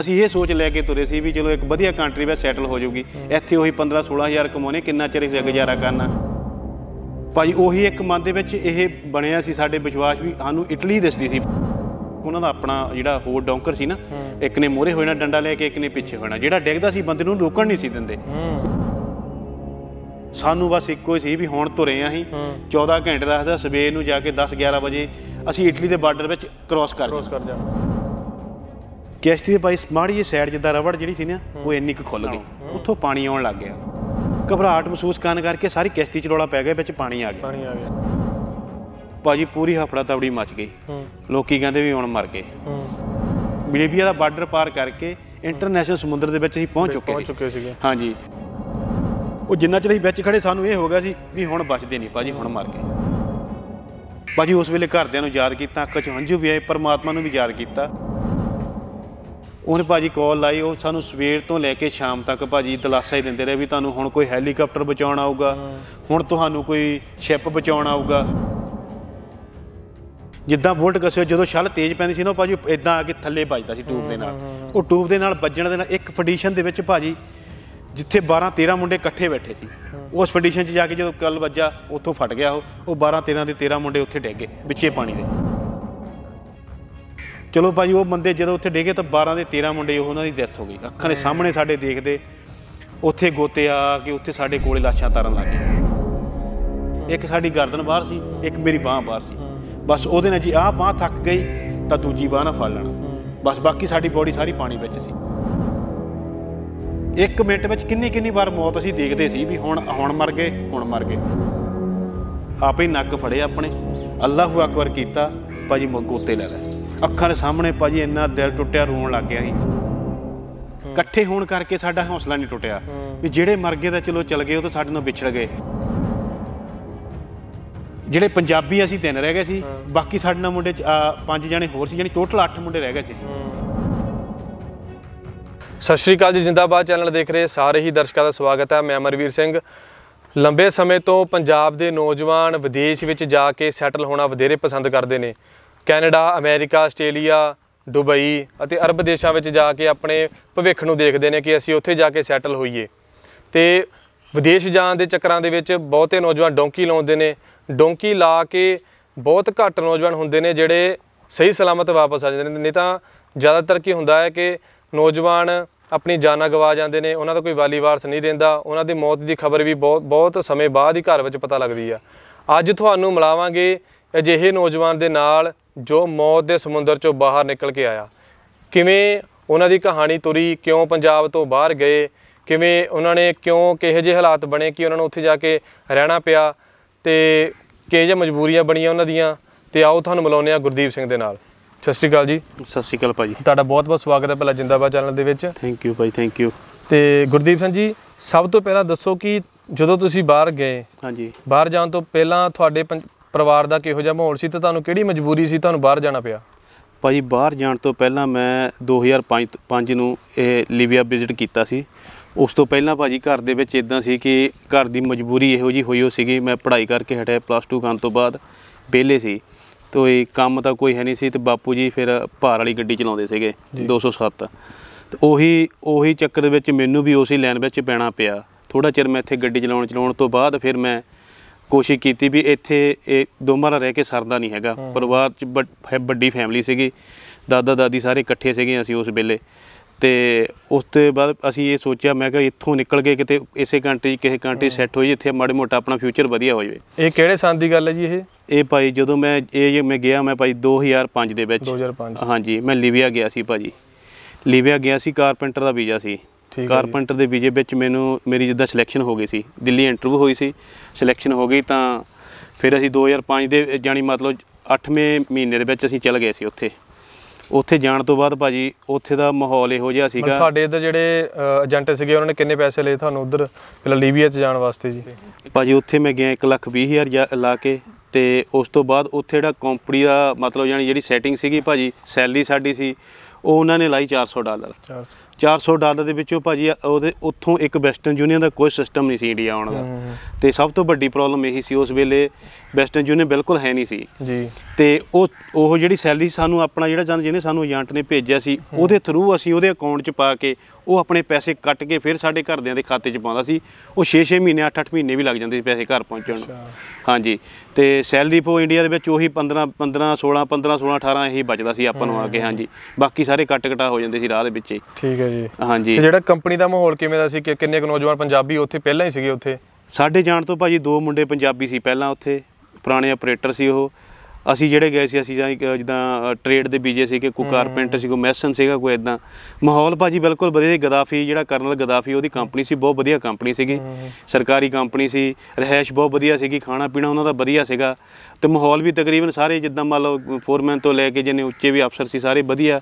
ਅਸੀਂ ਇਹ ਸੋਚ ਲੈ ਕੇ ਤੁਰੇ ਸੀ ਵੀ ਚਲੋ ਇੱਕ ਵਧੀਆ ਕੰਟਰੀ ਵਿੱਚ ਸੈਟਲ ਹੋ ਜਾਊਗੀ ਇੱਥੇ ਉਹੀ 15 16000 ਕਮਾਉਣੇ ਕਿੰਨਾ ਚਿਰ ਇਸੇ ਗੁਜ਼ਾਰਾ ਕਰਨਾ ਭਾਜੀ ਉਹੀ ਇੱਕ ਮਨ ਦੇ ਵਿੱਚ ਇਹ ਬਣਿਆ ਸੀ ਸਾਡੇ ਵਿਸ਼ਵਾਸ ਵੀ ਸਾਨੂੰ ਇਟਲੀ ਦਿਸਦੀ ਸੀ ਉਹਨਾਂ ਦਾ ਆਪਣਾ ਜਿਹੜਾ ਹੋਰ ਡੌਂਕਰ ਸੀ ਨਾ ਇੱਕ ਨੇ ਮੋਰੇ ਹੋਏ ਨਾਲ ਡੰਡਾ ਲੈ ਕੇ ਇੱਕ ਨੇ ਪਿੱਛੇ ਹੋਣਾ ਜਿਹੜਾ ਡਿੱਗਦਾ ਸੀ ਬੰਦੇ ਨੂੰ ਰੋਕਣ ਨਹੀਂ ਸੀ ਦਿੰਦੇ ਸਾਨੂੰ ਬਸ ਇੱਕੋ ਹੀ ਸੀ ਵੀ ਹੁਣ ਤੁਰੇ ਆਂ ਅਸੀਂ 14 ਘੰਟੇ ਰੱਖਦਾ ਸਵੇਰ ਨੂੰ ਜਾ ਕੇ 10 11 ਵਜੇ ਅਸੀਂ ਇਟਲੀ ਦੇ ਬਾਰਡਰ ਵਿੱਚ ਕਰਾਸ ਕਰ ਜਾਣਾ ਕਿਸ਼ਤੀ ਦੇ ਬਾਈ ਮਾੜੀ ਜੀ ਸਾਈਡ ਜਿੱਦਾਂ ਰਬੜ ਜਿਹੜੀ ਸੀ ਨਾ ਉਹ ਇੰਨੀ ਕੁ ਖੁੱਲ ਗਈ ਉੱਥੋਂ ਪਾਣੀ ਆਉਣ ਲੱਗ ਗਿਆ ਘਬਰਾਹਟ ਮਹਿਸੂਸ ਕਰਨ ਕਰਕੇ ਸਾਰੀ ਕਿਸ਼ਤੀ ਚ ਰੋਲਾ ਪੈ ਗਿਆ ਵਿੱਚ ਪਾਣੀ ਆ ਗਿਆ ਪਾਣੀ ਆ ਗਿਆ ਭਾਜੀ ਪੂਰੀ ਹਫੜਾ ਤਵੜੀ ਮਚ ਗਈ ਲੋਕੀ ਕਹਿੰਦੇ ਵੀ ਹੁਣ ਮਰ ਗਏ ਬਲੀਬੀਆ ਦਾ ਬਾਰਡਰ ਪਾਰ ਕਰਕੇ ਇੰਟਰਨੈਸ਼ਨਲ ਸਮੁੰਦਰ ਦੇ ਵਿੱਚ ਅਸੀਂ ਪਹੁੰਚ ਚੁੱਕੇ ਪਹੁੰਚ ਚੁੱਕੇ ਸੀਗੇ ਹਾਂਜੀ ਉਹ ਜਿੰਨਾ ਚਿਰ ਅਸੀਂ ਵਿੱਚ ਖੜੇ ਸਾਨੂੰ ਇਹ ਹੋ ਗਿਆ ਸੀ ਵੀ ਹੁਣ ਬਚਦੇ ਨਹੀਂ ਭਾਜੀ ਹੁਣ ਮਰ ਗਏ ਭਾਜੀ ਉਸ ਵੇਲੇ ਘਰਦਿਆਂ ਨੂੰ ਯਾਦ ਕੀਤਾ ਅੱਖਾਂ 'ਚ ਹੰਝੂ ਵੀ ਆਏ ਪਰਮਾਤਮਾ ਨੂੰ ਵੀ ਯਾਦ ਕੀਤਾ ਉਹਨੇ ਭਾਜੀ ਕਾਲ ਲਾਈ ਉਹ ਸਾਨੂੰ ਸਵੇਰ ਤੋਂ ਲੈ ਕੇ ਸ਼ਾਮ ਤੱਕ ਭਾਜੀ ਦਲਾਸਾ ਹੀ ਦਿੰਦੇ ਰਹੇ ਵੀ ਤੁਹਾਨੂੰ ਹੁਣ ਕੋਈ ਹੈਲੀਕਾਪਟਰ ਬਚਾਉਣ ਆਊਗਾ ਹੁਣ ਤੁਹਾਨੂੰ ਕੋਈ ਸ਼ਿਪ ਬਚਾਉਣ ਆਊਗਾ ਜਿੱਦਾਂ ਬੁਲਟ ਕਸਿਓ ਜਦੋਂ ਛਲ ਤੇਜ਼ ਪੈਂਦੀ ਸੀ ਨਾ ਭਾਜੀ ਇਦਾਂ ਆ ਕੇ ਥੱਲੇ ਵੱਜਦਾ ਸੀ ਟੂਬ ਦੇ ਨਾਲ ਉਹ ਟੂਬ ਦੇ ਨਾਲ ਵੱਜਣ ਦੇ ਨਾਲ ਇੱਕ ਫੰਡੀਸ਼ਨ ਦੇ ਵਿੱਚ ਭਾਜੀ ਜਿੱਥੇ 12 13 ਮੁੰਡੇ ਇਕੱਠੇ ਬੈਠੇ ਸੀ ਉਸ ਫੰਡੀਸ਼ਨ 'ਚ ਜਾ ਕੇ ਜਦੋਂ ਕੱਲ ਵੱਜਾ ਉੱਥੋਂ ਫਟ ਗਿਆ ਉਹ ਉਹ 12 13 ਦੇ 13 ਮੁੰਡੇ ਉੱਥੇ ਡਿੱਗ ਗਏ ਵਿੱਚੇ ਪਾਣੀ ਦੇ ਚਲੋ ਭਾਈ ਉਹ ਬੰਦੇ ਜਦੋਂ ਉੱਥੇ ਡੇਗੇ ਤਾਂ 12 ਦੇ 13 ਮੁੰਡੇ ਉਹਨਾਂ ਦੀ ਡੈਥ ਹੋ ਗਈ ਅੱਖਾਂ ਦੇ ਸਾਹਮਣੇ ਸਾਡੇ ਦੇਖਦੇ ਉੱਥੇ ਗੋਤੇ ਆ ਕੇ ਉੱਥੇ ਸਾਡੇ ਕੋਲੇ ਲਾਸ਼ਾਂ ਤਾਰਨ ਲੱਗੇ ਇੱਕ ਸਾਡੀ ਗਰਦਨ ਬਾਹਰ ਸੀ ਇੱਕ ਮੇਰੀ ਬਾਹ ਬਾਹਰ ਸੀ ਬਸ ਉਹਦੇ ਨਾਲ ਜੀ ਆਹ ਬਾਹ ਥੱਕ ਗਈ ਤਾਂ ਦੂਜੀ ਬਾਹ ਨਾਲ ਫੜ ਲੈਣਾ ਬਸ ਬਾਕੀ ਸਾਡੀ ਬੋਡੀ ਸਾਰੀ ਪਾਣੀ ਵਿੱਚ ਸੀ ਇੱਕ ਮਿੰਟ ਵਿੱਚ ਕਿੰਨੀ ਕਿੰਨੀ ਵਾਰ ਮੌਤ ਅਸੀਂ ਦੇਖਦੇ ਸੀ ਵੀ ਹੁਣ ਹੁਣ ਮਰ ਗਏ ਹੁਣ ਮਰ ਗਏ ਆਪੇ ਨੱਕ ਫੜੇ ਆਪਣੇ ਅੱਲਾਹੁ ਅਕਬਰ ਕੀਤਾ ਭਾਜੀ ਮਗੋਤੇ ਲੈ ਲੈ ਅੱਖਾਂ ਦੇ ਸਾਹਮਣੇ ਭਾਜੀ ਇੰਨਾ ਦਿਲ ਟੁੱਟਿਆ ਰੋਣ ਲੱਗ ਗਿਆ ਸੀ ਇਕੱਠੇ ਹੋਣ ਕਰਕੇ ਸਾਡਾ ਹੌਸਲਾ ਨਹੀਂ ਟੁੱਟਿਆ ਵੀ ਜਿਹੜੇ ਮਰ ਗਏ ਤਾਂ ਚਲੋ ਚਲ ਗਏ ਉਹ ਤਾਂ ਸਾਡੇ ਨਾਲ ਵਿਛੜ ਗਏ ਜਿਹੜੇ ਪੰਜਾਬੀ ਅਸੀਂ ਤਿੰਨ ਰਹਿ ਗਏ ਸੀ ਬਾਕੀ ਸਾਡੇ ਨਾਲ ਮੁੰਡੇ ਪੰਜ ਜਣੇ ਹੋਰ ਸੀ ਯਾਨੀ ਟੋਟਲ 8 ਮੁੰਡੇ ਰਹਿ ਗਏ ਸੀ ਸਤਿ ਸ਼੍ਰੀ ਅਕਾਲ ਜੀ ਜਿੰਦਾਬਾਦ ਚੈਨਲ ਦੇਖ ਰਹੇ ਸਾਰੇ ਹੀ ਦਰਸ਼ਕਾਂ ਦਾ ਸਵਾਗਤ ਹੈ ਮੈਂ ਅਮਰਵੀਰ ਸਿੰਘ ਲੰਬੇ ਸਮੇਂ ਤੋਂ ਪੰਜਾਬ ਦੇ ਨੌਜਵਾਨ ਵਿਦੇਸ਼ ਵਿੱਚ ਜਾ ਕੇ ਸੈਟਲ ਹੋਣਾ ਵਧੇਰੇ ਪਸੰਦ ਕਰਦੇ ਨੇ ਕੈਨੇਡਾ ਅਮਰੀਕਾ ਆਸਟ੍ਰੇਲੀਆ ਦੁਬਈ ਅਤੇ ਅਰਬ ਦੇਸ਼ਾਂ ਵਿੱਚ ਜਾ ਕੇ ਆਪਣੇ ਭਵਿੱਖ ਨੂੰ ਦੇਖਦੇ ਨੇ ਕਿ ਅਸੀਂ ਉੱਥੇ ਜਾ ਕੇ ਸੈਟਲ ਹੋਈਏ ਤੇ ਵਿਦੇਸ਼ ਜਾਣ ਦੇ ਚੱਕਰਾਂ ਦੇ ਵਿੱਚ ਬਹੁਤੇ ਨੌਜਵਾਨ ਡੋਂਕੀ ਲਾਉਂਦੇ ਨੇ ਡੋਂਕੀ ਲਾ ਕੇ ਬਹੁਤ ਘੱਟ ਨੌਜਵਾਨ ਹੁੰਦੇ ਨੇ ਜਿਹੜੇ ਸਹੀ ਸਲਾਮਤ ਵਾਪਸ ਆ ਜਾਂਦੇ ਨੇ ਨਹੀਂ ਤਾਂ ਜ਼ਿਆਦਾਤਰ ਕੀ ਹੁੰਦਾ ਹੈ ਕਿ ਨੌਜਵਾਨ ਆਪਣੀ ਜਾਨਾਂ ਗਵਾ ਜਾਂਦੇ ਨੇ ਉਹਨਾਂ ਦਾ ਕੋਈ ਵਾਲੀ ਵਾਰਸ ਨਹੀਂ ਰਹਿੰਦਾ ਉਹਨਾਂ ਦੀ ਮੌਤ ਦੀ ਖਬਰ ਵੀ ਬਹੁਤ ਬਹੁਤ ਸਮੇਂ ਬਾਅਦ ਹੀ ਘਰ ਵਿੱਚ ਪਤਾ ਲੱਗਦੀ ਆ ਅੱਜ ਤੁਹਾਨੂੰ ਮਿਲਾਵਾਂਗੇ ਅਜਿਹੇ ਨੌਜਵਾਨ ਦੇ ਨਾਲ ਜੋ ਮੌਤ ਦੇ ਸਮੁੰਦਰ ਚੋਂ ਬਾਹਰ ਨਿਕਲ ਕੇ ਆਇਆ ਕਿਵੇਂ ਉਹਨਾਂ ਦੀ ਕਹਾਣੀ ਤੁਰੀ ਕਿਉਂ ਪੰਜਾਬ ਤੋਂ ਬਾਹਰ ਗਏ ਕਿਵੇਂ ਉਹਨਾਂ ਨੇ ਕਿਉਂ ਕਿਹੋ ਜਿਹੇ ਹਾਲਾਤ ਬਣੇ ਕਿ ਉਹਨਾਂ ਨੂੰ ਉੱਥੇ ਜਾ ਕੇ ਰਹਿਣਾ ਪਿਆ ਤੇ ਕਿਹੋ ਜਿਹੇ ਮਜਬੂਰੀਆਂ ਬਣੀਆਂ ਉਹਨਾਂ ਦੀਆਂ ਤੇ ਆਓ ਤੁਹਾਨੂੰ ਮਿਲਾਉਂਦੇ ਆ ਗੁਰਦੀਪ ਸਿੰਘ ਦੇ ਨਾਲ ਸਤਿ ਸ਼੍ਰੀ ਅਕਾਲ ਜੀ ਸਤਿ ਸ਼੍ਰੀ ਅਕਾਲ ਭਾਜੀ ਤੁਹਾਡਾ ਬਹੁਤ ਬਹੁਤ ਸਵਾਗਤ ਹੈ ਪਹਿਲਾ ਜਿੰਦਾਬਾਦ ਚੈਨਲ ਦੇ ਵਿੱਚ ਥੈਂਕ ਯੂ ਭਾਈ ਥੈਂਕ ਯੂ ਤੇ ਗੁਰਦੀਪ ਸਿੰਘ ਜੀ ਸਭ ਤੋਂ ਪਹਿਲਾਂ ਦੱਸੋ ਕਿ ਜਦੋਂ ਤੁਸੀਂ ਬਾਹਰ ਗਏ ਹਾਂਜੀ ਬਾਹਰ ਜਾਣ ਤੋਂ ਪਹਿਲਾਂ ਤੁਹਾਡੇ ਪਰਿਵਾਰ ਦਾ ਕਿਹੋ ਜਿਹਾ ਮਾਹੌਲ ਸੀ ਤੇ ਤੁਹਾਨੂੰ ਕਿਹੜੀ ਮਜਬੂਰੀ ਸੀ ਤੁਹਾਨੂੰ ਬਾਹਰ ਜਾਣਾ ਪਿਆ ਭਾਜੀ ਬਾਹਰ ਜਾਣ ਤੋਂ ਪਹਿਲਾਂ ਮੈਂ 2005 5 ਨੂੰ ਇਹ ਲੀਬੀਆ ਵਿਜ਼ਿਟ ਕੀਤਾ ਸੀ ਉਸ ਤੋਂ ਪਹਿਲਾਂ ਭਾਜੀ ਘਰ ਦੇ ਵਿੱਚ ਇਦਾਂ ਸੀ ਕਿ ਘਰ ਦੀ ਮਜਬੂਰੀ ਇਹੋ ਜੀ ਹੋਈ ਹੋ ਸੀਗੀ ਮੈਂ ਪੜ੍ਹਾਈ ਕਰਕੇ ਹਟਿਆ ਪਲੱਸ 2 ਕਰਨ ਤੋਂ ਬਾਅਦ ਵਿਹਲੇ ਸੀ ਤੋ ਇਹ ਕੰਮ ਤਾਂ ਕੋਈ ਹੈ ਨਹੀਂ ਸੀ ਤੇ ਬਾਪੂ ਜੀ ਫਿਰ ਭਾਰ ਵਾਲੀ ਗੱਡੀ ਚਲਾਉਂਦੇ ਸੀਗੇ 207 ਤੇ ਉਹੀ ਉਹੀ ਚੱਕਰ ਵਿੱਚ ਮੈਨੂੰ ਵੀ ਉਸੇ ਲਾਈਨ ਵਿੱਚ ਪੈਣਾ ਪਿਆ ਥੋੜਾ ਚਿਰ ਮੈਂ ਇੱਥੇ ਗੱਡੀ ਚਲਾਉਣ ਚਲਾਉਣ ਤੋਂ ਬਾਅਦ ਫਿਰ ਮੈਂ ਕੋਸ਼ਿਸ਼ ਕੀਤੀ ਵੀ ਇੱਥੇ ਇਹ ਦੋਮਾਰਾ ਰਹਿ ਕੇ ਸਰਦਾ ਨਹੀਂ ਹੈਗਾ ਪਰਿਵਾਰ ਚ ਵੱਡੀ ਫੈਮਿਲੀ ਸੀਗੀ ਦਾਦਾ ਦਾਦੀ ਸਾਰੇ ਇਕੱਠੇ ਸੀਗੇ ਅਸੀਂ ਉਸ ਵੇਲੇ ਤੇ ਉਸ ਤੋਂ ਬਾਅਦ ਅਸੀਂ ਇਹ ਸੋਚਿਆ ਮੈਂ ਕਿਹਾ ਇੱਥੋਂ ਨਿਕਲ ਕੇ ਕਿਤੇ ਇਸੇ ਕੰਟਰੀ ਕਿਸੇ ਕੰਟਰੀ ਸੈੱਟ ਹੋਈ ਇੱਥੇ ਮਾੜੇ ਮੋਟਾ ਆਪਣਾ ਫਿਊਚਰ ਵਧੀਆ ਹੋ ਜਾਵੇ ਇਹ ਕਿਹੜੇ ਸਾਲ ਦੀ ਗੱਲ ਹੈ ਜੀ ਇਹ ਇਹ ਭਾਈ ਜਦੋਂ ਮੈਂ ਇਹ ਮੈਂ ਗਿਆ ਮੈਂ ਭਾਈ 2005 ਦੇ ਵਿੱਚ 2005 ਹਾਂਜੀ ਮੈਂ ਲੀਬੀਆ ਗਿਆ ਸੀ ਭਾਜੀ ਲੀਬੀਆ ਗਿਆ ਸੀ ਕਾਰਪੈਂਟਰ ਦਾ ਵੀਜ਼ਾ ਸੀ ਕਾਰਪੈਂਟਰ ਦੇ ਵੀਜ਼ੇ ਵਿੱਚ ਮੈਨੂੰ ਮੇਰੀ ਜਿੱਦਾਂ ਸਿਲੈਕਸ਼ਨ ਹੋ ਗਈ ਸੀ ਦਿੱਲੀ ਇੰਟਰਵਿਊ ਹੋਈ ਸੀ ਸਿਲੈਕਸ਼ਨ ਹੋ ਗਈ ਤਾਂ ਫਿਰ ਅਸੀਂ 2005 ਦੇ ਜਾਨੀ ਮਤਲਬ 8ਵੇਂ ਮਹੀਨੇ ਦੇ ਵਿੱਚ ਅਸੀਂ ਚੱਲ ਗਏ ਸੀ ਉੱਥੇ ਉੱਥੇ ਜਾਣ ਤੋਂ ਬਾਅਦ ਭਾਜੀ ਉੱਥੇ ਦਾ ਮਾਹੌਲ ਇਹੋ ਜਿਹਾ ਸੀਗਾ ਤੁਹਾਡੇ ਇਧਰ ਜਿਹੜੇ ਏਜੰਟ ਸੀਗੇ ਉਹਨਾਂ ਨੇ ਕਿੰਨੇ ਪੈਸੇ ਲਏ ਤੁਹਾਨੂੰ ਉਧਰ ਪਹਿਲਾਂ ਲੀਬੀਆ 'ਚ ਜਾਣ ਵਾਸਤੇ ਜੀ ਭਾਜੀ ਉੱਥੇ ਮੈਂ ਗਿਆ 1 ਲੱਖ 20 ਹਜ਼ਾਰ ਲਾ ਕੇ ਤੇ ਉਸ ਤੋਂ ਬਾਅਦ ਉੱਥੇ ਜਿਹੜਾ ਕੰਪਨੀ ਦਾ ਮਤਲਬ ਯਾਨੀ ਜਿਹੜੀ ਸੈਟਿੰਗ ਸੀਗੀ ਭਾਜੀ ਸੈਲਰੀ ਸਾਡੀ ਸੀ ਉਹ ਉਹਨਾਂ ਨੇ ਲਾਈ 400 ਡਾਲਰ 400 400 ਡਾਲਰ ਦੇ ਵਿੱਚੋਂ ਭਾਜੀ ਉਹਦੇ ਉੱਥੋਂ ਇੱਕ ਵੈਸਟਰਨ ਯੂਨੀਅਨ ਦਾ ਕੋਈ ਸਿਸਟਮ ਨਹੀਂ ਸੀ ਇੰਡੀਆ ਆਉਣ ਦਾ ਤੇ ਸਭ ਤੋਂ ਵੱਡੀ ਪ੍ਰੋਬਲਮ ਇਹੀ ਸੀ ਉਸ ਵੇਲੇ ਵੈਸਟਰਨ ਯੂਨੀਅਨ ਬਿਲਕੁਲ ਹੈ ਨਹੀਂ ਸੀ ਜੀ ਤੇ ਉਹ ਉਹ ਜਿਹੜੀ ਸੈਲਰੀ ਸਾਨੂੰ ਆਪਣਾ ਜਿਹੜਾ ਜਨ ਜਿਹਨੇ ਸਾਨੂੰ ਏਜੰਟ ਨੇ ਭੇਜਿਆ ਸੀ ਉਹਦੇ ਥਰੂ ਅਸੀਂ ਉਹਦੇ ਅਕਾਊਂਟ 'ਚ ਪਾ ਕੇ ਉਹ ਆਪਣੇ ਪੈਸੇ ਕੱਟ ਕੇ ਫਿਰ ਸਾਡੇ ਘਰਦਿਆਂ ਦੇ ਖਾਤੇ 'ਚ ਪਾਉਂਦਾ ਸੀ ਉਹ 6-6 ਮਹੀਨੇ 8-8 ਮਹੀਨੇ ਵੀ ਲੱਗ ਜਾਂਦੇ ਸੀ ਪੈਸੇ ਘਰ ਪਹੁੰਚਣ ਨੂੰ ਹਾਂਜੀ ਤੇ ਸੈਲਰੀ ਫੋ ਇੰਡੀਆ ਦੇ ਵਿੱਚ ਉਹੀ 15 15 16 15 16 18 ਇਹੀ ਬਚਦਾ ਸੀ ਆਪਾਂ ਨੂੰ ਆ ਕੇ ਹਾਂਜੀ ਬਾਕੀ ਸਾਰੇ ਕੱਟ ਕਟਾ ਹੋ ਜਾਂਦੇ ਸੀ ਰਾਹ ਦੇ ਵਿੱਚ ਹੀ ਠੀਕ ਹੈ ਜੀ ਹਾਂਜੀ ਤੇ ਜਿਹੜਾ ਕੰਪਨੀ ਦਾ ਮਾਹੌਲ ਕਿਵੇਂ ਦਾ ਸੀ ਕਿ ਕਿੰਨੇ ਕੁ ਨੌਜਵਾਨ ਪੰਜਾਬੀ ਉੱਥੇ ਪਹਿਲਾਂ ਹੀ ਸੀਗੇ ਉੱਥੇ ਸਾਡੇ ਜਾਣ ਤੋਂ ਭਾਜੀ ਦੋ ਮੁੰਡੇ ਪੰਜਾਬੀ ਸੀ ਪਹਿਲਾਂ ਉੱਥੇ ਪੁਰਾਣੇ ਆਪਰੇਟਰ ਸੀ ਉਹ ਅਸੀਂ ਜਿਹੜੇ ਗਏ ਸੀ ਅਸੀਂ ਜਾਂ ਜਿੱਦਾਂ ਟ੍ਰੇਡ ਦੇ ਬੀਜੇ ਸੀ ਕਿ ਕੋ ਕਾਰਪੈਂਟਰ ਸੀ ਕੋ ਮੈਸਨ ਸੀਗਾ ਕੋਈ ਇਦਾਂ ਮਾਹੌਲ ਭਾਜੀ ਬਿਲਕੁਲ ਵਧੀਆ ਗਦਾਫੀ ਜਿਹੜਾ ਕਰਨਲ ਗਦਾਫੀ ਉਹਦੀ ਕੰਪਨੀ ਸੀ ਬਹੁਤ ਵਧੀਆ ਕੰਪਨੀ ਸੀਗੀ ਸਰਕਾਰੀ ਕੰਪਨੀ ਸੀ ਰਹਿائش ਬਹੁਤ ਵਧੀਆ ਸੀਗੀ ਖਾਣਾ ਪੀਣਾ ਉਹਨਾਂ ਦਾ ਵਧੀਆ ਸੀਗਾ ਤੇ ਮਾਹੌਲ ਵੀ ਤਕਰੀਬਨ ਸਾਰੇ ਜਿੱਦਾਂ ਮੰਨ ਲਓ ਫੋਰਮੈਨ ਤੋਂ ਲੈ ਕੇ ਜਿਹਨੇ ਉੱਚੇ ਵੀ ਅਫਸਰ ਸੀ ਸਾਰੇ ਵਧੀਆ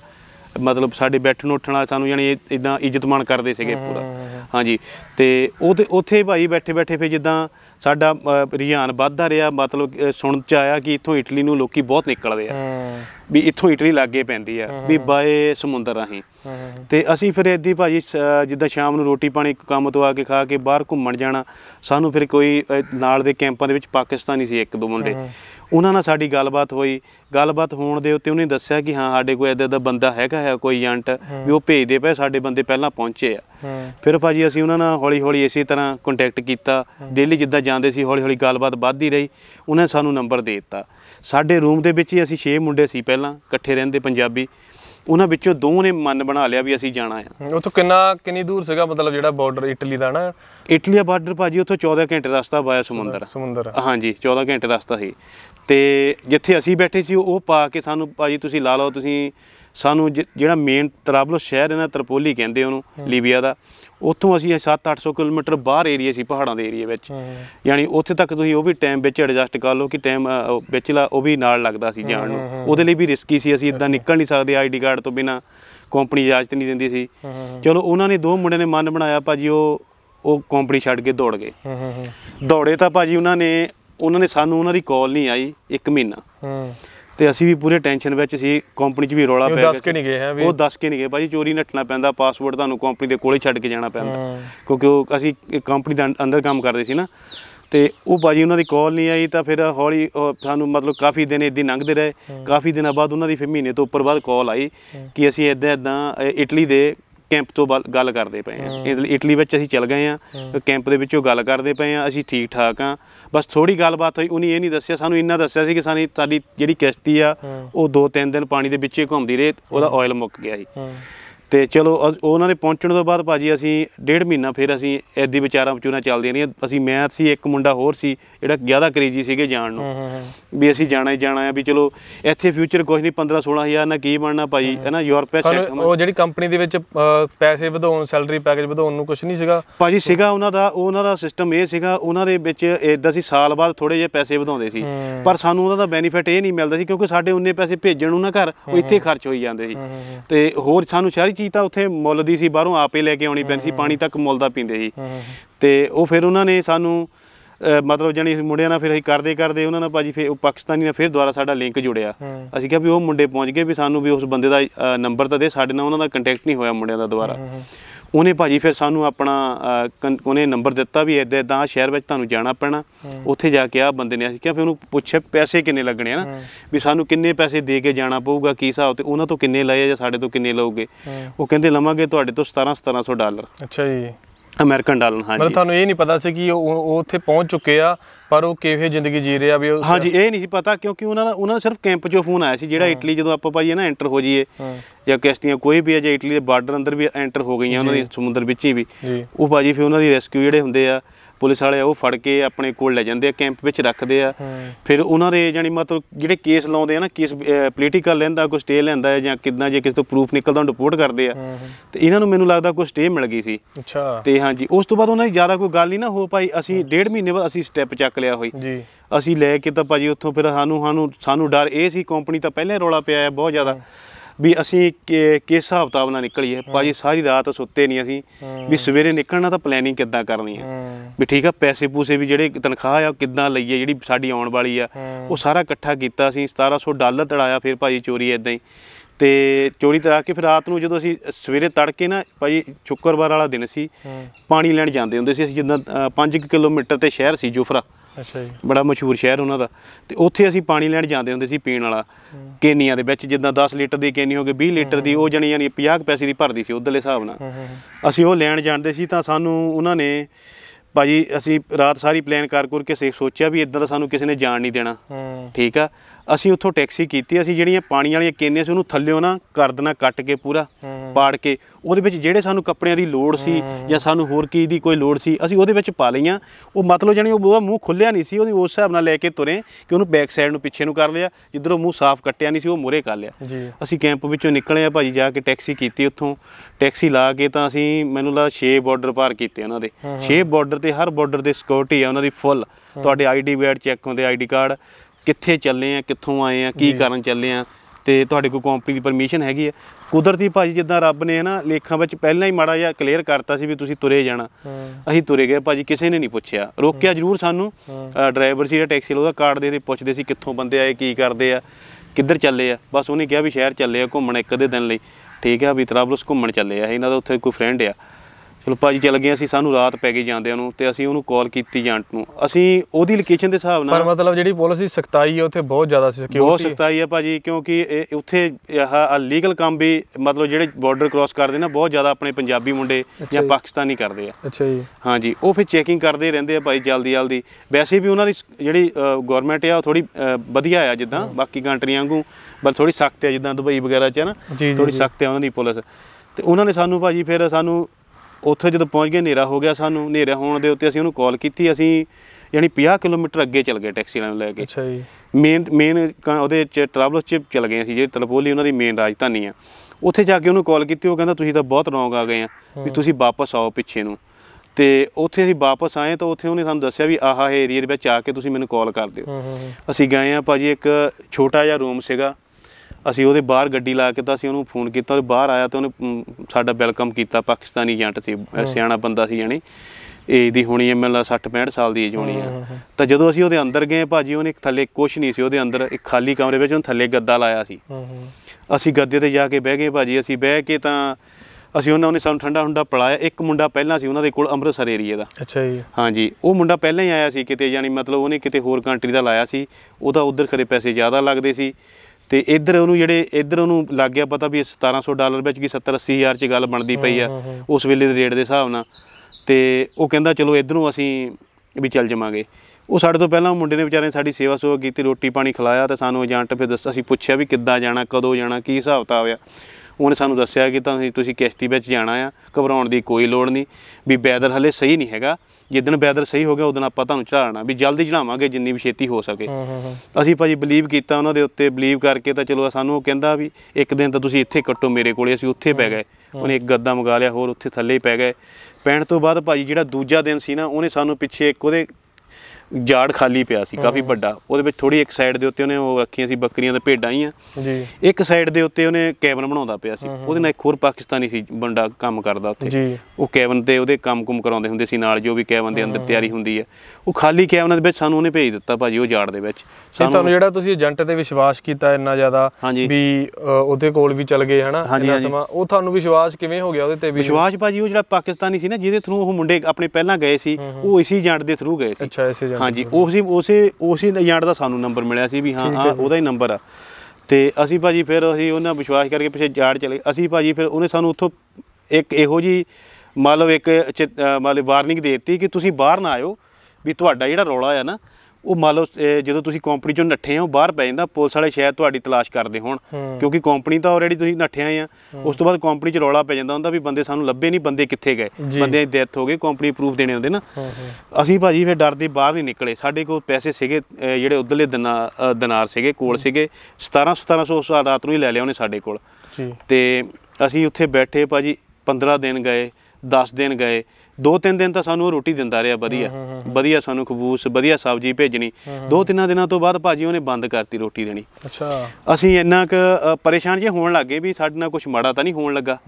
ਮਤਲਬ ਸਾਡੇ ਬੈਠਣ ਉੱਠਣ ਵਾਲਾ ਸਾਨੂੰ ਯਾਨੀ ਇਦਾਂ ਇੱਜ਼ਤਮਾਨ ਕਰਦੇ ਸੀਗੇ ਪੂਰਾ ਹਾਂਜੀ ਤੇ ਉਹ ਤੇ ਉੱਥੇ ਭਾਈ ਬੈਠੇ ਬੈਠੇ ਫੇ ਜਿੱਦਾਂ ਸਾਡਾ ਰਿਹਾਨ ਵੱਧਦਾ ਰਿਹਾ ਮਤਲਬ ਸੁਣ ਚ ਆਇਆ ਕਿ ਇੱਥੋਂ ਇਟਲੀ ਨੂੰ ਲੋਕੀ ਬਹੁਤ ਨਿਕਲਦੇ ਆ ਵੀ ਇੱਥੋਂ ਇਟਲੀ ਲੱਗੇ ਪੈਂਦੀ ਆ ਵੀ ਬਾਏ ਸਮੁੰਦਰ ਰਾਹੀਂ ਤੇ ਅਸੀਂ ਫਿਰ ਇੱਦੀ ਭਾਜੀ ਜਿੱਦਾਂ ਸ਼ਾਮ ਨੂੰ ਰੋਟੀ ਪਾਣੀ ਕੰਮ ਤੋਂ ਆ ਕੇ ਖਾ ਕੇ ਬਾਹਰ ਘੁੰਮਣ ਜਾਣਾ ਸਾਨੂੰ ਫਿਰ ਕੋਈ ਨਾਲ ਦੇ ਕੈਂਪਾਂ ਦੇ ਵਿੱਚ ਪਾਕਿਸਤਾਨੀ ਸੀ ਇੱਕ ਦੋ ਮੁੰਡੇ ਉਹਨਾਂ ਨਾਲ ਸਾਡੀ ਗੱਲਬਾਤ ਹੋਈ ਗੱਲਬਾਤ ਹੋਣ ਦੇ ਉੱਤੇ ਉਹਨੇ ਦੱਸਿਆ ਕਿ ਹਾਂ ਸਾਡੇ ਕੋਲ ਇਦਾਂ ਦਾ ਬੰਦਾ ਹੈਗਾ ਹੈ ਕੋਈ ਏਜੰਟ ਵੀ ਉਹ ਭੇਜਦੇ ਪਏ ਸਾਡੇ ਬੰਦੇ ਪਹਿਲਾਂ ਪਹੁੰਚੇ ਆ ਫਿਰ ਭਾਜੀ ਅਸੀਂ ਉਹਨਾਂ ਨਾਲ ਹੌਲੀ ਹੌਲੀ ਇਸੇ ਤਰ੍ਹਾਂ ਕੰਟੈਕਟ ਕੀਤਾ ਦਿੱਲੀ ਜਿੱਦਾਂ ਜਾਂਦੇ ਸੀ ਹੌਲੀ ਹੌਲੀ ਗੱਲਬਾਤ ਵੱਧਦੀ ਰਹੀ ਉਹਨੇ ਸਾਨੂੰ ਨੰਬਰ ਦੇ ਦਿੱਤਾ ਸਾਡੇ ਰੂਮ ਦੇ ਵਿੱਚ ਹੀ ਅਸੀਂ 6 ਮੁੰਡੇ ਸੀ ਪਹਿਲਾਂ ਇਕੱਠੇ ਰਹਿੰਦੇ ਪੰਜਾਬੀ ਉਹਨਾਂ ਵਿੱਚੋਂ ਦੋ ਨੇ ਮਨ ਬਣਾ ਲਿਆ ਵੀ ਅਸੀਂ ਜਾਣਾ ਆ ਉੱਥੋਂ ਕਿੰਨਾ ਕਿੰਨੀ ਦੂਰ ਸੀਗਾ ਮਤਲਬ ਜਿਹੜਾ ਬਾਰਡਰ ਇਟਲੀ ਦਾ ਨਾ ਇਟਲੀ ਦਾ ਬਾਰਡਰ ਭਾਜੀ ਉੱਥੋਂ 14 ਘੰਟੇ ਰਸਤਾ ਵਾਇਆ ਸਮੁੰਦਰ ਸਮੁੰਦਰ ਹਾਂਜੀ 14 ਘੰਟੇ ਰਸਤਾ ਸੀ ਤੇ ਜਿੱਥੇ ਅਸੀਂ ਬੈਠੇ ਸੀ ਉਹ ਪਾ ਕੇ ਸਾਨੂੰ ਭਾਜੀ ਤੁਸੀਂ ਲਾ ਲਓ ਤੁਸੀਂ ਸਾਨੂੰ ਜਿਹੜਾ ਮੇਨ ਤਰਾਬਲੋ ਸ਼ਹਿਰ ਹੈ ਨਾ ਤਰਪੋਲੀ ਕਹਿੰਦੇ ਉਹਨੂੰ ਲੀਬੀਆ ਦਾ ਉੱਥੋਂ ਅਸੀਂ 7-800 ਕਿਲੋਮੀਟਰ ਬਾਹਰ ਏਰੀਆ ਸੀ ਪਹਾੜਾਂ ਦੇ ਏਰੀਆ ਵਿੱਚ ਯਾਨੀ ਉੱਥੇ ਤੱਕ ਤੁਸੀਂ ਉਹ ਵੀ ਟਾਈਮ ਵਿੱਚ ਐਡਜਸਟ ਕਰ ਲਓ ਕਿ ਟਾਈਮ ਵਿੱਚਲਾ ਉਹ ਵੀ ਨਾਲ ਲੱਗਦਾ ਸੀ ਜਾਣ ਨੂੰ ਉਹਦੇ ਲਈ ਵੀ ਰਿਸਕੀ ਸੀ ਅਸੀਂ ਇਦਾਂ ਨਿਕਲ ਨਹੀਂ ਸਕਦੇ ਆਈਡੀ ਕਾਰਡ ਤੋਂ ਬਿਨਾ ਕੰਪਨੀ ਇਜਾਜ਼ਤ ਨਹੀਂ ਦਿੰਦੀ ਸੀ ਚਲੋ ਉਹਨਾਂ ਨੇ ਦੋ ਮੁੰਡੇ ਨੇ ਮਨ ਬਣਾਇਆ ਭਾਜੀ ਉਹ ਉਹ ਕੰਪਨੀ ਛੱਡ ਕੇ ਦੌੜ ਗਏ ਦੌੜੇ ਤਾਂ ਭਾਜੀ ਉਹਨਾਂ ਨੇ ਉਹਨਾਂ ਨੇ ਸਾਨੂੰ ਉਹਨਾਂ ਦੀ ਕਾਲ ਨਹੀਂ ਆਈ 1 ਮਹੀਨਾ ਤੇ ਅਸੀਂ ਵੀ ਪੂਰੇ ਟੈਨਸ਼ਨ ਵਿੱਚ ਸੀ ਕੰਪਨੀ 'ਚ ਵੀ ਰੋਲਾ ਪੈ ਗਿਆ ਉਹ ਦੱਸ ਕੇ ਨਹੀਂ ਗਏ ਹੈ ਵੀ ਉਹ ਦੱਸ ਕੇ ਨਹੀਂ ਗਏ ਭਾਜੀ ਚੋਰੀ ਨੱਟਣਾ ਪੈਂਦਾ ਪਾਸਵਰਡ ਤੁਹਾਨੂੰ ਕੰਪਨੀ ਦੇ ਕੋਲੇ ਛੱਡ ਕੇ ਜਾਣਾ ਪੈਂਦਾ ਕਿਉਂਕਿ ਉਹ ਅਸੀਂ ਕੰਪਨੀ ਦੇ ਅੰਦਰ ਕੰਮ ਕਰਦੇ ਸੀ ਨਾ ਤੇ ਉਹ ਬਾਜੀ ਉਹਨਾਂ ਦੀ ਕਾਲ ਨਹੀਂ ਆਈ ਤਾਂ ਫਿਰ ਹੌਲੀ ਸਾਨੂੰ ਮਤਲਬ ਕਾਫੀ ਦਿਨ ਇਦਾਂ ਲੰਘਦੇ ਰਹੇ ਕਾਫੀ ਦਿਨਾਂ ਬਾਅਦ ਉਹਨਾਂ ਦੀ ਫਿਰ ਮਹੀਨੇ ਤੋਂ ਉੱਪਰ ਬਾਅਦ ਕਾਲ ਆਈ ਕਿ ਅਸੀਂ ਇਦਾਂ ਇਦਾਂ ਇਟਲੀ ਦੇ ਕੈਂਪ ਤੋਂ ਗੱਲ ਕਰਦੇ ਪਏ ਆ ਇਟਲੀ ਵਿੱਚ ਅਸੀਂ ਚਲ ਗਏ ਆ ਕੈਂਪ ਦੇ ਵਿੱਚੋਂ ਗੱਲ ਕਰਦੇ ਪਏ ਆ ਅਸੀਂ ਠੀਕ ਠਾਕ ਆ ਬਸ ਥੋੜੀ ਗੱਲਬਾਤ ਹੋਈ ਉਹਨੇ ਇਹ ਨਹੀਂ ਦੱਸਿਆ ਸਾਨੂੰ ਇੰਨਾ ਦੱਸਿਆ ਸੀ ਕਿ ਸਾਨੂੰ ਤੁਹਾਡੀ ਜਿਹੜੀ ਕਿਸ਼ਤੀ ਆ ਉਹ 2-3 ਦਿਨ ਪਾਣੀ ਦੇ ਵਿੱਚ ਘੁੰਮਦੀ ਰਹੇ ਉਹਦਾ ਆਇਲ ਮੁੱਕ ਗਿਆ ਸੀ ਤੇ ਚਲੋ ਉਹਨਾਂ ਦੇ ਪਹੁੰਚਣ ਤੋਂ ਬਾਅਦ ਭਾਜੀ ਅਸੀਂ ਡੇਢ ਮਹੀਨਾ ਫਿਰ ਅਸੀਂ ਐਦੀ ਵਿਚਾਰਾਂ ਵਿਚੂਰਾਂ ਚੱਲਦੀਆਂ ਨਹੀਂ ਅਸੀਂ ਮੈਂ ਸੀ ਇੱਕ ਮੁੰਡਾ ਹੋਰ ਸੀ ਜਿਹੜਾ ਜ਼ਿਆਦਾ ਕਰੇਜੀ ਸੀਗੇ ਜਾਣ ਨੂੰ ਵੀ ਅਸੀਂ ਜਾਣਾ ਹੀ ਜਾਣਾ ਆ ਵੀ ਚਲੋ ਇੱਥੇ ਫਿਊਚਰ ਕੁਝ ਨਹੀਂ 15 16000 ਨਾਲ ਕੀ ਬਣਨਾ ਭਾਈ ਹੈਨਾ ਯੂਰਪ ਚੈੱਕ ਉਹ ਜਿਹੜੀ ਕੰਪਨੀ ਦੇ ਵਿੱਚ ਪੈਸੇ ਵਧਾਉਣ ਸੈਲਰੀ ਪੈਕੇਜ ਵਧਾਉਣ ਨੂੰ ਕੁਝ ਨਹੀਂ ਸੀਗਾ ਭਾਜੀ ਸੀਗਾ ਉਹਨਾਂ ਦਾ ਉਹਨਾਂ ਦਾ ਸਿਸਟਮ ਇਹ ਸੀਗਾ ਉਹਨਾਂ ਦੇ ਵਿੱਚ ਇਦਾਂ ਸੀ ਸਾਲ ਬਾਅਦ ਥੋੜੇ ਜਿਹਾ ਪੈਸੇ ਵਧਾਉਂਦੇ ਸੀ ਪਰ ਸਾਨੂੰ ਉਹਨਾਂ ਦਾ ਬੈਨੀਫਿਟ ਇਹ ਨਹੀਂ ਮਿਲਦਾ ਸੀ ਕਿਉਂਕਿ ਸਾਡੇ ਉਹਨੇ ਪੈਸੇ ਭੇਜਣ ਨੂੰ ਨਾ ਘਰ ਉਹ ਇੱਥੇ ਖਰਚ ਹੋਈ ਜਾਂਦੇ ਸੀ ਤੇ ਹੋਰ ਸਾਨੂੰ ਸ਼ਹਿਰੀ ਚੀਜ਼ ਤਾਂ ਉੱਥੇ ਮੁੱਲ ਦੀ ਸੀ ਬਾਹਰੋਂ ਆਪੇ ਲੈ ਕੇ ਆਉਣੀ ਪੈਂਦੀ ਸੀ ਪਾਣੀ ਤੱਕ ਮੁੱਲ ਦਾ ਪੀਂਦੇ ਸੀ ਤੇ ਉਹ ਫਿਰ ਉਹਨਾਂ ਨੇ ਸਾਨੂੰ ਮਤਲਬ ਜਾਨੀ ਮੁੰਡਿਆਂ ਨਾਲ ਫਿਰ ਅਸੀਂ ਕਰਦੇ ਕਰਦੇ ਉਹਨਾਂ ਨਾਲ ਭਾਜੀ ਫਿਰ ਉਹ ਪਾਕਿਸਤਾਨੀ ਨਾਲ ਫਿਰ ਦੁਬਾਰਾ ਸਾਡਾ ਲਿੰਕ ਜੁੜਿਆ ਅਸੀਂ ਕਿਹਾ ਵੀ ਉਹ ਮੁੰਡੇ ਪਹੁੰਚ ਗਏ ਵੀ ਸਾਨੂੰ ਵੀ ਉਸ ਬੰਦੇ ਦਾ ਨੰਬਰ ਤਾਂ ਦੇ ਸਾਡੇ ਨਾਲ ਉਹਨਾਂ ਦਾ ਕੰਟੈਕਟ ਨਹੀਂ ਹੋਇਆ ਮੁੰਡਿਆਂ ਦਾ ਦੁਬਾਰਾ ਉਹਨੇ ਭਾਜੀ ਫਿਰ ਸਾਨੂੰ ਆਪਣਾ ਉਹਨੇ ਨੰਬਰ ਦਿੱਤਾ ਵੀ ਇਦਾਂ ਇਦਾਂ ਸ਼ਹਿਰ ਵਿੱਚ ਤੁਹਾਨੂੰ ਜਾਣਾ ਪੈਣਾ ਉੱਥੇ ਜਾ ਕੇ ਆ ਬੰਦੇ ਨੇ ਅਸੀਂ ਕਿਹਾ ਫਿਰ ਉਹਨੂੰ ਪੁੱਛੇ ਪੈਸੇ ਕਿੰਨੇ ਲੱਗਣੇ ਹਨ ਵੀ ਸਾਨੂੰ ਕਿੰਨੇ ਪੈਸੇ ਦੇ ਕੇ ਜਾਣਾ ਪਊਗਾ ਕੀ ਹਿਸਾਬ ਤੇ ਉਹਨਾਂ ਤੋਂ ਕਿੰਨੇ ਲਏ ਜਾਂ ਸਾਡੇ ਤੋਂ ਕਿੰਨੇ ਲਓਗੇ ਉਹ ਕਹਿੰਦੇ ਲਵਾਂਗੇ ਤੁਹਾਡੇ ਤੋਂ 17 1700 ਡਾਲਰ ਅੱਛਾ ਜੀ ਅਮਰੀਕਨ ਡਾਲਰ ਹਾਂਜੀ ਮਤਲਬ ਤੁਹਾਨੂੰ ਇਹ ਨਹੀਂ ਪਤਾ ਸੀ ਕਿ ਉਹ ਉੱਥੇ ਪਹੁੰਚ ਚੁੱਕੇ ਆ ਪਰ ਉਹ ਕਿਵੇਂ ਜ਼ਿੰਦਗੀ ਜੀ ਰਿਹਾ ਵੀ ਹਾਂ ਹਾਂਜੀ ਇਹ ਨਹੀਂ ਸੀ ਪਤਾ ਕਿਉਂਕਿ ਉਹਨਾਂ ਦਾ ਉਹਨਾਂ ਦਾ ਸਿਰਫ ਕੈਂਪ 'ਚੋਂ ਫੋਨ ਆਇਆ ਸੀ ਜਿਹੜਾ ਇਟਲੀ ਜਦੋਂ ਆਪਾਂ ਭਾਜੀ ਨਾ ਐਂਟਰ ਹੋ ਜਾਈਏ ਜਾਂ ਕਿਸ਼ਤੀਆਂ ਕੋਈ ਵੀ ਹੈ ਜੇ ਇਟਲੀ ਦੇ ਬਾਰਡਰ ਅੰਦਰ ਵੀ ਐਂਟਰ ਹੋ ਗਈਆਂ ਉਹਨਾਂ ਦੀ ਸਮੁੰਦਰ ਵਿੱਚ ਹੀ ਵੀ ਉਹ ਭਾਜੀ ਫਿਰ ਉਹਨਾਂ ਦੀ ਰੈਸਕਿਊ ਜਿਹੜੇ ਹੁੰਦੇ ਆ ਪੁਲਿਸ ਵਾਲੇ ਉਹ ਫੜ ਕੇ ਆਪਣੇ ਕੋਲ ਲੈ ਜਾਂਦੇ ਆ ਕੈਂਪ ਵਿੱਚ ਰੱਖਦੇ ਆ ਫਿਰ ਉਹਨਾਂ ਦੇ ਜਾਨੀ ਮਤਲਬ ਜਿਹੜੇ ਕੇਸ ਲਾਉਂਦੇ ਆ ਨਾ ਕੇਸ ਪੋਲੀਟੀਕਲ ਲੈਂਦਾ ਕੋਈ ਸਟੇ ਲੈਂਦਾ ਜਾਂ ਕਿਦਾਂ ਜੇ ਕਿਸੇ ਤੋਂ ਪ੍ਰੂਫ ਨਿਕਲਦਾ ਉਹਨੂੰ ਰਿਪੋਰਟ ਕਰਦੇ ਆ ਤੇ ਇਹਨਾਂ ਨੂੰ ਮੈਨੂੰ ਲੱਗਦਾ ਕੋਈ ਸਟੇ ਮਿਲ ਗਈ ਸੀ ਅੱਛਾ ਤੇ ਹਾਂਜੀ ਉਸ ਤੋਂ ਬਾਅਦ ਉਹਨਾਂ ਦੀ ਜ਼ਿਆਦਾ ਕੋਈ ਗੱਲ ਨਹੀਂ ਨਾ ਹੋ ਪਾਈ ਅਸੀਂ ਡੇਢ ਮਹੀਨੇ ਬਾਅਦ ਅਸੀਂ ਸਟੈਪ ਚੱਕ ਲਿਆ ਹੋਈ ਜੀ ਅਸੀਂ ਲੈ ਕੇ ਤਾਂ ਭਾਜੀ ਉੱਥੋਂ ਫਿਰ ਸਾਨੂੰ ਸਾਨੂੰ ਸਾਨੂੰ ਡਰ ਇਹ ਸੀ ਕੰਪਨੀ ਤਾਂ ਪਹਿਲਾਂ ਰੋਲਾ ਪਿਆ ਹੈ ਬਹੁਤ ਜ਼ਿਆਦਾ ਵੀ ਅਸੀਂ ਕਿਸ ਹਿਸਾਬ ਤਾਬ ਨਾਲ ਨਿਕਲੀਏ ਭਾਜੀ ਸਾਰੀ ਰਾਤ ਸੁੱਤੇ ਨਹੀਂ ਅਸੀਂ ਵੀ ਸਵੇਰੇ ਨਿਕਲਣਾ ਤਾਂ ਪਲੈਨਿੰਗ ਕਿੱਦਾਂ ਕਰਨੀ ਹੈ ਵੀ ਠੀਕ ਆ ਪੈਸੇ ਪੂਸੇ ਵੀ ਜਿਹੜੇ ਤਨਖਾਹ ਆ ਕਿੱਦਾਂ ਲਈਏ ਜਿਹੜੀ ਸਾਡੀ ਆਉਣ ਵਾਲੀ ਆ ਉਹ ਸਾਰਾ ਇਕੱਠਾ ਕੀਤਾ ਅਸੀਂ 1700 ਡਾਲਰ ਤੜਾਇਆ ਫਿਰ ਭਾਜੀ ਚੋਰੀ ਐਦਾਂ ਹੀ ਤੇ ਚੋਰੀ ਤੜਾ ਕੇ ਫਿਰ ਰਾਤ ਨੂੰ ਜਦੋਂ ਅਸੀਂ ਸਵੇਰੇ ਤੜਕੇ ਨਾ ਭਾਈ ਸ਼ੁੱਕਰਵਾਰ ਵਾਲਾ ਦਿਨ ਸੀ ਪਾਣੀ ਲੈਣ ਜਾਂਦੇ ਹੁੰਦੇ ਸੀ ਅਸੀਂ ਜਿੱਦਾਂ 5 ਕਿਲੋਮੀਟਰ ਤੇ ਸ਼ਹਿਰ ਸੀ ਜੋਫਰਾ ਅੱਛਾ ਜੀ ਬੜਾ ਮਸ਼ਹੂਰ ਸ਼ਹਿਰ ਉਹਨਾਂ ਦਾ ਤੇ ਉੱਥੇ ਅਸੀਂ ਪਾਣੀ ਲੈਣ ਜਾਂਦੇ ਹੁੰਦੇ ਸੀ ਪੀਣ ਵਾਲਾ ਕੇਨੀਆਂ ਦੇ ਵਿੱਚ ਜਿੱਦਾਂ 10 ਲੀਟਰ ਦੀ ਕੇਨੀ ਹੋ ਗਈ 20 ਲੀਟਰ ਦੀ ਉਹ ਜਣੀ ਯਾਨੀ 50 ਪੈਸੇ ਦੀ ਭਰਦੀ ਸੀ ਉਧਰਲੇ ਹਿਸਾਬ ਨਾਲ ਅਸੀਂ ਉਹ ਲੈਣ ਜਾਂਦੇ ਸੀ ਤਾਂ ਸਾਨੂੰ ਉਹਨਾਂ ਨੇ ਭਾਜੀ ਅਸੀਂ ਰਾਤ ਸਾਰੀ ਪਲਾਨ ਕਰ ਕਰ ਕੇ ਸੇਖ ਸੋਚਿਆ ਵੀ ਇਦਾਂ ਤਾਂ ਸਾਨੂੰ ਕਿਸੇ ਨੇ ਜਾਣ ਨਹੀਂ ਦੇਣਾ ਠੀਕ ਆ ਅਸੀਂ ਉੱਥੋਂ ਟੈਕਸੀ ਕੀਤੀ ਅਸੀਂ ਜਿਹੜੀਆਂ ਪਾਣੀ ਵਾਲੀਆਂ ਕੇਨੀਆਂ ਸੀ ਉਹਨੂੰ ਥੱਲਿਓ ਨਾ ਕਰ ਦੇਣਾ ਕੱਟ ਕੇ ਪੂਰਾ ਪਾੜ ਕੇ ਉਹਦੇ ਵਿੱਚ ਜਿਹੜੇ ਸਾਨੂੰ ਕੱਪੜਿਆਂ ਦੀ ਲੋੜ ਸੀ ਜਾਂ ਸਾਨੂੰ ਹੋਰ ਕੀ ਦੀ ਕੋਈ ਲੋੜ ਸੀ ਅਸੀਂ ਉਹਦੇ ਵਿੱਚ ਪਾ ਲਈਆਂ ਉਹ ਮਤਲਬ ਜਾਨੀ ਉਹਦਾ ਮੂੰਹ ਖੁੱਲਿਆ ਨਹੀਂ ਸੀ ਉਹਦੀ ਉਸ ਹਿਸਾਬ ਨਾਲ ਲੈ ਕੇ ਤੁਰੇ ਕਿ ਉਹਨੂੰ ਬੈਕ ਸਾਈਡ ਨੂੰ ਪਿੱਛੇ ਨੂੰ ਕਰ ਲਿਆ ਜਿੱਧਰੋਂ ਮੂੰਹ ਸਾਫ਼ ਕੱਟਿਆ ਨਹੀਂ ਸੀ ਉਹ ਮੋਰੇ ਕਰ ਲਿਆ ਅਸੀਂ ਕੈਂਪ ਵਿੱਚੋਂ ਨਿਕਲੇ ਆ ਭਾਜੀ ਜਾ ਕੇ ਟੈਕਸੀ ਕੀਤੀ ਉੱਥੋਂ ਟੈਕਸੀ ਲਾ ਕੇ ਤਾਂ ਅਸੀਂ ਮੈਨੂੰ ਲੱਗਾ 6 ਬਾਰਡਰ ਪਾਰ ਕੀਤੇ ਉਹਨਾਂ ਦੇ 6 ਬਾਰਡਰ ਤੇ ਹਰ ਬਾਰਡਰ ਦੇ ਸਿਕਿਉਰਿਟੀ ਆ ਉਹਨਾਂ ਦੀ ਫੁੱਲ ਤੁਹਾਡੇ ਆਈਡੀ ਬੈਡ ਚੈੱਕ ਹੁੰਦੇ ਆਈਡੀ ਕਾਰਡ ਕਿੱਥੇ ਚੱਲੇ ਆ ਕਿੱਥੋਂ ਆਏ ਆ ਕੀ ਕਰਨ ਚੱਲੇ ਆ ਤੇ ਤੁਹਾਡੇ ਕੋਲ ਕੰਪਨੀ ਦੀ ਪਰਮਿਸ਼ਨ ਹੈਗੀ ਆ ਕੁਦਰਤੀ ਭਾਜੀ ਜਿੱਦਾਂ ਰੱਬ ਨੇ ਹਨਾ ਲੇਖਾਂ ਵਿੱਚ ਪਹਿਲਾਂ ਹੀ ਮਾੜਾ ਜਿਹਾ ਕਲੀਅਰ ਕਰਤਾ ਸੀ ਵੀ ਤੁਸੀਂ ਤੁਰੇ ਜਾਣਾ ਅਸੀਂ ਤੁਰੇ ਗਏ ਭਾਜੀ ਕਿਸੇ ਨੇ ਨਹੀਂ ਪੁੱਛਿਆ ਰੋਕਿਆ ਜ਼ਰੂਰ ਸਾਨੂੰ ਡਰਾਈਵਰ ਸੀ ਜਾਂ ਟੈਕਸੀ ਉਹਦਾ ਕਾਰਡ ਦੇ ਦੇ ਪੁੱਛਦੇ ਸੀ ਕਿੱਥੋਂ ਬੰਦੇ ਆਏ ਕੀ ਕਰਦੇ ਆ ਕਿੱਧਰ ਚੱਲੇ ਆ ਬਸ ਉਹਨੇ ਕਿਹਾ ਵੀ ਸ਼ਹਿਰ ਚੱਲੇ ਆ ਘੁੰਮਣ ਇੱਕ ਦੇ ਦਿਨ ਲਈ ਠੀਕ ਆ ਵੀ ਤਰਾਬਲਸ ਘੁੰਮਣ ਚੱਲੇ ਆ ਇਹਨਾਂ ਦਾ ਉੱਥੇ ਕੋਈ ਫਰੈਂਡ ਆ ਚਲੋ ਭਾਜੀ ਚੱਲ ਗਏ ਅਸੀਂ ਸਾਨੂੰ ਰਾਤ ਪੈ ਗਈ ਜਾਂਦਿਆਂ ਨੂੰ ਤੇ ਅਸੀਂ ਉਹਨੂੰ ਕਾਲ ਕੀਤੀ ਏਜੰਟ ਨੂੰ ਅਸੀਂ ਉਹਦੀ ਲੋਕੇਸ਼ਨ ਦੇ ਹਿਸਾਬ ਨਾਲ ਪਰ ਮਤਲਬ ਜਿਹੜੀ ਪਾਲਿਸੀ ਸਖਤਾਈ ਹੈ ਉੱਥੇ ਬਹੁਤ ਜ਼ਿਆਦਾ ਸੀ ਸਿਕਿਉਰਿਟੀ ਬਹੁਤ ਸਖਤਾਈ ਹੈ ਭਾਜੀ ਕਿਉਂਕਿ ਇਹ ਉੱਥੇ ਆਹ ਲੀਗਲ ਕੰਮ ਵੀ ਮਤਲਬ ਜਿਹੜੇ ਬਾਰਡਰ ਕ੍ਰਾਸ ਕਰਦੇ ਨਾ ਬਹੁਤ ਜ਼ਿਆਦਾ ਆਪਣੇ ਪੰਜਾਬੀ ਮੁੰਡੇ ਜਾਂ ਪਾਕਿਸਤਾਨੀ ਕਰਦੇ ਆ ਅੱਛਾ ਜੀ ਹਾਂਜੀ ਉਹ ਫਿਰ ਚੈਕਿੰਗ ਕਰਦੇ ਰਹਿੰਦੇ ਆ ਭਾਈ ਜਲਦੀ ਜਲਦੀ ਵੈਸੇ ਵੀ ਉਹਨਾਂ ਦੀ ਜਿਹੜੀ ਗਵਰਨਮੈਂਟ ਆ ਉਹ ਥੋੜੀ ਵਧੀਆ ਆ ਜਿੱਦਾਂ ਬਾਕੀ ਕੰਟਰੀਆਂ ਵਾਂਗੂ ਬਲ ਥੋੜੀ ਸਖਤ ਆ ਜਿੱਦਾਂ ਦੁਬਈ ਵਗੈਰਾ ਚ ਨਾ ਥੋੜੀ ਸਖਤ ਆ ਉਹਨਾਂ ਦੀ ਪੁਲਿਸ ਤੇ ਉਹਨਾਂ ਨੇ ਸਾਨੂੰ ਭਾਜੀ ਫਿਰ ਸਾਨੂੰ ਉੱਥੇ ਜਦੋਂ ਪਹੁੰਚ ਗਏ ਹਨੇਰਾ ਹੋ ਗਿਆ ਸਾਨੂੰ ਹਨੇਰਾ ਹੋਣ ਦੇ ਉੱਤੇ ਅਸੀਂ ਉਹਨੂੰ ਕਾਲ ਕੀਤੀ ਅਸੀਂ ਯਾਨੀ 50 ਕਿਲੋਮੀਟਰ ਅੱਗੇ ਚੱਲ ਗਏ ਟੈਕਸੀ ਨੂੰ ਲੈ ਕੇ ਅੱਛਾ ਜੀ ਮੇਨ ਮੇਨ ਉਹਦੇ ਚ ਟਰੈਵਲਸ ਚ ਚੱਲ ਗਏ ਅਸੀਂ ਜੇ ਤਲਪੋਲੀ ਉਹਨਾਂ ਦੀ ਮੇਨ ਰਾਜਧਾਨੀ ਆ ਉੱਥੇ ਜਾ ਕੇ ਉਹਨੂੰ ਕਾਲ ਕੀਤੀ ਉਹ ਕਹਿੰਦਾ ਤੁਸੀਂ ਤਾਂ ਬਹੁਤ ਰੌਂਗ ਆ ਗਏ ਆ ਵੀ ਤੁਸੀਂ ਵਾਪਸ ਆਓ ਪਿੱਛੇ ਨੂੰ ਤੇ ਉੱਥੇ ਅਸੀਂ ਵਾਪਸ ਆਏ ਤਾਂ ਉੱਥੇ ਉਹਨੇ ਸਾਨੂੰ ਦੱਸਿਆ ਵੀ ਆਹਾ ਏਰੀਆ ਦੇ ਵਿੱਚ ਆ ਕੇ ਤੁਸੀਂ ਮੈਨੂੰ ਕਾਲ ਕਰ ਦਿਓ ਅਸੀਂ ਗਏ ਆ ਭਾਜੀ ਇੱਕ ਛੋਟਾ ਜਿਹਾ ਰੂਮ ਸੀਗਾ ਅਸੀਂ ਉਹਦੇ ਬਾਹਰ ਗੱਡੀ ਲਾ ਕੇ ਤਾਂ ਅਸੀਂ ਉਹਨੂੰ ਫੋਨ ਕੀਤਾ ਉਹ ਬਾਹਰ ਆਇਆ ਤੇ ਉਹਨੇ ਸਾਡਾ ਵੈਲਕਮ ਕੀਤਾ ਪਾਕਿਸਤਾਨੀ ਏਜੰਟ ਸੀ ਸਿਆਣਾ ਬੰਦਾ ਸੀ ਜਾਨੀ ਏਜ ਦੀ ਹੋਣੀ ਐ ਮੈਨੂੰ ਲੱਗਦਾ 60 65 ਸਾਲ ਦੀ ਏਜ ਹੋਣੀ ਆ ਤਾਂ ਜਦੋਂ ਅਸੀਂ ਉਹਦੇ ਅੰਦਰ ਗਏ ਭਾਜੀ ਉਹਨੇ ਥੱਲੇ ਕੁਝ ਨਹੀਂ ਸੀ ਉਹਦੇ ਅੰਦਰ ਇੱਕ ਖਾਲੀ ਕਮਰੇ ਵਿੱਚ ਉਹਨੇ ਥੱਲੇ ਗੱਦਾ ਲਾਇਆ ਸੀ ਅਸੀਂ ਗੱਦੇ ਤੇ ਜਾ ਕੇ ਬਹਿ ਗਏ ਭਾਜੀ ਅਸੀਂ ਬਹਿ ਕੇ ਤਾਂ ਅਸੀਂ ਉਹਨਾਂ ਨੇ ਸਾਨੂੰ ਠੰਡਾ ਹੁੰਦਾ ਪੜਾਇਆ ਇੱਕ ਮੁੰਡਾ ਪਹਿਲਾਂ ਸੀ ਉਹਨਾਂ ਦੇ ਕੋਲ ਅੰਮ੍ਰਿਤਸਰ ਏਰੀਆ ਦਾ ਅੱਛਾ ਜੀ ਹਾਂਜੀ ਉਹ ਮੁੰਡਾ ਪਹਿਲਾਂ ਹੀ ਆਇਆ ਸੀ ਕਿਤੇ ਯਾਨੀ ਮਤਲਬ ਉਹਨੇ ਕਿਤੇ ਹੋਰ ਕੰਟਰੀ ਦਾ ਲਾਇਆ ਸੀ ਉਹਦਾ ਉਧਰ ਖਰੇ ਪੈਸੇ ਜ਼ਿਆਦਾ ਲੱਗਦੇ ਸੀ ਤੇ ਇੱਧਰ ਉਹਨੂੰ ਜਿਹੜੇ ਇੱਧਰ ਉਹਨੂੰ ਲੱਗ ਗਿਆ ਪਤਾ ਵੀ 1700 ਡਾਲਰ ਵਿੱਚ ਕੀ 70 80 ਹਜ਼ਾਰ ਚ ਗੱਲ ਬਣਦੀ ਪਈ ਆ ਉਸ ਵੇਲੇ ਦੇ ਰੇਟ ਦੇ ਹਿਸਾਬ ਨਾਲ ਤੇ ਉਹ ਕਹਿੰਦਾ ਚਲੋ ਇੱਧਰੋਂ ਅਸੀਂ ਵੀ ਚੱਲ ਜਾਵਾਂਗੇ ਉਹ ਸਾਡੇ ਤੋਂ ਪਹਿਲਾਂ ਮੁੰਡੇ ਨੇ ਵਿਚਾਰੇ ਸਾਡੀ ਸੇਵਾ ਸੋਗ ਕੀਤੀ ਰੋਟੀ ਪਾਣੀ ਖਿਲਾਇਆ ਤੇ ਸਾਨੂੰ ਏਜੰਟ ਫਿਰ ਦੱਸ ਅਸੀਂ ਪੁੱਛਿਆ ਵੀ ਕਿੱਦਾਂ ਜਾਣਾ ਕਦੋਂ ਜਾਣਾ ਕੀ ਹਿਸਾਬ ਤਾਂ ਆ ਉਹਨੇ ਸਾਨੂੰ ਦੱਸਿਆ ਕਿ ਤਾਂ ਤੁਸੀਂ ਕਿਸ਼ਤੀ ਵਿੱਚ ਜਾਣਾ ਆ ਘਬਰਾਉਣ ਦੀ ਕੋਈ ਲੋੜ ਨਹੀਂ ਵੀ ਵੈਦਰ ਹਲੇ ਸਹੀ ਨਹੀਂ ਹੈਗਾ ਜਿੱਦਣ ਵੈਦਰ ਸਹੀ ਹੋ ਗਿਆ ਉਦੋਂ ਆਪਾਂ ਤੁਹਾਨੂੰ ਚੜਾਣਾ ਵੀ ਜਲਦੀ ਚੜਾਵਾਂਗੇ ਜਿੰਨੀ ਵੀ ਛੇਤੀ ਹੋ ਸਕੇ ਅਸੀਂ ਭਾਜੀ ਬਲੀਵ ਕੀਤਾ ਉਹਨਾਂ ਦੇ ਉੱਤੇ ਬਲੀਵ ਕਰਕੇ ਤਾਂ ਚਲੋ ਸਾਨੂੰ ਉਹ ਕਹਿੰਦਾ ਵੀ ਇੱਕ ਦਿਨ ਤਾਂ ਤੁਸੀਂ ਇੱਥੇ ਕੱਟੋ ਮੇਰੇ ਕੋਲੇ ਅਸੀਂ ਉੱਥੇ ਪੈ ਗਏ ਉਹਨੇ ਇੱਕ ਗੱਦਾ ਮੰਗਾ ਲਿਆ ਹੋਰ ਉੱਥੇ ਥੱਲੇ ਹੀ ਪੈ ਗਏ ਪੈਣ ਤੋਂ ਬਾਅਦ ਭਾਜੀ ਜਿਹੜਾ ਦੂਜਾ ਦਿਨ ਸੀ ਨਾ ਉਹਨੇ ਸਾਨੂੰ ਪਿੱਛੇ ਇੱਕ ਉਹਦੇ ਜਾੜ ਖਾਲੀ ਪਿਆ ਸੀ ਕਾਫੀ ਵੱਡਾ ਉਹਦੇ ਵਿੱਚ ਥੋੜੀ ਇੱਕ ਸਾਈਡ ਦੇ ਉੱਤੇ ਉਹਨੇ ਉਹ ਰੱਖੀਆਂ ਸੀ ਬੱਕਰੀਆਂ ਦੇ ਭੇਡਾਂ ਹੀ ਆ ਜੀ ਇੱਕ ਸਾਈਡ ਦੇ ਉੱਤੇ ਉਹਨੇ ਕੈਬਨ ਬਣਾਉਂਦਾ ਪਿਆ ਸੀ ਉਹਦੇ ਨਾਲ ਇੱਕ ਹੋਰ ਪਾਕਿਸਤਾਨੀ ਸੀ ਬੰਡਾ ਕੰਮ ਕਰਦਾ ਉੱਥੇ ਉਹ ਕੈਬਨ ਤੇ ਉਹਦੇ ਕੰਮ-ਕੁਮ ਕਰਾਉਂਦੇ ਹੁੰਦੇ ਸੀ ਨਾਲ ਜੋ ਵੀ ਕੈਬਨ ਦੇ ਅੰਦਰ ਤਿਆਰੀ ਹੁੰਦੀ ਹੈ ਉਹ ਖਾਲੀ ਕੈਬਨ ਦੇ ਵਿੱਚ ਸਾਨੂੰ ਉਹਨੇ ਭੇਜ ਦਿੱਤਾ ਭਾਜੀ ਉਹ ਜਾੜ ਦੇ ਵਿੱਚ ਸਾਨੂੰ ਤੁਹਾਨੂੰ ਜਿਹੜਾ ਤੁਸੀਂ ਏਜੰਟ ਤੇ ਵਿਸ਼ਵਾਸ ਕੀਤਾ ਇੰਨਾ ਜ਼ਿਆਦਾ ਵੀ ਉਹਦੇ ਕੋਲ ਵੀ ਚਲ ਗਏ ਹਨਾ ਇੰਨਾ ਸਮਾਂ ਉਹ ਤੁਹਾਨੂੰ ਵਿਸ਼ਵਾਸ ਕਿਵੇਂ ਹੋ ਗਿਆ ਉਹਦੇ ਤੇ ਵਿਸ਼ਵਾਸ ਭਾਜੀ ਉਹ ਜਿਹੜਾ ਪਾਕਿਸਤਾਨੀ ਸੀ ਨਾ ਜਿਹਦੇ ਥਰੂ ਉਹ ਮੁੰਡੇ ਆਪਣੇ ਪਹਿਲਾਂ ਗਏ ਸੀ ਉਹ ਇਸੇ ਏਜੰਟ ਦੇ ਥਰੂ ਗਏ ਸੀ ਅੱਛਾ ਇਸੇ ਏਜੰਟ ਹਾਂਜੀ ਉਸੇ ਉਸੇ ਉਸੇ ਏਜੰਟ ਦਾ ਸਾਨੂੰ ਨੰਬਰ ਮਿਲਿਆ ਸੀ ਵੀ ਹਾਂ ਆ ਉਹਦਾ ਹੀ ਨੰਬਰ ਆ ਤੇ ਅਸੀਂ ਭਾਜੀ ਫਿਰ ਅਸੀਂ ਉਹਨਾਂ ਵਿਸ਼ਵਾਸ ਕਰਕੇ ਪਿੱਛੇ ਜਾੜ ਚਲੇ ਅਸੀਂ ਭਾਜੀ ਫਿਰ ਉਹਨੇ ਸਾਨੂੰ ਉੱਥੋਂ ਇੱਕ ਇਹੋ ਜੀ ਮੰਨ ਲਓ ਇੱਕ ਮੰਨ ਲਓ ਵਾਰਨਿੰਗ ਦੇ ਦਿੱਤੀ ਕਿ ਤੁਸੀਂ ਬਾਹਰ ਨਾ ਆਇਓ ਵੀ ਤੁਹਾਡਾ ਜਿਹੜਾ ਰੋਲਾ ਆ ਨਾ ਉਹ ਮੰਨ ਲਓ ਜਦੋਂ ਤੁਸੀਂ ਕੰਪਨੀ ਚੋਂ ਨੱਠੇ ਆ ਉਹ ਬਾਹਰ ਪੈ ਜਾਂਦਾ ਪੁਲਿਸ ਵਾਲੇ ਸ਼ਾਇਦ ਤੁਹਾਡੀ ਤਲਾਸ਼ ਕਰਦੇ ਹੋਣ ਕਿਉਂਕਿ ਕੰਪਨੀ ਤਾਂ ਆਲਰੇਡੀ ਤੁਸੀਂ ਨੱਠੇ ਆਏ ਆ ਉਸ ਤੋਂ ਬਾਅਦ ਕੰਪਨੀ 'ਚ ਰੌਲਾ ਪੈ ਜਾਂਦਾ ਹੁੰਦਾ ਵੀ ਬੰਦੇ ਸਾਨੂੰ ਲੱਭੇ ਨਹੀਂ ਬੰਦੇ ਕਿੱਥੇ ਗਏ ਬੰਦੇ ਡੈਥ ਹੋ ਗਏ ਕੰਪਨੀ ਪ੍ਰੂਫ ਦੇਣੇ ਹੁੰਦੇ ਨਾ ਅਸੀਂ ਭਾਜੀ ਫਿਰ ਡਰਦੇ ਬਾਹਰ ਨਹੀਂ ਨਿਕਲੇ ਸਾਡੇ ਕੋਲ ਪੈਸੇ ਸੀਗੇ ਜਿਹੜੇ ਉਧਰਲੇ ਦਿਨਾਰ ਸੀਗੇ ਕੋਲ ਸੀਗੇ 17 1700 ਉਸ ਰਾਤ ਨੂੰ ਹੀ ਲੈ ਲਿਆ ਉਹਨੇ ਸਾਡੇ ਕੋਲ ਤੇ ਅਸੀਂ ਉੱਥੇ ਬੈਠੇ ਭਾਜੀ 15 ਦਿਨ ਗਏ 10 ਦਿਨ ਗਏ ਦੋ ਤਿੰਨ ਦਿਨ ਤਾਂ ਸਾਨੂੰ ਉਹ ਰੋਟੀ ਦਿੰਦਾ ਰਿਹਾ ਵਧੀਆ ਵਧੀਆ ਸਾਨੂੰ ਖਬੂਸ ਵਧੀਆ ਸਬਜ਼ੀ ਭੇਜਣੀ ਦੋ ਤਿੰਨਾਂ ਦਿਨਾਂ ਤੋਂ ਬਾਅਦ ਭਾਜੀ ਉਹਨੇ ਬੰਦ ਕਰਤੀ ਰੋਟੀ ਦੇਣੀ ਅੱਛਾ ਅਸੀਂ ਇੰਨਾ ਕੁ ਪਰੇਸ਼ਾਨ ਜੇ ਹੋਣ ਲੱਗੇ ਵੀ ਸਾਡੇ ਨਾਲ ਕੁਝ ਮਾੜਾ ਤਾਂ ਨਹੀਂ ਹੋਣ ਲੱਗਾ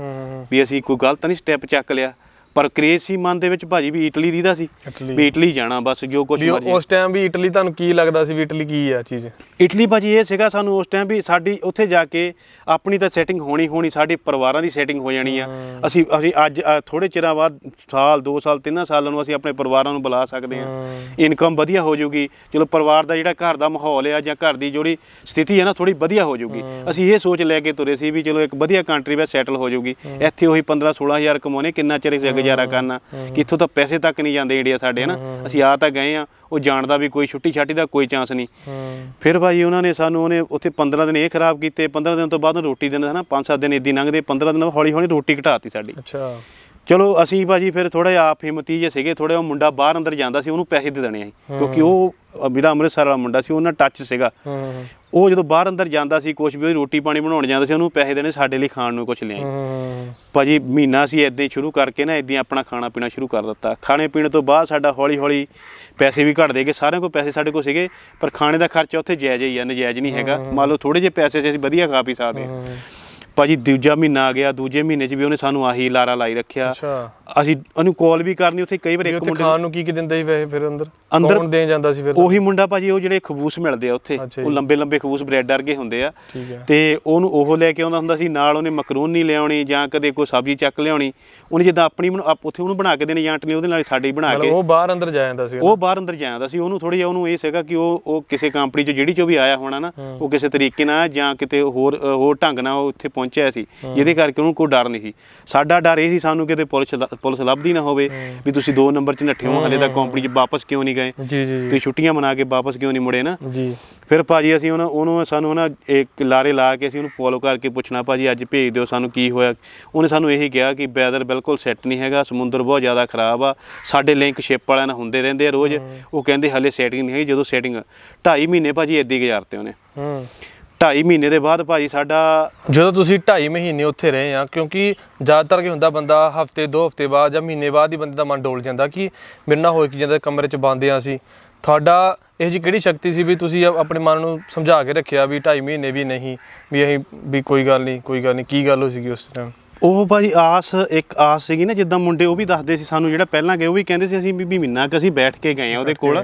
ਵੀ ਅਸੀਂ ਕੋਈ ਗਲਤ ਨਹੀਂ ਸਟੈਪ ਚੱਕ ਲਿਆ ਪਰ ਕ੍ਰੇਜ਼ ਸੀ ਮਨ ਦੇ ਵਿੱਚ ਭਾਜੀ ਵੀ ਇਟਲੀ ਦੀ ਦਾ ਸੀ ਵੀ ਇਟਲੀ ਜਾਣਾ ਬਸ ਜੋ ਕੁਝ ਮਰਜ਼ੀ ਉਸ ਟਾਈਮ ਵੀ ਇਟਲੀ ਤੁਹਾਨੂੰ ਕੀ ਲੱਗਦਾ ਸੀ ਵੀ ਇਟਲੀ ਕੀ ਆ ਚੀਜ਼ ਇਟਲੀ ਭਾਜੀ ਇਹ ਸੀਗਾ ਸਾਨੂੰ ਉਸ ਟਾਈਮ ਵੀ ਸਾਡੀ ਉੱਥੇ ਜਾ ਕੇ ਆਪਣੀ ਤਾਂ ਸੈਟਿੰਗ ਹੋਣੀ ਹੋਣੀ ਸਾਡੇ ਪਰਿਵਾਰਾਂ ਦੀ ਸੈਟਿੰਗ ਹੋ ਜਾਣੀ ਆ ਅਸੀਂ ਅਸੀਂ ਅੱਜ ਥੋੜੇ ਚਿਰਾਂ ਬਾਅਦ ਸਾਲ 2 ਸਾਲ 3 ਸਾਲਾਂ ਨੂੰ ਅਸੀਂ ਆਪਣੇ ਪਰਿਵਾਰਾਂ ਨੂੰ ਬੁਲਾ ਸਕਦੇ ਆ ਇਨਕਮ ਵਧੀਆ ਹੋ ਜਾਊਗੀ ਚਲੋ ਪਰਿਵਾਰ ਦਾ ਜਿਹੜਾ ਘਰ ਦਾ ਮਾਹੌਲ ਆ ਜਾਂ ਘਰ ਦੀ ਜੋੜੀ ਸਥਿਤੀ ਹੈ ਨਾ ਥੋੜੀ ਵਧੀਆ ਹੋ ਜਾਊਗੀ ਅਸੀਂ ਇਹ ਸੋਚ ਲੈ ਕੇ ਤੁਰੇ ਸੀ ਵੀ ਚਲੋ ਇੱਕ ਵਧੀਆ ਕੰਟਰੀ ਵਿੱਚ ਸੈਟਲ ਹੋ ਜਾਊਗੀ ਇੱਥੇ ਉਹੀ 15 16000 ਕਮਾਉਣੇ ਕਿੰਨਾ ਚਿਰ ਜਗ ਗੁਜ਼ਾਰਾ ਕਰਨਾ ਕਿੱਥੋਂ ਤਾਂ ਪੈਸੇ ਤੱਕ ਨਹੀਂ ਜਾਂਦੇ ਇੰਡੀਆ ਸਾਡੇ ਹਨਾ ਅਸੀਂ ਆ ਤਾਂ ਗਏ ਆ ਉਹ ਜਾਣਦਾ ਵੀ ਕੋਈ ਛੁੱਟੀ ਛਾਟੀ ਦਾ ਕੋਈ ਚਾਂਸ ਨਹੀਂ ਫਿਰ ਭਾਈ ਉਹਨਾਂ ਨੇ ਸਾਨੂੰ ਉਹਨੇ ਉੱਥੇ 15 ਦਿਨ ਇਹ ਖਰਾਬ ਕੀਤੇ 15 ਦਿਨ ਤੋਂ ਬਾਅਦ ਰੋਟੀ ਦਿੰਦੇ ਹਨਾ 5-7 ਦਿਨ ਇਦੀ ਲੰਘਦੇ 15 ਦਿਨ ਹੌਲੀ ਹੌਲੀ ਰੋਟੀ ਘਟਾਤੀ ਸਾਡੀ ਅੱਛਾ ਚਲੋ ਅਸੀਂ ਭਾਜੀ ਫਿਰ ਥੋੜਾ ਜਿਹਾ ਆਪ ਹਿੰਮਤੀ ਜੇ ਸੀਗੇ ਥੋੜਾ ਉਹ ਮੁੰਡਾ ਬਾਹਰ ਅੰਦਰ ਜਾਂਦਾ ਸੀ ਉਹਨੂੰ ਪੈਸੇ ਦੇ ਦੇਣੇ ਸੀ ਕਿਉਂਕਿ ਉਹ ਬਿਲਾ ਅੰਮ੍ਰਿਤਸਰ ਵਾਲਾ ਮੁੰਡਾ ਸੀ ਉਹਨਾਂ ਟੱਚ ਸੀਗਾ ਉਹ ਜਦੋਂ ਬਾਹਰ ਅੰਦਰ ਜਾਂਦਾ ਸੀ ਕੁਝ ਵੀ ਰੋਟੀ ਪਾਣੀ ਬਣਾਉਣ ਜਾਂਦਾ ਸੀ ਉਹਨੂੰ ਪੈਸੇ ਦੇਣੇ ਸਾਡੇ ਲਈ ਖਾਣ ਨੂੰ ਕੁਝ ਲਿਆਈ ਭਾਜੀ ਮਹੀਨਾ ਸੀ ਐਦਾਂ ਹੀ ਸ਼ੁਰੂ ਕਰਕੇ ਨਾ ਐਦਾਂ ਆਪਣਾ ਖਾਣਾ ਪੀਣਾ ਸ਼ੁਰੂ ਕਰ ਦਿੱਤਾ ਖਾਣੇ ਪੀਣ ਤੋਂ ਬਾਅਦ ਸਾਡਾ ਹੌਲੀ ਹੌਲੀ ਪੈਸੇ ਵੀ ਘਟਦੇ ਗਏ ਸਾਰਿਆਂ ਕੋਲ ਪੈਸੇ ਸਾਡੇ ਕੋਲ ਸੀਗੇ ਪਰ ਖਾਣੇ ਦਾ ਖਰਚਾ ਉੱਥੇ ਜਾਇਜ਼ ਹੀ ਆ ਨਜਾਇਜ਼ ਨਹੀਂ ਹੈਗਾ ਮੰਨ ਲਓ ਥੋੜੇ ਜਿਹੇ ਪੈਸੇ ਸੀ ਅਸੀਂ ਵਧੀਆ ਖਾ ਪੀ ਸਕਦੇ ਹਾਂ ਭਾਜੀ ਦੂਜਾ ਮਹੀਨਾ ਆ ਗਿਆ ਦੂਜੇ ਮਹੀਨੇ 'ਚ ਵੀ ਉਹਨੇ ਸਾਨੂੰ ਆਹੀ ਲਾਰਾ ਲਾਈ ਰੱਖਿਆ ਅੱਛਾ ਅਸੀਂ ਉਹਨੂੰ ਕਾਲ ਵੀ ਕਰਨੀ ਉੱਥੇ ਕਈ ਵਾਰ ਇੱਕ ਮੁੰਡੇ ਖਾਣ ਨੂੰ ਕੀ ਕੀ ਦਿੰਦਾ ਸੀ ਵੈਸੇ ਫਿਰ ਅੰਦਰ ਅੰਦਰ ਕੌਣ ਦੇਣ ਜਾਂਦਾ ਸੀ ਫਿਰ ਉਹੀ ਮੁੰਡਾ ਭਾਜੀ ਉਹ ਜਿਹੜੇ ਖਬੂਸ ਮਿਲਦੇ ਆ ਉੱਥੇ ਉਹ ਲੰਬੇ ਲੰਬੇ ਖਬੂਸ ਬ੍ਰੈਡ ਵਰਗੇ ਹੁੰਦੇ ਆ ਤੇ ਉਹਨੂੰ ਉਹ ਲੈ ਕੇ ਆਉਂਦਾ ਹੁੰਦਾ ਸੀ ਨਾਲ ਉਹਨੇ ਮਕਰੂਨ ਨਹੀਂ ਲਿਆਉਣੀ ਜਾਂ ਕਦੇ ਕੋਈ ਸਬਜ਼ੀ ਚੱਕ ਲਿਆਉਣੀ ਉਹਨੇ ਜਿੱਦਾਂ ਆਪਣੀ ਬਣਾ- ਉੱਥੇ ਉਹਨੂੰ ਬਣਾ ਕੇ ਦੇਣੀ ਜਾਂ ਨੇ ਉਹਦੇ ਨਾਲ ਹੀ ਸਾਡੀ ਬਣਾ ਕੇ ਉਹ ਬਾਹਰ ਅੰਦਰ ਜਾ ਜਾਂਦਾ ਸੀ ਉਹ ਬਾਹਰ ਅੰਦਰ ਜਾਂਦਾ ਸੀ ਉਹਨੂੰ ਥੋੜੀ ਜਿਹਾ ਉਹਨੂੰ ਇਹ ਸੀਗਾ ਕਿ ਉਹ ਉਹ ਕਿਸੇ ਕੰਪਨੀ 'ਚ ਜਿਹੜੀ 'ਚੋ ਵੀ ਆਇਆ ਹੋਣਾ ਨਾ ਉਹ ਕਿਸੇ ਤਰੀਕੇ ਨਾਲ ਜਾਂ ਕਿਤੇ ਹੋਰ ਹੋਰ ਢੰਗ ਨਾਲ ਉਹ ਉੱਥੇ ਪਹੁੰਚਿਆ ਸੀ ਜਿਹਦੇ ਕਰਕੇ ਉਹਨੂੰ ਕੋਈ ਡਰ ਨਹੀਂ ਸੀ ਸਾਡਾ ਡਰ ਇਹ ਸੀ ਸਾਨੂੰ ਕਿਤੇ ਪੁਲਿਸ ਪੁਲਿਸ ਲੱਭਦੀ ਨਾ ਹੋਵੇ ਵੀ ਤੁਸੀਂ ਦੋ ਨੰਬਰ 'ਚ ਨੱਠੇ ਹੋ ਹਲੇ ਤੱਕ ਕੰਪਨੀ 'ਚ ਵਾਪਸ ਕਿਉਂ ਨਹੀਂ ਗਏ ਜੀ ਜੀ ਤੁਸੀਂ ਛੁੱਟੀਆਂ ਮਨਾ ਕੇ ਵਾਪਸ ਕਿਉਂ ਨਹੀਂ ਮੁੜੇ ਨਾ ਜੀ ਫਿਰ ਭਾਜੀ ਅਸੀਂ ਉਹਨਾਂ ਉਹਨੂੰ ਸਾਨੂੰ ਨਾ ਇੱਕ ਲਾਰੇ ਲਾ ਕੇ ਅਸੀਂ ਉਹਨੂੰ ਫੋਲੋ ਕਰਕੇ ਪੁੱਛਣਾ ਭਾਜੀ ਅੱਜ ਭੇਜ ਦਿਓ ਸਾਨੂੰ ਕੀ ਹੋਇਆ ਉਹਨੇ ਸਾਨੂੰ ਇਹੀ ਕਿਹਾ ਕਿ ਵੈਦਰ ਬਿਲ ਬਿਲਕੁਲ ਸੈੱਟ ਨਹੀਂ ਹੈਗਾ ਸਮੁੰਦਰ ਬਹੁਤ ਜ਼ਿਆਦਾ ਖਰਾਬ ਆ ਸਾਡੇ ਲਿੰਕ ਸ਼ਿਪ ਵਾਲਿਆਂ ਨਾਲ ਹੁੰਦੇ ਰਹਿੰਦੇ ਆ ਰੋਜ਼ ਉਹ ਕਹਿੰਦੇ ਹਲੇ ਸੈਟਿੰਗ ਨਹੀਂ ਹੈਗੀ ਜਦੋਂ ਸੈਟਿੰਗ 2.5 ਮਹੀਨੇ ਭਾਜੀ ਇੱਦੀ ਗੁਜ਼ਾਰਤੇ ਉਹਨੇ ਹੂੰ 2.5 ਮਹੀਨੇ ਦੇ ਬਾਅਦ ਭਾਜੀ ਸਾਡਾ ਜਦੋਂ ਤੁਸੀਂ 2.5 ਮਹੀਨੇ ਉੱਥੇ ਰਹੇ ਆ ਕਿਉਂਕਿ ਜ਼ਿਆਦਾਤਰ ਕੀ ਹੁੰਦਾ ਬੰਦਾ ਹਫਤੇ ਦੋ ਹਫਤੇ ਬਾਅਦ ਜਾਂ ਮਹੀਨੇ ਬਾਅਦ ਹੀ ਬੰਦੇ ਦਾ ਮਨ ਡੋਲ ਜਾਂਦਾ ਕਿ ਮੇਰੇ ਨਾਲ ਹੋਏ ਕੀ ਜਾਂਦਾ ਕਮਰੇ 'ਚ ਬੰਦੇ ਆ ਸੀ ਤੁਹਾਡਾ ਇਹ ਜੀ ਕਿਹੜੀ ਸ਼ਕਤੀ ਸੀ ਵੀ ਤੁਸੀਂ ਆਪਣੇ ਮਨ ਨੂੰ ਸਮਝਾ ਕੇ ਰੱਖਿਆ ਵੀ 2.5 ਮਹੀਨੇ ਵੀ ਨਹੀਂ ਵੀ ਅਸੀਂ ਵੀ ਕੋਈ ਗੱਲ ਨਹੀਂ ਕੋਈ ਗੱਲ ਨਹੀਂ ਕੀ ਗੱਲ ਹੋ ਸੀਗੀ ਉਸ ਟਾਈਮ ਉਹ ਭਾਜੀ ਆਸ ਇੱਕ ਆਸ ਸੀਗੀ ਨਾ ਜਿੱਦਾਂ ਮੁੰਡੇ ਉਹ ਵੀ ਦੱਸਦੇ ਸੀ ਸਾਨੂੰ ਜਿਹੜਾ ਪਹਿਲਾਂ ਗਏ ਉਹ ਵੀ ਕਹਿੰਦੇ ਸੀ ਅਸੀਂ ਬੀਬੀ ਮਿੰਨਾ ਕਿ ਅਸੀਂ ਬੈਠ ਕੇ ਗਏ ਆ ਉਹਦੇ ਕੋਲ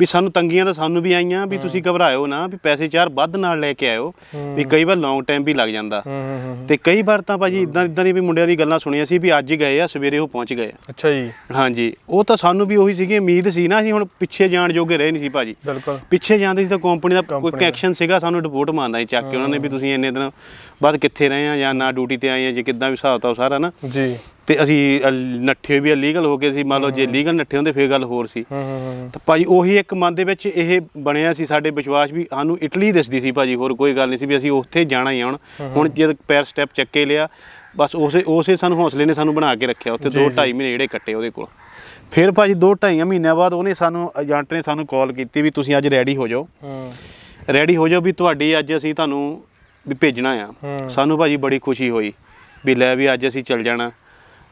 ਵੀ ਸਾਨੂੰ ਤੰਗੀਆਂ ਤਾਂ ਸਾਨੂੰ ਵੀ ਆਈਆਂ ਵੀ ਤੁਸੀਂ ਘਬਰਾਇਓ ਨਾ ਵੀ ਪੈਸੇ ਚਾਰ ਵੱਧ ਨਾਲ ਲੈ ਕੇ ਆਇਓ ਵੀ ਕਈ ਵਾਰ ਲੌਂਗ ਟਾਈਮ ਵੀ ਲੱਗ ਜਾਂਦਾ ਤੇ ਕਈ ਵਾਰ ਤਾਂ ਭਾਜੀ ਇਦਾਂ ਇਦਾਂ ਦੀ ਵੀ ਮੁੰਡਿਆਂ ਦੀ ਗੱਲਾਂ ਸੁਣੀਆਂ ਸੀ ਵੀ ਅੱਜ ਗਏ ਆ ਸਵੇਰੇ ਉਹ ਪਹੁੰਚ ਗਏ ਅੱਛਾ ਜੀ ਹਾਂਜੀ ਉਹ ਤਾਂ ਸਾਨੂੰ ਵੀ ਉਹੀ ਸੀਗੀ ਉਮੀਦ ਸੀ ਨਾ ਅਸੀਂ ਹੁਣ ਪਿੱਛੇ ਜਾਣ ਜੋਗੇ ਰਹੇ ਨਹੀਂ ਸੀ ਭਾਜੀ ਬਿਲਕੁਲ ਪਿੱਛੇ ਜਾਂਦੇ ਸੀ ਤਾਂ ਕੰਪਨੀ ਦਾ ਕੋਈ ਐਕਸ਼ਨ ਸੀਗਾ ਸਾਨੂੰ ਰਿਪੋਰਟ ਮੰਨਦਾ ਸੀ ਚੱਕ ਕੇ ਉਹਨਾਂ ਨੇ ਵੀ ਤੁਸੀਂ ਇੰਨੇ ਦਿਨ ਬਾਅਦ ਕਿੱਥੇ ਰਹੇ ਆ ਜਾਂ ਨਾ ਡਿਊਟੀ ਤੇ ਆਏ ਆ ਜੇ ਕਿਦਾਂ ਹਿਸਾਬ ਤਾਂ ਸਾਰਾ ਨਾ ਜੀ ਤੇ ਅਸੀਂ ਨੱਠੇ ਵੀ ਲੀਗਲ ਹੋ ਗਏ ਸੀ ਮੰਨ ਲਓ ਜੇ ਲੀਗਲ ਨੱਠੇ ਹੁੰਦੇ ਫੇਰ ਗੱਲ ਹੋਰ ਸੀ ਤਾਂ ਭਾਜੀ ਉਹੀ ਇੱਕ ਮਨ ਦੇ ਵਿੱਚ ਇਹ ਬਣਿਆ ਸੀ ਸਾਡੇ ਵਿਸ਼ਵਾਸ ਵੀ ਸਾਨੂੰ ਇਟਲੀ ਦਿਸਦੀ ਸੀ ਭਾਜੀ ਹੋਰ ਕੋਈ ਗੱਲ ਨਹੀਂ ਸੀ ਵੀ ਅਸੀਂ ਉੱਥੇ ਜਾਣਾ ਹੀ ਹੁਣ ਹੁਣ ਜਦ ਪੈਰ ਸਟੈਪ ਚੱਕੇ ਲਿਆ ਬਸ ਉਸੇ ਉਸੇ ਸਾਨੂੰ ਹੌਸਲੇ ਨੇ ਸਾਨੂੰ ਬਣਾ ਕੇ ਰੱਖਿਆ ਉੱਥੇ 2 2.5 ਮਹੀਨੇ ਜਿਹੜੇ ਕੱਟੇ ਉਹਦੇ ਕੋਲ ਫਿਰ ਭਾਜੀ 2 2.5 ਮਹੀਨਿਆਂ ਬਾਅਦ ਉਹਨੇ ਸਾਨੂੰ ਏਜੰਟ ਨੇ ਸਾਨੂੰ ਕਾਲ ਕੀਤੀ ਵੀ ਤੁਸੀਂ ਅੱਜ ਰੈਡੀ ਹੋ ਜਾਓ ਰੈਡੀ ਹੋ ਜਾਓ ਵੀ ਤੁਹਾਡੀ ਅੱਜ ਅਸੀਂ ਤੁਹਾਨੂੰ ਵੀ ਭੇਜਣਾ ਆ ਸਾਨੂੰ ਭਾਜੀ ਬੜੀ ਖੁਸ਼ੀ ਹੋਈ ਵੀ ਲੈ ਵੀ ਅੱਜ ਅਸੀਂ ਚੱਲ ਜਾਣਾ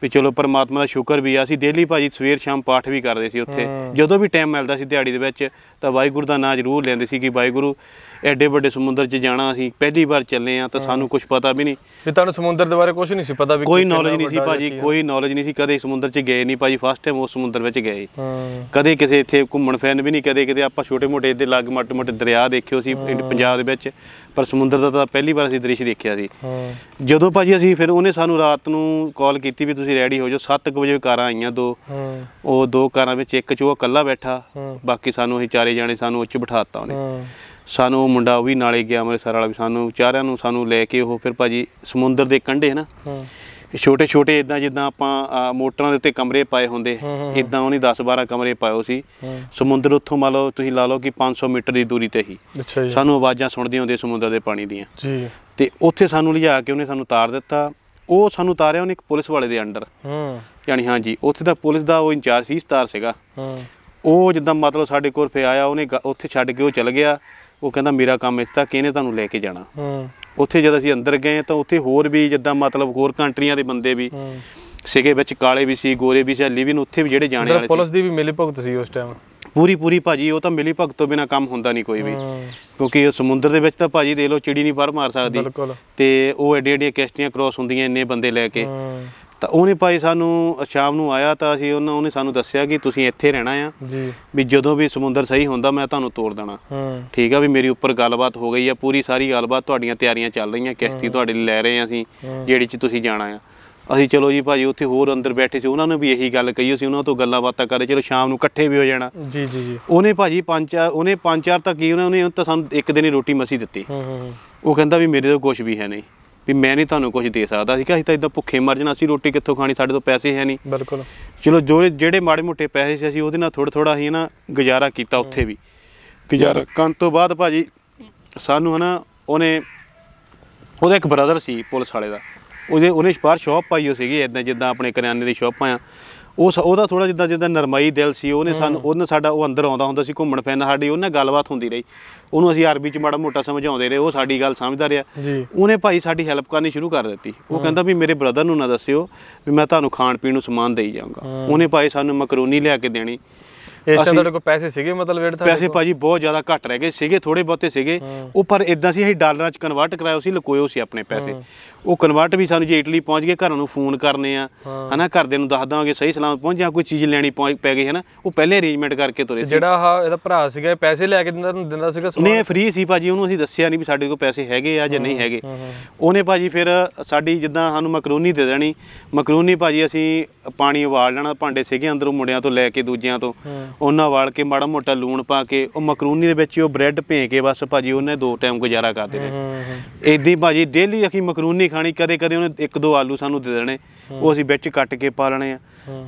ਵੀ ਚਲੋ ਪਰਮਾਤਮਾ ਦਾ ਸ਼ੁਕਰ ਵੀ ਆ ਅਸੀਂ ਡੇਲੀ ਭਾਜੀ ਸਵੇਰ ਸ਼ਾਮ ਪਾਠ ਵੀ ਕਰਦੇ ਸੀ ਉੱਥੇ ਜਦੋਂ ਵੀ ਟਾਈਮ ਮਿਲਦਾ ਸੀ ਦਿਹਾੜੀ ਦੇ ਵਿੱਚ ਤਾਂ ਵਾਹਿਗੁਰੂ ਦਾ ਨਾਮ ਜ਼ਰੂਰ ਲੈਂਦੇ ਸੀ ਕਿ ਵਾਹਿਗੁਰੂ ਐਡੇ ਵੱਡੇ ਸਮੁੰਦਰ 'ਚ ਜਾਣਾ ਅਸੀਂ ਪਹਿਲੀ ਵਾਰ ਚੱਲੇ ਆ ਤਾਂ ਸਾਨੂੰ ਕੁਝ ਪਤਾ ਵੀ ਨਹੀਂ ਵੀ ਤੁਹਾਨੂੰ ਸਮੁੰਦਰ ਦੇ ਬਾਰੇ ਕੁਝ ਨਹੀਂ ਸੀ ਪਤਾ ਵੀ ਕੋਈ ਨੌਲੇਜ ਨਹੀਂ ਸੀ ਭਾਜੀ ਕੋਈ ਨੌਲੇਜ ਨਹੀਂ ਸੀ ਕਦੇ ਸਮੁੰਦਰ 'ਚ ਗਏ ਨਹੀਂ ਭਾਜੀ ਫਸਟ ਟਾਈਮ ਉਸ ਸਮੁੰਦਰ ਵਿੱਚ ਗਏ ਕਦੇ ਕਿਸੇ ਇੱਥੇ ਘੁੰਮਣ ਫਿਰਨ ਵੀ ਨਹੀਂ ਕਦੇ ਕਿਤੇ ਆਪਾਂ ਛੋਟੇ-ਮੋਟੇ ਇੱਥੇ ਲੱਗ ਮੱਟ-ਮੱਟ ਦਰਿਆ ਦੇਖਿਓ ਸੀ ਪੰਜਾਬ ਦੇ ਵਿੱਚ ਪਰ ਸਮੁੰਦਰ ਦਾ ਤਾਂ ਪਹਿਲੀ ਵਾਰ ਅਸੀਂ ਦ੍ਰਿਸ਼ ਦੇਖਿਆ ਸੀ ਜਦੋਂ ਭਾਜੀ ਅਸੀਂ ਫਿਰ ਉਹਨੇ ਸਾਨੂੰ ਰਾਤ ਨੂੰ ਕਾਲ ਕੀਤੀ ਵੀ ਤੁਸੀਂ ਰੈਡੀ ਹੋ ਜਾਓ 7:00 ਵਜੇ ਕਾਰਾਂ ਆਈਆਂ ਦੋ ਉਹ ਦੋ ਕਾਰਾਂ ਵਿੱਚ ਇੱਕ ਚ ਉਹ ਇਕੱਲਾ ਬੈਠਾ ਬਾਕੀ ਸਾਨੂੰ ਅਸੀਂ ਚਾਰੇ ਜਾਣੇ ਸਾਨੂੰ ਉੱਚ ਬਿਠਾਤਾ ਉਹਨੇ ਸਾਨੂੰ ਉਹ ਮੁੰਡਾ ਉਹ ਵੀ ਨਾਲੇ ਗਿਆ ਅੰਮ੍ਰਿਤਸਰ ਵਾਲਾ ਵੀ ਸਾਨੂੰ ਚਾਰਿਆਂ ਨੂੰ ਸਾਨੂੰ ਲੈ ਕੇ ਉਹ ਫਿਰ ਭਾਜੀ ਸਮੁੰਦਰ ਦੇ ਕੰਢੇ ਹਾਂ ਛੋਟੇ ਛੋਟੇ ਇਦਾਂ ਜਿੱਦਾਂ ਆਪਾਂ ਮੋਟਰਾਂ ਦੇ ਉੱਤੇ ਕਮਰੇ ਪਾਏ ਹੁੰਦੇ ਇਦਾਂ ਉਹਨੇ 10 12 ਕਮਰੇ ਪਾਇਓ ਸੀ ਸਮੁੰਦਰ ਉੱਥੋਂ ਮੰਨ ਲਓ ਤੁਸੀਂ ਲਾ ਲਓ ਕਿ 500 ਮੀਟਰ ਦੀ ਦੂਰੀ ਤੇ ਹੀ ਸਾਨੂੰ ਆਵਾਜ਼ਾਂ ਸੁਣਦੀਆਂ ਹੁੰਦੀਆਂ ਸਮੁੰਦਰ ਦੇ ਪਾਣੀ ਦੀਆਂ ਜੀ ਤੇ ਉੱਥੇ ਸਾਨੂੰ ਲਿਜਾ ਕੇ ਉਹਨੇ ਸਾਨੂੰ ਤਾਰ ਦਿੱਤਾ ਉਹ ਸਾਨੂੰ ਤਾਰਿਆ ਉਹਨੇ ਇੱਕ ਪੁਲਿਸ ਵਾਲੇ ਦੇ ਅੰਡਰ ਹੂੰ ਯਾਨੀ ਹਾਂਜੀ ਉੱਥੇ ਦਾ ਪੁਲਿਸ ਦਾ ਉਹ ਇੰਚਾਰਜ ਸੀ ਸਤਾਰ ਸੀਗਾ ਹੂੰ ਉਹ ਜਿੱਦਾਂ ਮਤਲਬ ਸਾਡੇ ਕੋਲ ਫੇ ਆਇਆ ਉਹਨੇ ਉੱਥੇ ਛੱਡ ਕੇ ਉਹ ਚਲ ਗਿਆ ਉਹ ਕਹਿੰਦਾ ਮੇਰਾ ਕੰਮ ਇਸ ਤੱਕ ਇਹਨੇ ਤੁਹਾਨੂੰ ਲੈ ਕੇ ਜਾਣਾ ਹੂੰ ਉੱਥੇ ਜਦ ਅਸੀਂ ਅੰਦਰ ਗਏ ਤਾਂ ਉੱਥੇ ਹੋਰ ਵੀ ਜਿੱਦਾਂ ਮਤਲਬ ਹੋਰ ਕੰਟਰੀਆਂ ਦੇ ਬੰਦੇ ਵੀ ਹੂੰ ਸਿਗੇ ਵਿੱਚ ਕਾਲੇ ਵੀ ਸੀ ਗੋਰੇ ਵੀ ਸੀ ਲਿਵਿੰਗ ਉੱਥੇ ਵੀ ਜਿਹੜੇ ਜਾਣੇ ਵਾਲੇ ਸੀ ਪੁਲਿਸ ਦੀ ਵੀ ਮਿਲੀ ਭਗਤ ਸੀ ਉਸ ਟਾਈਮ ਪੂਰੀ ਪੂਰੀ ਭਾਜੀ ਉਹ ਤਾਂ ਮਿਲੀ ਭਗਤ ਤੋਂ ਬਿਨਾ ਕੰਮ ਹੁੰਦਾ ਨਹੀਂ ਕੋਈ ਵੀ ਕਿਉਂਕਿ ਉਹ ਸਮੁੰਦਰ ਦੇ ਵਿੱਚ ਤਾਂ ਭਾਜੀ ਦੇ ਲੋ ਚਿੜੀ ਨਹੀਂ ਪਰ ਮਾਰ ਸਕਦੀ ਤੇ ਉਹ ਐਡੇ ਐਡੇ ਕਿਸ਼ਤੀਆਂ ਕ੍ਰੋਸ ਹੁੰਦੀਆਂ ਇੰਨੇ ਬੰਦੇ ਲੈ ਕੇ ਤਾਂ ਉਹਨੇ ਭਾਈ ਸਾਨੂੰ ਸ਼ਾਮ ਨੂੰ ਆਇਆ ਤਾਂ ਅਸੀਂ ਉਹਨਾਂ ਉਹਨੇ ਸਾਨੂੰ ਦੱਸਿਆ ਕਿ ਤੁਸੀਂ ਇੱਥੇ ਰਹਿਣਾ ਆ ਜੀ ਵੀ ਜਦੋਂ ਵੀ ਸਮੁੰਦਰ ਸਹੀ ਹੁੰਦਾ ਮੈਂ ਤੁਹਾਨੂੰ ਤੋੜ ਦੇਣਾ ਠੀਕ ਆ ਵੀ ਮੇਰੀ ਉੱਪਰ ਗੱਲਬਾਤ ਹੋ ਗਈ ਆ ਪੂਰੀ ਸਾਰੀ ਗੱਲਬਾਤ ਤੁਹਾਡੀਆਂ ਤਿਆਰੀਆਂ ਚੱਲ ਰਹੀਆਂ ਕਿਸ਼ਤੀ ਤੁਹਾਡੇ ਲੈ ਰਹੇ ਆ ਅਸੀਂ ਜਿਹੜੀ ਚ ਤੁਸੀਂ ਜਾਣਾ ਆ ਅਸੀਂ ਚਲੋ ਜੀ ਭਾਜੀ ਉੱਥੇ ਹੋਰ ਅੰਦਰ ਬੈਠੇ ਸੀ ਉਹਨਾਂ ਨੇ ਵੀ ਇਹੀ ਗੱਲ ਕਹੀ ਸੀ ਉਹਨਾਂ ਤੋਂ ਗੱਲਾਂ ਬਾਤਾਂ ਕਰੇ ਚਲੋ ਸ਼ਾਮ ਨੂੰ ਇਕੱਠੇ ਵੀ ਹੋ ਜਾਣਾ ਜੀ ਜੀ ਜੀ ਉਹਨੇ ਭਾਜੀ ਪੰਜ ਉਹਨੇ ਪੰਜ ਚਾਰ ਤੱਕ ਹੀ ਉਹਨੇ ਤਾਂ ਸਾਨੂੰ ਇੱਕ ਦਿਨ ਹੀ ਰੋਟੀ ਮਸੀ ਦਿੱਤੀ ਉਹ ਕਹਿੰਦਾ ਵੀ ਮੇਰੇ ਤੋਂ ਕੁਝ ਵੀ ਹੈ ਨਹੀਂ ਵੀ ਮੈਂ ਨਹੀਂ ਤੁਹਾਨੂੰ ਕੁਝ ਦੇ ਸਕਦਾ ਸੀਗਾ ਅਸੀਂ ਤਾਂ ਇਦਾਂ ਭੁੱਖੇ ਮਰ ਜਾਣਾ ਸੀ ਰੋਟੀ ਕਿੱਥੋਂ ਖਾਣੀ ਸਾਡੇ ਤੋਂ ਪੈਸੇ ਹੈ ਨਹੀਂ ਬਿਲਕੁਲ ਚਲੋ ਜੋ ਜਿਹੜੇ ਮਾੜੇ ਮੋਟੇ ਪੈਸੇ ਸੀ ਅਸੀਂ ਉਹਦੇ ਨਾਲ ਥੋੜਾ ਥੋੜਾ ਹੀ ਨਾ ਗੁਜ਼ਾਰਾ ਕੀਤਾ ਉੱਥੇ ਵੀ ਗੁਜ਼ਾਰਾ ਕਰਨ ਤੋਂ ਬਾਅਦ ਭਾਜੀ ਸਾਨੂੰ ਹਨਾ ਉਹਨੇ ਉਹਦਾ ਇੱਕ ਬ੍ਰਦਰ ਸੀ ਪੁਲਿਸ ਵਾਲੇ ਦਾ ਉਹਦੇ ਉਹਨੇ ਬਾਹਰ ਸ਼ਾਪ ਪਾਈ ਹੋ ਸੀਗੀ ਇਦਾਂ ਜਿੱਦਾਂ ਆਪਣੇ ਕਰਿਆਨੇ ਦੀ ਸ਼ਾਪ ਆ ਉਹ ਉਹਦਾ ਥੋੜਾ ਜਿੱਦਾਂ ਜਿੱਦਾਂ ਨਰਮਾਈ ਦਿਲ ਸੀ ਉਹਨੇ ਸਾਨੂੰ ਉਹਨੇ ਸਾਡਾ ਉਹ ਅੰਦਰ ਆਉਂਦਾ ਹੁੰਦਾ ਸੀ ਘੁੰਮਣ ਫਿਰਨ ਸਾਡੀ ਉਹਨੇ ਗੱਲਬਾਤ ਹੁੰਦੀ ਰਹੀ ਉਹਨੂੰ ਅਸੀਂ ਅਰਬੀ ਚ ਮਾੜਾ ਮੋਟਾ ਸਮਝਾਉਂਦੇ ਰਹੇ ਉਹ ਸਾਡੀ ਗੱਲ ਸਮਝਦਾ ਰਿਹਾ ਉਹਨੇ ਭਾਈ ਸਾਡੀ ਹੈਲਪ ਕਰਨੀ ਸ਼ੁਰੂ ਕਰ ਦਿੱਤੀ ਉਹ ਕਹਿੰਦਾ ਵੀ ਮੇਰੇ ਬ੍ਰਦਰ ਨੂੰ ਨਾ ਦੱਸਿਓ ਵੀ ਮੈਂ ਤੁਹਾਨੂੰ ਖਾਣ ਪੀਣ ਨੂੰ ਸਮਾਨ ਦੇਈ ਜਾਊਂਗਾ ਉਹਨੇ ਭਾਈ ਸਾਨੂੰ ਮਕਰੋਨੀ ਲਿਆ ਕੇ ਦੇਣੀ ਇਸ ਟਾਈਮ ਤੁਹਾਡੇ ਕੋਲ ਪੈਸੇ ਸੀਗੇ ਮਤਲਬ ਜਿਹੜੇ ਪੈਸੇ ਭਾਜੀ ਬਹੁਤ ਜ਼ਿਆਦਾ ਘੱਟ ਰਹਿ ਗਏ ਸੀਗੇ ਥੋੜੇ ਬਹੁਤੇ ਸੀਗੇ ਉਹ ਪਰ ਇਦਾਂ ਸੀ ਅਸੀਂ ਡਾਲਰਾਂ 'ਚ ਕਨਵਰਟ ਕਰਾਇਆ ਸੀ ਲਕੋਇਓ ਸੀ ਆਪਣੇ ਪੈਸੇ ਉਹ ਕਨਵਰਟ ਵੀ ਸਾਨੂੰ ਜੇ ਇਟਲੀ ਪਹੁੰਚ ਗਏ ਘਰਾਂ ਨੂੰ ਫੋਨ ਕਰਨੇ ਆ ਹਨਾ ਘਰਦੇ ਨੂੰ ਦੱਸ ਦਾਂਗੇ ਸਹੀ ਸਲਾਮ ਪਹੁੰਚ ਜਾਂ ਕੋਈ ਚੀਜ਼ ਲੈਣੀ ਪੈ ਗਈ ਹਨਾ ਉਹ ਪਹਿਲੇ ਅਰੇਂਜਮੈਂਟ ਕਰਕੇ ਤੁਰੇ ਸੀ ਜਿਹੜਾ ਆ ਇਹਦਾ ਭਰਾ ਸੀਗਾ ਪੈਸੇ ਲੈ ਕੇ ਦਿੰਦਾ ਦਿੰਦਾ ਸੀਗਾ ਨਹੀਂ ਫ੍ਰੀ ਸੀ ਭਾਜੀ ਉਹਨੂੰ ਅਸੀਂ ਦੱਸਿਆ ਨਹੀਂ ਵੀ ਸਾਡੇ ਕੋਲ ਪੈਸੇ ਹੈਗੇ ਆ ਜਾਂ ਨਹੀਂ ਹੈਗੇ ਉਹਨੇ ਭਾਜੀ ਫਿਰ ਸਾਡੀ ਜਿੱਦਾਂ ਸਾਨੂੰ ਮਕਰੋਨੀ ਦੇ ਦੇਣੀ ਮਕਰੋਨੀ ਭਾਜੀ ਅਸੀਂ ਪਾਣੀ ਉਬਾਲ ਲੈਣਾ ਭਾਂਡੇ ਸੀਗੇ ਅੰਦਰੋਂ ਮੁੰਡਿਆਂ ਤੋਂ ਲੈ ਕੇ ਦੂਜਿਆਂ ਤੋਂ ਉਹਨਾਂ ਵਾਲ ਕੇ ਮਾੜਾ ਮੋਟਾ ਲੂਣ ਪਾ ਕੇ ਉਹ ਮਕਰੂਨੀ ਦੇ ਵਿੱਚ ਉਹ ਬ੍ਰੈਡ ਭੇ ਕੇ ਬਸ ਭਾਜੀ ਉਹਨੇ ਦੋ ਟਾਈਮ ਗੁਜ਼ਾਰਾ ਕਰਦੇ ਨੇ ਇਦਾਂ ਭਾਜੀ ਡੇਲੀ ਅਸੀਂ ਮਕਰੂਨੀ ਖਾਣੀ ਕਦੇ ਕਦੇ ਉਹਨੇ ਇੱਕ ਦੋ ਆਲੂ ਸਾਨੂੰ ਦੇ ਦੇਣੇ ਉਹ ਅਸੀਂ ਵਿੱਚ ਕੱਟ ਕੇ ਪਾ ਲੈਣੇ ਆ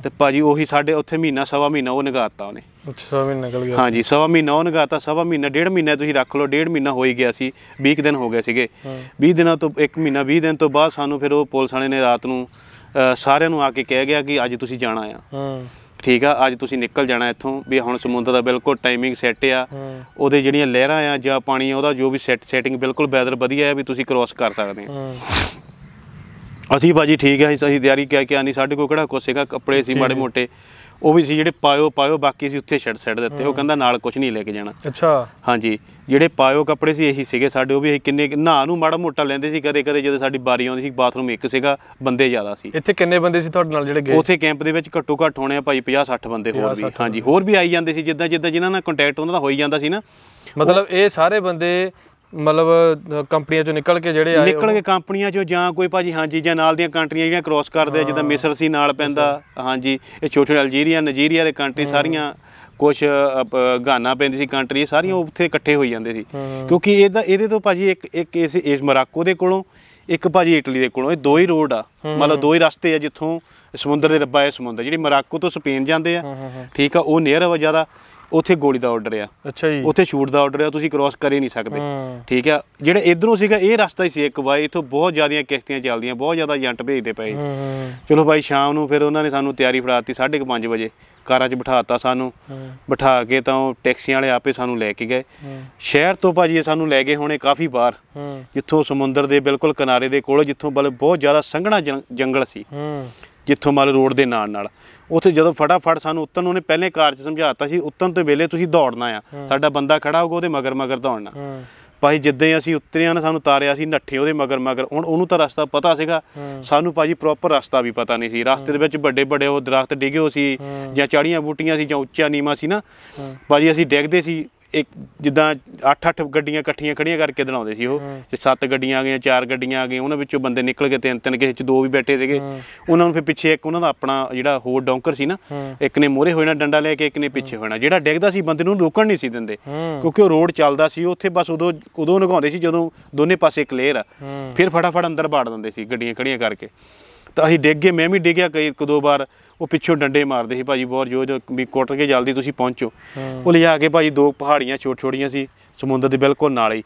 ਤੇ ਭਾਜੀ ਉਹੀ ਸਾਡੇ ਉੱਥੇ ਮਹੀਨਾ ਸਵਾ ਮਹੀਨਾ ਉਹ ਨਗਾਤਾ ਉਹਨੇ ਅੱਛਾ ਸਵਾ ਮਹੀਨਾ ਨਿਕਲ ਗਿਆ ਹਾਂਜੀ ਸਵਾ ਮਹੀਨਾ ਉਹ ਨਗਾਤਾ ਸਵਾ ਮਹੀਨਾ ਡੇਢ ਮਹੀਨਾ ਤੁਸੀਂ ਰੱਖ ਲਓ ਡੇਢ ਮਹੀਨਾ ਹੋ ਹੀ ਗਿਆ ਸੀ 20 ਦਿਨ ਹੋ ਗਏ ਸੀਗੇ 20 ਦਿਨਾਂ ਤੋਂ ਇੱਕ ਮਹੀਨਾ 20 ਦਿਨ ਤੋਂ ਬਾਅਦ ਸਾਨੂੰ ਫਿਰ ਉਹ ਪੁਲਿਸ ਵਾਲੇ ਨੇ ਰਾਤ ਨੂੰ ਸਾਰਿਆਂ ਨੂੰ ਆ ਕੇ ਕਹਿ ਗਿਆ ਕਿ ਅੱਜ ਤੁਸੀਂ ਜਾਣਾ ਆ ਠੀਕ ਆ ਅੱਜ ਤੁਸੀਂ ਨਿਕਲ ਜਾਣਾ ਇੱਥੋਂ ਵੀ ਹੁਣ ਸਮੁੰਦਰ ਦਾ ਬਿਲਕੁਲ ਟਾਈਮਿੰਗ ਸੈੱਟ ਆ ਉਹਦੇ ਜਿਹੜੀਆਂ ਲਹਿਰਾਂ ਆ ਜਾਂ ਪਾਣੀ ਉਹਦਾ ਜੋ ਵੀ ਸੈੱਟ ਸੈਟਿੰਗ ਬਿਲਕੁਲ ਵੈਦਰ ਵਧੀਆ ਆ ਵੀ ਤੁਸੀਂ ਕ੍ਰੋਸ ਕਰ ਸਕਦੇ ਆ ਅਸੀਂ ਬਾਜੀ ਠੀਕ ਆ ਅਸੀਂ ਤਿਆਰੀ ਕਿਆ ਕਿਆ ਨਹੀਂ ਸਾਡੇ ਕੋਲ ਕਿਹੜਾ ਕੁਛ ਕੱਪੜੇ ਸੀ ਮਾੜੇ ਮੋਟੇ ਉਹ ਵੀ ਸੀ ਜਿਹੜੇ ਪਾਇਓ ਪਾਇਓ ਬਾਕੀ ਸੀ ਉੱਥੇ ਛੱਡ ਛੱਡ ਦਿੱਤੇ ਉਹ ਕਹਿੰਦਾ ਨਾਲ ਕੁਝ ਨਹੀਂ ਲੈ ਕੇ ਜਾਣਾ ਅੱਛਾ ਹਾਂਜੀ ਜਿਹੜੇ ਪਾਇਓ ਕੱਪੜੇ ਸੀ ਇਹੀ ਸੀਗੇ ਸਾਡੇ ਉਹ ਵੀ ਅਸੀਂ ਕਿੰਨੇ ਨਹਾ ਨੂੰ ਮਾੜਾ ਮੋਟਾ ਲੈਂਦੇ ਸੀ ਕਦੇ ਕਦੇ ਜਦੋਂ ਸਾਡੀ ਬਾਰੀ ਆਉਂਦੀ ਸੀ ਬਾਥਰੂਮ ਇੱਕ ਸੀਗਾ ਬੰਦੇ ਜ਼ਿਆਦਾ ਸੀ ਇੱਥੇ ਕਿੰਨੇ ਬੰਦੇ ਸੀ ਤੁਹਾਡੇ ਨਾਲ ਜਿਹੜੇ ਗਏ ਉੱਥੇ ਕੈਂਪ ਦੇ ਵਿੱਚ ਘੱਟੋ ਘੱਟ ਹੋਣੇ ਆ ਭਾਈ 50 60 ਬੰਦੇ ਹੋਰ ਵੀ ਹਾਂਜੀ ਹੋਰ ਵੀ ਆਈ ਜਾਂਦੇ ਸੀ ਜਿੱਦਾਂ ਜਿੱਦਾਂ ਜਿਨ੍ਹਾਂ ਨਾਲ ਕੰਟੈਕਟ ਉਹਨਾਂ ਦਾ ਹੋਈ ਜਾਂਦਾ ਸੀ ਨਾ ਮਤਲਬ ਇਹ ਸਾਰੇ ਬੰਦੇ ਮਤਲਬ ਕੰਪਨੀਆਂ ਚੋਂ ਨਿਕਲ ਕੇ ਜਿਹੜੇ ਆਏ ਨਿਕਲ ਕੇ ਕੰਪਨੀਆਂ ਚੋਂ ਜਾਂ ਕੋਈ ਭਾਜੀ ਹਾਂਜੀ ਜਾਂ ਨਾਲ ਦੀਆਂ ਕੰਟਰੀਆਂ ਜਿਹੜੀਆਂ ਕ੍ਰੋਸ ਕਰਦੇ ਜਿੱਦਾਂ ਮਿਸਰ ਸੀ ਨਾਲ ਪੈਂਦਾ ਹਾਂਜੀ ਇਹ ਛੋਟੇ ਅਲਜੀਰੀਆ ਨਜੀਰੀਆ ਦੇ ਕੰਟਰੀ ਸਾਰੀਆਂ ਕੁਝ ਗਾਨਾ ਪੈਂਦੀ ਸੀ ਕੰਟਰੀ ਸਾਰੀਆਂ ਉੱਥੇ ਇਕੱਠੇ ਹੋਈ ਜਾਂਦੇ ਸੀ ਕਿਉਂਕਿ ਇਹਦਾ ਇਹਦੇ ਤੋਂ ਭਾਜੀ ਇੱਕ ਇੱਕ ਇਸ ਇਸ ਮਰਾਕੋ ਦੇ ਕੋਲੋਂ ਇੱਕ ਭਾਜੀ ਇਟਲੀ ਦੇ ਕੋਲੋਂ ਇਹ ਦੋ ਹੀ ਰੋਡ ਆ ਮਤਲਬ ਦੋ ਹੀ ਰਸਤੇ ਆ ਜਿੱਥੋਂ ਸਮੁੰਦਰ ਦੇ ਰੱਬਾ ਇਹ ਸਮੁੰਦਰ ਜਿਹੜੀ ਮਰਾਕੋ ਤੋਂ ਸਪੇਨ ਜਾਂਦੇ ਆ ਠੀਕ ਆ ਉਹ ਨੀਅਰ ਆ ਜ਼ਿਆਦਾ ਉੱਥੇ ਗੋਲੀ ਦਾ ਆਰਡਰ ਆ ਅੱਛਾ ਜੀ ਉੱਥੇ ਸ਼ੂਟ ਦਾ ਆਰਡਰ ਆ ਤੁਸੀਂ ਕ੍ਰਾਸ ਕਰ ਹੀ ਨਹੀਂ ਸਕਦੇ ਠੀਕ ਆ ਜਿਹੜਾ ਇਧਰੋਂ ਸੀਗਾ ਇਹ ਰਸਤਾ ਹੀ ਸੀ ਇੱਕ ਵਾਈ ਇਥੋਂ ਬਹੁਤ ਜ਼ਿਆਦੀਆਂ ਕਿਸ਼ਤੀਆਂ ਚੱਲਦੀਆਂ ਬਹੁਤ ਜ਼ਿਆਦਾ ਏਜੰਟ ਭੇਜਦੇ ਪਏ ਚਲੋ ਭਾਈ ਸ਼ਾਮ ਨੂੰ ਫਿਰ ਉਹਨਾਂ ਨੇ ਸਾਨੂੰ ਤਿਆਰੀ ਫੜਾਤੀ 5:30 ਵਜੇ ਕਾਰਾਂ 'ਚ ਬਿਠਾਤਾ ਸਾਨੂੰ ਬਿਠਾ ਕੇ ਤਾਂ ਉਹ ਟੈਕਸੀਆਂ ਵਾਲੇ ਆਪੇ ਸਾਨੂੰ ਲੈ ਕੇ ਗਏ ਸ਼ਹਿਰ ਤੋਂ ਭਾਜੀ ਸਾਨੂੰ ਲੈ ਗਏ ਹੋਣੇ ਕਾਫੀ ਬਾਹਰ ਜਿੱਥੋਂ ਸਮੁੰਦਰ ਦੇ ਬਿਲਕੁਲ ਕਿਨਾਰੇ ਦੇ ਕੋਲ ਜਿੱਥੋਂ ਬਲ ਬਹੁਤ ਜ਼ਿਆਦਾ ਸੰਘਣਾ ਜੰਗਲ ਸੀ ਜਿੱਥੋਂ ਮਾਲ ਰੋਡ ਦੇ ਨਾਲ ਨਾਲ ਉੱਥੇ ਜਦੋਂ ਫਟਾਫਟ ਸਾਨੂੰ ਉਤਰਨ ਉਹਨੇ ਪਹਿਲੇ ਕਾਰ 'ਚ ਸਮਝਾਤਾ ਸੀ ਉੱਤਨ ਤੋਂ ਵੇਲੇ ਤੁਸੀਂ ਦੌੜਨਾ ਆ ਸਾਡਾ ਬੰਦਾ ਖੜਾ ਹੋਊਗਾ ਉਹਦੇ ਮਗਰ ਮਗਰ ਦੌੜਨਾ ਭਾਈ ਜਿੱਦਾਂ ਅਸੀਂ ਉਤਰਿਆ ਨਾ ਸਾਨੂੰ ਤਾਰਿਆ ਸੀ ਨੱਠੇ ਉਹਦੇ ਮਗਰ ਮਗਰ ਹੁਣ ਉਹਨੂੰ ਤਾਂ ਰਸਤਾ ਪਤਾ ਸੀਗਾ ਸਾਨੂੰ ਭਾਜੀ ਪ੍ਰੋਪਰ ਰਸਤਾ ਵੀ ਪਤਾ ਨਹੀਂ ਸੀ ਰਸਤੇ ਦੇ ਵਿੱਚ ਵੱਡੇ ਵੱਡੇ ਉਹ ਦਰਖਤ ਡਿੱਗੇ ਹੋ ਸੀ ਜਾਂ ਚਾੜੀਆਂ ਬੂਟੀਆਂ ਸੀ ਜਾਂ ਉੱਚਾ ਨੀਮਾ ਸੀ ਨਾ ਭਾਜੀ ਅਸੀਂ ਡਿੱਗਦੇ ਸੀ ਇੱਕ ਜਿੱਦਾਂ 8-8 ਗੱਡੀਆਂ ਇਕੱਠੀਆਂ ਖੜੀਆਂ ਕਰਕੇ ਦਿਲਾਉਂਦੇ ਸੀ ਉਹ ਤੇ 7 ਗੱਡੀਆਂ ਆ ਗਈਆਂ 4 ਗੱਡੀਆਂ ਆ ਗਈਆਂ ਉਹਨਾਂ ਵਿੱਚੋਂ ਬੰਦੇ ਨਿਕਲ ਗਏ ਤਿੰਨ ਤਿੰਨ ਕਿਸੇ ਚ ਦੋ ਵੀ ਬੈਠੇ ਸੀਗੇ ਉਹਨਾਂ ਨੂੰ ਫਿਰ ਪਿੱਛੇ ਇੱਕ ਉਹਨਾਂ ਦਾ ਆਪਣਾ ਜਿਹੜਾ ਹੋਰ ਡੌਂਕਰ ਸੀ ਨਾ ਇੱਕ ਨੇ ਮੋਰੇ ਨਾ ਡੰਡਾ ਲੈ ਕੇ ਇੱਕ ਨੇ ਪਿੱਛੇ ਹੋਣਾ ਜਿਹੜਾ ਡਿੱਗਦਾ ਸੀ ਬੰਦੇ ਨੂੰ ਰੋਕਣ ਨਹੀਂ ਸੀ ਦਿੰਦੇ ਕਿਉਂਕਿ ਉਹ ਰੋਡ ਚੱਲਦਾ ਸੀ ਉੱਥੇ ਬਸ ਉਦੋਂ ਉਦੋਂ ਲਗਾਉਂਦੇ ਸੀ ਜਦੋਂ ਦੋਨੇ ਪਾਸੇ ਕਲੀਅਰ ਆ ਫਿਰ ਫਟਾਫਟ ਅੰਦਰ ਬਾੜ ਦਿੰਦੇ ਸੀ ਗੱਡੀਆਂ ਖੜੀਆਂ ਕਰਕੇ ਤਾਂ ਅਸੀਂ ਡਿੱਗ ਗਏ ਮੈਂ ਵੀ ਡਿੱਗਿਆ ਕਈ ਇੱਕ ਦੋ ਵਾਰ ਉਹ ਪਿੱਛੋਂ ਡੰਡੇ ਮਾਰਦੇ ਸੀ ਭਾਜੀ ਬਹੁਤ ਜੋਰ ਜੋਰ ਵੀ ਕੁੱਟ ਕੇ ਜਲਦੀ ਤੁਸੀਂ ਪਹੁੰਚੋ ਉਹ ਲਿਜਾ ਕੇ ਭਾਜੀ ਦੋ ਪਹਾੜੀਆਂ ਛੋਟ ਛੋਟੀਆਂ ਸੀ ਸਮੁੰਦਰ ਦੇ ਬਿਲਕੁਲ ਨਾਲ ਹੀ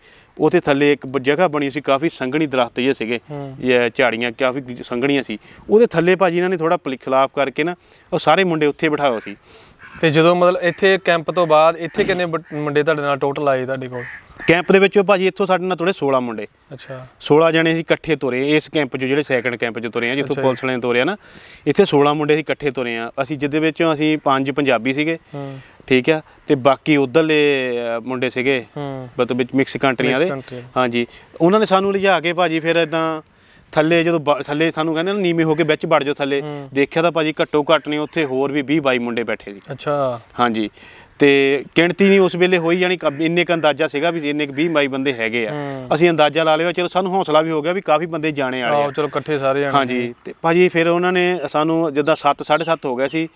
ਉਥੇ ਥੱਲੇ ਇੱਕ ਜਗ੍ਹਾ ਬਣੀ ਸੀ ਕਾਫੀ ਸੰਘਣੀ ਦਰਖਤ ਜੇ ਸੀਗੇ ਇਹ ਝਾੜੀਆਂ ਕਾਫੀ ਸੰਘਣੀਆਂ ਸੀ ਉਹਦੇ ਥੱਲੇ ਭਾਜੀ ਇਹਨਾਂ ਨੇ ਥੋੜਾ ਖਿਲਾਫ ਕਰਕੇ ਨਾ ਉਹ ਸਾਰੇ ਮੁੰਡੇ ਉੱਥੇ ਬਿਠਾਓ ਸੀ ਤੇ ਜਦੋਂ ਮਤਲਬ ਇੱਥੇ ਕੈਂਪ ਤੋਂ ਬਾਅਦ ਇੱਥੇ ਕਿੰਨੇ ਮੁੰਡੇ ਤੁਹਾਡੇ ਨਾਲ ਟੋਟਲ ਆਏ ਤੁਹਾਡੇ ਕੋਲ ਕੈਂਪ ਦੇ ਵਿੱਚੋਂ ਭਾਜੀ ਇੱਥੋਂ ਸਾਡੇ ਨਾਲ ਥੋੜੇ 16 ਮੁੰਡੇ ਅੱਛਾ 16 ਜਣੇ ਸੀ ਇਕੱਠੇ ਤੁਰੇ ਇਸ ਕੈਂਪ 'ਚ ਜਿਹੜੇ ਸੈਕੰਡ ਕੈਂਪ 'ਚ ਤੁਰੇ ਆ ਜਿੱਥੋਂ ਪੁਲਿਸ ਨੇ ਤੁਰੇ ਆ ਨਾ ਇੱਥੇ 16 ਮੁੰਡੇ ਸੀ ਇਕੱਠੇ ਤੁਰੇ ਆ ਅਸੀਂ ਜਿੱਦੇ ਵਿੱਚੋਂ ਅਸੀਂ ਪੰਜ ਪੰਜਾਬੀ ਸੀਗੇ ਠੀਕ ਆ ਤੇ ਬਾਕੀ ਉਧਰਲੇ ਮੁੰਡੇ ਸੀਗੇ ਮਤਲਬ ਮਿਕਸ ਕੰਟਰੀਆਂ ਦੇ ਹਾਂਜੀ ਉਹਨਾਂ ਨੇ ਸਾਨੂੰ ਲਿਜਾ ਕੇ ਭਾਜੀ ਫਿਰ ਇਦਾਂ ਥੱਲੇ ਜਦੋਂ ਥੱਲੇ ਸਾਨੂੰ ਕਹਿੰਦੇ ਨਾ ਨੀਵੇਂ ਹੋ ਕੇ ਵਿੱਚ ਵੜ ਜਾਓ ਥੱਲੇ ਦੇਖਿਆ ਤਾਂ ਭਾਜੀ ਘੱਟੋ ਘੱਟ ਨਹੀਂ ਉੱਥੇ ਹੋਰ ਵੀ 20 22 ਮੁੰਡੇ ਬੈਠੇ ਸੀ ਅੱਛਾ ਹਾਂਜੀ ਤੇ ਗਿਣਤੀ ਨਹੀਂ ਉਸ ਵੇਲੇ ਹੋਈ ਯਾਨੀ ਇੰਨੇ ਕ ਅੰਦਾਜ਼ਾ ਸੀਗਾ ਵੀ ਇੰਨੇ ਕ 20 22 ਬੰਦੇ ਹੈਗੇ ਆ ਅਸੀਂ ਅੰਦਾਜ਼ਾ ਲਾ ਲਿਆ ਚਲੋ ਸਾਨੂੰ ਹੌਸਲਾ ਵੀ ਹੋ ਗਿਆ ਵੀ ਕਾਫੀ ਬੰਦੇ ਜਾਣੇ ਵਾਲੇ ਆ ਚਲੋ ਇਕੱਠੇ ਸਾਰੇ ਜਾਣੇ ਹਾਂਜੀ ਤੇ ਭਾਜੀ ਫਿਰ ਉਹਨਾਂ ਨੇ ਸਾਨੂੰ ਜਿੱਦਾਂ 7 7:30 ਹੋ ਗਿਆ ਸੀ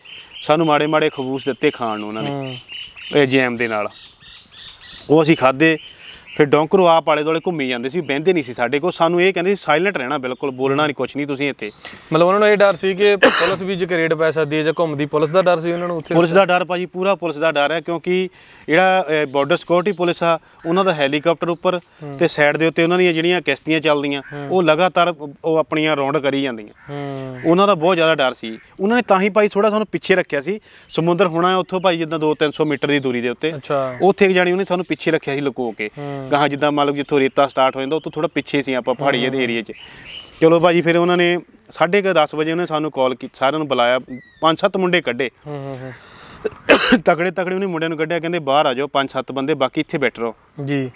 ਸਾਨੂੰ ਮਾੜੇ ਮਾੜੇ ਖਬੂਸ ਦਿੱਤੇ ਖਾਣ ਨੂੰ ਉਹਨਾਂ ਨੇ ਇਹ ਜੈਮ ਦੇ ਨਾਲ ਉਹ ਅਸੀਂ ਖਾਦੇ ਫਿਰ ਡੋਂਕਰੂ ਆਪ ਆਲੇ ਦੋਲੇ ਘੁੰਮੀ ਜਾਂਦੇ ਸੀ ਬਹਿੰਦੇ ਨਹੀਂ ਸੀ ਸਾਡੇ ਕੋਲ ਸਾਨੂੰ ਇਹ ਕਹਿੰਦੇ ਸੀ ਸਾਇਲੈਂਟ ਰਹਿਣਾ ਬਿਲਕੁਲ ਬੋਲਣਾ ਨਹੀਂ ਕੁਝ ਨਹੀਂ ਤੁਸੀਂ ਇੱਥੇ ਮਤਲਬ ਉਹਨਾਂ ਨੂੰ ਇਹ ਡਰ ਸੀ ਕਿ ਪੁਲਿਸ ਵੀ ਰੇਡ ਪੈ ਸਕਦੀ ਹੈ ਜਾਂ ਘੁੰਮਦੀ ਪੁਲਿਸ ਦਾ ਡਰ ਸੀ ਉਹਨਾਂ ਨੂੰ ਉੱਥੇ ਪੁਲਿਸ ਦਾ ਡਰ ਭਾਜੀ ਪੂਰਾ ਪੁਲਿਸ ਦਾ ਡਰ ਹੈ ਕਿਉਂਕਿ ਜਿਹੜਾ ਬਾਰਡਰ ਸਿਕਿਉਰਿਟੀ ਪੁਲਿਸ ਆ ਉਹਨਾਂ ਦਾ ਹੈਲੀਕਾਪਟਰ ਉੱਪਰ ਤੇ ਸਾਈਡ ਦੇ ਉੱਤੇ ਉਹਨਾਂ ਦੀਆਂ ਜਿਹੜੀਆਂ ਕਿਸ਼ਤੀਆਂ ਚੱਲਦੀਆਂ ਉਹ ਲਗਾਤਾਰ ਉਹ ਆਪਣੀਆਂ ਰੌਂਡ ਕਰੀ ਜਾਂਦੀਆਂ ਉਹਨਾਂ ਦਾ ਬਹੁਤ ਜ਼ਿਆਦਾ ਡਰ ਸੀ ਉਹਨਾਂ ਨੇ ਤਾਂ ਹੀ ਭਾਈ ਥੋੜਾ ਸਾਨੂੰ ਪਿੱਛੇ ਰੱਖਿਆ ਸੀ ਸਮੁੰਦਰ ਹੋਣਾ ਉੱਥੋਂ ਭਾਈ ਜਿੱਦਾਂ 2-300 ਮੀਟਰ ਦੀ ਦੂਰੀ ਦੇ ਉੱਤੇ ਉੱਥੇ ਜਾਨੀ ਉਹਨੇ ਸਾਨੂੰ ਪਿੱਛੇ ਰੱਖਿਆ ਸੀ ਲੁਕੋ ਕੇ ਕਹਾਂ ਜਿੱਦਾਂ ਮਤਲਬ ਜਿੱਥੋਂ ਰੇਤਾ ਸਟਾਰਟ ਹੋ ਜਾਂਦਾ ਉਹ ਤੋਂ ਥੋੜਾ ਪਿੱਛੇ ਸੀ ਆਪਾਂ ਪਹਾੜੀ ਦੇ ਏਰੀਆ 'ਚ ਚਲੋ ਭਾਜੀ ਫਿਰ ਉਹਨਾਂ ਨੇ ਸਾਢੇ 10:30 ਵਜੇ ਉਹਨੇ ਸਾਨੂੰ ਕਾਲ ਕੀਤੀ ਸਾਰਿਆਂ ਨੂੰ ਬੁਲਾਇਆ ਪੰਜ ਸੱਤ ਮੁੰਡੇ ਕੱਢੇ ਤਕੜੇ ਤਕੜੇ ਉਹਨੇ ਮੁੰਡਿਆਂ ਨੂੰ ਕੱਢਿਆ ਕਹਿੰਦੇ ਬਾਹਰ ਆ ਜਾਓ ਪੰਜ ਸੱਤ ਬੰਦੇ ਬਾਕੀ ਇੱਥੇ ਬੈਠ ਰਹੋ ਜੀ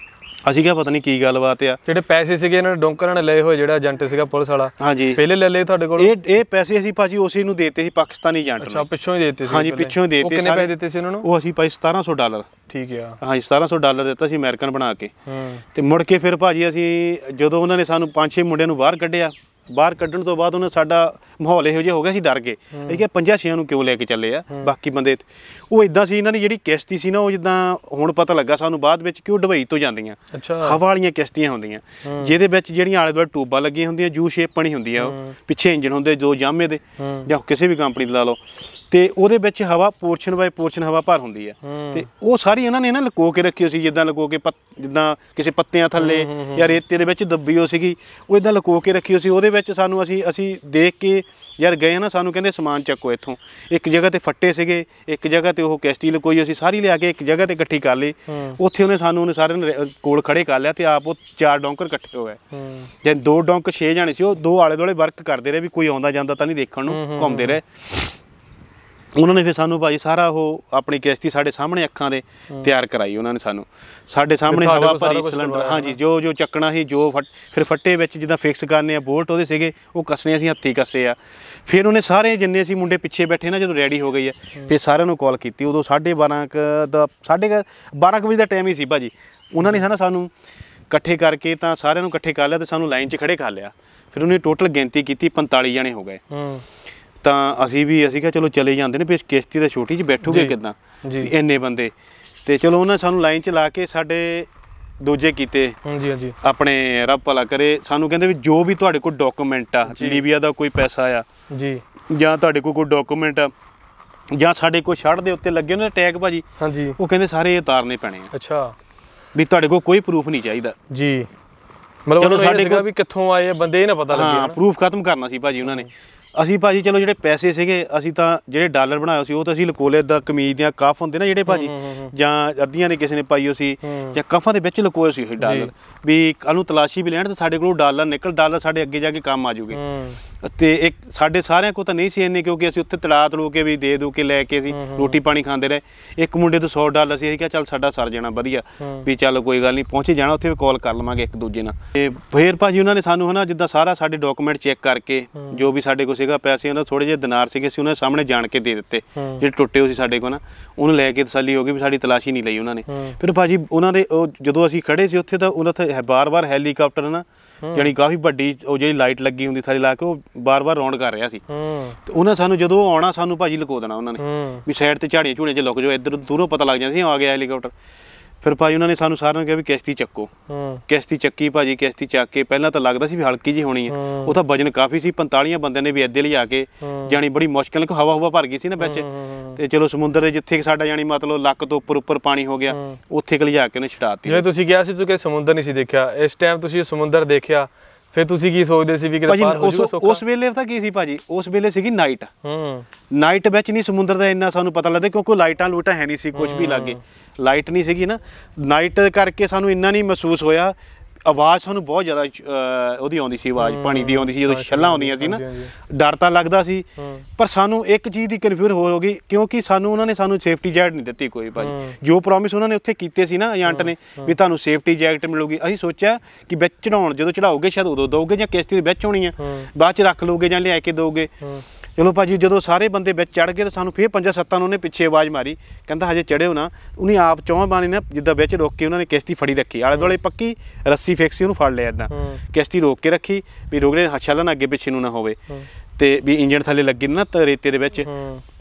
ਅਸੀਂ ਕਿਹਾ ਪਤਾ ਨਹੀਂ ਕੀ ਗੱਲਬਾਤ ਆ ਜਿਹੜੇ ਪੈਸੇ ਸੀਗੇ ਇਹਨਾਂ ਨੇ ਡੋਂਕਰਾਂ ਨੇ ਲਏ ਹੋਏ ਜਿਹੜਾ ਏਜੰਟ ਸੀਗਾ ਪੁਲਿਸ ਵਾਲਾ ਹਾਂਜੀ ਪਹਿਲੇ ਲੈ ਲਏ ਤੁਹਾਡੇ ਕੋਲ ਇਹ ਇਹ ਪੈਸੇ ਅਸੀਂ ਭਾਜੀ ਉਸੇ ਨੂੰ ਦੇਤੇ ਸੀ ਪਾਕਿਸਤਾਨੀ ਏਜੰਟ ਨੂੰ ਅੱਛਾ ਪਿੱਛੋਂ ਹੀ ਦੇਤੇ ਸੀ ਹਾਂਜੀ ਪਿੱਛੋਂ ਹੀ ਦੇਤੇ ਸੀ ਕਿੰਨੇ ਪੈਸੇ ਦਿੱਤੇ ਸੀ ਉਹਨਾਂ ਨੂੰ ਉਹ ਅਸੀਂ ਭਾਈ 1700 ਡਾਲਰ ਠੀਕ ਆ ਹਾਂਜੀ 1700 ਡਾਲਰ ਦਿੱਤਾ ਸੀ ਅਮਰੀਕਨ ਬਣਾ ਕੇ ਤੇ ਮੁੜ ਕੇ ਫਿਰ ਭਾਜੀ ਅਸੀਂ ਜਦੋਂ ਉਹਨਾਂ ਨੇ ਸਾਨੂੰ 5-6 ਮੁੰਡਿਆਂ ਨੂੰ ਬਾਹਰ ਕੱਢਿਆ ਬਾਹਰ ਕੱਢਣ ਤੋਂ ਬਾਅਦ ਉਹਨੇ ਸਾਡਾ ਮਾਹੌਲ ਇਹੋ ਜਿਹਾ ਹੋ ਗਿਆ ਸੀ ਡਰ ਕੇ ਇਹ ਕਿ ਪੰਜਾਂ ਛਿਆਂ ਨੂੰ ਕਿਉਂ ਲੈ ਕੇ ਚੱਲੇ ਆ ਬਾਕੀ ਬੰਦੇ ਉਹ ਇਦਾਂ ਸੀ ਇਹਨਾਂ ਦੀ ਜਿਹੜੀ ਕਿਸ਼ਤੀ ਸੀ ਨਾ ਉਹ ਜਿੱਦਾਂ ਹੁਣ ਪਤਾ ਲੱਗਾ ਸਾਨੂੰ ਬਾਅਦ ਵਿੱਚ ਕਿ ਉਹ ਦੁਬਈ ਤੋਂ ਜਾਂਦੀਆਂ ਹਵਾ ਵਾਲੀਆਂ ਕਿਸ਼ਤੀਆਂ ਹੁੰਦੀਆਂ ਜਿਹਦੇ ਵਿੱਚ ਜਿਹੜੀਆਂ ਆਲੇ ਦੁਆਲੇ ਟੂਬਾਂ ਲੱਗੀਆਂ ਹੁੰਦੀਆਂ ਜੂ ਸ਼ੇਪ ਬਣੀ ਹੁੰਦੀ ਆ ਉਹ ਪਿੱਛੇ ਇੰਜਣ ਹੁੰਦੇ ਜੋ ਜਾਮੇ ਦੇ ਜਾਂ ਕਿਸੇ ਵੀ ਕੰਪਨੀ ਦਾ ਲਾ ਲਓ ਤੇ ਉਹਦੇ ਵਿੱਚ ਹਵਾ ਪੋਰਸ਼ਨ ਬਾਈ ਪੋਰਸ਼ਨ ਹਵਾ ਭਰ ਹੁੰਦੀ ਹੈ ਤੇ ਉਹ ਸਾਰੀ ਇਹਨਾਂ ਨੇ ਨਾ ਲਕੋ ਕੇ ਰੱਖੀ ਸੀ ਜਿੱਦਾਂ ਲਕੋ ਕੇ ਜਿੱਦਾਂ ਕਿਸੇ ਪੱਤਿਆਂ ਥੱਲੇ ਜਾਂ ਰੇਤੇ ਦੇ ਵਿੱਚ ਦੱਬੀ ਹੋ ਸੀਗੀ ਉਹ ਇਦਾਂ ਲਕੋ ਕੇ ਰੱਖੀ ਸੀ ਉਹਦੇ ਵਿੱਚ ਸਾਨੂੰ ਅਸੀਂ ਅਸੀਂ ਦੇਖ ਕੇ ਯਾਰ ਗਏ ਨਾ ਸਾਨੂੰ ਕਹਿੰਦੇ ਸਮਾਨ ਚੱਕੋ ਇੱਥੋਂ ਇੱਕ ਜਗ੍ਹਾ ਤੇ ਫੱਟੇ ਸੀਗੇ ਇੱਕ ਜਗ੍ਹਾ ਤੇ ਉਹ ਕੈਸਟੀ ਲਕੋਈ ਅਸੀਂ ਸਾਰੀ ਲਿਆ ਕੇ ਇੱਕ ਜਗ੍ਹਾ ਤੇ ਇਕੱਠੀ ਕਰ ਲਈ ਉੱਥੇ ਉਹਨੇ ਸਾਨੂੰ ਉਹਨੇ ਸਾਰਿਆਂ ਨੂੰ ਕੋਲ ਖੜੇ ਕਰ ਲਿਆ ਤੇ ਆਪ ਉਹ ਚਾਰ ਡੌਂਕਰ ਇਕੱਠੇ ਹੋ ਗਏ ਜੇ ਦੋ ਡੌਂਕ ਛੇ ਜਾਣੇ ਸੀ ਉਹ ਦੋ ਆਲੇ ਦੋਲੇ ਵਰਕ ਕਰਦੇ ਰਹੇ ਵੀ ਕੋਈ ਆਉਂਦਾ ਜਾਂਦਾ ਤਾਂ ਨਹੀਂ ਦੇਖਣ ਨੂੰ ਘੁੰਮਦੇ ਰਹੇ ਉਹਨਾਂ ਨੇ ਫਿਰ ਸਾਨੂੰ ਭਾਜੀ ਸਾਰਾ ਉਹ ਆਪਣੀ ਕਿਸ਼ਤੀ ਸਾਡੇ ਸਾਹਮਣੇ ਅੱਖਾਂ ਦੇ ਤਿਆਰ ਕਰਾਈ ਉਹਨਾਂ ਨੇ ਸਾਨੂੰ ਸਾਡੇ ਸਾਹਮਣੇ ਹਵਾ ਭਰੀ ਸਿਲੰਡਰ ਹਾਂਜੀ ਜੋ ਜੋ ਚੱਕਣਾ ਸੀ ਜੋ ਫਿਰ ਫੱਟੇ ਵਿੱਚ ਜਿੱਦਾਂ ਫਿਕਸ ਕਰਨੇ ਆ ਬੋਲਟ ਉਹਦੇ ਸੀਗੇ ਉਹ ਕੱਸਣੇ ਅਸੀਂ ਹੱਥੀ ਕੱਸੇ ਆ ਫਿਰ ਉਹਨੇ ਸਾਰੇ ਜਿੰਨੇ ਅਸੀਂ ਮੁੰਡੇ ਪਿੱਛੇ ਬੈਠੇ ਨਾ ਜਦੋਂ ਰੈਡੀ ਹੋ ਗਈ ਆ ਫਿਰ ਸਾਰਿਆਂ ਨੂੰ ਕਾਲ ਕੀਤੀ ਉਦੋਂ 12:30 ਦਾ 12:30 ਵਜੇ ਦਾ ਟਾਈਮ ਹੀ ਸੀ ਭਾਜੀ ਉਹਨਾਂ ਨੇ ਹਨਾ ਸਾਨੂੰ ਇਕੱਠੇ ਕਰਕੇ ਤਾਂ ਸਾਰਿਆਂ ਨੂੰ ਇਕੱਠੇ ਕਰ ਲਿਆ ਤੇ ਸਾਨੂੰ ਲਾਈਨ 'ਚ ਖੜੇ ਕਰ ਲਿਆ ਫਿਰ ਉਹਨੇ ਟੋਟਲ ਗਿਣਤੀ ਕੀਤੀ 45 ਜਣੇ ਹੋ ਗਏ ਹੂੰ ਤਾਂ ਅਸੀਂ ਵੀ ਅਸੀਂ ਕਿਹਾ ਚਲੋ ਚਲੇ ਜਾਂਦੇ ਨੇ ਵੀ ਕਿਸ਼ਤੀ ਤੇ ਛੋਟੀ ਚ ਬੈਠੂਗੇ ਕਿਦਾਂ ਇੰਨੇ ਬੰਦੇ ਤੇ ਚਲੋ ਉਹਨਾਂ ਸਾਨੂੰ ਲਾਈਨ ਚ ਲਾ ਕੇ ਸਾਡੇ ਦੂਜੇ ਕੀਤੇ ਹਾਂਜੀ ਹਾਂਜੀ ਆਪਣੇ ਰੱਬ ਭਲਾ ਕਰੇ ਸਾਨੂੰ ਕਹਿੰਦੇ ਵੀ ਜੋ ਵੀ ਤੁਹਾਡੇ ਕੋਲ ਡਾਕੂਮੈਂਟ ਆ ਲੀਬੀਆ ਦਾ ਕੋਈ ਪੈਸਾ ਆ ਜੀ ਜਾਂ ਤੁਹਾਡੇ ਕੋਲ ਕੋਈ ਡਾਕੂਮੈਂਟ ਆ ਜਾਂ ਸਾਡੇ ਕੋਲ ਛੜ ਦੇ ਉੱਤੇ ਲੱਗੇ ਨੇ ਟੈਗ ਭਾਜੀ ਹਾਂਜੀ ਉਹ ਕਹਿੰਦੇ ਸਾਰੇ ਉਤਾਰਨੇ ਪੈਣੇ ਆ ਅੱਛਾ ਵੀ ਤੁਹਾਡੇ ਕੋਲ ਕੋਈ ਪ੍ਰੂਫ ਨਹੀਂ ਚਾਹੀਦਾ ਜੀ ਮਤਲਬ ਚਲੋ ਸਾਡੇ ਕੋਲ ਵੀ ਕਿੱਥੋਂ ਆਏ ਬੰਦੇ ਇਹ ਨਾ ਪਤਾ ਲੱਗਿਆ ਹਾਂ ਪ੍ਰੂਫ ਖਤਮ ਕਰਨਾ ਸੀ ਭਾਜੀ ਉਹਨਾਂ ਨੇ ਅਸੀਂ ਭਾਜੀ ਚਲੋ ਜਿਹੜੇ ਪੈਸੇ ਸੀਗੇ ਅਸੀਂ ਤਾਂ ਜਿਹੜੇ ਡਾਲਰ ਬਣਾਏ ਸੀ ਉਹ ਤਾਂ ਅਸੀਂ ਲਕੋਲੇ ਦਾ ਕਮੀਜ਼ ਦੀਆਂ ਕਫ ਹੁੰਦੇ ਨਾ ਜਿਹੜੇ ਭਾਜੀ ਜਾਂ ਅੱਧੀਆਂ ਨੇ ਕਿਸੇ ਨੇ ਪਾਈਓ ਸੀ ਜਾਂ ਕਫਾਂ ਦੇ ਵਿੱਚ ਲਕੋਏ ਸੀ ਇਹ ਡਾਲਰ ਵੀ ਕੱਲ ਨੂੰ ਤਲਾਸ਼ੀ ਵੀ ਲੈਣ ਤਾਂ ਸਾਡੇ ਕੋਲ ਡਾਲਰ ਨਿਕਲ ਡਾਲਰ ਸਾਡੇ ਅੱਗੇ ਜਾ ਕੇ ਕੰਮ ਆ ਜੂਗੇ ਤੇ ਇੱਕ ਸਾਡੇ ਸਾਰਿਆਂ ਕੋ ਤਾਂ ਨਹੀਂ ਸੀ ਇੰਨੇ ਕਿਉਂਕਿ ਅਸੀਂ ਉੱਥੇ ਤਲਾਤ ਲੋ ਕੇ ਵੀ ਦੇ ਦੂ ਕੇ ਲੈ ਕੇ ਸੀ ਰੋਟੀ ਪਾਣੀ ਖਾਂਦੇ ਰਹੇ ਇੱਕ ਮੁੰਡੇ ਤੋਂ 100 ਡਾਲਰ ਸੀ ਅਸੀਂ ਕਿਹਾ ਚੱਲ ਸਾਡਾ ਸਰ ਜਾਣਾ ਵਧੀਆ ਵੀ ਚੱਲ ਕੋਈ ਗੱਲ ਨਹੀਂ ਪਹੁੰਚੇ ਜਾਣਾ ਉੱਥੇ ਵੀ ਕਾਲ ਕਰ ਲਵਾਂਗੇ ਇੱਕ ਦੂਜੇ ਨਾਲ ਤੇ ਫੇਰ ਭਾਜੀ ਉਹਨਾਂ ਨੇ ਸਾਨੂੰ ਹਨਾ ਜਿੱਦਾਂ ਸਾਰਾ ਸਾਡੇ ਡਾਕੂਮੈਂਟ ਚੈੱਕ ਕਰਕੇ ਜੋ ਵੀ ਸਾਡੇ ਕੋਲ ਸੀਗਾ ਪੈਸੇ ਉਹਨਾਂ ਥੋੜੇ ਜਿਹੇ ਦਿਨਾਰ ਸੀਗੇ ਸੀ ਉਹਨਾਂ ਸਾਹਮਣੇ ਜਾਣ ਕੇ ਦੇ ਦਿੱਤੇ ਜਿਹੜੇ ਟੁੱਟੇ ਹੋ ਸੀ ਸਾਡੇ ਕੋ ਨਾ ਉਹਨੂੰ ਲੈ ਕੇ ਤਸੱਲੀ ਹੋ ਗਈ ਵੀ ਸਾਡੀ ਤਲਾਸ਼ੀ ਨਹੀਂ ਲਈ ਉਹਨਾਂ ਨੇ ਫਿਰ ਭਾਜੀ ਉਹਨਾਂ ਦੇ ਜਦੋਂ ਅਸੀਂ ਖੜੇ ਸੀ ਉੱਥੇ ਤਾਂ ਉਹਨਾਂ ਤੇ ਬਾਰ-ਬਾਰ ਹੈਲੀਕਾਪਟਰ ਨਾ ਯਾਨੀ ਕਾਫੀ ਵੱਡੀ ਉਹ ਜਿਹੜੀ ਲਾਈਟ ਲੱਗੀ ਹੁੰਦੀ ਥੱਲੇ ਲਾ ਕੇ ਉਹ ਬਾਰ-ਬਾਰ ਰੌਂਡ ਕਰ ਰਿਹਾ ਸੀ ਤੇ ਉਹਨਾਂ ਸਾਨੂੰ ਜਦੋਂ ਆਉਣਾ ਸਾਨੂੰ ਭਾਜੀ ਲਕੋ ਦੇਣਾ ਉਹਨਾਂ ਨੇ ਵੀ ਸਾਈਡ ਤੇ ਝਾੜੀਆਂ ਝੂੜੀਆਂ 'ਚ ਲੁਕ ਜਾਓ ਇੱਧਰ ਦੂਰੋਂ ਪਤਾ ਲੱਗ ਜਾਂਦਾ ਸੀ ਆ ਗਿਆ ਹੈਲੀਕਾਪਟਰ ਫਿਰ ਭਾਜੀ ਉਹਨਾਂ ਨੇ ਸਾਨੂੰ ਸਾਰਿਆਂ ਨੂੰ ਕਿਹਾ ਵੀ ਕਿਸ਼ਤੀ ਚੱਕੋ ਕਿਸ਼ਤੀ ਚੱਕੀ ਭਾਜੀ ਕਿਸ਼ਤੀ ਚੱਕ ਕੇ ਪਹਿਲਾਂ ਤਾਂ ਲੱਗਦਾ ਸੀ ਵੀ ਹਲਕੀ ਜੀ ਹੋਣੀ ਹੈ ਉਹ ਤਾਂ ਵਜਨ ਕਾਫੀ ਸੀ 45 ਬੰਦਿਆਂ ਨੇ ਵੀ ਇੱਧੇ ਲਈ ਆ ਕੇ ਜਾਨੀ ਬੜੀ ਮੁਸ਼ਕਲ ਕਿ ਹਵਾ ਹਵਾ ਭਰ ਗਈ ਸੀ ਨਾ ਵਿੱਚ ਤੇ ਚਲੋ ਸਮੁੰਦਰ ਦੇ ਜਿੱਥੇ ਸਾਡਾ ਯਾਨੀ ਮਤਲਬ ਲੱਕ ਤੋਂ ਉੱਪਰ ਉੱਪਰ ਪਾਣੀ ਹੋ ਗਿਆ ਉੱਥੇ ਕਲੀ ਜਾ ਕੇ ਉਹਨੇ ਛਡਾਤੀ ਜੇ ਤੁਸੀਂ ਕਿਹਾ ਸੀ ਤੂੰ ਕਿ ਸਮੁੰਦਰ ਨਹੀਂ ਸੀ ਦੇਖਿਆ ਇਸ ਟਾਈਮ ਤੁਸੀਂ ਸਮੁੰਦਰ ਦੇਖਿਆ ਫਿਰ ਤੁਸੀਂ ਕੀ ਸੋਚਦੇ ਸੀ ਵੀ ਕਿਤੇ ਪਾਰ ਹੋ ਜਾਊਗਾ ਸੋਕਾ ਉਸ ਵੇਲੇ ਤਾਂ ਕੀ ਸੀ ਭਾਜੀ ਉਸ ਵੇਲੇ ਸੀਗੀ ਨਾਈਟ ਹੂੰ ਨਾਈਟ ਵਿੱਚ ਨਹੀਂ ਸਮੁੰਦਰ ਦਾ ਇੰਨਾ ਸਾਨੂੰ ਪਤਾ ਲੱਗਦਾ ਕਿਉਂਕਿ ਲਾਈਟਾਂ ਲੂਟਾਂ ਹੈ ਨਹੀਂ ਸੀ ਕੁਝ ਵੀ ਲੱਗੇ ਲਾਈਟ ਨਹੀਂ ਸੀਗੀ ਨਾ ਨਾਈਟ ਕਰਕੇ ਸਾਨੂੰ ਇੰਨਾ ਨਹੀਂ ਮਹਿਸੂਸ ਹੋਇਆ ਆਵਾਜ਼ ਸਾਨੂੰ ਬਹੁਤ ਜ਼ਿਆਦਾ ਉਹਦੀ ਆਉਂਦੀ ਸੀ ਆਵਾਜ਼ ਪਾਣੀ ਦੀ ਆਉਂਦੀ ਸੀ ਜਦੋਂ ਛੱਲਾ ਆਉਂਦੀਆਂ ਸੀ ਨਾ ਡਰ ਤਾਂ ਲੱਗਦਾ ਸੀ ਪਰ ਸਾਨੂੰ ਇੱਕ ਚੀਜ਼ ਦੀ ਕਨਫਿਊਜ਼ ਹੋ ਗਈ ਕਿਉਂਕਿ ਸਾਨੂੰ ਉਹਨਾਂ ਨੇ ਸਾਨੂੰ ਸੇਫਟੀ ਜੈਕਟ ਨਹੀਂ ਦਿੱਤੀ ਕੋਈ ਭਾਜੀ ਜੋ ਪ੍ਰੋਮਿਸ ਉਹਨਾਂ ਨੇ ਉੱਥੇ ਕੀਤੇ ਸੀ ਨਾ ਏਜੰਟ ਨੇ ਵੀ ਤੁਹਾਨੂੰ ਸੇਫਟੀ ਜੈਕਟ ਮਿਲੂਗੀ ਅਸੀਂ ਸੋਚਿਆ ਕਿ ਵਿੱਚ ਚੜਾਉਣ ਜਦੋਂ ਚੜਾਓਗੇ ਸ਼ਾਇਦ ਉਦੋਂ ਦੋਗੇ ਜਾਂ ਕਿਸ਼ਤੀ ਦੇ ਵਿੱਚ ਹੋਣੀ ਆ ਬਾਅਦ ਚ ਰੱਖ ਲੋਗੇ ਜਾਂ ਲੈ ਕੇ ਦੋਗੇ ਚਲੋ ਭਾਜੀ ਜਦੋਂ ਸਾਰੇ ਬੰਦੇ ਵਿੱਚ ਚੜ ਗਏ ਤਾਂ ਸਾਨੂੰ ਫੇਰ ਪੰਜਾ ਸੱਤਾਂ ਨੂੰ ਉਹਨੇ ਪਿੱਛੇ ਆਵਾਜ਼ ਮਾਰੀ ਕਹਿੰਦਾ ਹਜੇ ਚੜਿਓ ਨਾ ਉਹਨੇ ਆਪ ਚੌਂ ਬਾਣੀ ਨੇ ਜਿੱਦਾਂ ਵਿੱਚ ਰੋਕ ਕੇ ਉਹਨਾਂ ਨੇ ਕਿਸ਼ਤੀ ਫੜੀ ਰੱਖੀ ਆਲੇ ਦੁਆਲੇ ਪੱਕੀ ਰੱਸੀ ਫਿਕਸੀ ਉਹਨੂੰ ਫੜ ਲਿਆ ਇਦਾਂ ਕਿਸ਼ਤੀ ਰੋਕ ਕੇ ਰੱਖੀ ਵੀ ਰੋਗਲੇ ਨਾ ਅੱਗੇ ਪਿੱਛੇ ਨੂੰ ਨਾ ਹੋਵੇ ਤੇ ਵੀ ਇੰਜਣ ਥੱਲੇ ਲੱਗੀ ਨਾ ਰੇਤੇ ਦੇ ਵਿੱਚ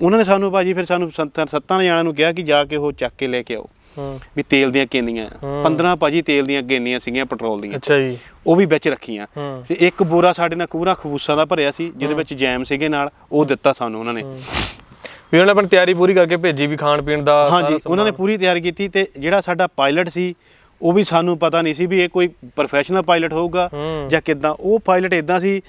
ਉਹਨਾਂ ਨੇ ਸਾਨੂੰ ਭਾਜੀ ਫਿਰ ਸਾਨੂੰ ਸੱਤਾਂ ਨੇ ਜਾਣਾਂ ਨੂੰ ਕਿਹਾ ਕਿ ਜਾ ਕੇ ਉਹ ਚੱਕ ਕੇ ਲੈ ਕੇ ਆਓ ਹਾਂ ਵੀ ਤੇਲ ਦੀਆਂ ਕੇਨੀਆਂ 15 ਭਾਜੀ ਤੇਲ ਦੀਆਂ ਕੇਨੀਆਂ ਸੀਗੀਆਂ ਪੈਟਰੋਲ ਦੀਆਂ ਅੱਛਾ ਜੀ ਉਹ ਵੀ ਵਿੱਚ ਰੱਖੀਆਂ ਤੇ ਇੱਕ ਬੋਰਾ ਸਾਡੇ ਨਾਲ ਕੂਰਾ ਖਬੂਸਾ ਦਾ ਭਰਿਆ ਸੀ ਜਿਹਦੇ ਵਿੱਚ ਜੈਮ ਸੀਗੇ ਨਾਲ ਉਹ ਦਿੱਤਾ ਸਾਨੂੰ ਉਹਨਾਂ ਨੇ ਵੀ ਉਹਨਾਂ ਨੇ ਆਪਣੀ ਤਿਆਰੀ ਪੂਰੀ ਕਰਕੇ ਭੇਜੀ ਵੀ ਖਾਣ ਪੀਣ ਦਾ ਹਾਂ ਜੀ ਉਹਨਾਂ ਨੇ ਪੂਰੀ ਤਿਆਰੀ ਕੀਤੀ ਤੇ ਜਿਹੜਾ ਸਾਡਾ ਪਾਇਲਟ ਸੀ ਉਹ ਵੀ ਸਾਨੂੰ ਪਤਾ ਨਹੀਂ ਸੀ ਵੀ ਇਹ ਕੋਈ ਪ੍ਰੋਫੈਸ਼ਨਲ ਪਾਇਲਟ ਹੋਊਗਾ ਜਾਂ ਕਿਦਾਂ ਉਹ ਪਾਇਲਟ ਇਦਾਂ ਸੀ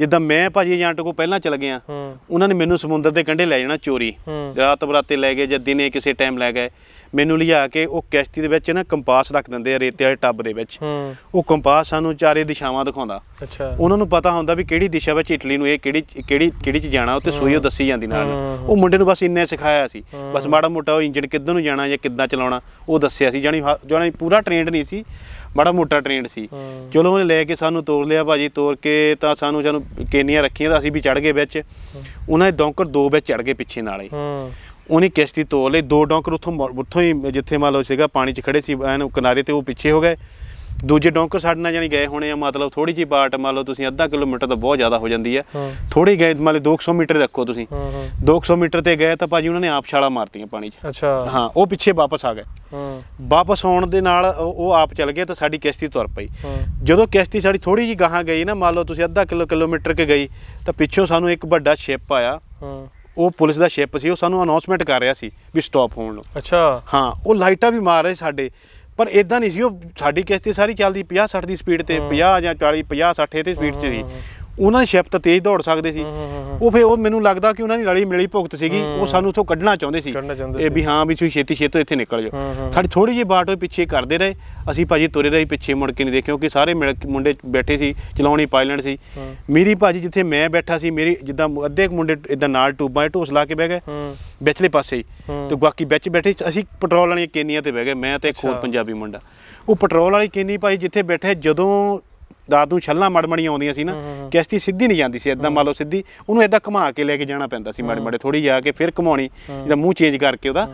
ਜਿੱਦਾਂ ਮੈਂ ਭਾਜੀ ਏਜੰਟ ਕੋ ਪਹਿਲਾਂ ਚਲ ਗਿਆ ਉਹਨਾਂ ਨੇ ਮੈਨੂੰ ਸਮੁੰਦਰ ਦੇ ਕੰਢੇ ਲੈ ਜਾਣਾ ਚੋਰੀ ਰਾਤ ਬਰਾਤੇ ਲੈ ਗਏ ਜਾਂ ਦਿਨੇ ਕਿਸੇ ਟਾਈਮ ਲੈ ਗਏ ਮੈਨੂੰ ਲਿਆ ਕੇ ਉਹ ਕਿਸ਼ਤੀ ਦੇ ਵਿੱਚ ਨਾ ਕੰਪਾਸ ਰੱਖ ਦਿੰਦੇ ਆ ਰੇਤੇ ਵਾਲੇ ਟੱਬ ਦੇ ਵਿੱਚ ਉਹ ਕੰਪਾਸ ਸਾਨੂੰ ਚਾਰੇ ਦਿਸ਼ਾਵਾਂ ਦਿਖਾਉਂਦਾ ਅੱਛਾ ਉਹਨਾਂ ਨੂੰ ਪਤਾ ਹੁੰਦਾ ਵੀ ਕਿਹੜੀ ਦਿਸ਼ਾ ਵਿੱਚ ਇਟਲੀ ਨੂੰ ਇਹ ਕਿਹੜੀ ਕਿਹੜੀ ਕਿਹੜੀ ਚ ਜਾਣਾ ਉੱਤੇ ਸੂਈ ਉਹ ਦੱਸੀ ਜਾਂਦੀ ਨਾਲ ਉਹ ਮੁੰਡੇ ਨੂੰ ਬਸ ਇੰਨੇ ਸਿਖਾਇਆ ਸੀ ਬਸ ਮਾੜਾ ਮੋਟਾ ਉਹ ਇੰਜਣ ਕਿੱਧਰ ਨੂੰ ਜਾਣਾ ਜਾਂ ਕਿੱਦਾਂ ਚਲਾਉਣਾ ਉਹ ਦੱਸਿਆ ਸੀ ਜਾਨੀ ਜਾਨੀ ਪੂਰਾ ਟ੍ਰੇਨਡ ਨਹੀਂ ਸੀ ਮਾੜਾ ਮੋਟਾ ਟ੍ਰੇਨਡ ਸੀ ਚਲੋ ਉਹਨੇ ਲੈ ਕੇ ਸਾਨੂੰ ਤੋਰ ਲਿਆ ਭਾਜੀ ਤੋਰ ਕੇ ਤਾਂ ਸਾਨੂੰ ਸਾਨੂੰ ਕੇਨੀਆਂ ਰੱਖੀਆਂ ਤਾਂ ਅਸੀਂ ਵੀ ਚੜ ਗਏ ਵਿੱਚ ਉਹਨਾਂ ਦੇ ਡੌਂਕਰ ਦੋ ਵਿੱਚ ਚੜ ਗਏ ਪਿੱਛੇ ਨਾਲੇ ਉਹਨੇ ਕਿਸ਼ਤੀ ਤੋਲ ਲਈ ਦੋ ਡੌਂਕਰ ਉੱਥੋਂ ਉੱਥੋਂ ਹੀ ਜਿੱਥੇ ਮੰਨ ਲਓ ਸੀਗਾ ਪਾਣੀ 'ਚ ਖੜੇ ਸੀ ਐਨ ਕਿਨਾਰੇ ਤੇ ਉਹ ਪਿੱਛੇ ਹੋ ਗਏ ਦੂਜੇ ਡੌਂਕਰ ਸਾਡੇ ਨਾਲ ਜਾਨੀ ਗਏ ਹੋਣੇ ਆ ਮਤਲਬ ਥੋੜੀ ਜੀ ਬਾਟ ਮੰਨ ਲਓ ਤੁਸੀਂ ਅੱਧਾ ਕਿਲੋਮੀਟਰ ਤਾਂ ਬਹੁਤ ਜ਼ਿਆਦਾ ਹੋ ਜਾਂਦੀ ਆ ਥੋੜੀ ਗਏ ਮੰਨ ਲਓ 200 ਮੀਟਰ ਰੱਖੋ ਤੁਸੀਂ 200 ਮੀਟਰ ਤੇ ਗਏ ਤਾਂ ਭਾਜੀ ਉਹਨਾਂ ਨੇ ਆਪ ਛਾਲਾ ਮਾਰਤੀਆਂ ਪਾਣੀ 'ਚ ਅੱਛਾ ਹਾਂ ਉਹ ਪਿੱਛੇ ਵਾਪਸ ਆ ਗਏ ਵਾਪਸ ਆਉਣ ਦੇ ਨਾਲ ਉਹ ਆਪ ਚੱਲ ਗਏ ਤਾਂ ਸਾਡੀ ਕਿਸ਼ਤੀ ਤੁਰ ਪਈ ਜਦੋਂ ਕਿਸ਼ਤੀ ਸਾਡੀ ਥੋੜੀ ਜੀ ਗਾਹਾਂ ਗਈ ਨਾ ਮੰਨ ਲਓ ਤੁਸੀਂ ਅੱਧਾ ਕਿਲੋ ਕਿਲੋਮੀਟਰ ਕੇ ਗਈ ਤਾਂ ਪਿੱਛੋਂ ਸਾਨੂੰ ਇੱਕ ਵੱਡਾ ਸ਼ਿਪ ਆਇਆ ਉਹ ਪੁਲਿਸ ਦਾ ਸ਼ਿਪ ਸੀ ਉਹ ਸਾਨੂੰ ਅਨਾਉਂਸਮੈਂਟ ਕਰ ਰਿਹਾ ਸੀ ਵੀ ਸਟਾਪ ਹੋਣ ਨੂੰ ਅੱਛਾ ਹਾਂ ਉਹ ਲਾਈਟਾਂ ਵੀ ਮਾਰ ਰਹੇ ਸਾਡੇ ਪਰ ਇਦਾਂ ਨਹੀਂ ਸੀ ਉਹ ਸਾਡੀ ਕਿਸ਼ਤੀ ਸਾਰੀ ਚੱਲਦੀ 50 60 ਦੀ ਸਪੀਡ ਤੇ 50 ਜਾਂ 40 50 60 ਇਹਦੇ ਸਪੀਡ 'ਚ ਸੀ ਉਹਨਾਂ ਦੀ ਸ਼ਿਫਟ ਤੇਜ਼ ਦੌੜ ਸਕਦੇ ਸੀ ਉਹ ਫੇ ਉਹ ਮੈਨੂੰ ਲੱਗਦਾ ਕਿ ਉਹਨਾਂ ਦੀ ਰਲੀ ਮਿਲੀ ਭੁਗਤ ਸੀਗੀ ਉਹ ਸਾਨੂੰ ਉਥੋਂ ਕੱਢਣਾ ਚਾਹੁੰਦੇ ਸੀ ਇਹ ਵੀ ਹਾਂ ਵੀ ਤੁਸੀਂ ਛੇਤੀ ਛੇਤੀ ਇੱਥੇ ਨਿਕਲ ਜਾਓ ਸਾਡੀ ਥੋੜੀ ਜਿਹੀ ਬਾਟ ਹੋਈ ਪਿੱਛੇ ਕਰਦੇ ਰਹੇ ਅਸੀਂ ਭਾਜੀ ਤੁਰੇ ਰਹੇ ਪਿੱਛੇ ਮੁੜ ਕੇ ਨਹੀਂ ਦੇਖਿਓ ਕਿ ਸਾਰੇ ਮੁੰਡੇ ਬੈਠੇ ਸੀ ਚਲਾਉਣੀ ਪਾਇਲਟ ਸੀ ਮੇਰੀ ਭਾਜੀ ਜਿੱਥੇ ਮੈਂ ਬੈਠਾ ਸੀ ਮੇਰੀ ਜਿੱਦਾਂ ਅੱਧੇ ਇੱਕ ਮੁੰਡੇ ਇਦਾਂ ਨਾਲ ਟੂਬਾਂ ਢੋਸ ਲਾ ਕੇ ਬਹਿ ਗਏ ਵਿਚਲੇ ਪਾਸੇ ਤੇ ਬਾਕੀ ਵਿੱਚ ਬੈਠੇ ਅਸੀਂ ਪੈਟਰੋਲ ਵਾਲੀਆਂ ਕੇਨੀਆਂ ਤੇ ਬਹਿ ਗਏ ਮੈਂ ਤੇ ਇੱਕ ਹੋਰ ਪੰਜਾਬੀ ਮੁੰਡਾ ਉਹ ਪੈਟਰੋਲ ਵਾਲੀ ਕੇਨੀ ਭਾਈ ਜਿੱਥੇ ਬੈਠੇ ਜਦੋਂ ਦਾਤ ਨੂੰ ਛੱਲਾਂ ਮੜਮੜੀਆਂ ਆਉਂਦੀਆਂ ਸੀ ਨਾ ਕਿਸ਼ਤੀ ਸਿੱਧੀ ਨਹੀਂ ਜਾਂਦੀ ਸੀ ਇਦਾਂ ਮੰਨ ਲਓ ਸਿੱਧੀ ਉਹਨੂੰ ਇਦਾਂ ਘੁਮਾ ਕੇ ਲੈ ਕੇ ਜਾਣਾ ਪੈਂਦਾ ਸੀ ਮੜਮੜੇ ਥੋੜੀ ਜਾ ਕੇ ਫਿਰ ਘੁਮਾਉਣੀ ਜਿਹਦਾ ਮੂੰਹ ਚੇਂਜ ਕਰਕੇ ਉਹਦਾ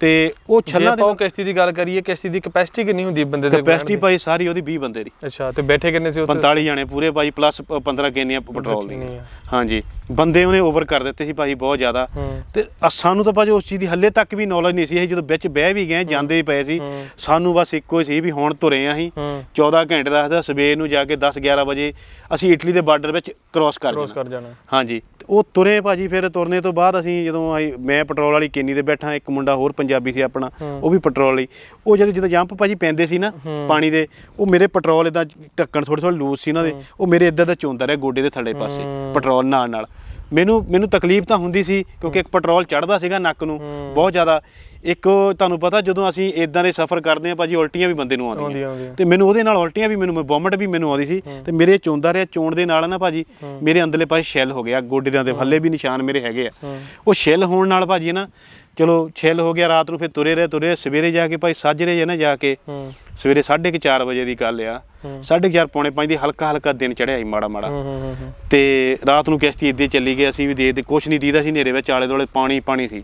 ਤੇ ਉਹ ਛੱਲਾਂ ਦੇ ਆਪਾਂ ਕਿਸ਼ਤੀ ਦੀ ਗੱਲ ਕਰੀਏ ਕਿਸ਼ਤੀ ਦੀ ਕਪੈਸਿਟੀ ਕਿੰਨੀ ਹੁੰਦੀ ਬੰਦੇ ਦੇ ਕਪੈਸਿਟੀ ਭਾਈ ਸਾਰੀ ਉਹਦੀ 20 ਬੰਦੇ ਦੀ ਅੱਛਾ ਤੇ ਬੈਠੇ ਕਿੰਨੇ ਸੀ ਉੱਥੇ 45 ਜਾਣੇ ਪੂਰੇ ਭਾਈ ਪਲੱਸ 15 ਆ ਪੈਟਰੋਲ ਦੀਆਂ ਹਾਂਜੀ ਬੰਦੇ ਉਹਨੇ ਓਵਰ ਕਰ ਦਿੱਤੇ ਸੀ ਭਾਈ ਬਹੁਤ ਜ਼ਿਆਦਾ ਤੇ ਸਾਨੂੰ ਤਾਂ ਭਾਜੋ ਉਸ ਚੀਜ਼ ਦੀ ਹੱਲੇ ਤੱਕ ਵੀ ਨੌਲੇਜ ਨਹੀਂ ਸੀ ਇਹ ਜਦੋਂ ਵਿੱਚ ਬਹਿ ਵੀ ਗਏ ਜਾਂਦੇ ਹੀ ਪਏ ਸੀ ਸਾਨੂੰ ਬਸ ਇੱਕੋ ਹੀ ਸੀ ਵੀ ਹੁਣ ਤੁਰੇ ਆਂ ਅਸੀਂ 14 ਘੰਟੇ ਰੱਖਦਾ ਸਵੇਰ ਨੂੰ ਜਾ ਕੇ 10 11 ਵਜੇ ਅਸੀਂ ਇਟਲੀ ਦੇ ਬਾਰਡਰ ਵਿੱਚ ਕਰਾਸ ਕਰ ਜਾਣਾ ਹਾਂਜੀ ਉਹ ਤੁਰੇ ਭਾਜੀ ਫਿਰ ਤੁਰਨੇ ਤੋਂ ਬਾਅਦ ਅਸੀਂ ਜਦੋਂ ਆਈ ਮੈਂ ਪੈਟਰੋਲ ਵਾਲੀ ਕੇਨੀ ਦੇ ਬੈਠਾ ਇੱਕ ਮੁੰਡਾ ਹੋਰ ਪੰਜਾਬੀ ਸੀ ਆਪਣਾ ਉਹ ਵੀ ਪੈਟਰੋਲ ਲਈ ਉਹ ਜਦੋਂ ਜਦੋਂ ਜੰਪ ਭਾਜੀ ਪੈਂਦੇ ਸੀ ਨਾ ਪਾਣੀ ਦੇ ਉਹ ਮੇਰੇ ਪੈਟਰੋਲ ਇਦਾਂ ਟੱਕਣ ਥੋੜੇ ਥੋੜੇ ਲੂਸ ਸੀ ਨਾ ਦੇ ਉਹ ਮੇਰੇ ਇਦਾਂ ਦਾ ਚੋਂਦਾ ਰਿਹਾ ਗੋਡੇ ਦੇ ਥੱਲੇ ਪਾਸੇ ਪੈਟਰੋਲ ਨਾਲ ਨਾਲ ਮੈਨੂੰ ਮੈਨੂੰ ਤਕਲੀਫ ਤਾਂ ਹੁੰਦੀ ਸੀ ਕਿਉਂਕਿ ਇੱਕ ਪੈਟਰੋਲ ਚੜਦਾ ਸੀਗਾ ਨੱਕ ਨੂੰ ਬਹੁਤ ਜ਼ਿਆਦਾ ਇੱਕ ਤੁਹਾਨੂੰ ਪਤਾ ਜਦੋਂ ਅਸੀਂ ਇਦਾਂ ਦੇ ਸਫ਼ਰ ਕਰਦੇ ਆਂ ਭਾਜੀ ਉਲਟੀਆਂ ਵੀ ਬੰਦੇ ਨੂੰ ਆਉਂਦੀਆਂ ਤੇ ਮੈਨੂੰ ਉਹਦੇ ਨਾਲ ਉਲਟੀਆਂ ਵੀ ਮੈਨੂੰ ਵੋਮਿਟ ਵੀ ਮੈਨੂੰ ਆਉਂਦੀ ਸੀ ਤੇ ਮੇਰੇ ਚੋਂਦਾ ਰਿਆ ਚੋਣ ਦੇ ਨਾਲ ਨਾ ਭਾਜੀ ਮੇਰੇ ਅੰਦਰਲੇ ਪਾਸੇ ਸ਼ੈਲ ਹੋ ਗਿਆ ਗੋਡਿਆਂ ਦੇ ਫੱਲੇ ਵੀ ਨਿਸ਼ਾਨ ਮੇਰੇ ਹੈਗੇ ਆ ਉਹ ਸ਼ੈਲ ਹੋਣ ਨਾਲ ਭਾਜੀ ਨਾ ਚਲੋ ਛਿੱਲ ਹੋ ਗਿਆ ਰਾਤ ਨੂੰ ਫਿਰ ਤੁਰੇ ਰਹੇ ਤੁਰੇ ਸਵੇਰੇ ਜਾ ਕੇ ਭਾਈ ਸਾਜਰੇ ਜੇ ਨਾ ਜਾ ਕੇ ਸਵੇਰੇ 4:30 ਵਜੇ ਦੀ ਗੱਲ ਆ 4:30 ਪੌਣੇ 5 ਦੀ ਹਲਕਾ ਹਲਕਾ ਦਿਨ ਚੜਿਆ ਸੀ ਮਾੜਾ ਮਾੜਾ ਤੇ ਰਾਤ ਨੂੰ ਕਿਸ਼ਤੀ ਇੱਦੇ ਚੱਲੀ ਗਈ ਅਸੀਂ ਵੀ ਦੇ ਕੁਛ ਨਹੀਂ ਦੀਦਾ ਸੀ ਨੇਰੇ ਵਿੱਚ ਆਲੇ ਦੋਲੇ ਪਾਣੀ ਪਾਣੀ ਸੀ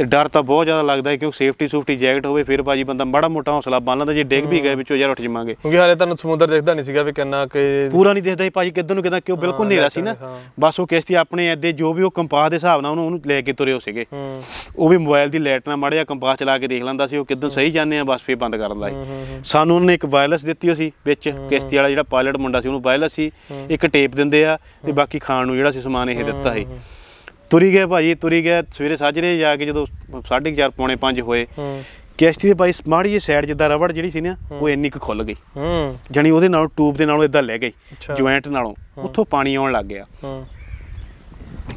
ਤੇ ਡਰ ਤਾਂ ਬਹੁਤ ਜ਼ਿਆਦਾ ਲੱਗਦਾ ਕਿਉਂਕਿ ਸੇਫਟੀ ਸੂਫਟੀ ਜੈਕਟ ਹੋਵੇ ਫਿਰ ਬਾਜੀ ਬੰਦਾ ਮਾੜਾ ਮੋਟਾ ਹੌਸਲਾ ਬੰਨ ਲੈਂਦਾ ਜੇ ਡਿੱਗ ਵੀ ਗਏ ਵਿੱਚੋਂ ਯਾਰ ਉੱਠ ਜਾਵਾਂਗੇ ਕਿਉਂਕਿ ਹਾਲੇ ਤੁਹਾਨੂੰ ਸਮੁੰਦਰ ਦਿਖਦਾ ਨਹੀਂ ਸੀਗਾ ਵੀ ਕਿੰਨਾ ਕਿ ਪੂਰਾ ਨਹੀਂ ਦਿਖਦਾ ਸੀ ਭਾਜੀ ਕਿੱਧਰ ਨੂੰ ਕਿਦਾਂ ਕਿਉਂ ਬਿਲਕੁਲ ਹਨੇਰਾ ਸੀ ਨਾ ਬਸ ਉਹ ਕਿਸ਼ਤੀ ਆਪਣੇ ਐਦੇ ਜੋ ਵੀ ਉਹ ਕੰਪਾਸ ਦੇ ਹਿਸਾਬ ਨਾਲ ਉਹਨੂੰ ਲੈ ਕੇ ਤੁਰੇ ਹੋ ਸੀਗੇ ਉਹ ਵੀ ਮੋਬਾਈਲ ਦੀ ਲਾਈਟ ਨਾਲ ਮਾੜਿਆ ਕੰਪਾਸ ਚਲਾ ਕੇ ਦੇਖ ਲੈਂਦਾ ਸੀ ਉਹ ਕਿੱਦਾਂ ਸਹੀ ਜਾਂਦੇ ਆ ਬਸ ਫੇਰ ਬੰਦ ਕਰ ਲਈ ਸਾਨੂੰ ਉਹਨੇ ਇੱਕ ਵਾਇਰਲੈਸ ਦਿੱਤੀ ਸੀ ਵਿੱਚ ਕਿਸ਼ਤੀ ਵਾਲਾ ਜਿਹੜਾ ਪਾਇਲਟ ਮੁੰਡਾ ਸੀ ਉਹਨੂੰ ਵਾਇਰਲੈਸ ਸੀ ਇੱਕ ਟੇਪ ਦਿੰਦੇ ਆ ਤੇ ਬਾਕੀ ਖਾਣ ਨੂੰ ਜਿਹੜਾ ਸੀ ਸਮਾਨ ਇਹ ਦਿੱਤਾ ਸੀ ਤੁਰੀ ਗਏ ਭਾਜੀ ਤੁਰੀ ਗਏ ਸਵੇਰੇ ਸਾਜਰੇ ਜਾ ਕੇ ਜਦੋਂ 4:30 ਪੌਣੇ 5 ਹੋਏ ਕਿਸ਼ਤੀ ਦੇ ਭਾਈ ਮਾੜੀ ਜੀ ਸਾਈਡ ਜਿੱਦਾਂ ਰਬੜ ਜਿਹੜੀ ਸੀ ਨਾ ਉਹ ਇੰਨੀ ਕੁ ਖੁੱਲ ਗਈ ਹੂੰ ਜਾਨੀ ਉਹਦੇ ਨਾਲ ਟੂਬ ਦੇ ਨਾਲੋਂ ਇਦਾਂ ਲੈ ਗਈ ਜੁਆਇੰਟ ਨਾਲੋਂ ਉੱਥੋਂ ਪਾਣੀ ਆਉਣ ਲੱਗ ਗਿਆ ਹੂੰ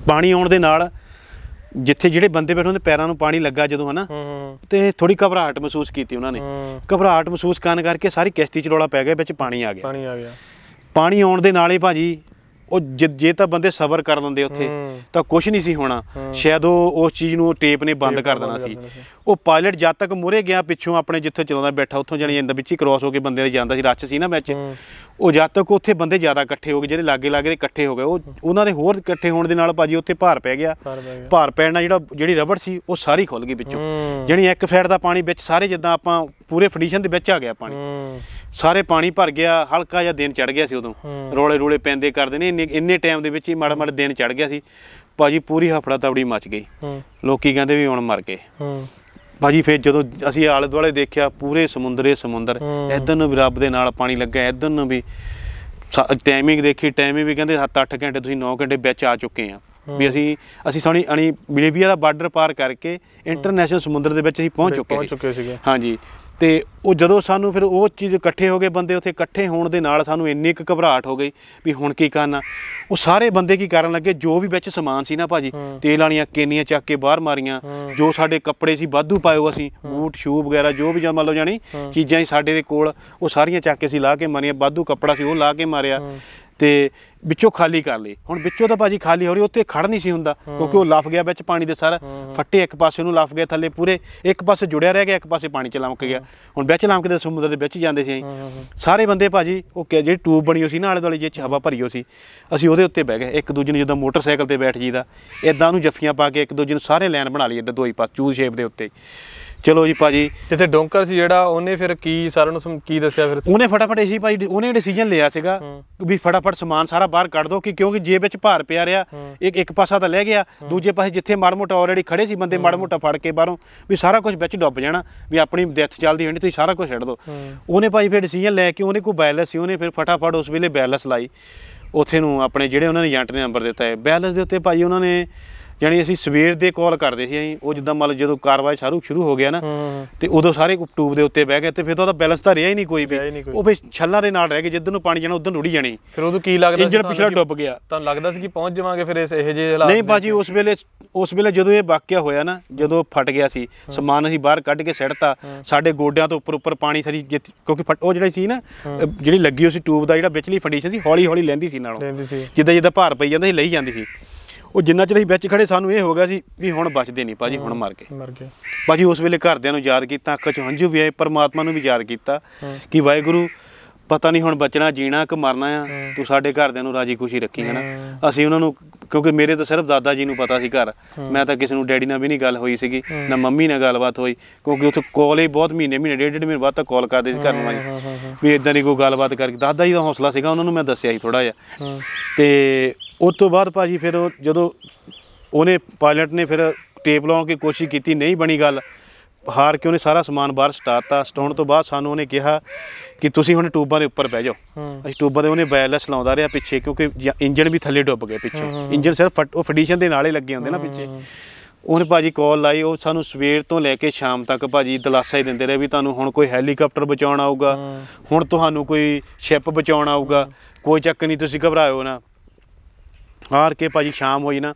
ਪਾਣੀ ਆਉਣ ਦੇ ਨਾਲ ਜਿੱਥੇ ਜਿਹੜੇ ਬੰਦੇ ਬੈਠੇ ਹੁੰਦੇ ਪੈਰਾਂ ਨੂੰ ਪਾਣੀ ਲੱਗਾ ਜਦੋਂ ਹਨਾ ਤੇ ਥੋੜੀ ਘਬਰਾਹਟ ਮਹਿਸੂਸ ਕੀਤੀ ਉਹਨਾਂ ਨੇ ਘਬਰਾਹਟ ਮਹਿਸੂਸ ਕਰਨ ਕਰਕੇ ਸਾਰੀ ਕਿਸ਼ਤੀ ਚ ਰੋਲਾ ਪੈ ਗਿਆ ਵਿੱਚ ਪਾਣੀ ਆ ਗਿਆ ਪਾਣੀ ਆ ਗਿਆ ਪਾਣੀ ਆਉਣ ਦੇ ਨਾਲ ਹੀ ਭਾਜੀ ਉਹ ਜੇ- ਜੇ ਤਾਂ ਬੰਦੇ ਸਬਰ ਕਰ ਲੰਦੇ ਉੱਥੇ ਤਾਂ ਕੁਝ ਨਹੀਂ ਸੀ ਹੋਣਾ ਸ਼ਾਇਦ ਉਹ ਉਸ ਚੀਜ਼ ਨੂੰ ਟੇਪ ਨੇ ਬੰਦ ਕਰ ਦੇਣਾ ਸੀ ਉਹ ਪਾਇਲਟ ਜਦ ਤੱਕ ਮੁਰੇ ਗਿਆ ਪਿੱਛੋਂ ਆਪਣੇ ਜਿੱਥੇ ਚਲਾਉਂਦਾ ਬੈਠਾ ਉੱਥੋਂ ਜਾਨੀ ਜਾਂਦਾ ਵਿੱਚ ਹੀ ਕ੍ਰਾਸ ਹੋ ਕੇ ਬੰਦੇ ਦੇ ਜਾਂਦਾ ਸੀ ਰੱਛ ਸੀ ਨਾ ਮੈਚ ਉਹ ਜਦ ਤੱਕ ਉੱਥੇ ਬੰਦੇ ਜ਼ਿਆਦਾ ਇਕੱਠੇ ਹੋ ਗਏ ਜਿਹੜੇ ਲਾਗੇ ਲਾਗੇ ਦੇ ਇਕੱਠੇ ਹੋ ਗਏ ਉਹ ਉਹਨਾਂ ਦੇ ਹੋਰ ਇਕੱਠੇ ਹੋਣ ਦੇ ਨਾਲ ਭਾਜੀ ਉੱਥੇ ਭਾਰ ਪੈ ਗਿਆ ਭਾਰ ਪੈਣ ਨਾਲ ਜਿਹੜਾ ਜਿਹੜੀ ਰਬੜ ਸੀ ਉਹ ਸਾਰੀ ਖੁੱਲ ਗਈ ਵਿੱਚੋਂ ਜਾਨੀ ਇੱਕ ਫੈਟ ਦਾ ਪਾਣੀ ਵਿੱਚ ਸਾਰੇ ਜਿੱਦਾਂ ਆਪਾਂ ਪੂਰੇ ਫਿਨਿਸ਼ਨ ਦੇ ਵਿੱਚ ਆ ਗਿਆ ਪਾਣੀ ਸਾਰੇ ਪਾਣੀ ਭਰ ਗਿਆ ਹਲਕਾ ਜਿਹਾ ਦਿਨ ਚੜ ਗਿਆ ਸੀ ਉਦੋਂ ਰੋਲੇ ਰੋਲੇ ਪੈਂਦੇ ਕਰਦੇ ਨੇ ਇੰਨੇ ਇੰਨੇ ਟਾਈਮ ਦੇ ਵਿੱਚ ਹੀ ਮਾੜਾ ਮਾੜਾ ਦਿਨ ਚੜ ਗਿਆ ਸੀ ਭਾਜੀ ਪੂਰੀ ਹਫੜਾ ਤਬੜੀ ਮਚ ਗਈ ਲੋਕੀ ਕਹਿੰਦੇ ਵੀ ਹੁਣ ਮਰ ਗਏ ਭਾਜੀ ਫਿਰ ਜਦੋਂ ਅਸੀਂ ਆਲੇ ਦੁਆਲੇ ਦੇਖਿਆ ਪੂਰੇ ਸਮੁੰਦਰੇ ਸਮੁੰਦਰ ਇਧਰ ਨੂੰ ਵੀ ਰੱਬ ਦੇ ਨਾਲ ਪਾਣੀ ਲੱਗਾ ਇਧਰ ਨੂੰ ਵੀ ਟਾਈਮਿੰਗ ਦੇਖੀ ਟਾਈਮਿੰਗ ਵੀ ਕਹਿੰਦੇ 7-8 ਘੰਟੇ ਤੁਸੀਂ 9 ਘੰਟੇ ਵਿੱਚ ਆ ਚੁੱਕੇ ਆ ਵੀ ਅਸੀਂ ਅਸੀਂ ਸੋਣੀ ਅਣੀ ਬਿਲੇਬੀਆ ਦਾ ਬਾਰਡਰ ਪਾਰ ਕਰਕੇ ਇੰਟਰਨੈਸ਼ਨਲ ਸਮੁੰਦਰ ਦੇ ਵਿੱਚ ਅਸੀਂ ਪਹੁੰਚ ਚੁੱਕੇ ਸੀ ਹਾਂਜੀ ਤੇ ਉਹ ਜਦੋਂ ਸਾਨੂੰ ਫਿਰ ਉਹ ਚੀਜ਼ ਇਕੱਠੇ ਹੋ ਗਏ ਬੰਦੇ ਉੱਥੇ ਇਕੱਠੇ ਹੋਣ ਦੇ ਨਾਲ ਸਾਨੂੰ ਇੰਨੀ ਇੱਕ ਘਬਰਾਹਟ ਹੋ ਗਈ ਵੀ ਹੁਣ ਕੀ ਕਰਨਾ ਉਹ ਸਾਰੇ ਬੰਦੇ ਕੀ ਕਰਨ ਲੱਗੇ ਜੋ ਵੀ ਵਿੱਚ ਸਮਾਨ ਸੀ ਨਾ ਭਾਜੀ ਤੇਲ ਵਾਲੀਆਂ ਕੇਨੀਆਂ ਚੱਕ ਕੇ ਬਾਹਰ ਮਾਰੀਆਂ ਜੋ ਸਾਡੇ ਕੱਪੜੇ ਸੀ ਵਾਧੂ ਪਾਇਓ ਅਸੀਂ ਬੂਟ ਸ਼ੂ ਵਗੈਰਾ ਜੋ ਵੀ ਜਾਂ ਮਤਲਬ ਜਾਨੀ ਚੀਜ਼ਾਂ ਹੀ ਸਾਡੇ ਦੇ ਕੋਲ ਉਹ ਸਾਰੀਆਂ ਚੱਕ ਕੇ ਅਸੀਂ ਲਾ ਕੇ ਮਾਰੀਆਂ ਵਾਧੂ ਕੱਪੜਾ ਸੀ ਉਹ ਲਾ ਕੇ ਮਾਰਿਆ ਤੇ ਵਿੱਚੋਂ ਖਾਲੀ ਕਰ ਲਈ ਹੁਣ ਵਿੱਚੋਂ ਤਾਂ ਭਾਜੀ ਖਾਲੀ ਹੋ ਰਹੀ ਉੱਤੇ ਖੜ ਨਹੀਂ ਸੀ ਹੁੰਦਾ ਕਿਉਂਕਿ ਉਹ ਲਫ ਗਿਆ ਵਿੱਚ ਪਾਣੀ ਦੇ ਸਾਰਾ ਫੱਟੇ ਇੱਕ ਪਾਸੇ ਨੂੰ ਲਫ ਗਿਆ ਥੱਲੇ ਪੂਰੇ ਇੱਕ ਪਾਸੇ ਜੁੜਿਆ ਰਹਿ ਗਿਆ ਇੱਕ ਪਾਸੇ ਪਾਣੀ ਚ ਲਮਕ ਗਿਆ ਹੁਣ ਵਿੱਚ ਦੇ ਸਮੁੰਦਰ ਦੇ ਵਿੱਚ ਜਾਂਦੇ ਸੀ ਸਾਰੇ ਬੰਦੇ ਭਾਜੀ ਉਹ ਕਿ ਜਿਹੜੀ ਟੂਬ ਬਣੀ ਹੋਈ ਸੀ ਨਾ ਆਲੇ ਦੁਆਲੇ ਜਿਹੇ ਹਵਾ ਭਰੀ ਹੋਈ ਸੀ ਅਸੀਂ ਉਹਦੇ ਉੱਤੇ ਬਹਿ ਗਏ ਇੱਕ ਦੂਜੇ ਨੂੰ ਜਦੋਂ ਮੋਟਰਸਾਈਕਲ ਤੇ ਬੈਠ ਜੀਦਾ ਇਦਾਂ ਨੂੰ ਜੱਫੀਆਂ ਪਾ ਕੇ ਇੱਕ ਦੂਜੇ ਨੂੰ ਸਾਰੇ ਲਾਈਨ ਬਣਾ ਲਈ ਇਦਾਂ ਦੋਈ ਪਾਸ ਚੂਜ਼ ਸ਼ੇਪ ਦੇ ਉੱਤੇ ਚਲੋ ਜੀ ਭਾਜੀ ਜਿੱਥੇ ਡੋਂਕਰ ਸੀ ਜਿਹੜਾ ਉਹਨੇ ਫਿਰ ਕੀ ਸਾਰਿਆਂ ਨੂੰ ਕੀ ਦੱਸਿਆ ਫਿਰ ਉਹਨੇ ਫਟਾਫਟ ਇਹੀ ਭਾਜੀ ਉਹਨੇ ਡਿਸੀਜਨ ਲਿਆ ਸੀਗਾ ਵੀ ਫਟਾਫਟ ਸਮਾਨ ਸਾਰਾ ਬਾਹਰ ਕੱਢ ਦੋ ਕਿ ਕਿਉਂਕਿ ਜੇ ਵਿੱਚ ਭਾਰ ਪਿਆ ਰਿਹਾ ਇੱਕ ਇੱਕ ਪਾਸਾ ਤਾਂ ਲੈ ਗਿਆ ਦੂਜੇ ਪਾਸੇ ਜਿੱਥੇ ਮਾੜ ਮੋਟਾ ਆਲਰੇਡੀ ਖੜੇ ਸੀ ਬੰਦੇ ਮਾੜ ਮੋਟਾ ਫੜ ਕੇ ਬਾਹਰੋਂ ਵੀ ਸਾਰਾ ਕੁਝ ਵਿੱਚ ਡੁੱਬ ਜਾਣਾ ਵੀ ਆਪਣੀ ਡੈਥ ਚੱਲਦੀ ਹੋਣੀ ਤੁਸੀਂ ਸਾਰਾ ਕੁਝ ਛੱਡ ਦੋ ਉਹਨੇ ਭਾਜੀ ਫਿਰ ਡਿਸੀਜਨ ਲੈ ਕੇ ਉਹਨੇ ਕੋਈ ਬੈਲੈਂਸ ਸੀ ਉਹਨੇ ਫਿਰ ਫਟਾਫਟ ਉਸ ਵੇਲੇ ਬੈਲੈਂਸ ਲਾਈ ਉਥੇ ਨੂੰ ਆਪਣੇ ਜਿਹੜੇ ਉਹਨਾਂ ਨੇ ਏਜੰਟ ਨੇ ਨੰਬਰ ਦਿੱਤਾ ਹੈ ਬੈਲੈਂਸ ਦੇ ਉੱਤੇ ਭਾਜੀ ਉਹਨਾਂ ਨੇ ਯਾਨੀ ਅਸੀਂ ਸਵੇਰ ਦੇ ਕਾਲ ਕਰਦੇ ਸੀ ਅਸੀਂ ਉਹ ਜਿੱਦਾਂ ਮੰਨ ਲਓ ਜਦੋਂ ਕਾਰਵਾਈ ਸ਼ਾਰੂ ਸ਼ੁਰੂ ਹੋ ਗਿਆ ਨਾ ਤੇ ਉਦੋਂ ਸਾਰੇ ਟੂਬ ਦੇ ਉੱਤੇ ਬਹਿ ਗਏ ਤੇ ਫਿਰ ਤਾਂ ਉਹਦਾ ਬੈਲੈਂਸ ਤਾਂ ਰਿਹਾ ਹੀ ਨਹੀਂ ਕੋਈ ਵੀ ਉਹ ਫਿਰ ਛੱਲਾਂ ਦੇ ਨਾਲ ਰਹਿ ਗਏ ਜਿੱਦ ਨੂੰ ਪਾਣੀ ਜਾਣਾ ਉਦੋਂ ਰੁੜੀ ਜਾਣੀ ਫਿਰ ਉਦੋਂ ਕੀ ਲੱਗਦਾ ਇੰਜਣ ਪਿਛਲਾ ਡੁੱਬ ਗਿਆ ਤਾਂ ਲੱਗਦਾ ਸੀ ਕਿ ਪਹੁੰਚ ਜਾਵਾਂਗੇ ਫਿਰ ਇਸ ਇਹ ਜੇ ਹਾਲਾਤ ਨਹੀਂ ਬਾਜੀ ਉਸ ਵੇਲੇ ਉਸ ਵੇਲੇ ਜਦੋਂ ਇਹ ਵਾਕਿਆ ਹੋਇਆ ਨਾ ਜਦੋਂ ਫਟ ਗਿਆ ਸੀ ਸਮਾਨ ਅਸੀਂ ਬਾਹਰ ਕੱਢ ਕੇ ਸਿੱਟਤਾ ਸਾਡੇ ਗੋਡਿਆਂ ਤੋਂ ਉੱਪਰ ਉੱਪਰ ਪਾਣੀ ਸਾਰੀ ਕਿਉਂਕਿ ਉਹ ਜਿਹੜੀ ਸੀ ਨਾ ਜਿਹੜੀ ਲੱਗੀ ਹੋਈ ਸੀ ਟੂਬ ਦਾ ਜਿਹੜਾ ਵਿਚਲੀ ਫੰਡੀਸ਼ਨ ਸੀ ਹੌਲੀ ਹੌਲੀ ਲੈਂਦੀ ਸੀ ਨਾਲੋਂ ਜਿੱਦਾਂ ਜਿੱਦਾਂ ਭਾਰ ਪਈ ਜਾਂਦਾ ਸੀ ਲਈ ਜਾਂਦੀ ਸੀ ਉਹ ਜਿੰਨਾ ਚਿਰ ਅਸੀਂ ਵਿੱਚ ਖੜੇ ਸਾਨੂੰ ਇਹ ਹੋ ਗਿਆ ਸੀ ਵੀ ਹੁਣ ਬਚਦੇ ਨਹੀਂ ਭਾਜੀ ਹੁਣ ਮਰ ਗਏ ਮਰ ਗਏ ਭਾਜੀ ਉਸ ਵੇਲੇ ਘਰਦਿਆਂ ਨੂੰ ਯਾਦ ਕੀਤਾ ਅੱਖ 'ਚ ਹੰਝੂ ਵੀ ਆਏ ਪਰਮਾਤਮਾ ਨੂੰ ਵੀ ਯਾਦ ਕੀਤਾ ਕਿ ਵਾਹਿਗੁਰੂ ਪਤਾ ਨਹੀਂ ਹੁਣ ਬਚਣਾ ਜੀਣਾ ਕਿ ਮਰਨਾ ਆ ਤੂੰ ਸਾਡੇ ਘਰਦਿਆਂ ਨੂੰ ਰਾਜੀ ਖੁਸ਼ੀ ਰੱਖੀ ਹੈ ਨਾ ਅਸੀਂ ਉਹਨਾਂ ਨੂੰ ਕਿਉਂਕਿ ਮੇਰੇ ਤਾਂ ਸਿਰਫ ਦਾਦਾ ਜੀ ਨੂੰ ਪਤਾ ਸੀ ਘਰ ਮੈਂ ਤਾਂ ਕਿਸੇ ਨੂੰ ਡੈਡੀ ਨਾਲ ਵੀ ਨਹੀਂ ਗੱਲ ਹੋਈ ਸੀਗੀ ਨਾ ਮੰਮੀ ਨਾਲ ਗੱਲਬਾਤ ਹੋਈ ਕਿਉਂਕਿ ਉੱਥੇ ਕਾਲ ਹੀ ਬਹੁਤ ਮਹੀਨੇ ਮਹੀਨੇ ਡੇਢ ਡੇਢ ਮਹੀਨੇ ਬਾਅਦ ਤਾਂ ਕਾਲ ਕਰਦੇ ਸੀ ਘਰ ਨੂੰ ਵੀ ਇਦਾਂ ਦੀ ਕੋਈ ਗੱਲਬਾਤ ਕਰਕੇ ਦਾਦਾ ਜੀ ਦਾ ਹੌਸਲਾ ਸੀਗਾ ਉਹਨਾਂ ਨੂੰ ਮੈਂ ਦੱਸਿਆ ਸੀ ਥੋੜਾ ਜਿਹਾ ਤੇ ਉਸ ਤੋਂ ਬਾਅਦ ਭਾਜੀ ਫਿਰ ਜਦੋਂ ਉਹਨੇ ਪਾਇਲਟ ਨੇ ਫਿਰ ਟੇਪ ਲਾਉਣ ਦੀ ਕੋਸ਼ਿਸ਼ ਕੀਤੀ ਨਹੀਂ ਬਣੀ ਗੱਲ ਹਾਰ ਕਿਉਂ ਨਹੀਂ ਸਾਰਾ ਸਮਾਨ ਬਾਹਰ ਸਟਾਤਾ ਸਟਾਉਣ ਤੋਂ ਬਾਅਦ ਸਾਨੂੰ ਉਹਨੇ ਕਿਹਾ ਕਿ ਤੁਸੀਂ ਹੁਣ ਟੂਬਾਂ ਦੇ ਉੱਪਰ ਬਹਿ ਜਾਓ ਅਸੀਂ ਟੂਬਾਂ ਦੇ ਉਹਨੇ ਬੈਲੈਂਸ ਲਾਉਂਦਾ ਰਿਹਾ ਪਿੱਛੇ ਕਿਉਂਕਿ ਇੰਜਨ ਵੀ ਥੱਲੇ ਡੁੱਬ ਗਏ ਪਿੱਛੇ ਇੰਜਨ ਸਿਰਫ ਉਹ ਫਡੀਸ਼ਨ ਦੇ ਨਾਲੇ ਲੱਗੇ ਹੁੰਦੇ ਨਾ ਪਿੱਛੇ ਉਹਨੇ ਭਾਜੀ ਕਾਲ ਲਾਈ ਉਹ ਸਾਨੂੰ ਸਵੇਰ ਤੋਂ ਲੈ ਕੇ ਸ਼ਾਮ ਤੱਕ ਭਾਜੀ ਦਲਾਸਾ ਹੀ ਦਿੰਦੇ ਰਹੇ ਵੀ ਤੁਹਾਨੂੰ ਹੁਣ ਕੋਈ ਹੈਲੀਕਾਪਟਰ ਬਚਾਉਣ ਆਊਗਾ ਹੁਣ ਤੁਹਾਨੂੰ ਕੋਈ ਸ਼ਿਪ ਬਚਾਉਣ ਆਊਗਾ ਕੋਈ ਚੱਕ ਨਹੀਂ ਤੁਸੀਂ ਘਬਰਾਇਓ ਨਾ ਹਾਰ ਕੇ ਭਾਜੀ ਸ਼ਾਮ ਹੋਈ ਨਾ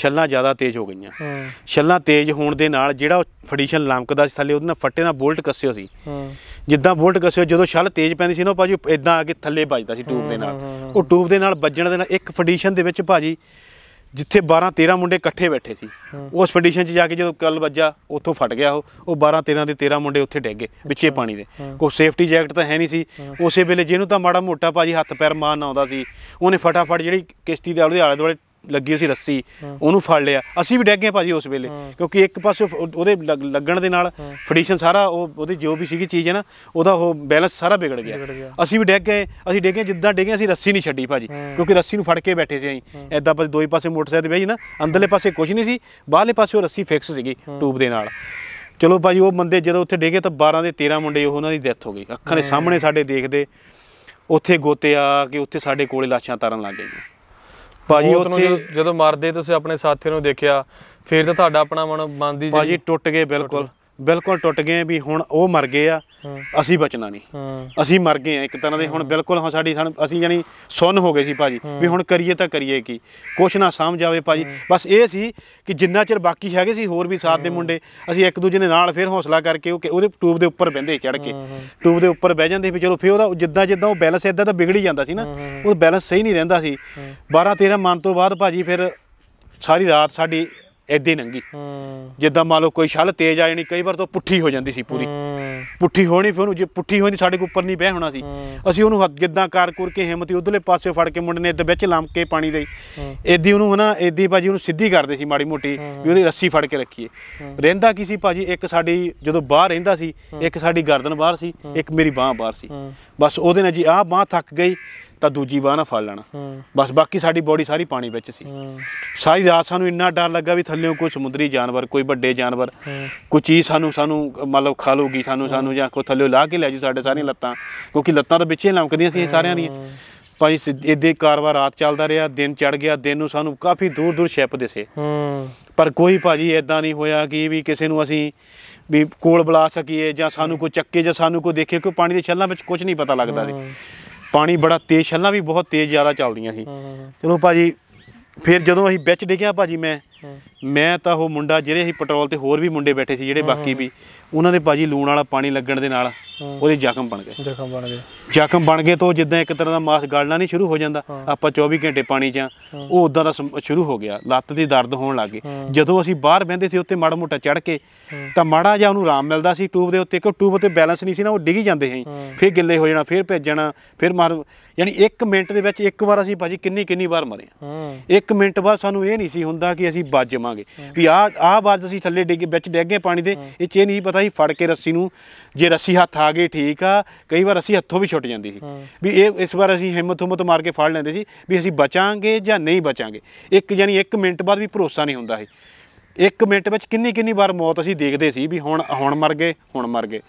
ਛੱਲਾਂ ਜ਼ਿਆਦਾ ਤੇਜ਼ ਹੋ ਗਈਆਂ ਛੱਲਾਂ ਤੇਜ਼ ਹੋਣ ਦੇ ਨਾਲ ਜਿਹੜਾ ਫਡੀਸ਼ਨ ਲਮਕਦਾ ਸੀ ਥੱਲੇ ਉਹਦੇ ਨਾਲ ਫੱਟੇ ਨਾਲ ਬੋਲਟ ਕੱਸਿਓ ਸੀ ਜਿੱਦਾਂ ਬੋਲਟ ਕੱਸਿਓ ਜਦੋਂ ਛੱਲ ਤੇਜ਼ ਪੈਂਦੀ ਸੀ ਨਾ ਭਾਜੀ ਇਦਾਂ ਆ ਕੇ ਥੱਲੇ ਵੱਜਦਾ ਸੀ ਟੂਬ ਦੇ ਨਾਲ ਉਹ ਟੂਬ ਦੇ ਨਾਲ ਵੱਜਣ ਦੇ ਨਾਲ ਇੱਕ ਫਡੀਸ਼ਨ ਦੇ ਵਿੱਚ ਭਾਜੀ ਜਿੱਥੇ 12 13 ਮੁੰਡੇ ਇਕੱਠੇ ਬੈਠੇ ਸੀ ਉਸ ਫਡੀਸ਼ਨ 'ਚ ਜਾ ਕੇ ਜਦੋਂ ਕੱਲ ਵੱਜਾ ਉੱਥੋਂ ਫਟ ਗਿਆ ਉਹ ਉਹ 12 13 ਦੇ 13 ਮੁੰਡੇ ਉੱਥੇ ਡਿੱਗ ਗਏ ਵਿੱਚੇ ਪਾਣੀ ਦੇ ਕੋਈ ਸੇਫਟੀ ਜੈਕਟ ਤਾਂ ਹੈ ਨਹੀਂ ਸੀ ਉਸੇ ਵੇਲੇ ਜਿਹਨੂੰ ਤਾਂ ਮਾੜਾ ਮੋਟਾ ਭਾਜੀ ਹੱਥ ਪੈਰ ਮਾਰਨ ਆਉਂਦਾ ਸੀ ਉਹਨੇ ਫਟਾਫਟ ਜਿਹੜੀ ਕਿਸ਼ਤੀ ਦੇ ਆਲੇ ਦੁਆਲੇ ਲੱਗੀ ਸੀ ਰੱਸੀ ਉਹਨੂੰ ਫੜ ਲਿਆ ਅਸੀਂ ਵੀ ਡੈਗੇ ਗਏ ਭਾਜੀ ਉਸ ਵੇਲੇ ਕਿਉਂਕਿ ਇੱਕ ਪਾਸੇ ਉਹਦੇ ਲੱਗਣ ਦੇ ਨਾਲ ਫਡੀਸ਼ਨ ਸਾਰਾ ਉਹ ਉਹਦੀ ਜੋ ਵੀ ਸੀਗੀ ਚੀਜ਼ ਹੈ ਨਾ ਉਹਦਾ ਉਹ ਬੈਲੈਂਸ ਸਾਰਾ ਵਿਗੜ ਗਿਆ ਅਸੀਂ ਵੀ ਡੈਗ ਗਏ ਅਸੀਂ ਡੈਗੇ ਜਿੱਦਾਂ ਡੈਗੇ ਅਸੀਂ ਰੱਸੀ ਨਹੀਂ ਛੱਡੀ ਭਾਜੀ ਕਿਉਂਕਿ ਰੱਸੀ ਨੂੰ ਫੜ ਕੇ ਬੈਠੇ ਸੀ ਅਸੀਂ ਐਦਾਂ ਬਸ ਦੋਈ ਪਾਸੇ ਮੋਟਰਸਾਈਕਲ ਬਹਿ ਜੀ ਨਾ ਅੰਦਰਲੇ ਪਾਸੇ ਕੁਝ ਨਹੀਂ ਸੀ ਬਾਹਰਲੇ ਪਾਸੇ ਉਹ ਰੱਸੀ ਫਿਕਸ ਸੀਗੀ ਟੂਬ ਦੇ ਨਾਲ ਚਲੋ ਭਾਜੀ ਉਹ ਬੰਦੇ ਜਦੋਂ ਉੱਥੇ ਡੇਗੇ ਤਾਂ 12 ਦੇ 13 ਮੁੰਡੇ ਉਹਨਾਂ ਦੀ ਡੈਥ ਹੋ ਗਈ ਅੱਖਾਂ ਦੇ ਸਾਹਮਣੇ ਸਾਡੇ ਦੇਖਦੇ ਉੱਥੇ ਗੋਤੇ ਆ ਕੇ ਉੱਥੇ ਸਾਡੇ ਕੋਲੇ ਲਾਸ਼ਾਂ ਤਾਰਨ ਲੱਗ ਗਈਆਂ ਭਾਜੀ ਉੱਥੇ ਜਦੋਂ ਮਰਦੇ ਤੁਸੀਂ ਆਪਣੇ ਸਾਥੀ ਨੂੰ ਦੇਖਿਆ ਫਿਰ ਤਾਂ ਤੁਹਾਡਾ ਆਪਣਾ ਮਨ ਮੰਨਦੀ ਜੀ ਭਾਜੀ ਟੁੱਟ ਗਏ ਬਿਲਕੁਲ ਬਿਲਕੁਲ ਟੁੱਟ ਗਏ ਵੀ ਹੁਣ ਉਹ ਮਰ ਗਏ ਆ ਅਸੀਂ ਬਚਣਾ ਨਹੀਂ ਅਸੀਂ ਮਰ ਗਏ ਆ ਇੱਕ ਤਰ੍ਹਾਂ ਦੇ ਹੁਣ ਬਿਲਕੁਲ ਹਾਂ ਸਾਡੀ ਅਸੀਂ ਜਾਨੀ ਸੁੰਨ ਹੋ ਗਏ ਸੀ ਭਾਜੀ ਵੀ ਹੁਣ ਕਰੀਏ ਤਾਂ ਕਰੀਏ ਕੀ ਕੁਛ ਨਾ ਸਮਝ ਆਵੇ ਭਾਜੀ ਬਸ ਇਹ ਸੀ ਕਿ ਜਿੰਨਾ ਚਿਰ ਬਾਕੀ ਹੈਗੇ ਸੀ ਹੋਰ ਵੀ ਸਾਥ ਦੇ ਮੁੰਡੇ ਅਸੀਂ ਇੱਕ ਦੂਜੇ ਦੇ ਨਾਲ ਫੇਰ ਹੌਸਲਾ ਕਰਕੇ ਉਹ ਉਹਦੇ ਟੂਬ ਦੇ ਉੱਪਰ ਬੈੰਦੇ ਚੜ ਕੇ ਟੂਬ ਦੇ ਉੱਪਰ ਬਹਿ ਜਾਂਦੇ ਵੀ ਚਲੋ ਫੇਰ ਉਹਦਾ ਜਿੱਦਾਂ ਜਿੱਦਾਂ ਉਹ ਬੈਲੈਂਸ ਇਦਾਂ ਤਾਂ ਵਿਗੜੀ ਜਾਂਦਾ ਸੀ ਨਾ ਉਹ ਬੈਲੈਂਸ ਸਹੀ ਨਹੀਂ ਰਹਿੰਦਾ ਸੀ 12 13 ਮਨ ਤੋਂ ਬਾਅਦ ਭਾਜੀ ਫਿਰ ਸਾਰੀ ਰਾਤ ਸਾਡੀ ਐਦੀ ਨੰਗੀ ਜਿੱਦਾਂ ਮੰਨ ਲਓ ਕੋਈ ਛਲ ਤੇਜ਼ ਆ ਜਾਣੀ ਕਈ ਵਾਰ ਤਾਂ ਪੁੱਠੀ ਹੋ ਜਾਂਦੀ ਸੀ ਪੂਰੀ ਪੁੱਠੀ ਹੋਣੀ ਫਿਰ ਉਹਨੂੰ ਜੇ ਪੁੱਠੀ ਹੋਈ ਸਾਡੇ ਕੋ ਉੱਪਰ ਨਹੀਂ ਬਹਿ ਹੋਣਾ ਸੀ ਅਸੀਂ ਉਹਨੂੰ ਜਿੱਦਾਂ ਕੁਰ ਕੇ ਹਿੰਮਤੀ ਉਧਰਲੇ ਪਾਸੇ ਫੜ ਕੇ ਮੁੰਡੇ ਨੇ ਇੱਧਰ ਵਿੱਚ ਲੰਮ ਕੇ ਪਾਣੀ ਦੇ ਐਦੀ ਉਹਨੂੰ ਹਨਾ ਐਦੀ ਭਾਜੀ ਉਹਨੂੰ ਸਿੱਧੀ ਕਰਦੇ ਸੀ ਮਾੜੀ ਮੋਟੀ ਵੀ ਉਹਦੀ ਰੱਸੀ ਫੜ ਕੇ ਰੱਖੀਏ ਰਹਿੰਦਾ ਕੀ ਸੀ ਭਾਜੀ ਇੱਕ ਸਾਡੀ ਜਦੋਂ ਬਾਹਰ ਰਹਿੰਦਾ ਸੀ ਇੱਕ ਸਾਡੀ ਗਰਦਨ ਬਾਹਰ ਸੀ ਇੱਕ ਮੇਰੀ ਬਾਹ ਬਾਹਰ ਸੀ ਬਸ ਉਹਦੇ ਨਾਲ ਜੀ ਆਹ ਬਾਹ ਥੱਕ ਗਈ ਤਾਂ ਦੂਜੀ ਬਾਹ ਨਾ ਫੜ ਲੈਣਾ ਬਸ ਬਾਕੀ ਸਾਡੀ ਬੋਡੀ ਸਾਰੀ ਪਾਣੀ ਵਿੱਚ ਸੀ ਸਾਰੀ ਰਾਤ ਸਾਨੂੰ ਇੰਨਾ ਡਰ ਲੱਗਾ ਵੀ ਥੱਲੇੋਂ ਕੋਈ ਸਮੁੰਦਰੀ ਜਾਨਵਰ ਕੋਈ ਵੱਡੇ ਜਾਨਵਰ ਕੋਈ ਚੀਜ਼ ਸਾਨੂੰ ਸਾਨੂੰ ਮਤਲਬ ਖਾ ਲੂਗੀ ਸਾਨੂੰ ਸਾਨੂੰ ਜਾਂ ਕੋ ਥੱਲੇੋਂ ਲਾ ਕੇ ਲੈ ਜੂ ਸਾਡੇ ਸਾਰੀਆਂ ਲੱਤਾਂ ਕਿਉਂਕਿ ਲੱਤਾਂ ਤਾਂ ਵਿੱਚੇ ਲੰਮਕਦੀਆਂ ਸੀ ਸਾਰਿਆਂ ਦੀਆਂ ਭਾਈ ਇਹਦੇ ਕਾਰਵਾ ਰਾਤ ਚੱਲਦਾ ਰਿਹਾ ਦਿਨ ਚੜ ਗਿਆ ਦਿਨ ਨੂੰ ਸਾਨੂੰ ਕਾਫੀ ਦੂਰ ਦੂਰ ਸ਼ਿਪ ਦਿਸੇ ਪਰ ਕੋਈ ਭਾਜੀ ਐਦਾਂ ਨਹੀਂ ਹੋਇਆ ਕਿ ਵੀ ਕਿਸੇ ਨੂੰ ਅਸੀਂ ਵੀ ਕੋਲ ਬੁਲਾ ਸਕੀਏ ਜਾਂ ਸਾਨੂੰ ਕੋਈ ਚੱਕੇ ਜਾਂ ਸਾਨੂੰ ਕੋਈ ਦੇਖੇ ਕੋਈ ਪਾਣੀ ਦੇ ਛੱਲਾਂ ਵਿੱਚ ਕੁਝ ਨਹੀਂ ਪਤਾ ਲੱਗਦਾ ਸੀ ਪਾਣੀ ਬੜਾ ਤੇਜ਼ ਛੱਲਾਂ ਵੀ ਬਹੁਤ ਤੇਜ਼ ਜ਼ਿਆਦਾ ਚੱਲਦੀਆਂ ਸੀ ਚਲੋ ਭਾਜੀ ਫਿਰ ਜਦੋਂ ਅਸੀਂ ਵਿੱਚ ਡਿੱਗਿਆ ਭਾਜੀ ਮੈਂ ਮੈਂ ਤਾਂ ਉਹ ਮੁੰਡਾ ਜਿਹੜੇ ਹੀ ਪੈਟਰੋਲ ਤੇ ਹੋਰ ਵੀ ਮੁੰਡੇ ਬੈਠੇ ਸੀ ਜਿਹੜੇ ਬਾਕੀ ਵੀ ਉਹਨਾਂ ਦੇ ਬਾਜੀ ਲੂਣ ਵਾਲਾ ਪਾਣੀ ਲੱਗਣ ਦੇ ਨਾਲ ਉਹਦੇ ਜ਼ਖਮ ਬਣ ਗਏ ਜ਼ਖਮ ਬਣ ਗਏ ਜ਼ਖਮ ਬਣ ਗਏ ਤਾਂ ਜਿੱਦਾਂ ਇੱਕ ਤਰ੍ਹਾਂ ਦਾ ਮਾਸ ਗਲਣਾ ਨਹੀਂ ਸ਼ੁਰੂ ਹੋ ਜਾਂਦਾ ਆਪਾਂ 24 ਘੰਟੇ ਪਾਣੀ 'ਚ ਉਹ ਉਦਾਂ ਦਾ ਸ਼ੁਰੂ ਹੋ ਗਿਆ ਲੱਤ ਦੀ ਦਰਦ ਹੋਣ ਲੱਗ ਗਈ ਜਦੋਂ ਅਸੀਂ ਬਾਹਰ ਬੈੰਦੇ ਸੀ ਉੱਤੇ ਮਾੜਾ ਮੋਟਾ ਚੜ ਕੇ ਤਾਂ ਮਾੜਾ ਜਿਹਾ ਉਹਨੂੰ ਆਰਾਮ ਮਿਲਦਾ ਸੀ ਟੂਬ ਦੇ ਉੱਤੇ ਕਿਉਂ ਟੂਬ ਉੱਤੇ ਬੈਲੈਂਸ ਨਹੀਂ ਸੀ ਨਾ ਉਹ ਹੀ ਜਾਂਦੇ ਸੀ ਫਿਰ ਗਿੱਲੇ ਹੋ ਜਾਣਾ ਫਿਰ ਭੇਜਣਾ ਫਿਰ ਮਾਰ ਯਾਨੀ 1 ਮਿੰਟ ਦੇ ਵਿੱਚ ਇੱਕ ਵਾਰ ਅਸੀਂ ਭਾਜੀ ਕਿੰਨੀ ਕਿੰਨੀ ਵਾਰ ਮਰੇ 1 ਮਿੰਟ ਬਾਅਦ ਸਾਨੂੰ ਇਹ ਨਹੀਂ ਸੀ ਹੁੰਦਾ ਕਿ ਅਸੀਂ ਵੱਜ ਹੋਵਾਂਗੇ ਵੀ ਆ ਆ ਬਾਅਦ ਅਸੀਂ ਥੱਲੇ ਡਿੱਗੇ ਵਿੱਚ ਡੇਗੇ ਪਾਣੀ ਦੇ ਇਹ ਚੇ ਨਹੀਂ ਪਤਾ ਸੀ ਫੜ ਕੇ ਰੱਸੀ ਨੂੰ ਜੇ ਰੱਸੀ ਹੱਥ ਆ ਗਈ ਠੀਕ ਆ ਕਈ ਵਾਰ ਅਸੀਂ ਹੱਥੋਂ ਵੀ ਛੁੱਟ ਜਾਂਦੀ ਸੀ ਵੀ ਇਹ ਇਸ ਵਾਰ ਅਸੀਂ ਹਿੰਮਤ ਹੁਮਤ ਮਾਰ ਕੇ ਫੜ ਲੈਂਦੇ ਸੀ ਵੀ ਅਸੀਂ ਬਚਾਂਗੇ ਜਾਂ ਨਹੀਂ ਬਚਾਂਗੇ ਇੱਕ ਯਾਨੀ 1 ਮਿੰਟ ਬਾਅਦ ਵੀ ਭਰੋਸਾ ਨਹੀਂ ਹੁੰਦਾ ਸੀ ਇੱਕ ਮਿੰਟ ਵਿੱਚ ਕਿੰਨੀ ਕਿੰਨੀ ਵਾਰ ਮੌਤ ਅਸੀਂ ਦੇਖਦੇ ਸੀ ਵੀ ਹੁਣ ਹੁਣ ਮਰ ਗਏ ਹੁਣ ਮਰ ਗਏ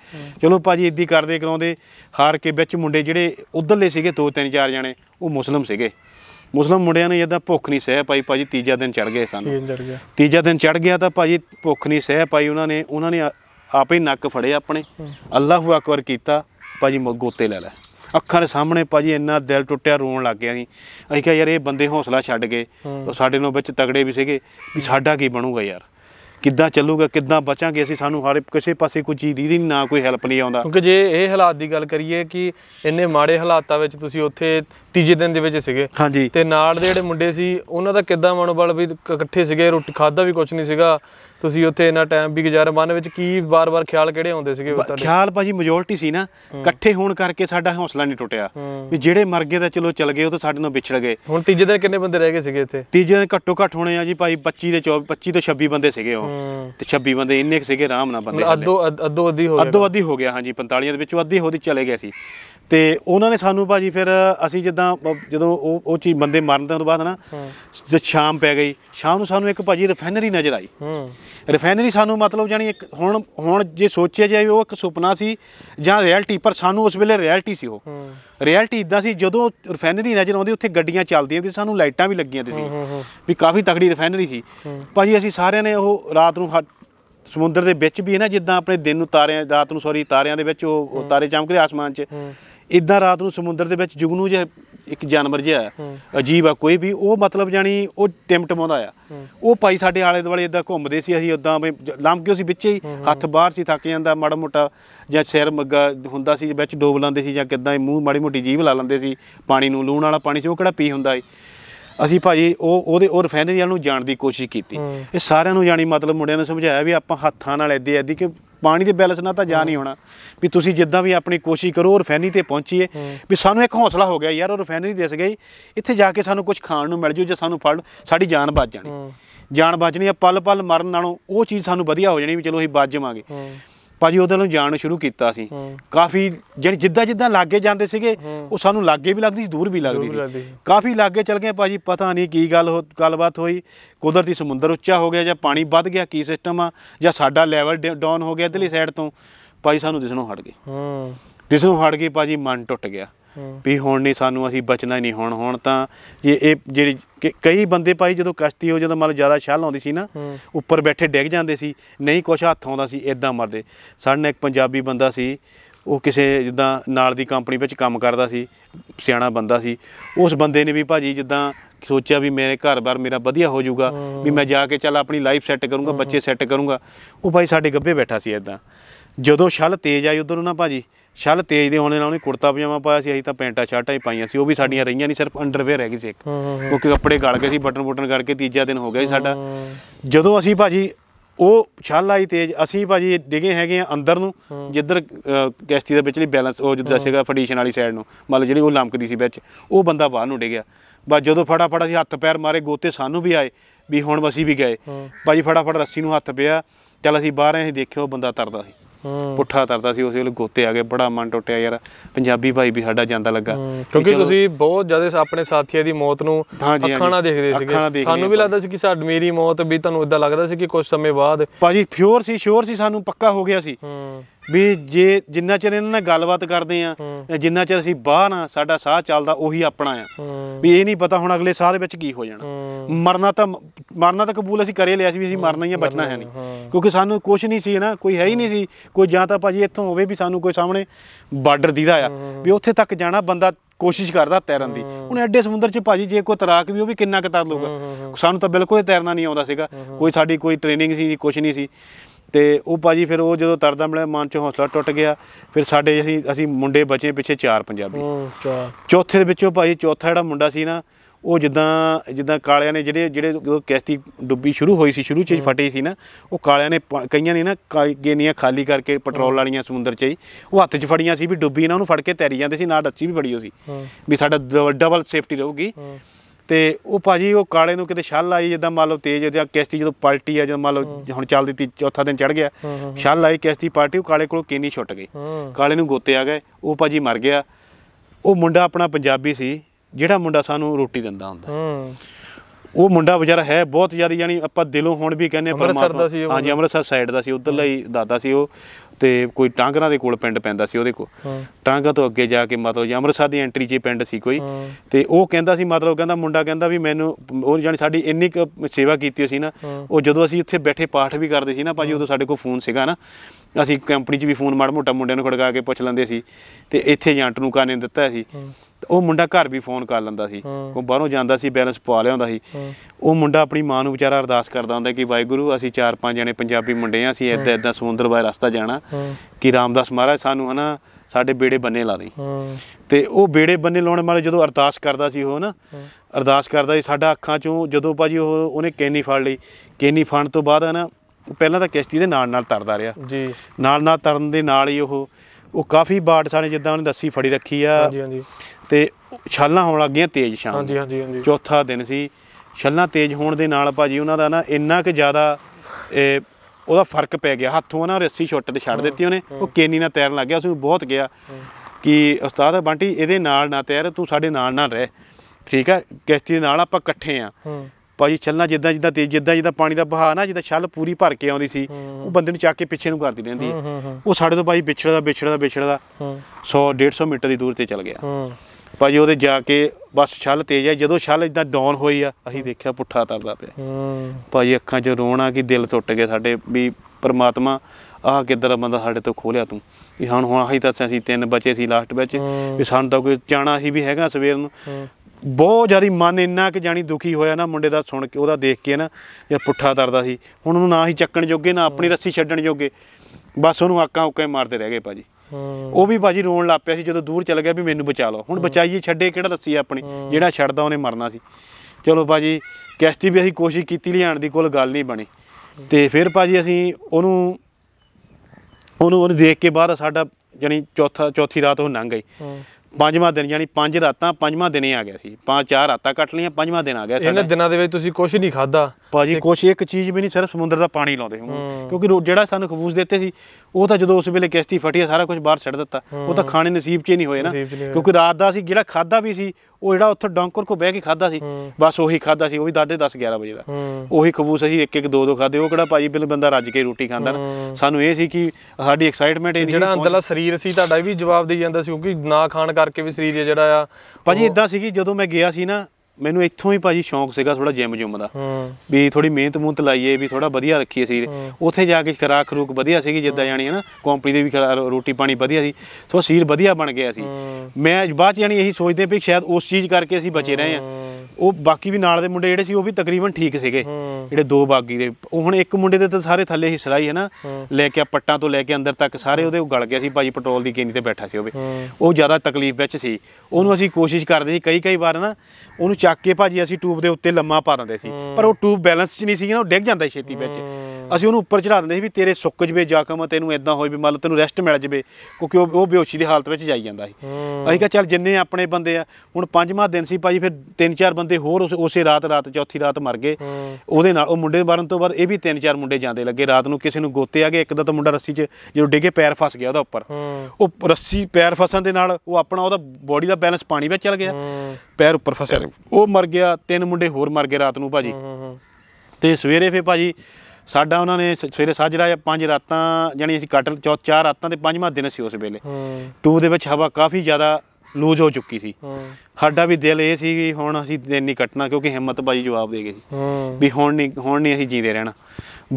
ਚਲੋ ਭਾਜੀ ਇਦਾਂ ਕਰਦੇ ਕਰਾਉਂਦੇ ਹਾਰ ਕੇ ਵਿੱਚ ਮੁੰਡੇ ਜਿਹੜੇ ਉਧਰਲੇ ਸੀਗੇ ਦੋ ਤਿੰਨ ਚਾਰ ਜਣੇ ਉਹ ਮੁਸਲਮ ਸੀਗੇ ਮੁਸਲਮ ਮੁੰਡਿਆਂ ਨੇ ਇਹਦਾ ਭੁੱਖ ਨਹੀਂ ਸਹਿ ਪਾਈ ਭਾਜੀ ਤੀਜਾ ਦਿਨ ਚੜ ਗਏ ਸਾਨੂੰ ਤੀਜਾ ਦਿਨ ਚੜ ਗਿਆ ਤੀਜਾ ਦਿਨ ਚੜ ਗਿਆ ਤਾਂ ਭਾਜੀ ਭੁੱਖ ਨਹੀਂ ਸਹਿ ਪਾਈ ਉਹਨਾਂ ਨੇ ਉਹਨਾਂ ਨੇ ਆਪੇ ਨੱਕ ਫੜੇ ਆਪਣੇ ਅੱਲਾਹੁ ਅਕਬਰ ਕੀਤਾ ਭਾਜੀ ਗੋਤੇ ਲੈ ਲੈ ਅੱਖਾਂ ਦੇ ਸਾਹਮਣੇ ਭਾਜੀ ਇੰਨਾ ਦਿਲ ਟੁੱਟਿਆ ਰੋਣ ਲੱਗ ਗਿਆ ਜੀ ਅਸੀਂ ਕਿਹਾ ਯਾਰ ਇਹ ਬੰਦੇ ਹੌਸਲਾ ਛੱਡ ਗਏ ਸਾਡੇ ਨਾਲ ਵਿੱਚ ਤਗੜੇ ਵੀ ਸੀਗੇ ਵੀ ਸਾਡਾ ਕੀ ਬਣੂਗਾ ਯਾਰ ਕਿੱਦਾਂ ਚੱਲੂਗਾ ਕਿੱਦਾਂ ਬਚਾਂਗੇ ਅਸੀਂ ਸਾਨੂੰ ਹਰ ਕਿਸੇ ਪਾਸੇ ਕੋਈ ਚੀਜ਼ ਦੀ ਨਾ ਕੋਈ ਹੈਲਪ ਨਹੀਂ ਆਉਂਦਾ ਕਿਉਂਕਿ ਜੇ ਇਹ ਹਾਲਾਤ ਦੀ ਗੱਲ ਕਰੀਏ ਕਿ ਇੰਨੇ ਮਾੜੇ ਹਾਲਾਤਾਂ ਵਿੱਚ ਤੁਸੀਂ ਉੱਥੇ ਤੀਜੇ ਦਿਨ ਦੇ ਵਿੱਚ ਸੀਗੇ ਤੇ ਨਾਲ ਦੇ ਜਿਹੜੇ ਮੁੰਡੇ ਸੀ ਉਹਨਾਂ ਦਾ ਕਿੱਦਾਂ ਮਨੋਬਲ ਵੀ ਇਕੱਠੇ ਸੀਗੇ ਰੋਟੀ ਖਾਦਾ ਵੀ ਕੁਝ ਨਹੀਂ ਸੀਗਾ ਤੁਸੀਂ ਉੱਥੇ ਇੰਨਾ ਟਾਈਮ ਵੀ ਗੁਜ਼ਾਰ ਮਨ ਵਿੱਚ ਕੀ ਵਾਰ-ਵਾਰ ਖਿਆਲ ਕਿਹੜੇ ਆਉਂਦੇ ਸੀਗੇ ਤੁਹਾਡੇ ਖਿਆਲ ਭਾਜੀ ਮੈਜੋਰਟੀ ਸੀ ਨਾ ਇਕੱਠੇ ਹੋਣ ਕਰਕੇ ਸਾਡਾ ਹੌਸਲਾ ਨਹੀਂ ਟੁੱਟਿਆ ਵੀ ਜਿਹੜੇ ਮਰ ਗਏ ਤਾਂ ਚਲੋ ਚਲ ਗਏ ਉਹ ਤਾਂ ਸਾਡੇ ਨਾਲ ਵਿਛੜ ਗਏ ਹੁਣ ਤੀਜੇ ਦਿਨ ਕਿੰਨੇ ਬੰਦੇ ਰਹਿ ਗਏ ਸੀਗੇ ਇੱਥੇ ਤੀਜੇ ਦਿਨ ਘੱਟੋ ਘੱਟ ਹੋਣੇ ਆ ਜੀ ਭਾਈ 25 ਦੇ 24 25 ਤੋਂ 26 ਬੰਦੇ ਸੀਗੇ ਉਹ ਤੇ 26 ਬੰਦੇ ਇੰਨੇ ਸੀਗੇ ਆਰਾਮ ਨਾਲ ਬੰਦੇ ਅੱਧੋ ਅੱਧੋ ਅੱਧੀ ਹੋ ਗਿਆ ਅੱਧੋ ਅੱਧੀ ਹੋ ਗਿਆ ਹਾਂਜੀ 45 ਦੇ ਵਿੱਚੋਂ ਅੱਧੀ ਹੋਦੀ ਚਲੇ ਗਏ ਸੀ ਤੇ ਉਹਨਾਂ ਨੇ ਸਾਨੂੰ ਭਾਜੀ ਫਿਰ ਅਸੀਂ ਜਿੱਦਾਂ ਜਦੋਂ ਉਹ ਉਹ ਚੀਜ਼ ਬੰਦੇ ਮਰਨ ਤੋਂ ਬਾਅਦ ਨਾ ਜਦ ਸ਼ਾਮ ਪੈ ਗਈ ਸ਼ਾਮ ਨੂੰ ਸਾਨੂੰ ਇੱਕ ਭਾਜੀ ਰਿਫਾਈਨਰੀ ਨਜ਼ਰ ਆਈ ਰਿਫਾਈਨਰੀ ਸਾਨੂੰ ਮਤਲਬ ਜਾਨੀ ਇੱਕ ਹੁਣ ਹੁਣ ਜੇ ਸੋਚਿਆ ਜਾਏ ਉਹ ਇੱਕ ਸੁਪਨਾ ਸੀ ਜਾਂ ਰਿਐਲਿਟੀ ਪਰ ਸਾਨੂੰ ਉਸ ਵੇਲੇ ਰਿਐਲਿਟੀ ਸੀ ਉਹ ਰਿਐਲਿਟੀ ਇਦਾਂ ਸੀ ਜਦੋਂ ਰਿਫਾਈਨਰੀ ਨਜ਼ਰ ਆਉਂਦੀ ਉੱਥੇ ਗੱਡੀਆਂ ਚੱਲਦੀਆਂ ਤੇ ਸਾਨੂੰ ਲਾਈਟਾਂ ਵੀ ਲੱਗੀਆਂ ਤੇ ਸੀ ਵੀ ਕਾਫੀ ਤਕੜੀ ਰਿਫਾਈਨਰੀ ਸੀ ਭਾਜੀ ਅਸੀਂ ਸਾਰਿਆਂ ਨੇ ਉਹ ਰਾਤ ਨੂੰ ਸਮੁੰਦਰ ਦੇ ਵਿੱਚ ਵੀ ਹੈ ਨਾ ਜਿੱਦਾਂ ਆਪਣੇ ਦਿਨ ਨੂੰ ਤਾਰਿਆਂ ਰਾਤ ਨੂੰ ਸੌਰੀ ਤਾਰਿਆਂ ਦੇ ਵਿੱਚ ਉਹ ਤਾਰੇ ਚਮਕਦੇ ਆਸਮਾਨ 'ਚ ਇਦਾਂ ਰਾਤ ਨੂੰ ਸਮੁੰਦਰ ਦੇ ਵਿੱਚ ਜੁਗਨੂ ਜਿਹਾ ਇੱਕ ਜਾਨਵਰ ਜਿਹਾ ਅਜੀਬ ਆ ਕੋਈ ਵੀ ਉਹ ਮਤਲਬ ਜਾਨੀ ਉਹ ਟਿਮਟਮਾਉਂਦਾ ਆ ਉਹ ਭਾਈ ਸਾਡੇ ਆਲੇ ਦੁਆਲੇ ਇਦਾਂ ਘੁੰਮਦੇ ਸੀ ਅਸੀਂ ਉਦਾਂ ਵੀ ਲੰਮ ਕਿਉਂ ਸੀ ਵਿੱਚੇ ਹੀ ਹੱਥ ਬਾਹਰ ਸੀ ਥੱਕ ਜਾਂਦਾ ਮੜਾ ਮੋਟਾ ਜਾਂ ਸਿਰ ਮੱਗਾ ਹੁੰਦਾ ਸੀ ਵਿੱਚ ਡੋਬ ਲਾਂਦੇ ਸੀ ਜਾਂ ਕਿਦਾਂ ਮੂੰਹ ਮਾੜੀ ਮੋਟੀ ਜੀਭ ਲਾ ਲੈਂਦੇ ਸੀ ਪਾਣੀ ਨੂੰ ਲੂਣ ਵਾਲਾ ਪਾਣੀ ਸੀ ਉਹ ਕਿਹੜਾ ਪੀ ਹੁੰਦਾ ਏ ਅਸੀਂ ਭਾਜੀ ਉਹ ਉਹਦੇ ਉਹ ਰਫੈਨਰੀ ਵਾਲ ਨੂੰ ਜਾਣ ਦੀ ਕੋਸ਼ਿਸ਼ ਕੀਤੀ ਇਹ ਸਾਰਿਆਂ ਨੂੰ ਜਾਣੀ ਮਤਲਬ ਮੁੰਡਿਆਂ ਨੂੰ ਸਮਝਾਇਆ ਵੀ ਆਪਾਂ ਹੱਥਾਂ ਨਾਲ ਐਦੀ ਐਦੀ ਕਿ ਪਾਣੀ ਦੇ ਬੈਲੈਂਸ ਨਾਲ ਤਾਂ ਜਾ ਨਹੀਂ ਹੋਣਾ ਵੀ ਤੁਸੀਂ ਜਿੱਦਾਂ ਵੀ ਆਪਣੀ ਕੋਸ਼ਿਸ਼ ਕਰੋ ਰਿਫਾਈਨਰੀ ਤੇ ਪਹੁੰਚੀਏ ਵੀ ਸਾਨੂੰ ਇੱਕ ਹੌਸਲਾ ਹੋ ਗਿਆ ਯਾਰ ਉਹ ਰਿਫਾਈਨਰੀ ਦਿਸ ਗਈ ਇੱਥੇ ਜਾ ਕੇ ਸਾਨੂੰ ਕੁਝ ਖਾਣ ਨੂੰ ਮਿਲ ਜੂ ਜੇ ਸਾਨੂੰ ਫੜ ਸਾਡੀ ਜਾਨ ਬਚ ਜਾਣੀ ਜਾਨ ਬਚਣੀ ਆ ਪਲ ਪਲ ਮਰਨ ਨਾਲੋਂ ਉਹ ਚੀਜ਼ ਸਾਨੂੰ ਵਧੀਆ ਹੋ ਜਾਣੀ ਵੀ ਚਲੋ ਅਸੀਂ ਬਚ ਜਾਵਾਂਗੇ ਭਾਜੀ ਉਹਦੇ ਨੂੰ ਜਾਣ ਸ਼ੁਰੂ ਕੀਤਾ ਸੀ ਕਾਫੀ ਜਿਹੜੀ ਜਿੱਦਾਂ ਜਿੱਦਾਂ ਲਾਗੇ ਜਾਂਦੇ ਸੀਗੇ ਉਹ ਸਾਨੂੰ ਲਾਗੇ ਵੀ ਲੱਗਦੀ ਸੀ ਦੂਰ ਵੀ ਲੱਗਦੀ ਸੀ ਕਾਫੀ ਲਾਗੇ ਚੱਲ ਗਏ ਭਾਜੀ ਪਤਾ ਨਹੀਂ ਕੀ ਗੱਲ ਗੱਲਬਾਤ ਹੋਈ ਕੁਦਰਤੀ ਸਮੁੰਦਰ ਉੱਚਾ ਹੋ ਗਿਆ ਜਾਂ ਪਾਣੀ ਵੱਧ ਗਿਆ ਕੀ ਸਿਸਟਮ ਆ ਜਾਂ ਸਾਡਾ ਲੈਵਲ ਡਾਊਨ ਹੋ ਗਿਆ ਇਧਰਲੀ ਸਾਈਡ ਤੋਂ ਪਾਜੀ ਸਾਨੂੰ ਦਿਸਣੋਂ ਹਟ ਗਏ ਹੂੰ ਦਿਸਣੋਂ ਹਟ ਗਏ ਭਾਜੀ ਮਨ ਟੁੱਟ ਗਿਆ ਵੀ ਹੁਣ ਨਹੀਂ ਸਾਨੂੰ ਅਸੀਂ ਬਚਣਾ ਨਹੀਂ ਹੁਣ ਹੁਣ ਤਾਂ ਜੇ ਇਹ ਜਿਹੜੀ ਕਈ ਬੰਦੇ ਪਾਈ ਜਦੋਂ ਕਸ਼ਤੀ ਹੋ ਜਦੋਂ ਮਤਲਬ ਜ਼ਿਆਦਾ ਛਾਲ ਆਉਂਦੀ ਸੀ ਨਾ ਉੱਪਰ ਬੈਠੇ ਡਿੱਗ ਜਾਂਦੇ ਸੀ ਨਹੀਂ ਕੁਛ ਹੱਥ ਆਉਂਦਾ ਸੀ ਇਦਾਂ ਮਰਦੇ ਸਾਡੇ ਇੱਕ ਪੰਜਾਬੀ ਬੰਦਾ ਸੀ ਉਹ ਕਿਸੇ ਜਿੱਦਾਂ ਨਾਲ ਦੀ ਕੰਪਨੀ ਵਿੱਚ ਕੰਮ ਕਰਦਾ ਸੀ ਸਿਆਣਾ ਬੰਦਾ ਸੀ ਉਸ ਬੰਦੇ ਨੇ ਵੀ ਭਾਜੀ ਜਿੱਦਾਂ ਸੋਚਿਆ ਵੀ ਮੇਰੇ ਘਰ-ਬਾਰ ਮੇਰਾ ਵਧੀਆ ਹੋ ਜਾਊਗਾ ਵੀ ਮੈਂ ਜਾ ਕੇ ਚੱਲ ਆਪਣੀ ਲਾਈਫ ਸੈੱਟ ਕਰੂੰਗਾ ਬੱਚੇ ਸੈੱਟ ਕਰੂੰਗਾ ਉਹ ਭਾਈ ਸਾਡੇ ਗੱਬੇ ਬੈਠਾ ਸੀ ਇਦਾਂ ਜਦੋਂ ਛਲ ਤੇਜ਼ ਆਈ ਉਧਰੋਂ ਨਾ ਭਾਜੀ ਛਲ ਤੇਜ ਦੇ ਹੋਣੇ ਨਾਲ ਉਹਨੇ ਕੁੜਤਾ ਪਜਾਮਾ ਪਾਇਆ ਸੀ ਅਸੀਂ ਤਾਂ ਪੈਂਟਾ ਸ਼ਰਟਾਂ ਹੀ ਪਾਈਆਂ ਸੀ ਉਹ ਵੀ ਸਾਡੀਆਂ ਰਹੀਆਂ ਨਹੀਂ ਸਿਰਫ ਅੰਡਰਵੇਅਰ ਰਹਿ ਗਈ ਸੀ ਇੱਕ ਕਿਉਂਕਿ ਕੱਪੜੇ ਗਲ ਗਏ ਸੀ ਬਟਨ ਬਟਨ ਕਰਕੇ ਤੀਜਾ ਦਿਨ ਹੋ ਗਿਆ ਸੀ ਸਾਡਾ ਜਦੋਂ ਅਸੀਂ ਭਾਜੀ ਉਹ ਛਾਲ ਆਈ ਤੇਜ਼ ਅਸੀਂ ਭਾਜੀ ਡਿਗੇ ਹੈਗੇ ਆ ਅੰਦਰ ਨੂੰ ਜਿੱਧਰ ਗੈਸਟੀ ਦੇ ਵਿਚਲੀ ਬੈਲੈਂਸ ਉਹ ਜਿੱਦਾਂ ਸੀਗਾ ਫਡੀਸ਼ਨ ਵਾਲੀ ਸਾਈਡ ਨੂੰ ਮਤਲਬ ਜਿਹੜੀ ਉਹ ਲੰਮਕਦੀ ਸੀ ਵਿੱਚ ਉਹ ਬੰਦਾ ਬਾਹਰ ਨੂੰ ਡਿਗਿਆ ਬਸ ਜਦੋਂ ਫਟਾਫਟ ਅਸੀਂ ਹੱਥ ਪੈਰ ਮਾਰੇ ਗੋਤੇ ਸਾਨੂੰ ਵੀ ਆਏ ਵੀ ਹੁਣ ਅਸੀਂ ਵੀ ਗਏ ਭਾਜੀ ਫਟਾਫਟ ਰੱਸੀ ਨੂੰ ਹੱਥ ਪਿਆ ਚੱਲ ਅਸੀਂ ਬਾਹਰ ਆਏ ਅਸੀਂ ਦੇਖਿਓ ਬੰਦਾ ਤਰਦਾ ਸੀ ਪੁੱਠਾ ਤਰਦਾ ਸੀ ਉਸ ਵੇਲੇ ਗੋਤੇ ਆ ਗਏ ਬੜਾ ਮਨ ਟੁੱਟਿਆ ਯਾਰ ਪੰਜਾਬੀ ਭਾਈ ਵੀ ਸਾਡਾ ਜਾਂਦਾ ਲੱਗਾ ਕਿਉਂਕਿ ਤੁਸੀਂ ਬਹੁਤ ਜ਼ਿਆਦਾ ਆਪਣੇ ਸਾਥੀਆਂ ਦੀ ਮੌਤ ਨੂੰ ਅੱਖਾਂ ਨਾਲ ਦੇਖਦੇ ਸੀਗੇ ਤੁਹਾਨੂੰ ਵੀ ਲੱਗਦਾ ਸੀ ਕਿ ਸਾਡੀ ਮੇਰੀ ਮੌਤ ਵੀ ਤੁਹਾਨੂੰ ਇਦਾਂ ਲੱਗਦਾ ਸੀ ਕਿ ਕੁਝ ਸਮੇਂ ਬਾਅਦ ਭਾਜੀ ਫਿਓਰ ਸੀ ਸ਼ੋਰ ਸੀ ਸਾਨੂੰ ਪੱਕਾ ਹੋ ਗਿਆ ਸੀ ਵੀ ਜੇ ਜਿੰਨਾ ਚਿਰ ਇਹਨਾਂ ਨਾਲ ਗੱਲਬਾਤ ਕਰਦੇ ਆ ਜਿੰਨਾ ਚਿਰ ਅਸੀਂ ਬਾਹਰ ਆ ਸਾਡਾ ਸਾਹ ਚੱਲਦਾ ਉਹੀ ਆਪਣਾ ਆ ਵੀ ਇਹ ਨਹੀਂ ਪਤਾ ਹੁਣ ਅਗਲੇ ਸਾਹ ਦੇ ਵਿੱਚ ਕੀ ਹੋ ਜਾਣਾ ਮਰਨਾ ਤਾਂ ਮਰਨਾ ਤਾਂ ਕਬੂਲ ਅਸੀਂ ਕਰੇ ਲਿਆ ਸੀ ਵੀ ਅਸੀਂ ਮਰਨਾ ਹੀ ਆ ਬਚਣਾ ਹੈ ਨਹੀਂ ਕਿਉਂਕਿ ਸਾਨੂੰ ਕੁਝ ਨਹੀਂ ਸੀ ਨਾ ਕੋਈ ਹੈ ਹੀ ਨਹੀਂ ਸੀ ਕੋਈ ਜਾਂ ਤਾਂ ਭਾਜੀ ਇੱਥੋਂ ਹੋਵੇ ਵੀ ਸਾਨੂੰ ਕੋਈ ਸਾਹਮਣੇ ਬਾਰਡਰ ਦੀਦਾ ਆ ਵੀ ਉੱਥੇ ਤੱਕ ਜਾਣਾ ਬੰਦਾ ਕੋਸ਼ਿਸ਼ ਕਰਦਾ ਤੈਰਨ ਦੀ ਹੁਣ ਐਡੇ ਸਮੁੰਦਰ 'ਚ ਭਾਜੀ ਜੇ ਕੋਈ ਤਰਾਕ ਵੀ ਉਹ ਵੀ ਕਿੰਨਾ ਕੁ ਤਰ ਲੂਗਾ ਸਾਨੂੰ ਤਾਂ ਬਿਲਕੁਲ ਤੈਰਨਾ ਨਹੀਂ ਆਉਂਦਾ ਸੀਗਾ ਕੋਈ ਸਾਡੀ ਕੋਈ ਟ੍ਰੇਨਿੰਗ ਸੀ ਕੁਝ ਨਹੀਂ ਸੀ ਤੇ ਉਹ ਭਾਜੀ ਫਿਰ ਉਹ ਜਦੋਂ ਤਰਦਾ ਮਿਲਿਆ ਮਨ ਚ ਹੌਸਲਾ ਟੁੱਟ ਗਿਆ ਫਿਰ ਸਾਡੇ ਅਸੀਂ ਅਸੀਂ ਮੁੰਡੇ ਬਚੇ ਪਿੱਛੇ ਚਾਰ ਪੰਜਾਬੀ ਚੌਥੇ ਦੇ ਵਿੱਚੋਂ ਭਾਜੀ ਚੌਥਾ ਜਿਹੜਾ ਮੁੰਡਾ ਸੀ ਨਾ ਉਹ ਜਿੱਦਾਂ ਜਿੱਦਾਂ ਕਾਲਿਆਂ ਨੇ ਜਿਹੜੇ ਜਿਹੜੇ ਜਦੋਂ ਕਿਸ਼ਤੀ ਡੁੱਬੀ ਸ਼ੁਰੂ ਹੋਈ ਸੀ ਸ਼ੁਰੂ ਚ ਫਟੀ ਸੀ ਨਾ ਉਹ ਕਾਲਿਆਂ ਨੇ ਕਈਆਂ ਨੇ ਨਾ ਗੇਨੀਆਂ ਖਾਲੀ ਕਰਕੇ ਪੈਟਰੋਲ ਵਾਲੀਆਂ ਸਮੁੰਦਰ ਚ ਹੀ ਉਹ ਹੱਥ 'ਚ ਫੜੀਆਂ ਸੀ ਵੀ ਡੁੱਬੀ ਨਾ ਉਹਨੂੰ ਫੜ ਕੇ ਤੈਰੀ ਜਾਂਦੇ ਸੀ ਨਾਲ ਡੱਚੀ ਵੀ ਫੜੀ ਹੋ ਸੀ ਵੀ ਸਾਡਾ ਡਬਲ ਸੇਫਟੀ ਰਹੂਗੀ ਤੇ ਉਹ ਭਾਜੀ ਉਹ ਕਾਲੇ ਨੂੰ ਕਿਤੇ ਛੱਲ ਆਈ ਜਿੱਦਾਂ ਮੰਨ ਲਓ ਤੇਜ਼ ਜਾਂ ਕਿਸ਼ਤੀ ਜਦੋਂ ਪਲਟੀ ਆ ਜਦੋਂ ਮੰਨ ਲਓ ਹੁਣ ਚੱਲਦੀ ਤੀ ਚੌਥਾ ਦਿਨ ਚੜ ਗਿਆ ਛੱਲ ਆਈ ਕਿਸ਼ਤੀ ਪਲਟੀ ਉਹ ਕਾਲੇ ਕੋਲੋਂ ਕਿੰਨੀ ਛੁੱਟ ਗਈ ਕਾਲੇ ਨੂੰ ਗੋਤੇ ਆ ਗਏ ਉਹ ਭਾਜੀ ਮਰ ਗਿਆ ਉਹ ਮੁੰਡਾ ਆਪਣਾ ਪੰਜਾਬੀ ਸੀ ਜਿਹੜਾ ਮੁੰਡਾ ਸਾਨੂੰ ਰੋਟੀ ਦਿੰਦਾ ਹੁੰਦਾ ਉਹ ਮੁੰਡਾ ਵਿਚਾਰਾ ਹੈ ਬਹੁਤ ਜ਼ਿਆਦਾ ਯਾਨੀ ਆਪਾਂ ਦਿਲੋਂ ਹੁਣ ਵੀ ਕਹਿੰਦੇ ਪਰਮਾਤਮਾ ਹਾਂਜੀ ਅੰਮ੍ਰਿਤਸਰ ਸਾਈਡ ਦਾ ਸੀ ਉਧਰ ਲਈ ਦਾਦਾ ਸੀ ਉਹ ਤੇ ਕੋਈ ਟਾਂਗਰਾਂ ਦੇ ਕੋਲ ਪਿੰਡ ਪੈਂਦਾ ਸੀ ਉਹਦੇ ਕੋਲ ਟਾਂਗਾ ਤੋਂ ਅੱਗੇ ਜਾ ਕੇ ਮਤਲਬ ਜਾਂ ਅੰਮ੍ਰਿਤਸਰ ਦੀ ਐਂਟਰੀ 'ਚ ਪਿੰਡ ਸੀ ਕੋਈ ਤੇ ਉਹ ਕਹਿੰਦਾ ਸੀ ਮਤਲਬ ਕਹਿੰਦਾ ਮੁੰਡਾ ਕਹਿੰਦਾ ਵੀ ਮੈਨੂੰ ਉਹ ਜਾਨੀ ਸਾਡੀ ਇੰਨੀ ਕੁ ਸੇਵਾ ਕੀਤੀ ਸੀ ਨਾ ਉਹ ਜਦੋਂ ਅਸੀਂ ਉੱਥੇ ਬੈਠੇ ਪਾਠ ਵੀ ਕਰਦੇ ਸੀ ਨਾ ਭਾਜੀ ਉਦੋਂ ਸਾਡੇ ਕੋਲ ਫੋਨ ਸੀਗਾ ਨਾ ਅਸੀਂ ਕੰਪਨੀ 'ਚ ਵੀ ਫੋਨ ਮਾੜ ਮੋਟਾ ਮੁੰਡਿਆਂ ਨੂੰ ਖੜਕਾ ਕੇ ਪੁੱਛ ਲੈਂਦੇ ਸੀ ਤੇ ਇੱਥੇ ਏਜੰਟ ਨੂੰ ਕਾਨੇ ਦਿੱਤਾ ਸੀ ਉਹ ਮੁੰਡਾ ਘਰ ਵੀ ਫੋਨ ਕਰ ਲੈਂਦਾ ਸੀ ਕੋ ਬਾਹਰੋਂ ਜਾਂਦਾ ਸੀ ਬੈਲੈਂਸ ਪਵਾ ਲਿਆਉਂਦਾ ਸੀ ਉਹ ਮੁੰਡਾ ਆਪਣੀ ਮਾਂ ਨੂੰ ਵਿਚਾਰਾ ਅਰਦਾਸ ਕਰਦਾ ਹੁੰਦਾ ਕਿ ਵਾਹਿਗੁਰੂ ਅਸੀਂ ਚਾਰ ਪੰਜ ਜਣੇ ਪੰਜਾਬੀ ਮੁੰਡੇ ਆ ਅਸੀਂ ਇੱਦਾਂ ਇੱਦਾਂ ਸਮੁੰਦਰ ਬਾਹਰ ਰਸਤਾ ਜਾਣਾ ਕਿ ਰਾਮਦਾਸ ਮਹਾਰਾਜ ਸਾਨੂੰ ਹਨਾ ਸਾਡੇ ਬੇੜੇ ਬੰਨੇ ਲਾ ਦੇ ਤੇ ਉਹ ਬੇੜੇ ਬੰਨੇ ਲਾਉਣ ਮਾਰੇ ਜਦੋਂ ਅਰਦਾਸ ਕਰਦਾ ਸੀ ਉਹ ਨਾ ਅਰਦਾਸ ਕਰਦਾ ਸੀ ਸਾਡਾ ਅੱਖਾਂ ਚੋਂ ਜਦੋਂ ਭਾਜੀ ਉਹ ਉਹਨੇ ਕੈਨੀ ਫੜ ਲਈ ਕੈਨੀ ਫੜਨ ਤੋਂ ਬਾਅਦ ਹਨਾ ਪਹਿਲਾਂ ਤਾਂ ਕਿਸ਼ਤੀ ਦੇ ਨਾਲ ਨਾਲ ਤਰਦਾ ਰਿਹਾ ਜੀ ਨਾਲ ਨਾਲ ਤਰਨ ਦੇ ਨਾਲ ਹੀ ਉਹ ਉਹ ਕਾਫੀ ਬਾੜ ਸਾਨੇ ਜਿੱਦਾਂ ਉਹਨੇ ਦੱਸੀ ਫੜੀ ਰੱਖੀ ਆ ਹਾਂਜੀ ਹਾਂਜੀ ਤੇ ਛਾਲਾਂ ਹੋਣ ਲੱਗੀਆਂ ਤੇਜ਼ ਸ਼ਾਮ ਹਾਂਜੀ ਹਾਂਜੀ ਹਾਂਜੀ ਚੌਥਾ ਦਿਨ ਸੀ ਛਾਲਾਂ ਤੇਜ਼ ਹੋਣ ਦੇ ਨਾਲ ਭਾਜੀ ਉਹਨਾਂ ਦਾ ਨਾ ਇੰਨਾ ਕਿ ਜ਼ਿਆਦਾ ਇਹ ਉਹਦਾ ਫਰਕ ਪੈ ਗਿਆ ਹੱਥੋਂ ਨਾ ਰੱਸੀ ਛੁੱਟ ਤੇ ਛੱਡ ਦਿੱਤੀ ਉਹਨੇ ਉਹ ਕੇਨੀ ਨਾਲ ਤੈਰਨ ਲੱਗ ਗਿਆ ਉਸ ਨੂੰ ਬਹੁਤ ਗਿਆ ਕਿ ਉਸਤਾਦ ਬੰਟੀ ਇਹਦੇ ਨਾਲ ਨਾ ਤੈਰ ਤੂੰ ਸਾਡੇ ਨਾਲ ਨਾ ਰਹਿ ਠੀਕ ਆ ਕਿਸ਼ਤੀ ਦੇ ਨਾਲ ਆਪਾਂ ਇਕੱਠੇ ਆ ਭਾਜੀ ਚੱਲਣਾ ਜਿੱਦਾਂ ਜਿੱਦਾਂ ਤੇਜ਼ ਜਿੱਦਾਂ ਜਿੱਦਾਂ ਪਾਣੀ ਦਾ ਬਹਾਅ ਨਾ ਜਿੱਦਾਂ ਛੱਲ ਪੂਰੀ ਭਰ ਕੇ ਆਉਂਦੀ ਸੀ ਉਹ ਬੰਦੇ ਨੂੰ ਚੱਕ ਕੇ ਪਿੱਛੇ ਨੂੰ ਕਰਦੀ ਰਹਿੰਦੀ ਹੈ ਉਹ ਸਾਡੇ ਤੋਂ ਭਾਜੀ ਵਿਛੜਦਾ ਵਿਛੜਦਾ ਵਿਛੜਦਾ 100 150 ਮੀਟਰ ਦੀ ਦੂਰ ਤੇ ਚੱਲ ਗਿਆ ਭਾਜੀ ਉਹਦੇ ਜਾ ਕੇ ਬਸ ਛੱਲ ਤੇਜ਼ ਆ ਜਦੋਂ ਛੱਲ ਇਦਾਂ ਡਾਊਨ ਹੋਈ ਆ ਅਸੀਂ ਦੇਖਿਆ ਪੁੱਠਾ ਤਰਦਾ ਪਿਆ ਭਾਜੀ ਅੱਖਾਂ 'ਚ ਰੋਣਾ ਕਿ ਦਿਲ ਟੁੱਟ ਗਿਆ ਸਾਡੇ ਵੀ ਪਰਮਾਤਮਾ ਆਹ ਕਿੱਧਰ ਬੰਦਾ ਸਾਡੇ ਤੋਂ ਖੋਲਿਆ ਤੂੰ ਇਹ ਹੁਣ ਹੁਣ ਅਸੀਂ ਤਾਂ ਅਸੀਂ ਤਿੰਨ ਬੱਚੇ ਸੀ ਲਾਸਟ ਵਿੱਚ ਵੀ ਸਾਨੂੰ ਤਾਂ ਕੋਈ ਜਾਣਾ ਹੀ ਵੀ ਹੈਗਾ ਸਵੇਰ ਨੂੰ ਬਹੁਤ ਜ਼ਿਆਦਾ ਮਨ ਇੰਨਾ ਕਿ ਜਾਨੀ ਦੁਖੀ ਹੋਇਆ ਨਾ ਮੁੰਡੇ ਦਾ ਸੁਣ ਕੇ ਉਹਦਾ ਦੇਖ ਕੇ ਨਾ ਯਾਰ ਪੁੱਠਾ ਦਰਦਾ ਸੀ ਹੁਣ ਉਹਨੂੰ ਨਾ ਹੀ ਚੱਕਣ ਜੋਗੇ ਨਾ ਆਪਣੀ ਰੱਸੀ ਛੱਡਣ ਜੋਗੇ ਬਸ ਉਹਨੂੰ ਆਕਾਂ ਉੱਕਾਂ ਮਾਰਦੇ ਰਹਿ ਗਏ ਭਾਜੀ ਉਹ ਵੀ ਭਾਜੀ ਰੋਣ ਲੱਗ ਪਿਆ ਸੀ ਜਦੋਂ ਦੂਰ ਚੱਲ ਗਿਆ ਵੀ ਮੈਨੂੰ ਬਚਾ ਲਓ ਹੁਣ ਬਚਾਈਏ ਛੱਡੇ ਕਿਹੜਾ ਰੱਸੀ ਆਪਣੀ ਜਿਹੜਾ ਛੱਡਦਾ ਉਹਨੇ ਮਰਨਾ ਸੀ ਚਲੋ ਭਾਜੀ ਕਿਸ਼ਤੀ ਵੀ ਅਸੀਂ ਕੋਸ਼ਿਸ਼ ਕੀਤੀ ਲਿਆਣ ਦੀ ਕੋਲ ਗੱਲ ਨਹੀਂ ਬਣੀ ਤੇ ਫਿਰ ਭਾਜੀ ਅਸੀਂ ਉਹਨੂੰ ਉਹਨੂੰ ਉਹਨੂੰ ਦੇਖ ਕੇ ਬਾਅਦ ਸਾਡਾ ਯਾਨੀ ਚੌਥਾ ਚੌਥੀ ਰਾਤ ਉਹ ਲੰਘ ਗਈ ਪੰਜਵਾਂ ਦਿਨ ਯਾਨੀ ਪੰਜ ਰਾਤਾਂ ਪੰਜਵਾਂ ਦਿਨੇ ਆ ਗਿਆ ਸੀ ਪੰਜ ਚਾਰ ਰਾਤਾਂ ਕੱਟ ਲਈਆਂ ਪੰਜਵਾਂ ਦਿਨ ਆ ਗਿਆ ਇਹਨਾਂ ਦਿਨਾਂ ਦੇ ਵਿੱਚ ਤੁਸੀਂ ਕੁਝ ਨਹੀਂ ਖਾਦਾ ਭਾਜੀ ਕੁਛ ਇੱਕ ਚੀਜ਼ ਵੀ ਨਹੀਂ ਸਿਰਫ ਸਮੁੰਦਰ ਦਾ ਪਾਣੀ ਲਾਉਂਦੇ ਹੋਣ ਕਿਉਂਕਿ ਜਿਹੜਾ ਸਾਨੂੰ ਖਬੂਸ ਦਿੱਤੇ ਸੀ ਉਹ ਤਾਂ ਜਦੋਂ ਉਸ ਵੇਲੇ ਕਿਸ਼ਤੀ ਫਟੀ ਸਾਰਾ ਕੁਝ ਬਾਹਰ ਛੱਡ ਦਿੱਤਾ ਉਹ ਤਾਂ ਖਾਣੇ ਨਸੀਬ 'ਚ ਹੀ ਨਹੀਂ ਹੋਏ ਨਾ ਕਿਉਂਕਿ ਰਾਤ ਦਾ ਸੀ ਜਿਹੜਾ ਖਾਦਾ ਵੀ ਸੀ ਉਹ ਜਿਹੜਾ ਉੱਥੇ ਡੌਂਕਰ ਕੋ ਬਹਿ ਕੇ ਖਾਦਾ ਸੀ ਬਸ ਉਹੀ ਖਾਦਾ ਸੀ ਉਹ ਵੀ ਦਾਦੇ 10 11 ਵਜੇ ਦਾ ਉਹੀ ਖਬੂਸ ਅਸੀਂ ਇੱਕ ਇੱਕ ਦੋ ਦੋ ਖਾਦੇ ਉਹ ਕਿਹੜਾ ਭਾਜੀ ਬਿਲ ਬੰਦਾ ਰੱਜ ਕੇ ਰੋਟੀ ਖਾਂਦਾ ਨਾ ਸਾਨੂੰ ਇਹ ਸੀ ਕਿ ਸਾਡੀ ਐਕਸਾਈਟਮੈਂਟ ਇਹ ਜਿਹੜਾ ਅੰਦਰਲਾ ਸਰੀਰ ਸੀ ਤੁਹਾਡਾ ਵੀ ਜਵਾਬ ਦੇ ਜਾਂਦਾ ਸੀ ਕਿਉਂਕਿ ਨਾ ਖਾਣ ਕਰਕੇ ਵੀ ਸਰੀਰ ਜਿਹੜਾ ਆ ਭਾਜੀ ਇਦਾਂ ਸੀ ਕਿ ਜਦੋਂ ਮੈਂ ਗਿਆ ਸੀ ਨਾ ਮੈਨੂੰ ਇੱਥੋਂ ਹੀ ਭਾਜੀ ਸ਼ੌਂਕ ਸੀਗਾ ਥੋੜਾ ਜਿਮ ਜੁਮ ਦਾ ਵੀ ਥੋੜੀ ਮਿਹਨਤ ਮੂਹਤ ਲਾਈਏ ਵੀ ਥੋੜਾ ਵਧੀਆ ਰੱਖੀਏ ਸੀ ਉੱਥੇ ਜਾ ਕੇ ਖਰਾਕ ਰੂਕ ਵਧੀਆ ਸੀਗੀ ਜਿੱਦਾਂ ਜਾਣੀ ਹੈ ਨਾ ਕੰਪਨੀ ਦੇ ਵੀ ਰੋਟੀ ਪਾਣੀ ਵਧੀਆ ਸੀ ਸੋ ਸੀਰ ਵਧੀਆ ਬਣ ਗਿਆ ਸੀ ਮੈਂ ਬਾਅਦ ਜਾਨੀ ਇਹੀ ਸੋਚਦੇ ਵੀ ਸ਼ਾਇਦ ਉਸ ਚੀਜ਼ ਕਰਕੇ ਅਸੀਂ ਬਚੇ ਰਹੇ ਆ ਉਹ ਬਾਕੀ ਵੀ ਨਾਲ ਦੇ ਮੁੰਡੇ ਜਿਹੜੇ ਸੀ ਉਹ ਵੀ ਤਕਰੀਬਨ ਠੀਕ ਸੀਗੇ ਜਿਹੜੇ ਦੋ ਬਾਗੀ ਦੇ ਉਹ ਹੁਣ ਇੱਕ ਮੁੰਡੇ ਦੇ ਤਾਂ ਸਾਰੇ ਥੱਲੇ ਹਿੱਸਾ ਹੀ ਹੈ ਨਾ ਲੈ ਕੇ ਪੱਟਾਂ ਤੋਂ ਲੈ ਕੇ ਅੰਦਰ ਤੱਕ ਸਾਰੇ ਉਹਦੇ ਗਲ ਗਿਆ ਸੀ ਭਾਜੀ ਪੈਟਰੋਲ ਦੀ ਕੇਨੀ ਤੇ ਬੈਠਾ ਸੀ ਉਹ ਵੀ ਉਹ ਜ਼ਿਆਦਾ ਤਕਲੀਫ ਵਿੱਚ ਸੀ ਉਹਨੂੰ ਅਸੀਂ ਕੋਸ਼ਿਸ਼ ਕਰਦੇ ਸੀ ਕਈ ਕਈ ਵਾਰ ਨਾ ਉਹਨੂੰ ਚੱਕ ਕੇ ਭਾਜੀ ਅਸੀਂ ਟੂਬ ਦੇ ਉੱਤੇ ਲੰਮਾ ਪਾ ਦਿੰਦੇ ਸੀ ਪਰ ਉਹ ਟੂਬ ਬੈਲੈਂਸ 'ਚ ਨਹੀਂ ਸੀ ਨਾ ਉਹ ਡਿੱਗ ਜਾਂਦਾ ਛੇਤੀ ਵਿੱਚ ਅਸੀਂ ਉਹਨੂੰ ਉੱਪਰ ਚੜਾ ਦਿੰਦੇ ਸੀ ਵੀ ਤੇਰੇ ਸੁੱਕ ਜਵੇ ਜ਼ਖਮ ਤੈਨੂੰ ਇਦਾਂ ਹੋਏ ਵੀ ਮੰਨ ਲਓ ਤੈਨੂੰ ਰੈਸਟ ਮਿਲ ਜਵੇ ਕਿਉਂਕਿ ਉਹ ਉਹ ਬੇਹੋਸ਼ੀ ਦੀ ਹਾਲਤ ਵਿੱਚ ਜਾਈ ਜਾਂਦਾ ਸੀ ਅਸੀਂ ਕਿਹਾ ਚੱਲ ਜਿੰਨੇ ਆਪਣੇ ਬੰਦੇ ਆ ਹੁਣ ਪੰਜਵਾਂ ਦਿਨ ਸੀ ਭਾਜੀ ਫਿਰ ਤਿੰਨ ਚਾਰ ਬੰਦੇ ਹੋਰ ਉਸੇ ਰਾਤ ਰਾਤ ਚੌਥੀ ਰਾਤ ਮਰ ਗਏ ਉਹਦੇ ਨਾਲ ਉਹ ਮੁੰਡੇ ਮਰਨ ਤੋਂ ਬਾਅਦ ਇਹ ਵੀ ਤਿੰਨ ਚਾਰ ਮੁੰਡੇ ਜਾਂਦੇ ਲੱਗੇ ਰਾਤ ਨੂੰ ਕਿਸੇ ਨੂੰ ਗੋਤੇ ਆ ਗਏ ਇੱਕ ਦਾ ਤਾਂ ਮੁੰਡਾ ਰੱਸੀ 'ਚ ਜਦੋਂ ਡਿੱਗੇ ਪੈਰ ਫਸ ਗਿਆ ਉਹਦਾ ਉੱਪਰ ਉਹ ਰੱਸੀ ਪੈਰ ਫਸਣ ਦੇ ਨਾਲ ਉਹ ਆਪਣਾ ਉਹਦਾ ਬੋਡੀ ਦਾ ਬੈਲੈਂਸ ਪਾਣੀ ਵਿੱਚ ਚਲ ਗਿਆ ਪੈਰ ਉੱਪਰ ਫਸਿਆ ਉਹ ਮਰ ਗਿਆ ਤਿੰਨ ਮੁੰਡੇ ਹੋਰ ਮਰ ਗਏ ਰਾਤ ਨੂੰ ਭਾਜੀ ਤੇ ਸਵੇਰੇ ਫੇ ਭਾਜੀ ਸਾਡਾ ਉਹਨਾਂ ਨੇ ਸਵੇਰੇ ਸਾਜਰਾ ਜਾਂ ਪੰਜ ਰਾਤਾਂ ਜਾਨੀ ਅਸੀਂ ਕੱਟ ਚੌ ਚਾਰ ਰਾਤਾਂ ਤੇ ਪੰਜਵਾਂ ਦਿਨ ਸੀ ਉਸ ਵੇਲੇ ਟੂ ਦੇ ਵਿੱਚ ਹਵਾ ਕਾਫੀ ਜ਼ਿਆਦਾ ਲੂਜ਼ ਹੋ ਚੁੱਕੀ ਸੀ ਸਾਡਾ ਵੀ ਦਿਲ ਇਹ ਸੀ ਕਿ ਹੁਣ ਅਸੀਂ ਦਿਨ ਨਹੀਂ ਕੱਟਣਾ ਕਿਉਂਕਿ ਹਿੰਮਤ ਬਾਈ ਜਵਾਬ ਦੇ ਗਏ ਸੀ ਵੀ ਹੁਣ ਨਹੀਂ ਹੁਣ ਨਹੀਂ ਅਸੀਂ ਜੀਂਦੇ ਰਹਿਣਾ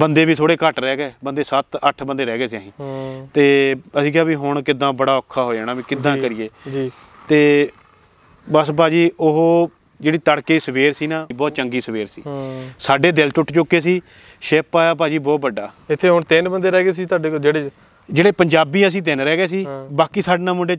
ਬੰਦੇ ਵੀ ਥੋੜੇ ਘੱਟ ਰਹਿ ਗਏ ਬੰਦੇ 7 8 ਬੰਦੇ ਰਹਿ ਗਏ ਸੀ ਅਸੀਂ ਤੇ ਅਸੀਂ ਕਿਹਾ ਵੀ ਹੁਣ ਕਿਦਾਂ ਬੜਾ ਔਖਾ ਹੋ ਜਾਣਾ ਵੀ ਕਿਦਾਂ ਕਰੀਏ ਜੀ ਤੇ ਬਸ ਬਾਜੀ ਉਹ ਜਿਹੜੀ ਤੜਕੇ ਸਵੇਰ ਸੀ ਨਾ ਬਹੁਤ ਚੰਗੀ ਸਵੇਰ ਸੀ ਸਾਡੇ ਦਿਲ ਟੁੱਟ ਚੁੱਕੇ ਸੀ ਸ਼ਿਪ ਆਇਆ ਭਾਜੀ ਬਹੁਤ ਵੱਡਾ ਇੱਥੇ ਹੁਣ ਤਿੰਨ ਬੰਦੇ ਰਹਿ ਗਏ ਸੀ ਤੁਹਾਡੇ ਕੋਲ ਜਿਹੜੇ ਜਿਹੜੇ ਪੰਜਾਬੀ ਅਸੀਂ ਤਿੰਨ ਰਹਿ ਗਏ ਸੀ ਬਾਕੀ ਸਾਡੇ ਨਾਲ ਮੁੰਡੇ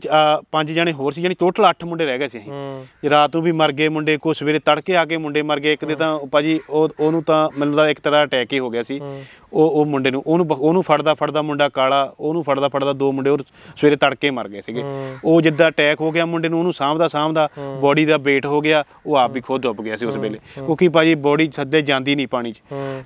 ਪੰਜ ਜਣੇ ਹੋਰ ਸੀ ਯਾਨੀ ਟੋਟਲ 8 ਮੁੰਡੇ ਰਹਿ ਗਏ ਸੀ ਅਸੀਂ ਰਾਤ ਨੂੰ ਵੀ ਮਰ ਗਏ ਮੁੰਡੇ ਕੋ ਸਵੇਰੇ ਤੜਕੇ ਆ ਕੇ ਮੁੰਡੇ ਮਰ ਗਏ ਇੱਕ ਦੇ ਤਾਂ ਭਾਜੀ ਉਹ ਉਹਨੂੰ ਤਾਂ ਮੈਨੂੰ ਲੱਗਦਾ ਇੱਕ ਤਰ੍ਹਾਂ ਅਟੈਕ ਹੀ ਹੋ ਗਿਆ ਸੀ ਉਹ ਉਹ ਮੁੰਡੇ ਨੂੰ ਉਹਨੂੰ ਉਹਨੂੰ ਫੜਦਾ ਫੜਦਾ ਮੁੰਡਾ ਕਾਲਾ ਉਹਨੂੰ ਫੜਦਾ ਫੜਦਾ ਦੋ ਮੁੰਡੇ ਹੋਰ ਸਵੇਰੇ ਤੜਕੇ ਮਰ ਗਏ ਸੀਗੇ ਉਹ ਜਿੱਦਾਂ ਅਟੈਕ ਹੋ ਗਿਆ ਮੁੰਡੇ ਨੂੰ ਉਹਨੂੰ ਸਾਹਮਦਾ ਸਾਹਮਦਾ ਬੋਡੀ ਦਾ weight ਹੋ ਗਿਆ ਉਹ ਆਪ ਵੀ ਖੁਦ ਡੁੱਬ ਗਿਆ ਸੀ ਉਸ ਵੇਲੇ ਕਿਉਂਕਿ ਭਾਜੀ ਬੋਡੀ ਸੱਦੇ ਜਾਂਦੀ ਨਹੀਂ ਪਾਣੀ 'ਚ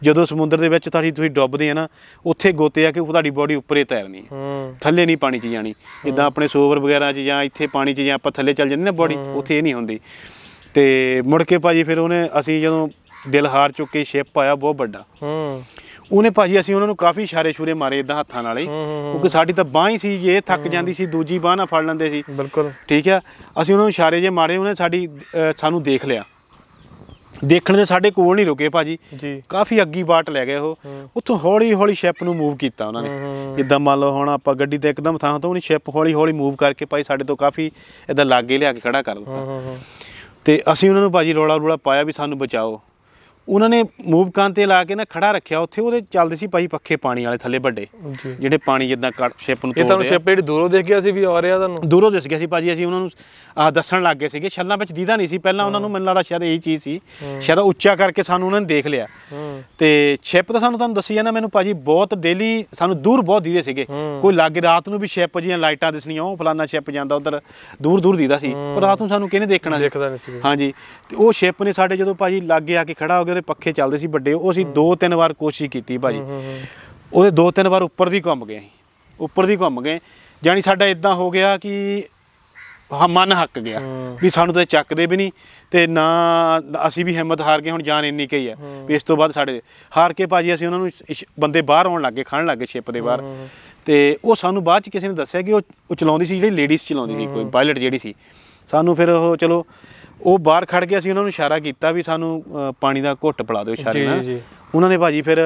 ਜਦੋਂ ਸਮੁੰਦਰ ਦੇ ਵਿੱਚ ਤੁਹਾਡੀ ਤੁਸੀਂ ਡੁੱਬਦੇ ਆ ਨਾ ਉੱਥੇ ਗੋਤੇ ਆ ਕੇ ਤੁਹਾਡੀ ਬੋਡੀ ਉੱਪਰੇ ਤੈਰ ਜਾਣੀ ਥੱਲੇ ਨਹੀਂ ਪਾਣੀ 'ਚ ਜਾਣੀ ਜਿੱਦਾਂ ਆਪਣੇ ਸੋਵਰ ਵਗੈਰਾ 'ਚ ਜਾਂ ਇੱਥੇ ਪਾਣੀ 'ਚ ਜਾਂ ਆਪਾਂ ਥੱਲੇ ਚੱਲ ਜਾਂਦੇ ਨਾ ਬੋਡੀ ਉੱਥੇ ਇਹ ਨਹੀਂ ਹੁੰਦੀ ਤੇ ਮੁੜ ਕੇ ਭਾਜੀ ਫਿਰ ਉਹਨੇ ਅਸੀਂ ਜਦੋਂ ਦਿਲ ਹਾਰ ਚੁੱਕੇ ਸ਼ਿਪ ਆਇਆ ਬਹੁਤ ਵੱਡਾ ਹੂੰ ਉਹਨੇ ਭਾਜੀ ਅਸੀਂ ਉਹਨਾਂ ਨੂੰ ਕਾਫੀ ਇਸ਼ਾਰੇ ਸ਼ੂਰੇ ਮਾਰੇ ਇਦਾਂ ਹੱਥਾਂ ਨਾਲ ਹੀ ਕਿਉਂਕਿ ਸਾਡੀ ਤਾਂ ਬਾਹ ਹੀ ਸੀ ਜੇ ਥੱਕ ਜਾਂਦੀ ਸੀ ਦੂਜੀ ਬਾਹ ਨਾਲ ਫੜ ਲੈਂਦੇ ਸੀ ਬਿਲਕੁਲ ਠੀਕ ਆ ਅਸੀਂ ਉਹਨਾਂ ਨੂੰ ਇਸ਼ਾਰੇ ਜੇ ਮਾਰੇ ਉਹਨੇ ਸਾਡੀ ਸਾਨੂੰ ਦੇਖ ਲਿਆ ਦੇਖਣ ਦੇ ਸਾਡੇ ਕੋਲ ਨਹੀਂ ਰੁਕੇ ਭਾਜੀ ਕਾਫੀ ਅੱਗੀ ਬਾਟ ਲੈ ਗਏ ਉਹ ਉੱਥੋਂ ਹੌਲੀ ਹੌਲੀ ਸ਼ਿਪ ਨੂੰ ਮੂਵ ਕੀਤਾ ਉਹਨਾਂ ਨੇ ਜਿੱਦਾਂ ਮੰਨ ਲਓ ਹੁਣ ਆਪਾਂ ਗੱਡੀ ਤੇ ਇੱਕਦਮ ਥਾਂ ਤੋਂ ਨਹੀਂ ਸ਼ਿਪ ਹੌਲੀ ਹੌਲੀ ਮੂਵ ਕਰਕੇ ਭਾਈ ਸਾਡੇ ਤੋਂ ਕਾਫੀ ਇਦਾਂ ਲਾਗੇ ਲਿਆ ਕੇ ਖੜਾ ਕਰ ਦਿੱਤਾ ਤੇ ਅਸੀਂ ਉਹਨਾਂ ਨੂੰ ਭਾਜੀ ਰੋਲਾ ਰੋਲਾ ਪਾਇਆ ਵੀ ਸਾਨੂੰ ਬਚਾਓ ਉਹਨਾਂ ਨੇ ਮੂਵ ਕਾਂ ਤੇ ਲਾ ਕੇ ਨਾ ਖੜਾ ਰੱਖਿਆ ਉੱਥੇ ਉਹਦੇ ਚੱਲਦੇ ਸੀ ਭਾਈ ਪੱਖੇ ਪਾਣੀ ਵਾਲੇ ਥੱਲੇ ਵੱਡੇ ਜਿਹੜੇ ਪਾਣੀ ਜਿੱਦਾਂ ਕੱਟ ਸ਼ਿਪ ਨੂੰ ਤੋੜਦੇ ਇਹ ਤੁਹਾਨੂੰ ਸ਼ਿਪ ਜਿਹੜੀ ਦੂਰੋਂ ਦੇਖ ਗਿਆ ਸੀ ਵੀ ਆ ਰਿਹਾ ਤੁਹਾਨੂੰ ਦੂਰੋਂ ਦਿਸ ਗਿਆ ਸੀ ਭਾਜੀ ਅਸੀਂ ਉਹਨਾਂ ਨੂੰ ਆ ਦੱਸਣ ਲੱਗ ਗਏ ਸੀਗੇ ਛੱਲਾਂ ਵਿੱਚ ਦੀਦਾ ਨਹੀਂ ਸੀ ਪਹਿਲਾਂ ਉਹਨਾਂ ਨੂੰ ਮੈਨੂੰ ਲੱਗਦਾ ਸ਼ਾਇਦ ਇਹ ਚੀਜ਼ ਸੀ ਸ਼ਾਇਦ ਉੱਚਾ ਕਰਕੇ ਸਾਨੂੰ ਉਹਨਾਂ ਨੇ ਦੇਖ ਲਿਆ ਤੇ ਸ਼ਿਪ ਤਾਂ ਸਾਨੂੰ ਤੁਹਾਨੂੰ ਦੱਸੀ ਜਾਂਦਾ ਮੈਨੂੰ ਭਾਜੀ ਬਹੁਤ ਡੇਲੀ ਸਾਨੂੰ ਦੂਰ ਬਹੁਤ ਦੀਦੇ ਸੀਗੇ ਕੋਈ ਲੱਗ ਰਾਤ ਨੂੰ ਵੀ ਸ਼ਿਪ ਜੀਆਂ ਲਾਈਟਾਂ ਦਿਸਣੀਆਂ ਉਹ ਫਲਾਨਾ ਸ਼ਿਪ ਜਾਂਦਾ ਉਧਰ ਦੂਰ ਦੂਰ ਦੀਦਾ ਸੀ ਪਰ ਰਾਤ ਨੂੰ ਸਾਨੂੰ ਕਿਹਨੇ ਦੇਖਣਾ ਦੇਖਦਾ ਨਹੀਂ ਸੀ ਹਾਂਜੀ ਤੇ ਉਹ ਸ਼ਿਪ ਨੇ ਸਾਡੇ ਜਦੋਂ ਭਾਜੀ ਲੱਗ ਗਿਆ ਕਿ ਖੜਾ ਹੋ ਉਹਦੇ ਪੱਖੇ ਚੱਲਦੇ ਸੀ ਵੱਡੇ ਉਹ ਅਸੀਂ ਦੋ ਤਿੰਨ ਵਾਰ ਕੋਸ਼ਿਸ਼ ਕੀਤੀ ਭਾਜੀ ਉਹਦੇ ਦੋ ਤਿੰਨ ਵਾਰ ਉੱਪਰ ਦੀ ਘੁੰਮ ਗਏ ਅਸੀਂ ਉੱਪਰ ਦੀ ਘੁੰਮ ਗਏ ਜਾਨੀ ਸਾਡਾ ਇਦਾਂ ਹੋ ਗਿਆ ਕਿ ਮਨ ਹੱਕ ਗਿਆ ਵੀ ਸਾਨੂੰ ਤਾਂ ਚੱਕਦੇ ਵੀ ਨਹੀਂ ਤੇ ਨਾ ਅਸੀਂ ਵੀ ਹਿੰਮਤ ਹਾਰ ਗਏ ਹੁਣ ਜਾਨ ਇੰਨੀ ਕਹੀ ਹੈ ਵੀ ਇਸ ਤੋਂ ਬਾਅਦ ਸਾਡੇ ਹਾਰ ਕੇ ਭਾਜੀ ਅਸੀਂ ਉਹਨਾਂ ਨੂੰ ਬੰਦੇ ਬਾਹਰ ਆਉਣ ਲੱਗੇ ਖਾਣ ਲੱਗੇ ਛਿਪ ਦੇ ਬਾਹਰ ਤੇ ਉਹ ਸਾਨੂੰ ਬਾਅਦ ਚ ਕਿਸੇ ਨੇ ਦੱਸਿਆ ਕਿ ਉਹ ਚਲਾਉਂਦੀ ਸੀ ਜਿਹੜੀ ਲੇਡੀਜ਼ ਚਲਾਉਂਦੀ ਸੀ ਕੋਈ ਪਾਇਲਟ ਜਿਹੜੀ ਸੀ ਸਾਨੂੰ ਫਿਰ ਉਹ ਚਲੋ ਉਹ ਬਾਹਰ ਖੜ ਗਏ ਸੀ ਉਹਨਾਂ ਨੂੰ ਇਸ਼ਾਰਾ ਕੀਤਾ ਵੀ ਸਾਨੂੰ ਪਾਣੀ ਦਾ ਘੁੱਟ ਪਿਲਾ ਦਿਓ ਇਸ਼ਾਰੇ ਨਾਲ ਉਹਨਾਂ ਨੇ ਭਾਜੀ ਫਿਰ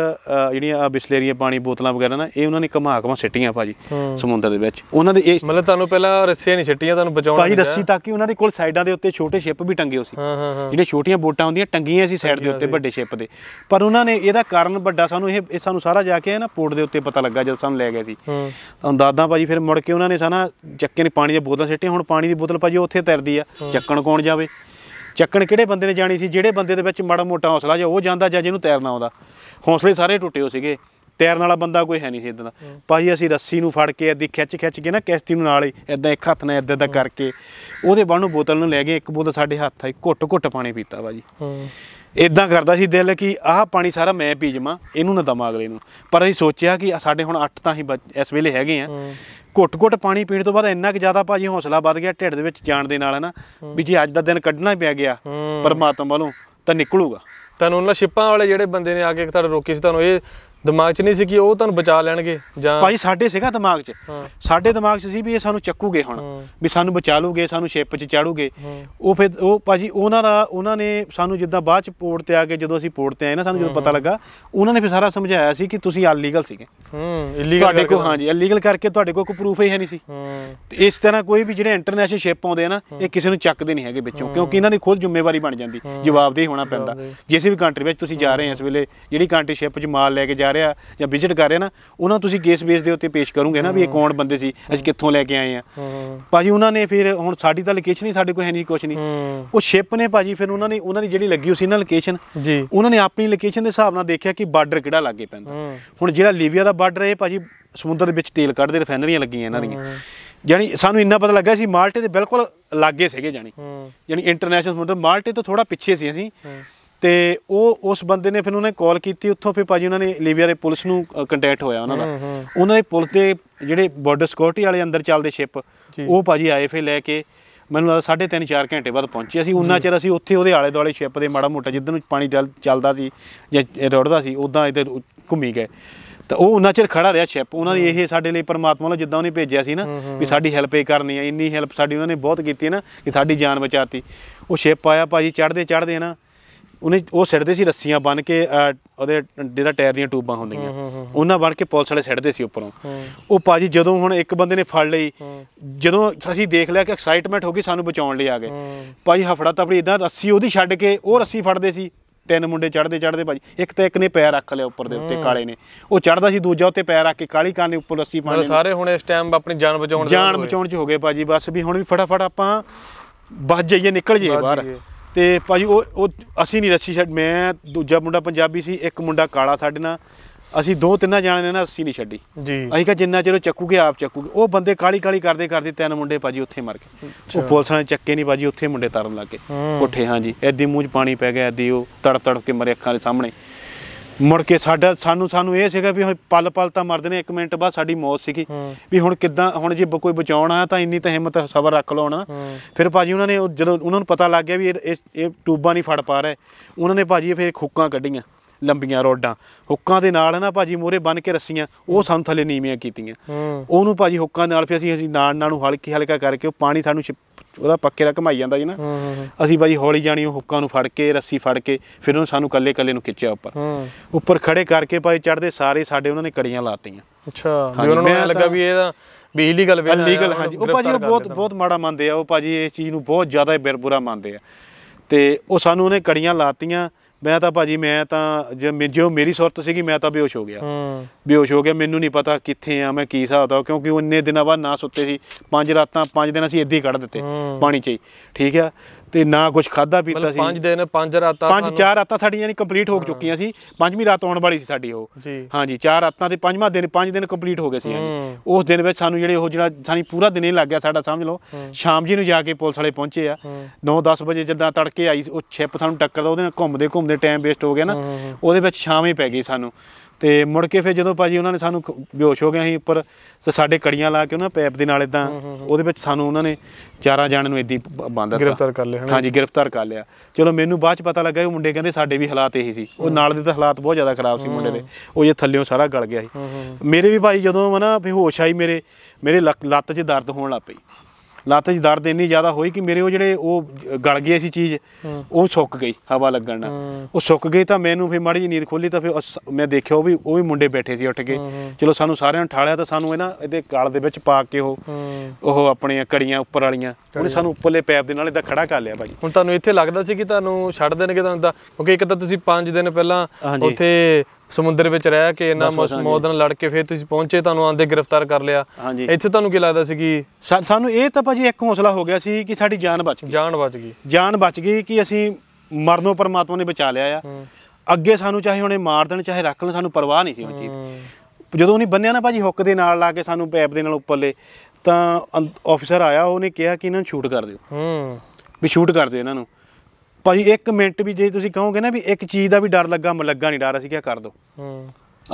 ਜਿਹੜੀਆਂ ਆ ਬਿਸਲੇਰੀਆਂ ਪਾਣੀ ਬੋਤਲਾਂ ਵਗੈਰਾ ਨਾ ਇਹ ਉਹਨਾਂ ਨੇ ਕਮਾ ਕਮਾ ਸਿੱਟੀਆਂ ਭਾਜੀ ਸਮੁੰਦਰ ਦੇ ਵਿੱਚ ਉਹਨਾਂ ਦੇ ਇਹ ਮਤਲਬ ਤੁਹਾਨੂੰ ਪਹਿਲਾਂ ਰੱਸੀਆਂ ਨਹੀਂ ਸਿੱਟੀਆਂ ਤੁਹਾਨੂੰ ਬਚਾਉਣ ਭਾਜੀ ਰੱਸੀ ਤਾਂ ਕਿ ਉਹਨਾਂ ਦੇ ਕੋਲ ਸਾਈਡਾਂ ਦੇ ਉੱਤੇ ਛੋਟੇ ਸ਼ਿਪ ਵੀ ਟੰਗੇ ਹੋ ਸੀ ਜਿਹੜੇ ਛੋਟੀਆਂ ਬੋਟਾਂ ਹੁੰਦੀਆਂ ਟੰਗੀਆਂ ਸੀ ਸਾਈਡ ਦੇ ਉੱਤੇ ਵੱਡੇ ਸ਼ਿਪ ਦੇ ਪਰ ਉਹਨਾਂ ਨੇ ਇਹਦਾ ਕਾਰਨ ਵੱਡਾ ਸਾਨੂੰ ਇਹ ਸਾਨੂੰ ਸਾਰਾ ਜਾ ਕੇ ਨਾ ਪੋਰਟ ਦੇ ਉੱਤੇ ਪਤਾ ਲੱਗਾ ਜਦੋਂ ਸਾਨੂੰ ਲੈ ਗਏ ਸੀ ਤਾਂ ਦਾਦਾ ਭਾਜੀ ਫਿਰ ਮੁੜ ਕੇ ਉਹਨਾਂ ਨੇ ਸਾਨਾ ਚੱਕੇ ਨੇ ਪਾਣੀ ਦੀਆਂ ਬੋਤਲਾਂ ਸਿੱਟੀਆਂ ਹੁਣ ਪਾਣੀ ਦੀ ਬੋਤਲ ਭਾਜੀ ਉੱਥੇ ਤੈਰਦੀ ਆ ਚੱਕਣ ਕੌਣ ਜਾਵੇ ਚੱਕਣ ਕਿਹੜੇ ਬੰਦੇ ਨੇ ਜਾਣੀ ਸੀ ਜਿਹੜੇ ਬੰਦੇ ਦੇ ਵਿੱਚ ਮਾੜਾ ਮੋਟਾ ਹੌਸਲਾ ਜਾਂ ਉਹ ਜਾਂਦਾ ਜਾਂ ਜਿਹਨੂੰ ਤੈਰਨਾ ਆਉਂਦਾ ਹੌਸਲੇ ਸਾਰੇ ਟੁੱਟੇ ਹੋ ਸੀਗੇ ਤੈਰਨ ਵਾਲਾ ਬੰਦਾ ਕੋਈ ਹੈ ਨਹੀਂ ਸੀ ਇਦਾਂ ਦਾ ਭਾਈ ਅਸੀਂ ਰੱਸੀ ਨੂੰ ਫੜ ਕੇ ਐਦੀ ਖਿੱਚ ਖਿੱਚ ਕੇ ਨਾ ਕਿਸ਼ਤੀ ਨੂੰ ਨਾਲ ਹੀ ਇਦਾਂ ਇੱਕ ਹੱਥ ਨਾਲ ਇਦਾਂ ਦਾ ਕਰਕੇ ਉਹਦੇ ਬਾਹਰ ਨੂੰ ਬੋਤਲ ਨੂੰ ਲੈ ਗਏ ਇੱਕ ਬੋਤਲ ਸਾਡੇ ਹੱਥ ਆਈ ਘੁੱਟ ਘੁੱਟ ਪਾਣੀ ਪੀਤਾ ਹੂੰ ਇਦਾਂ ਕਰਦਾ ਸੀ ਦਿਲ ਕਿ ਆਹ ਪਾਣੀ ਸਾਰਾ ਮੈਂ ਪੀ ਜਾਵਾਂ ਇਹਨੂੰ ਨਾ ਦਮਾ ਅਗਲੇ ਨੂੰ ਪਰ ਅਸੀਂ ਸੋਚਿਆ ਕਿ ਸਾਡੇ ਹੁਣ 8 ਤਾਂ ਹੀ ਇਸ ਵੇਲੇ ਹੈਗੇ ਆ ਘੁੱਟ-ਘੁੱਟ ਪਾਣੀ ਪੀਣ ਤੋਂ ਬਾਅਦ ਇੰਨਾ ਕਿ ਜ਼ਿਆਦਾ ਭਾਜੀ ਹੌਸਲਾ ਵੱਧ ਗਿਆ ਢਿੱਡ ਦੇ ਵਿੱਚ ਜਾਣ ਦੇ ਨਾਲ ਹੈ ਨਾ ਵੀ ਜੇ ਅੱਜ ਦਾ ਦਿਨ ਕੱਢਣਾ ਪਿਆ ਗਿਆ ਪਰਮਾਤਮਾ ਵੱਲੋਂ ਤਾਂ ਨਿਕਲੂਗਾ ਤੁਹਾਨੂੰ ਉਹਨਾਂ ਸ਼ਿਪਾਂ ਵਾਲੇ ਜਿਹੜੇ ਬੰਦੇ ਨੇ ਆ ਕੇ ਤੁਹਾਡੇ ਰੋਕੀ ਸੀ ਤੁਹਾਨੂੰ ਇਹ ਦਿਮਾਗ 'ਚ ਨਹੀਂ ਸੀ ਕਿ ਉਹ ਤੁਹਾਨੂੰ ਬਚਾ ਲੈਣਗੇ ਜਾਂ ਭਾਈ ਸਾਡੇ ਸੀਗਾ ਦਿਮਾਗ 'ਚ ਸਾਡੇ ਦਿਮਾਗ 'ਚ ਸੀ ਵੀ ਇਹ ਸਾਨੂੰ ਚੱਕੂਗੇ ਹੁਣ ਵੀ ਸਾਨੂੰ ਬਚਾ ਲੂਗੇ ਸਾਨੂੰ ਸ਼ਿਪ 'ਚ ਚਾੜੂਗੇ ਉਹ ਫਿਰ ਉਹ ਭਾਜੀ ਉਹਨਾਂ ਦਾ ਉਹਨਾਂ ਨੇ ਸਾਨੂੰ ਜਿੱਦਾਂ ਬਾਅਦ 'ਚ ਪੋਰਟ ਤੇ ਆ ਕੇ ਜਦੋਂ ਅਸੀਂ ਪੋਰਟ ਤੇ ਆਏ ਨਾ ਸਾਨੂੰ ਜਦੋਂ ਪਤਾ ਲੱਗਾ ਉਹਨਾਂ ਨੇ ਫਿਰ ਸਾਰਾ ਸਮਝਾਇਆ ਸੀ ਕਿ ਤੁਸੀਂ ਅਨਲੀਗਲ ਸੀਗੇ ਹੂੰ ਇਲੀਗਲ ਤੁਹਾਡੇ ਕੋਲ ਹਾਂਜੀ ਅਨਲੀਗਲ ਕਰਕੇ ਤੁਹਾਡੇ ਕੋਲ ਕੋਈ ਪ੍ਰੂਫ ਹੀ ਹੈ ਨਹੀਂ ਸੀ ਤੇ ਇਸ ਤਰ੍ਹਾਂ ਕੋਈ ਵੀ ਜਿਹੜੇ ਇੰਟਰਨੈਸ਼ਨਲ ਸ਼ਿਪ ਆਉਂਦੇ ਆ ਨਾ ਇਹ ਕਿਸੇ ਨੂੰ ਚੱਕਦੇ ਨਹੀਂ ਹੈਗੇ ਵਿੱਚੋਂ ਕਿਉਂਕਿ ਇਹਨਾਂ ਦੀ ਖੁਦ ਜ਼ਿੰਮੇਵਾਰੀ ਬਣ ਜਾਂਦੀ ਜਵਾਬਦੇਹ ਹੋਣਾ ਪੈਂਦਾ ਜਿਸੇ ਵੀ ਕੰਟਰੀ ਵਿੱਚ ਤੁਸੀਂ ਜਾ ਰਹੇ ਆ ਇਸ ਵੇਲੇ ਜਿਹੜੀ ਕੰਟਰੀ ਸ਼ਿਪ 'ਚ ਮਾਲ ਲੈ ਕੇ ਜਾ ਰਿਹਾ ਜਾਂ ਵਿਜ਼ਿਟ ਕਰ ਰਿਹਾ ਨਾ ਉਹਨਾਂ ਤੁਸੀਂ ਕੇਸ ਬੇਸ ਦੇ ਉੱਤੇ ਪੇਸ਼ ਕਰੋਗੇ ਨਾ ਵੀ ਇਹ ਕੌਣ ਬੰਦੇ ਸੀ ਅਸੀਂ ਕਿੱਥੋਂ ਲੈ ਕੇ ਆਏ ਆ ਭਾਜੀ ਉਹਨਾਂ ਨੇ ਫਿਰ ਹੁਣ ਸਾਡੀ ਤਾਂ ਲੋਕੇਸ਼ਨ ਹੀ ਸਾਡੇ ਕੋਲ ਹੈ ਨਹੀਂ ਕੁਝ ਨਹੀਂ ਉਹ ਸ਼ਿਪ ਨੇ ਭਾਜੀ ਫਿਰ ਉਹਨਾਂ ਨੇ ਉਹਨਾਂ ਦੀ ਜਿਹੜੀ ਲੱਗੀ ਹੋਈ ਸੀ ਨਾ ਲੋਕੇਸ਼ਨ ਉਹਨਾਂ ਨੇ ਆਪਣੀ ਲੋਕੇਸ਼ਨ ਦੇ ਹਿਸਾਬ ਨਾਲ ਦੇਖਿਆ ਕਿ ਬਾਰਡਰ ਕਿਹੜਾ ਲੱਗੇ ਪੈਂਦਾ ਹੁਣ ਜਿਹੜਾ ਲੀਬੀਆ ਦਾ ਬਾਰਡਰ ਹੈ ਭਾਜੀ ਸਮੁੰਦਰ ਦੇ ਵਿੱਚ ਤੇਲ ਕੱਢਦੇ ਰਿਫਾਈਨਰੀਆਂ ਲੱਗੀਆਂ ਇਹਨਾਂ ਦੀਆਂ ਯਾਨੀ ਸਾਨੂੰ ਇੰਨਾ ਪਤਾ ਲੱਗਾ ਸੀ ਮਾਲਟੇ ਦੇ ਬਿਲਕੁਲ ਲਾਗੇ ਸੀਗੇ ਜਾਨੀ ਯਾਨੀ ਇੰਟਰਨੈਸ਼ਨਲ ਸਮੁੰਦਰ ਮਾਲਟੇ ਤੋਂ ਥੋੜਾ ਪਿੱਛੇ ਸੀ ਅਸੀਂ ਤੇ ਉਹ ਉਸ ਬੰਦੇ ਨੇ ਫਿਰ ਉਹਨੇ ਕਾਲ ਕੀਤੀ ਉੱਥੋਂ ਫਿਰ ਭਾਜੀ ਉਹਨਾਂ ਨੇ ਲੀਬੀਆ ਦੇ ਪੁਲਿਸ ਨੂੰ ਕੰਟੈਕਟ ਹੋਇਆ ਉਹਨਾਂ ਦਾ ਉਹਨਾਂ ਦੇ ਪੁਲਿਸ ਦੇ ਜਿਹੜੇ ਬਾਰਡਰ ਸਿਕਿਉਰਿਟੀ ਵਾਲੇ ਅੰਦਰ ਚੱਲਦੇ ਸ਼ਿਪ ਉਹ ਭਾਜੀ ਆਏ ਫਿਰ ਲੈ ਕੇ ਮੈਨੂੰ ਲੱਗਦਾ 3.5 4 ਘੰਟੇ ਬਾਅਦ ਪਹੁੰਚੇ ਅਸੀਂ ਉਹਨਾਂ ਚਿਰ ਅਸੀਂ ਉੱਥੇ ਉਹਦੇ ਆਲੇ ਦੁਆਲੇ ਸ਼ਿਪ ਦੇ ਮਾੜਾ ਮੋਟਾ ਜਿੱਦਨ ਪਾਣੀ ਚੱਲਦਾ ਸੀ ਜਾਂ ਰੋੜਦਾ ਸੀ ਉਦਾਂ ਇਧਰ ਘੁੰਮੀ ਗਏ ਤਾਂ ਉਹ ਉਹਨਾਂ ਚਿਰ ਖੜਾ ਰਿਹਾ ਸ਼ਿਪ ਉਹਨਾਂ ਦੀ ਇਹ ਸਾਡੇ ਲਈ ਪਰਮਾਤਮਾ ਨੇ ਜਿੱਦਾਂ ਉਹਨੇ ਭੇਜਿਆ ਸੀ ਨਾ ਵੀ ਸਾਡੀ ਹੈਲਪ ਇਹ ਕਰਨੀ ਆ ਇੰਨੀ ਹੈਲਪ ਸਾਡੀ ਉਹਨਾਂ ਨੇ ਬਹੁਤ ਕੀਤੀ ਨਾ ਕਿ ਸਾਡੀ ਜਾਨ ਬਚਾਤੀ ਉਹ ਸ਼ਿਪ ਆਇਆ ਭਾਜੀ ਚੜਦੇ ਚੜਦੇ ਨਾ ਉਹਨੇ ਉਹ ਸਿੱਟਦੇ ਸੀ ਰੱਸੀਆਂ ਬੰਨ ਕੇ ਉਹਦੇ ਜਿਹੜਾ ਟਾਇਰ ਦੀਆਂ ਟੂਬਾਂ ਹੁੰਦੀਆਂ ਉਹਨਾਂ ਬੰਨ ਕੇ ਪੁਲਿਸ ਵਾਲੇ ਸਿੱਟਦੇ ਸੀ ਉੱਪਰੋਂ ਉਹ ਪਾਜੀ ਜਦੋਂ ਹੁਣ ਇੱਕ ਬੰਦੇ ਨੇ ਫੜ ਲਈ ਜਦੋਂ ਅਸੀਂ ਦੇਖ ਲਿਆ ਕਿ ਐਕਸਾਈਟਮੈਂਟ ਹੋ ਗਈ ਸਾਨੂੰ ਬਚਾਉਣ ਲਈ ਆ ਗਏ ਪਾਜੀ ਹਫੜਾ ਆਪਣੀ ਇਦਾਂ ਰੱਸੀ ਉਹਦੀ ਛੱਡ ਕੇ ਉਹ ਰੱਸੀ ਫੜਦੇ ਸੀ ਤਿੰਨ ਮੁੰਡੇ ਚੜਦੇ ਚੜਦੇ ਭਾਜੀ ਇੱਕ ਤਾਂ ਇੱਕ ਨੇ ਪੈਰ ਰੱਖ ਲਿਆ ਉੱਪਰ ਦੇ ਉੱਤੇ ਕਾਲੇ ਨੇ ਉਹ ਚੜਦਾ ਸੀ ਦੂਜਾ ਉੱਤੇ ਪੈਰ ਰੱਖ ਕੇ ਕਾਲੀ ਕਾਨੇ ਉੱਪਰ ਰੱਸੀ ਪਾਣੀ ਸਾਰੇ ਹੁਣ ਇਸ ਟਾਈਮ ਆਪਣੀ ਜਾਨ ਬਚਾਉਣ ਦੇ ਜਾਨ ਬਚਾਉਣ 'ਚ ਹੋ ਗਏ ਭਾਜੀ ਬਸ ਵੀ ਹੁਣ ਵੀ ਫਟਾਫਟ ਆਪਾਂ ਬਚ ਜਾਈਏ ਨਿਕਲ ਜਾਈਏ ਬਾਹਰ ਤੇ ਭਾਜੀ ਉਹ ਉਹ ਅਸੀਂ ਨਹੀਂ ਰੱਸੀ ਛੱਡ ਮੈਂ ਦੂਜਾ ਮੁੰਡਾ ਪੰਜਾਬੀ ਸੀ ਇੱਕ ਮੁੰਡਾ ਕਾਲਾ ਸਾਡੇ ਨਾਲ ਅਸੀਂ ਦੋ ਤਿੰਨਾਂ ਜਾਣੇ ਨੇ ਨਾ ਅਸੀਂ ਨਹੀਂ ਛੱਡੀ ਜੀ ਅਸੀਂ ਕਿਹਾ ਜਿੰਨਾ ਚਿਰ ਉਹ ਚੱਕੂਗੇ ਆਪ ਚੱਕੂਗੇ ਉਹ ਬੰਦੇ ਕਾਲੀ ਕਾਲੀ ਕਰਦੇ ਕਰਦੇ ਤਿੰਨ ਮੁੰਡੇ ਭਾਜੀ ਉੱਥੇ ਮਰ ਗਏ ਉਹ ਪੁਲਿਸਾਂ ਨੇ ਚੱਕੇ ਨਹੀਂ ਭਾਜੀ ਉੱਥੇ ਮੁੰਡੇ ਤਰਨ ਲੱਗੇ ਕੋਠੇ ਹਾਂਜੀ ਐਦੀ ਮੂੰਹ 'ਚ ਪਾਣੀ ਪੈ ਗਿਆ ਐਦੀ ਉਹ ਤੜਫ ਤੜਫ ਕੇ ਮਰੇ ਅੱਖਾਂ ਦੇ ਸਾਹਮਣੇ ਮੁੜ ਕੇ ਸਾਡਾ ਸਾਨੂੰ ਸਾਨੂੰ ਇਹ ਸੀਗਾ ਵੀ ਹੁਣ ਪਲ ਪਲ ਤਾਂ ਮਰਦੇ ਨੇ 1 ਮਿੰਟ ਬਾਅਦ ਸਾਡੀ ਮੌਤ ਸੀਗੀ ਵੀ ਹੁਣ ਕਿੱਦਾਂ ਹੁਣ ਜੇ ਕੋਈ ਬਚਾਉਣਾ ਤਾਂ ਇੰਨੀ ਤਾਂ ਹਿੰਮਤ ਸਬਰ ਰੱਖ ਲਓ ਨਾ ਫਿਰ ਭਾਜੀ ਉਹਨਾਂ ਨੇ ਜਦੋਂ ਉਹਨਾਂ ਨੂੰ ਪਤਾ ਲੱਗ ਗਿਆ ਵੀ ਇਹ ਇਹ ਟੂਬਾਂ ਨਹੀਂ ਫੜ ਪਾ ਰਹੇ ਉਹਨਾਂ ਨੇ ਭਾਜੀ ਫਿਰ ਖੁੱਕਾਂ ਕੱਢੀਆਂ ਲੰਬੀਆਂ ਰੋਡਾਂ ਹੁੱਕਾਂ ਦੇ ਨਾਲ ਨਾ ਭਾਜੀ ਮੋਰੇ ਬੰਨ ਕੇ ਰੱਸੀਆਂ ਉਹ ਸਾਨੂੰ ਥੱਲੇ ਨੀਵੀਆਂ ਕੀਤੀਆਂ ਉਹਨੂੰ ਭਾਜੀ ਹੁੱਕਾਂ ਨਾਲ ਫਿਰ ਅਸੀਂ ਅਸੀਂ ਨਾਲ ਨਾਲ ਨੂੰ ਹਲਕੀ ਹਲਕਾ ਕਰਕੇ ਉਹ ਪਾਣੀ ਸਾਨੂੰ ਉਹਦਾ ਪੱਕੇ ਦਾ ਕਮਾਈ ਜਾਂਦਾ ਜੀ ਨਾ ਅਸੀਂ ਬਾਈ ਹੌਲੀ ਜਾਣੀ ਉਹ ਹੁੱਕਾਂ ਨੂੰ ਫੜ ਕੇ ਰੱਸੀ ਫੜ ਕੇ ਫਿਰ ਉਹਨੂੰ ਸਾਨੂੰ ਕੱਲੇ ਕੱਲੇ ਨੂੰ ਖਿੱਚਿਆ ਉੱਪਰ ਉੱਪਰ ਖੜੇ ਕਰਕੇ ਭਾਈ ਚੜਦੇ ਸਾਰੇ ਸਾਡੇ ਉਹਨਾਂ ਨੇ ਕੜੀਆਂ ਲਾਤੀਆਂ ਅੱਛਾ ਵੀ ਉਹਨਾਂ ਨੂੰ ਐ ਲੱਗਾ ਵੀ ਇਹਦਾ ਵੀ ਇਲੀਗਲ ਵੇ ਇਲੀਗਲ ਹਾਂਜੀ ਉਹ ਭਾਜੀ ਉਹ ਬਹੁਤ ਬਹੁਤ ਮਾੜਾ ਮੰਨਦੇ ਆ ਉਹ ਭਾਜੀ ਇਸ ਚੀਜ਼ ਨੂੰ ਬਹੁਤ ਜ਼ਿਆਦਾ ਬੁਰਾ ਮੰਨਦੇ ਆ ਤੇ ਉਹ ਸਾਨੂੰ ਉਹਨੇ ਕੜੀਆਂ ਲਾਤੀਆਂ ਮੈਂ ਤਾਂ ਭਾਜੀ ਮੈਂ ਤਾਂ ਜੋ ਮੇਰੀ ਸੁਰਤ ਸੀਗੀ ਮੈਂ ਤਾਂ ਬੇਹੋਸ਼ ਹੋ ਗਿਆ ਬੇਹੋਸ਼ ਹੋ ਗਿਆ ਮੈਨੂੰ ਨਹੀਂ ਪਤਾ ਕਿੱਥੇ ਆ ਮੈਂ ਕੀ ਹਿਸਾਬ ਦਾ ਕਿਉਂਕਿ ਉਹਨੇ ਦਿਨਾਂ ਬਾਅਦ ਨਾ ਸੁੱਤੇ ਸੀ ਪੰਜ ਰਾਤਾਂ ਪੰਜ ਦਿਨ ਅਸੀਂ ਇੱਦਾਂ ਹੀ ਕੱਢ ਦਿੱਤੇ ਪਾਣੀ 'ਚ ਠੀਕ ਆ ਤੇ ਨਾ ਕੁਝ ਖਾਦਾ ਪੀਤਾ ਸੀ ਪੰਜ ਦਿਨ ਪੰਜ ਰਾਤਾਂ ਪੰਜ ਚਾਰ ਰਾਤਾਂ ਸਾਡੀਆਂ ਨਹੀਂ ਕੰਪਲੀਟ ਹੋ ਚੁੱਕੀਆਂ ਸੀ ਪੰਜਵੀਂ ਰਾਤ ਆਉਣ ਵਾਲੀ ਸੀ ਸਾਡੀ ਉਹ ਹਾਂਜੀ ਚਾਰ ਰਾਤਾਂ ਤੇ ਪੰਜਵਾਂ ਦਿਨ ਪੰਜ ਦਿਨ ਕੰਪਲੀਟ ਹੋ ਗਏ ਸੀ ਹਾਂਜੀ ਉਸ ਦਿਨ ਵਿੱਚ ਸਾਨੂੰ ਜਿਹੜੇ ਉਹ ਜਿਹੜਾ ਸਾਨੂੰ ਪੂਰਾ ਦਿਨ ਹੀ ਲੱਗ ਗਿਆ ਸਾਡਾ ਸਮਝ ਲਓ ਸ਼ਾਮ ਜੀ ਨੂੰ ਜਾ ਕੇ ਪੁਲਿਸ ਵਾਲੇ ਪਹੁੰਚੇ ਆ 9-10 ਵਜੇ ਜਦੋਂ ਤੜਕੇ ਆਈ ਉਹ ਛਿਪ ਸਾਨੂੰ ਟੱਕਰਦਾ ਉਹਦੇ ਨਾਲ ਘੁੰਮਦੇ ਘੁੰਮਦੇ ਟਾਈਮ ਵੇਸਟ ਹੋ ਗਿਆ ਨਾ ਉਹਦੇ ਵਿੱਚ ਸ਼ਾਮ ਹੀ ਪੈ ਗਈ ਸਾਨੂੰ ਤੇ ਮੁੜ ਕੇ ਫਿਰ ਜਦੋਂ ਪਾਜੀ ਉਹਨਾਂ ਨੇ ਸਾਨੂੰ ਬੇਹੋਸ਼ ਹੋ ਗਏ ਅਸੀਂ ਉੱਪਰ ਤੇ ਸਾਡੇ ਕੜੀਆਂ ਲਾ ਕੇ ਉਹਨਾਂ ਪੈਪ ਦੇ ਨਾਲ ਇਦਾਂ ਉਹਦੇ ਵਿੱਚ ਸਾਨੂੰ ਉਹਨਾਂ ਨੇ ਚਾਰਾਂ ਜਾਣਿਆਂ ਨੂੰ ਇਦੀ ਬੰਦ ਗ੍ਰਿਫਤਾਰ ਕਰ ਲਿਆ, ਹਾਂਜੀ ਗ੍ਰਿਫਤਾਰ ਕਰ ਲਿਆ ਚਲੋ ਮੈਨੂੰ ਬਾਅਦ ਚ ਪਤਾ ਲੱਗਾ ਕਿ ਉਹ ਮੁੰਡੇ ਕਹਿੰਦੇ ਸਾਡੇ ਵੀ ਹਾਲਾਤ ਇਹੀ ਸੀ ਉਹ ਨਾਲ ਦੇ ਤਾਂ ਹਾਲਾਤ ਬਹੁਤ ਜ਼ਿਆਦਾ ਖਰਾਬ ਸੀ ਮੁੰਡੇ ਦੇ ਉਹ ਜੇ ਥੱਲਿਓਂ ਸਾਰਾ ਗਲ ਗਿਆ ਸੀ ਮੇਰੇ ਵੀ ਭਾਈ ਜਦੋਂ ਮਨਾ ਬੇਹੋਸ਼ ਆਈ ਮੇਰੇ ਮੇਰੇ ਲੱਤ 'ਚ ਦਰਦ ਹੋਣ ਲੱਗ ਪਈ ਲੱਤ 'ਚ ਦਰਦ ਇੰਨੀ ਜ਼ਿਆਦਾ ਹੋਈ ਕਿ ਮੇਰੇ ਉਹ ਜਿਹੜੇ ਉਹ ਗਲ ਗਏ ਸੀ ਚੀਜ਼ ਉਹ ਸੁੱਕ ਗਈ ਹਵਾ ਲੱਗਣ ਨਾਲ ਉਹ ਸੁੱਕ ਗਈ ਤਾਂ ਮੈਨੂੰ ਫੇ ਮਾੜੀ ਜੀ ਨੀਂਦ ਖੋਲੀ ਤਾਂ ਫੇ ਮੈਂ ਦੇਖਿਆ ਉਹ ਵੀ ਉਹ ਵੀ ਮੁੰਡੇ ਬੈਠੇ ਸੀ ਉੱਠ ਕੇ ਚਲੋ ਸਾਨੂੰ ਸਾਰਿਆਂ ਨੂੰ ਠਾਲਿਆ ਤਾਂ ਸਾਨੂੰ ਇਹ ਨਾ ਇਹਦੇ ਗਲ ਦੇ ਵਿੱਚ ਪਾ ਕੇ ਉਹ ਉਹ ਆਪਣੀਆਂ ਕੜੀਆਂ ਉੱਪਰ ਵਾਲੀਆਂ ਉਹਨੇ ਸਾਨੂੰ ਉੱਪਰਲੇ ਪੈਪ ਦੇ ਨਾਲ ਇਹਦਾ ਖੜਾ ਕਰ ਲਿਆ ਭਾਈ ਹੁਣ ਤੁਹਾਨੂੰ ਇੱਥੇ ਲੱਗਦਾ ਸੀ ਕਿ ਤੁਹਾਨੂੰ ਛੱਡ ਦੇਣਗੇ ਤੁਹਾਨੂੰ ਤਾਂ ਕਿਉਂਕਿ ਇੱਕ ਤਾਂ ਤੁਸੀਂ 5 ਦਿਨ ਪਹਿਲਾਂ ਉੱਥੇ ਸਮੁੰਦਰ ਵਿੱਚ ਰਹਿ ਕੇ ਇੰਨਾ ਮੌਦਨ ਨਾਲ ਲੜ ਕੇ ਫਿਰ ਤੁਸੀਂ ਪਹੁੰਚੇ ਤੁਹਾਨੂੰ ਆਂਦੇ ਗ੍ਰਿਫਤਾਰ ਕਰ ਲਿਆ ਇੱਥੇ ਤੁਹਾਨੂੰ ਕੀ ਲੱਗਦਾ ਸੀ ਕਿ ਸਾਨੂੰ ਇਹ ਤਾਂ ਭਾਜੀ ਇੱਕ ਹੌਸਲਾ ਹੋ ਗਿਆ ਸੀ ਕਿ ਸਾਡੀ ਜਾਨ ਬਚ ਗਈ ਜਾਨ ਬਚ ਗਈ ਜਾਨ ਬਚ ਗਈ ਕਿ ਅਸੀਂ ਮਰਨੋਂ ਪਰਮਾਤਮਾ ਨੇ ਬਚਾ ਲਿਆ ਆ ਅੱਗੇ ਸਾਨੂੰ ਚਾਹੇ ਹੁਣੇ ਮਾਰ ਦੇਣ ਚਾਹੇ ਰੱਖ ਲੈਣ ਸਾਨੂੰ ਪਰਵਾਹ ਨਹੀਂ ਸੀ ਉਹ ਚੀਜ਼ ਜਦੋਂ ਉਹਨੇ ਬੰਨਿਆ ਨਾ ਭਾਜੀ ਹੁੱਕ ਦੇ ਨਾਲ ਲਾ ਕੇ ਸਾਨੂੰ ਪੈਪ ਦੇ ਨਾਲ ਉੱਪਰਲੇ ਤਾਂ ਆਫੀਸਰ ਆਇਆ ਉਹਨੇ ਕਿਹਾ ਕਿ ਇਹਨਾਂ ਨੂੰ ਸ਼ੂਟ ਕਰ ਦਿਓ ਹੂੰ ਵੀ ਸ਼ੂਟ ਕਰ ਦਿਓ ਇਹਨਾਂ ਨੂੰ ਭਾਜੀ 1 ਮਿੰਟ ਵੀ ਜੇ ਤੁਸੀਂ ਕਹੋਗੇ ਨਾ ਵੀ ਇੱਕ ਚੀਜ਼ ਦਾ ਵੀ ਡਰ ਲੱਗਾ ਮ ਲੱਗਾ ਨਹੀਂ ਡਰ ਅਸੀਂ ਕੀ ਕਰ ਦੋ ਹੂੰ